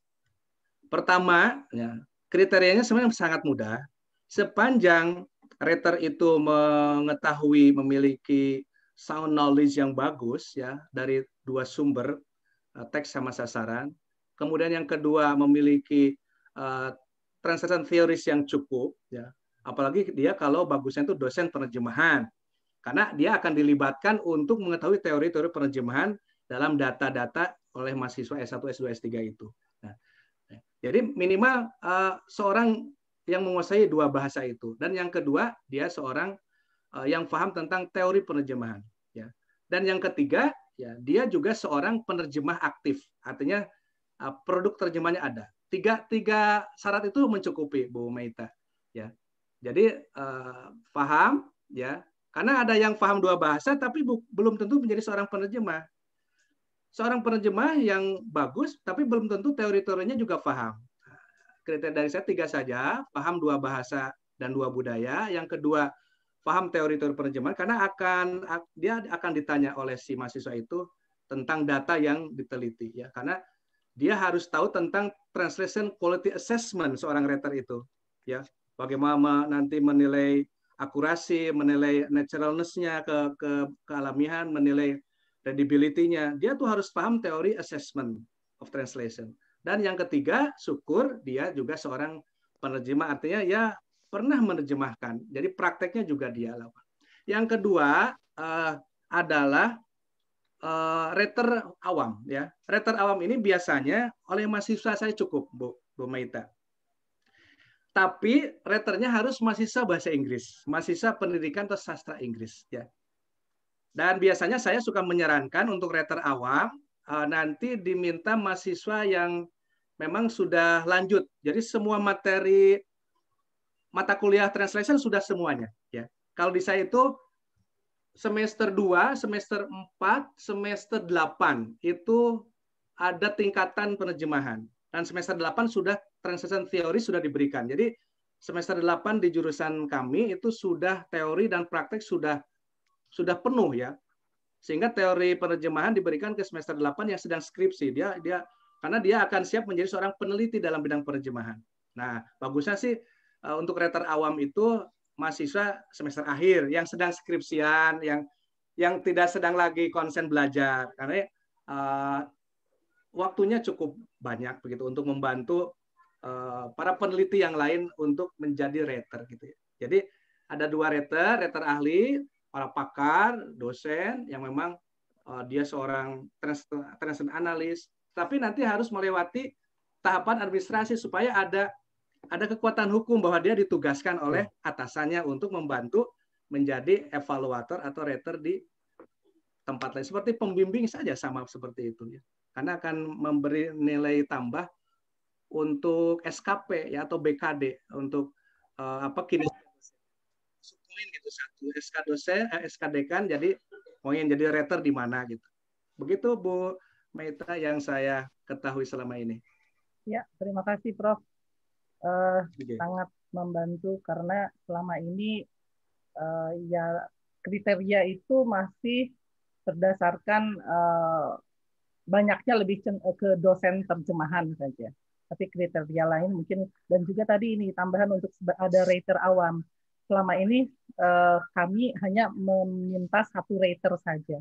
Pertama, ya, kriterianya sebenarnya sangat mudah. Sepanjang rater itu mengetahui memiliki sound knowledge yang bagus ya dari dua sumber eh, teks sama sasaran. Kemudian yang kedua memiliki uh, translation theories yang cukup ya. Apalagi dia kalau bagusnya itu dosen penerjemahan. Karena dia akan dilibatkan untuk mengetahui teori-teori penerjemahan dalam data-data oleh mahasiswa S1, S2, S3 itu. Nah, ya. jadi minimal uh, seorang yang menguasai dua bahasa itu dan yang kedua dia seorang Eh, yang paham tentang teori penerjemahan. Ya. Dan yang ketiga, ya, dia juga seorang penerjemah aktif, artinya eh, produk terjemahnya ada. Tiga, tiga syarat itu mencukupi, Bu Meita. Ya. Jadi eh, paham, ya, karena ada yang paham dua bahasa tapi bu, belum tentu menjadi seorang penerjemah. Seorang penerjemah yang bagus tapi belum tentu teori-teorinya juga paham. Kriteria dari saya tiga saja, paham dua bahasa dan dua budaya. Yang kedua, paham teori-teori penerjemahan karena akan dia akan ditanya oleh si mahasiswa itu tentang data yang diteliti ya karena dia harus tahu tentang translation quality assessment seorang writer itu ya bagaimana nanti menilai akurasi menilai naturalness-nya ke, ke kealamihan menilai credibility-nya dia tuh harus paham teori assessment of translation dan yang ketiga syukur dia juga seorang penerjemah artinya ya pernah menerjemahkan. Jadi prakteknya juga dia lakukan. Yang kedua uh, adalah uh, reter awam ya. Reter awam ini biasanya oleh mahasiswa saya cukup Bu, Bu Maita. Tapi reternya harus mahasiswa bahasa Inggris, mahasiswa pendidikan atau sastra Inggris ya. Dan biasanya saya suka menyarankan untuk reter awam uh, nanti diminta mahasiswa yang memang sudah lanjut. Jadi semua materi mata kuliah translation sudah semuanya ya. Kalau di saya itu semester 2, semester 4, semester 8 itu ada tingkatan penerjemahan dan semester 8 sudah translation teori sudah diberikan. Jadi semester 8 di jurusan kami itu sudah teori dan praktek sudah sudah penuh ya. Sehingga teori penerjemahan diberikan ke semester 8 yang sedang skripsi. Dia dia karena dia akan siap menjadi seorang peneliti dalam bidang penerjemahan. Nah, bagusnya sih Eh, untuk rater awam itu mahasiswa semester akhir yang sedang skripsian, yang yang tidak sedang lagi konsen belajar karena uh, waktunya cukup banyak begitu untuk membantu uh, para peneliti yang lain untuk menjadi rater gitu. Ya. Jadi ada dua rater, rater ahli, para pakar, dosen yang memang uh, dia seorang transfer analis, tapi nanti harus melewati tahapan administrasi supaya ada ada kekuatan hukum bahwa dia ditugaskan oleh atasannya untuk membantu menjadi evaluator atau rater di tempat lain. Seperti pembimbing saja sama seperti itu ya. Karena akan memberi nilai tambah untuk SKP ya atau BKD untuk uh, apa kini poin gitu satu SK dosen eh, SK dekan jadi poin jadi rater di mana gitu. Begitu Bu Meta yang saya ketahui selama ini. Ya, terima kasih Prof uh, eh, okay. sangat membantu karena selama ini uh, ya kriteria itu masih berdasarkan uh, banyaknya lebih ke dosen terjemahan saja. Tapi kriteria lain mungkin dan juga tadi ini tambahan untuk ada rater awam. Selama ini uh, kami hanya meminta satu rater saja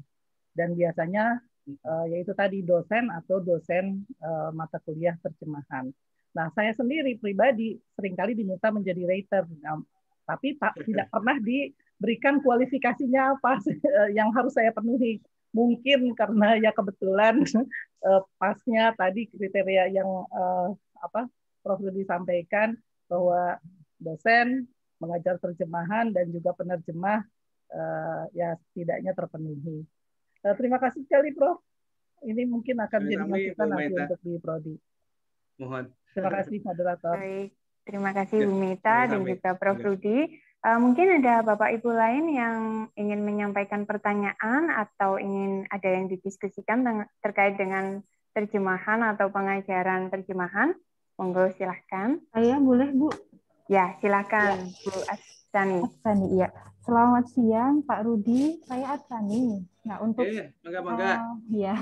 dan biasanya uh, yaitu tadi dosen atau dosen uh, mata kuliah terjemahan. Nah, saya sendiri pribadi seringkali diminta menjadi rater, nah, tapi tak, tidak pernah diberikan kualifikasinya apa eh, yang harus saya penuhi. Mungkin karena ya kebetulan eh, pasnya tadi kriteria yang eh, apa Prof. disampaikan sampaikan bahwa dosen, mengajar terjemahan dan juga penerjemah ya setidaknya terpenuhi. terima kasih sekali Prof. Ini mungkin akan jadi masukan nanti untuk di prodi. Mohon. Terima kasih moderator. Baik. Terima kasih Bu Mita dan juga Prof. Iya. Rudi. Uh, mungkin ada Bapak Ibu lain yang ingin menyampaikan pertanyaan atau ingin ada yang didiskusikan terkait dengan terjemahan atau pengajaran terjemahan. Monggo silahkan. Saya boleh Bu? Ya silahkan ya. Bu Asani. Asani ya. Selamat siang Pak Rudi. Saya Asani. Nah untuk. Iya, eh, Uh, ya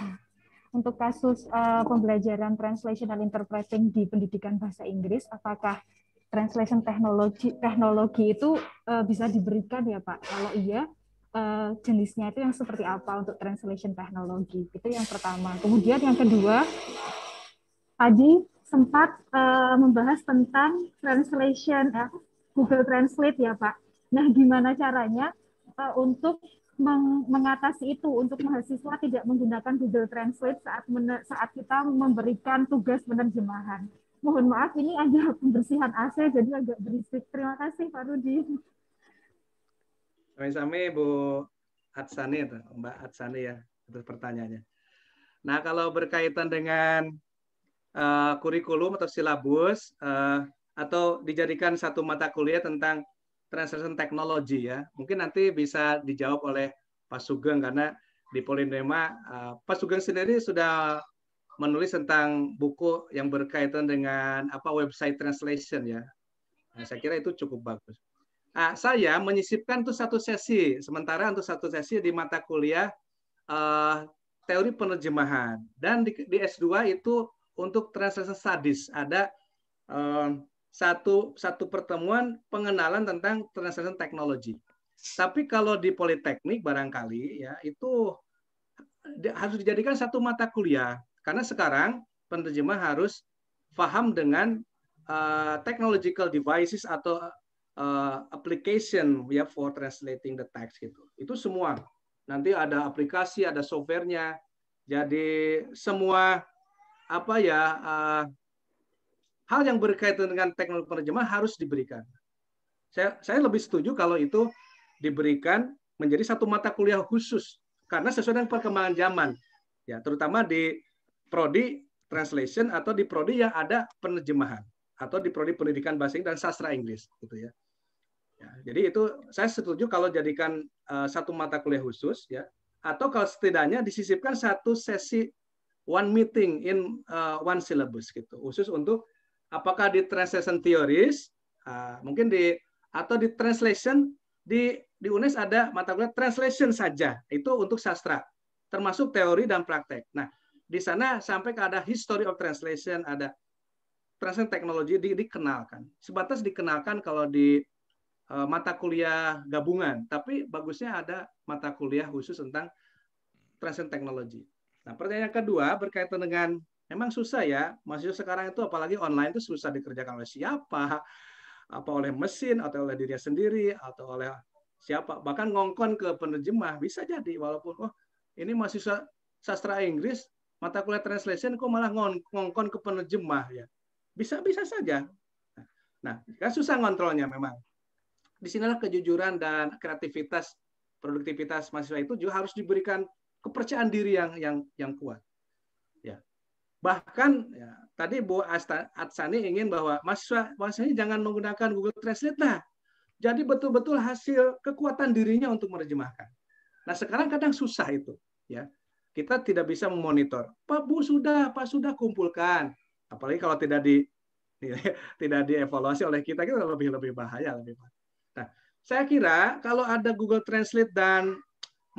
untuk kasus uh, pembelajaran translational interpreting di pendidikan bahasa Inggris, apakah translation teknologi teknologi itu uh, bisa diberikan ya Pak? Kalau iya, uh, jenisnya itu yang seperti apa untuk translation teknologi? Itu yang pertama. Kemudian yang kedua, tadi sempat uh, membahas tentang translation uh, Google Translate ya Pak. Nah, gimana caranya uh, untuk meng mengatasi itu untuk mahasiswa tidak menggunakan Google Translate saat saat kita memberikan tugas penerjemahan. Mohon maaf ini ada pembersihan AC jadi agak berisik. Terima kasih Pak Rudi. Sami-sami ya, Bu Atsani Mbak Atsani ya atas pertanyaannya. Nah kalau berkaitan dengan uh, kurikulum atau silabus uh, atau dijadikan satu mata kuliah tentang Translation Technology ya. Mungkin nanti bisa dijawab oleh Pak Sugeng karena di Polindema uh, eh, Pak Sugeng sendiri sudah menulis tentang buku yang berkaitan dengan apa website translation ya. Nah, saya kira itu cukup bagus. Nah, saya menyisipkan tuh satu sesi sementara untuk satu sesi di mata kuliah uh, teori penerjemahan dan di, di S2 itu untuk translation studies ada uh, satu satu pertemuan pengenalan tentang transaction technology. Tapi kalau di politeknik barangkali ya itu harus dijadikan satu mata kuliah karena sekarang penerjemah harus paham dengan uh, technological devices atau uh, application ya for translating the text gitu. Itu semua. Nanti ada aplikasi, ada softwarenya. Jadi semua apa ya uh, hal yang berkaitan dengan teknologi penerjemah harus diberikan. Saya, saya lebih setuju kalau itu diberikan menjadi satu mata kuliah khusus karena sesuai dengan perkembangan zaman, ya terutama di prodi translation atau di prodi yang ada penerjemahan atau di prodi pendidikan bahasa Inggris dan sastra Inggris, gitu ya. ya jadi itu saya setuju kalau jadikan uh, satu mata kuliah khusus, ya atau kalau setidaknya disisipkan satu sesi one meeting in uh, one syllabus gitu khusus untuk apakah di translation theories uh, mungkin di atau di translation di di UNES ada mata kuliah translation saja itu untuk sastra termasuk teori dan praktek. Nah di sana sampai ke ada history of translation ada translation technology di, dikenalkan sebatas dikenalkan kalau di uh, mata kuliah gabungan tapi bagusnya ada mata kuliah khusus tentang translation technology. Nah pertanyaan kedua berkaitan dengan Emang susah ya, mahasiswa sekarang itu apalagi online itu susah dikerjakan oleh siapa, apa oleh mesin atau oleh dirinya sendiri atau oleh siapa. Bahkan ngongkon ke penerjemah bisa jadi walaupun oh ini masih sastra Inggris mata kuliah translation kok malah ngonkon ngongkon ke penerjemah ya. Bisa bisa saja. Nah, kan susah ngontrolnya memang. Di sinilah kejujuran dan kreativitas, produktivitas mahasiswa itu juga harus diberikan kepercayaan diri yang yang yang kuat. Bahkan ya, tadi Bu Atsani ingin bahwa mahasiswa ini jangan menggunakan Google Translate lah. Jadi betul-betul hasil kekuatan dirinya untuk menerjemahkan. Nah sekarang kadang susah itu, ya kita tidak bisa memonitor. Pak Bu sudah, Pak sudah kumpulkan. Apalagi kalau tidak di ya, tidak dievaluasi oleh kita, kita lebih lebih bahaya lebih bahaya. Nah, saya kira kalau ada Google Translate dan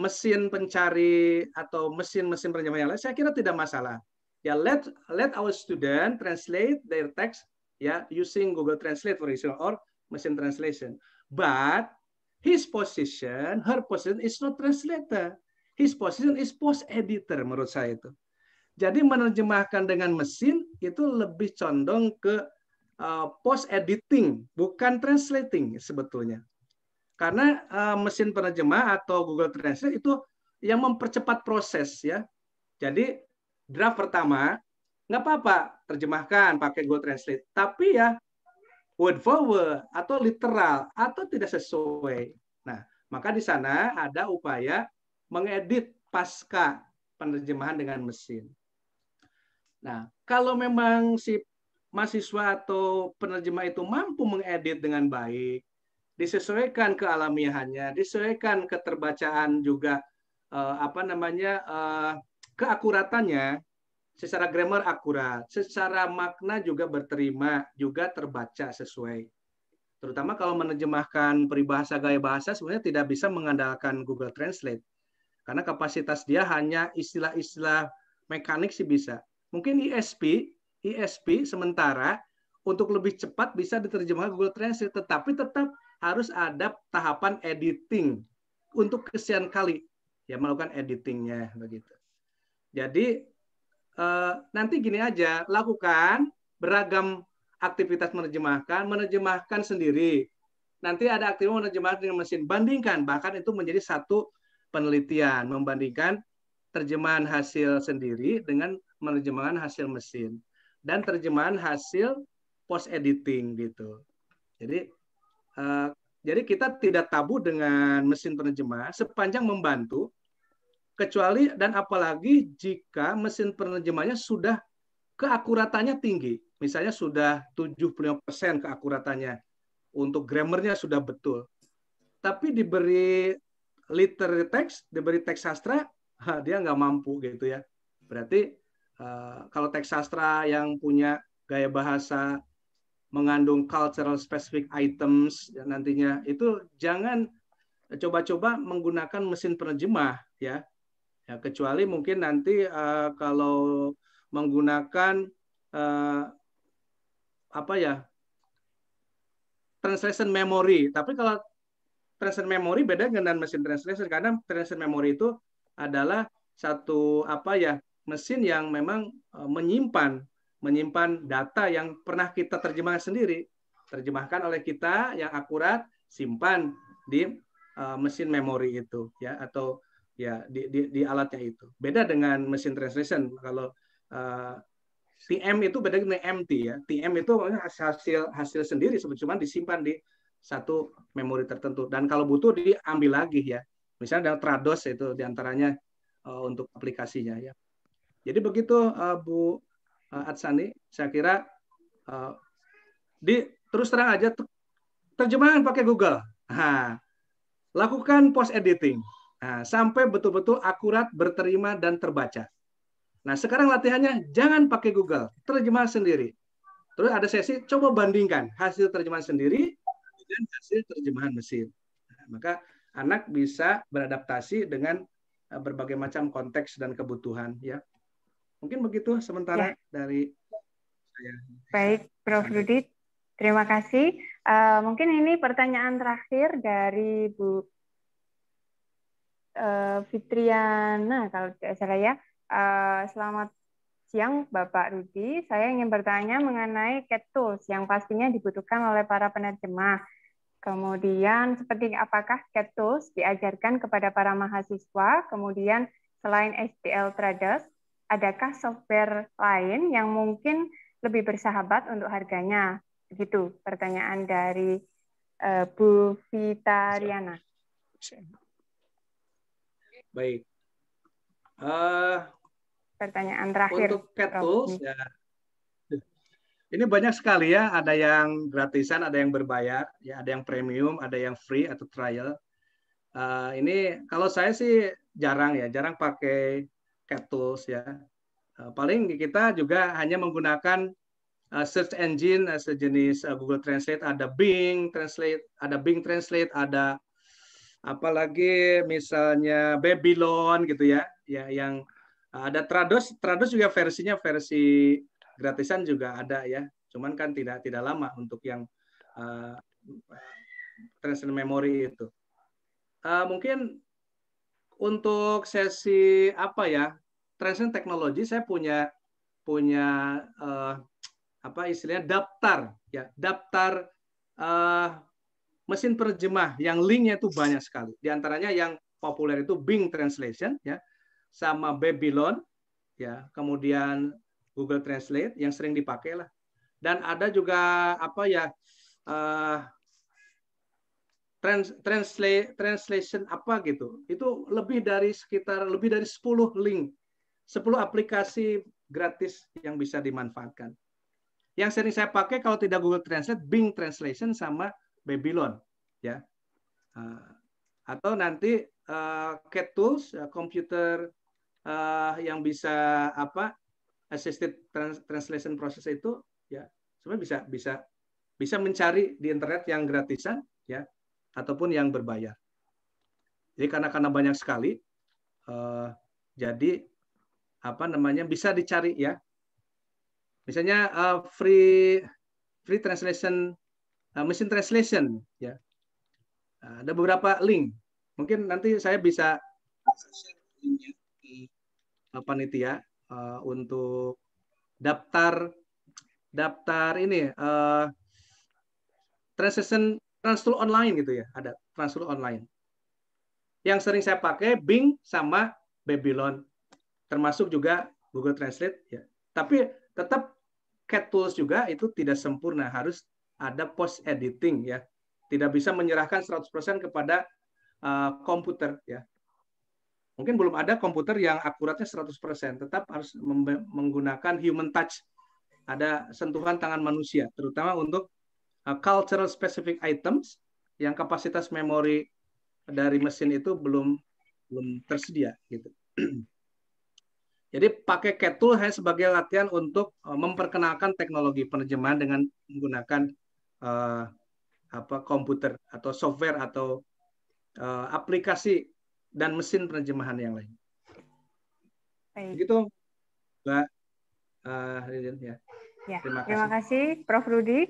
mesin pencari atau mesin-mesin penerjemah yang lain, saya kira tidak masalah ya let let our student translate their text ya using Google Translate for example or machine translation. But his position, her position is not translator. His position is post editor menurut saya itu. Jadi menerjemahkan dengan mesin itu lebih condong ke uh, post editing, bukan translating sebetulnya. Karena uh, mesin penerjemah atau Google Translate itu yang mempercepat proses ya. Jadi draft pertama, nggak apa-apa, terjemahkan pakai Google Translate. Tapi ya word for word atau literal atau tidak sesuai. Nah, maka di sana ada upaya mengedit pasca penerjemahan dengan mesin. Nah, kalau memang si mahasiswa atau penerjemah itu mampu mengedit dengan baik, disesuaikan ke alamiahannya, disesuaikan keterbacaan juga eh, apa namanya eh, keakuratannya secara grammar akurat, secara makna juga berterima, juga terbaca sesuai. Terutama kalau menerjemahkan peribahasa gaya bahasa sebenarnya tidak bisa mengandalkan Google Translate. Karena kapasitas dia hanya istilah-istilah mekanik sih bisa. Mungkin ISP, ISP sementara untuk lebih cepat bisa diterjemahkan Google Translate, tetapi tetap harus ada tahapan editing untuk kesian kali ya melakukan editingnya begitu. Jadi eh, nanti gini aja, lakukan beragam aktivitas menerjemahkan, menerjemahkan sendiri. Nanti ada aktivitas menerjemahkan dengan mesin, bandingkan bahkan itu menjadi satu penelitian membandingkan terjemahan hasil sendiri dengan menerjemahkan hasil mesin dan terjemahan hasil post editing gitu. Jadi eh, jadi kita tidak tabu dengan mesin penerjemah sepanjang membantu kecuali dan apalagi jika mesin penerjemahnya sudah keakuratannya tinggi. Misalnya sudah 75% keakuratannya. Untuk grammarnya sudah betul. Tapi diberi literary text, diberi teks sastra, dia nggak mampu gitu ya. Berarti kalau teks sastra yang punya gaya bahasa mengandung cultural specific items ya, nantinya itu jangan coba-coba menggunakan mesin penerjemah ya Ya, kecuali mungkin nanti uh, kalau menggunakan uh, apa ya translation memory. Tapi kalau translation memory beda dengan mesin translation karena translation memory itu adalah satu apa ya mesin yang memang eh, menyimpan menyimpan data yang pernah kita terjemahkan sendiri terjemahkan oleh kita yang akurat simpan di uh, mesin memori itu ya atau ya di, di, di alatnya itu. Beda dengan mesin translation. Kalau uh, eh, TM itu beda dengan MT ya. TM itu hasil hasil sendiri cuma disimpan di satu memori tertentu dan kalau butuh diambil lagi ya. Misalnya ada Trados itu diantaranya uh, untuk aplikasinya ya. Jadi begitu uh, Bu uh, Atsani, saya kira uh, di terus terang aja terjemahan pakai Google. Ha, lakukan post editing. Nah, sampai betul-betul akurat, berterima, dan terbaca. Nah, sekarang latihannya jangan pakai Google, terjemah sendiri. Terus ada sesi coba bandingkan hasil terjemahan sendiri dengan hasil terjemahan mesin. Nah, maka anak bisa beradaptasi dengan eh, berbagai macam konteks dan kebutuhan ya. Mungkin begitu sementara ya. dari saya. Baik, Prof. Rudit, terima kasih. Uh, mungkin ini pertanyaan terakhir dari Bu Eh, Fitriana kalau tidak salah ya. Eh, selamat siang Bapak Rudi. Saya ingin bertanya mengenai cat tools yang pastinya dibutuhkan oleh para penerjemah. Kemudian seperti apakah cat tools diajarkan kepada para mahasiswa? Kemudian selain SDL Traders, adakah software lain yang mungkin lebih bersahabat untuk harganya? Begitu pertanyaan dari eh, Bu Vitariana. Baik. Uh, Pertanyaan terakhir. Untuk cat tools, ya. Ini banyak sekali ya, ada yang gratisan, ada yang berbayar, ya ada yang premium, ada yang free atau trial. Uh, ini kalau saya sih jarang ya, jarang pakai cat tools ya. Uh, paling kita juga hanya menggunakan search engine uh, sejenis Google Translate, ada Bing Translate, ada Bing Translate, ada apalagi misalnya Babylon gitu ya, ya yang eh, ada Trados, Trados juga versinya versi gratisan juga ada ya, cuman kan tidak tidak lama untuk yang uh, eh, transfer memory itu. Uh, mungkin untuk sesi apa ya transfer teknologi saya punya punya uh, apa istilahnya daftar ya daftar uh, mesin terjemah yang linknya itu banyak sekali. Di antaranya yang populer itu Bing Translation ya, sama Babylon ya, kemudian Google Translate yang sering dipakai lah. Dan ada juga apa ya uh, trans, translate translation apa gitu. Itu lebih dari sekitar lebih dari 10 link. 10 aplikasi gratis yang bisa dimanfaatkan. Yang sering saya pakai kalau tidak Google Translate, Bing Translation sama Babylon ya ah, atau nanti ah, CAD tools komputer ah, yang bisa apa assisted translation process itu ya sebenarnya bisa bisa bisa mencari di internet yang gratisan ya ataupun yang berbayar. Jadi karena karena banyak sekali uh, jadi apa namanya bisa dicari ya. Misalnya uh, free free translation uh, mesin translation ya. Uh, ada beberapa link. Mungkin nanti saya bisa panitia uh, untuk daftar daftar ini uh, translation translate online gitu ya. Ada translate online. Yang sering saya pakai Bing sama Babylon termasuk juga Google Translate ya. Tapi tetap cat tools juga itu tidak sempurna harus ada post editing ya. Tidak bisa menyerahkan 100% kepada uh, komputer ya. Mungkin belum ada komputer yang akuratnya 100%, tetap harus menggunakan human touch. Ada sentuhan tangan manusia terutama untuk uh, cultural specific items yang kapasitas memori dari mesin itu belum belum tersedia gitu. Jadi pakai CAT tool hanya sebagai latihan untuk eh, memperkenalkan teknologi penerjemahan dengan menggunakan uh, apa komputer atau software atau uh, aplikasi dan mesin penerjemahan yang lain. Baik. Begitu, Mbak uh, ya. Ya, terima, kasih. terima kasih Prof. Rudi.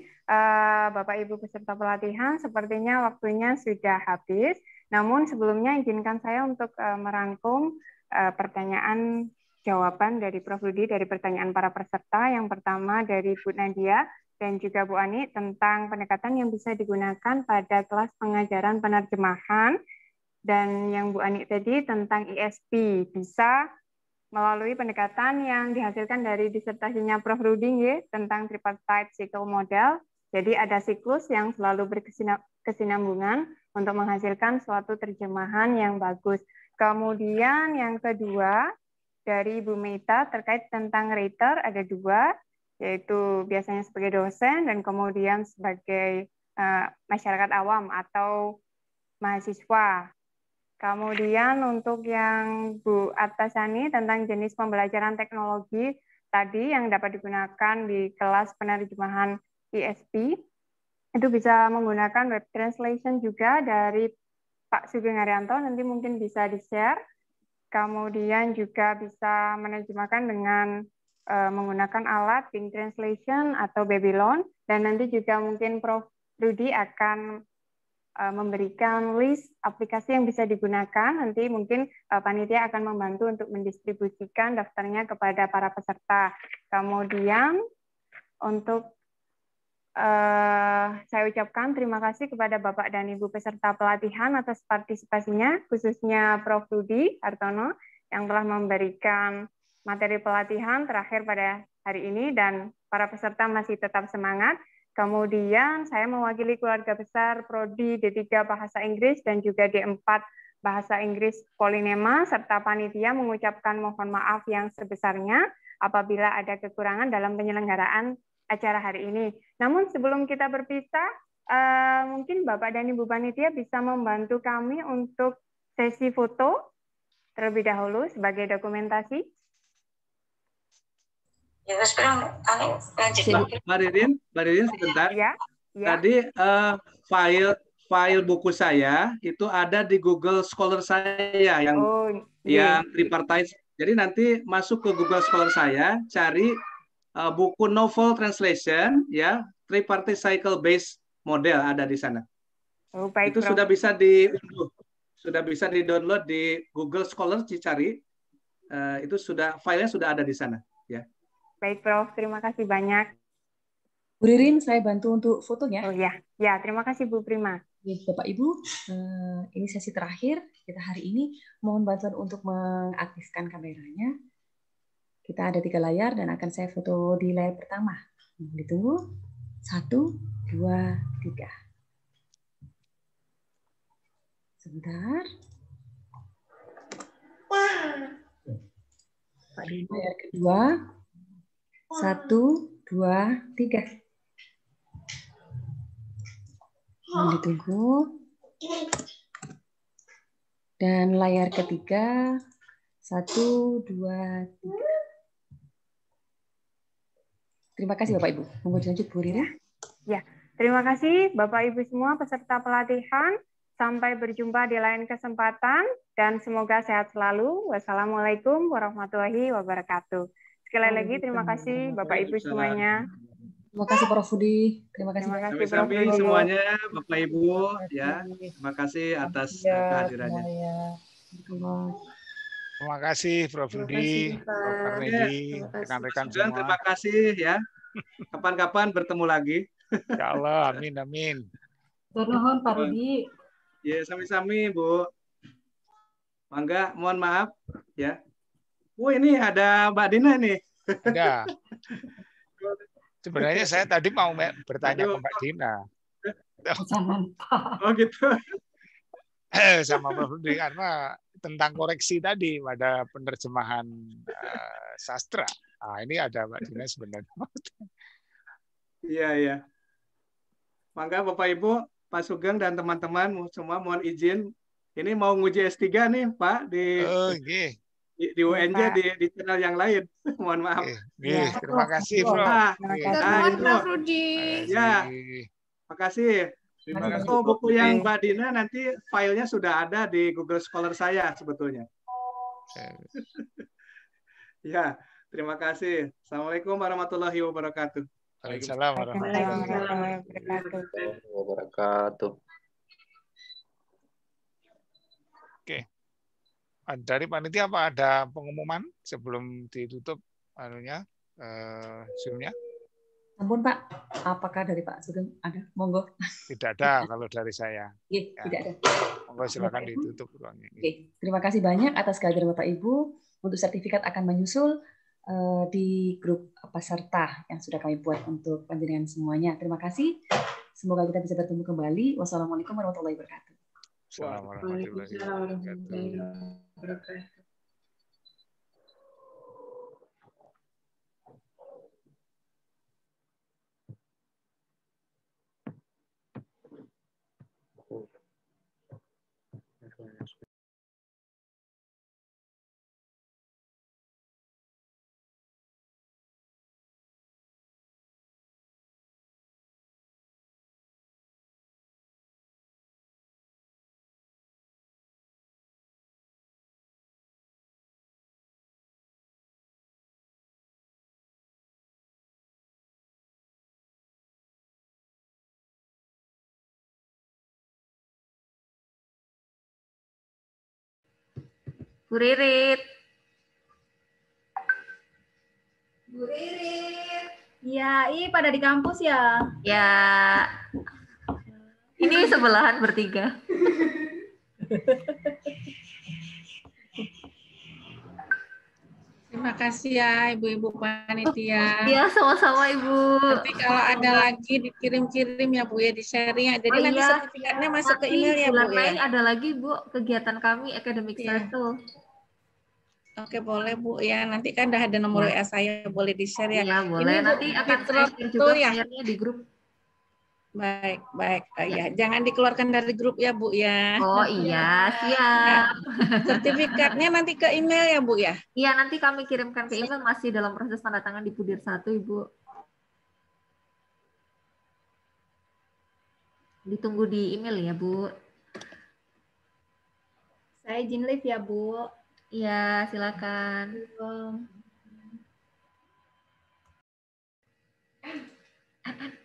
Bapak Ibu peserta pelatihan, sepertinya waktunya sudah habis. Namun sebelumnya izinkan saya untuk merangkum pertanyaan jawaban dari Prof. Rudi dari pertanyaan para peserta. Yang pertama dari Bu Nadia, dan juga Bu Ani tentang pendekatan yang bisa digunakan pada kelas pengajaran penerjemahan dan yang Bu Ani tadi tentang ISP e bisa melalui pendekatan yang dihasilkan dari disertasinya Prof. Ruding ya, tentang tripartite cycle model. Jadi ada siklus yang selalu berkesinambungan untuk menghasilkan suatu terjemahan yang bagus. Kemudian yang kedua dari Bu Meta terkait tentang rater ada dua, yaitu biasanya sebagai dosen dan kemudian sebagai uh, masyarakat awam atau mahasiswa. Kemudian untuk yang Bu Atasani tentang jenis pembelajaran teknologi tadi yang dapat digunakan di kelas penerjemahan ISP, itu bisa menggunakan web translation juga dari Pak Sugeng Arianto, nanti mungkin bisa di-share. Kemudian juga bisa menerjemahkan dengan Eh, menggunakan alat Bing Translation atau Babylon dan nanti juga mungkin Prof Rudy akan eh, memberikan list aplikasi yang bisa digunakan. Nanti mungkin eh, panitia akan membantu untuk mendistribusikan daftarnya kepada para peserta. Kemudian untuk Uh, saya ucapkan terima kasih kepada Bapak dan Ibu peserta pelatihan atas partisipasinya, khususnya Prof. Rudi Hartono yang telah memberikan materi pelatihan terakhir pada hari ini dan para peserta masih tetap semangat. Kemudian saya mewakili keluarga besar Prodi D3 Bahasa Inggris dan juga D4 Bahasa Inggris Polinema serta panitia mengucapkan mohon maaf yang sebesarnya apabila ada kekurangan dalam penyelenggaraan acara hari ini. Namun sebelum kita berpisah, eh, mungkin Bapak dan Ibu panitia bisa membantu kami untuk sesi foto terlebih dahulu sebagai dokumentasi. Ya, espera, Mbak Ririn, Mbak Ririn sebentar. Ya, ya. Tadi uh, file file buku saya itu ada di Google Scholar saya yang oh, iya. yang tripartite. Jadi nanti masuk ke Google Scholar saya, cari uh, buku novel translation ya, tripartite cycle based model ada di sana. Oh, baik, itu bro. sudah bisa di sudah bisa di download di Google Scholar dicari. uh, itu sudah filenya sudah ada di sana ya. Baik, Prof. Terima kasih banyak. Bu Ririn, saya bantu untuk fotonya. Oh ya, ya terima kasih Bu Prima. Bapak Ibu, eh, ini sesi terakhir kita hari ini. Mohon bantuan untuk mengaktifkan kameranya. Kita ada tiga layar dan akan saya foto di layar pertama. Ditunggu. Satu, dua, tiga. Sebentar. Wah. Layar kedua. Satu, dua, tiga. Dan ditunggu. Dan layar ketiga. Satu, dua, tiga. Terima kasih Bapak Ibu. Mau lanjut Bu Rira. Ya, terima kasih Bapak Ibu semua peserta pelatihan. Sampai berjumpa di lain kesempatan dan semoga sehat selalu. Wassalamualaikum warahmatullahi wabarakatuh. Sekali oh, lagi terima gitu. kasih Bapak Ibu semuanya. Terima kasih Prof. Fudi Terima kasih. Terima kasih Prof. semuanya Bapak Ibu ya. Terima kasih atas ya, kehadirannya. Ya. Terima kasih Prof. Fudi ya, rekan-rekan semua. Terima kasih ya. Kapan-kapan bertemu lagi. Ya Allah, amin, amin. Terlohon, Pak Rudi. Ya, sami-sami Bu. Mangga, mohon maaf ya. Wah ini ada Mbak Dina nih. Ada. Sebenarnya saya tadi mau bertanya ke Mbak Dina. Oh gitu. sama Prof. Dwi karena tentang koreksi tadi pada penerjemahan uh, sastra. Ah ini ada Mbak Dina sebenarnya. Iya, iya. Mangga Bapak Ibu, Pak Sugeng dan teman-teman semua mohon izin. Ini mau nguji S3 nih Pak di oh, di, di UNJ iya, di, di channel yang lain. Mohon maaf. Eh, kasih ya. Terima kasih, iya, Bro. Nah, nah, itu. Rudi. Ya. kasih. Terima kasih. Oh, buku yang Mbak Dina nanti filenya sudah ada di Google Scholar saya sebetulnya. ya, terima kasih. Assalamualaikum warahmatullahi wabarakatuh. Waalaikumsalam warahmatullahi wabarakatuh. dari panitia apa ada pengumuman sebelum ditutup anunya eh, zoomnya? Ampun Pak, apakah dari Pak Sugeng ada? Monggo. Tidak ada kalau dari saya. Ya, ya. Tidak ada. Monggo silakan Bapak ditutup ruangnya. Oke. Terima kasih banyak atas kehadiran Bapak Ibu. Untuk sertifikat akan menyusul uh, di grup peserta yang sudah kami buat untuk panjenengan semuanya. Terima kasih. Semoga kita bisa bertemu kembali. Wassalamualaikum warahmatullahi wabarakatuh. Wow, bueno, Bu Ririt. Bu Ririt. Ya, i pada di kampus ya? Ya. Ini sebelahan bertiga. Terima kasih ya Ibu-Ibu Panitia. Iya sama-sama Ibu. Nanti kalau ada lagi dikirim-kirim ya Bu ya, di-sharing ya. Jadi oh, nanti iya. sertifikatnya masuk nanti ke email ya Bu ya. Mei ada lagi Bu kegiatan kami Academic yeah. Circle. Oke boleh Bu ya, nanti kan udah ada nomor WA iya. saya boleh di-share ya. Iya boleh, Ini, Bu, nanti akan saya share juga ya. di grup Baik, baik. Oh, ya. jangan dikeluarkan dari grup ya, Bu ya. Oh iya, siap. Ya. Sertifikatnya nanti ke email ya, Bu ya. Iya, nanti kami kirimkan ke email masih dalam proses tanda tangan di Pudir 1, Ibu. Ditunggu di email ya, Bu. Saya izin live ya, Bu. Iya, silakan. Silakan.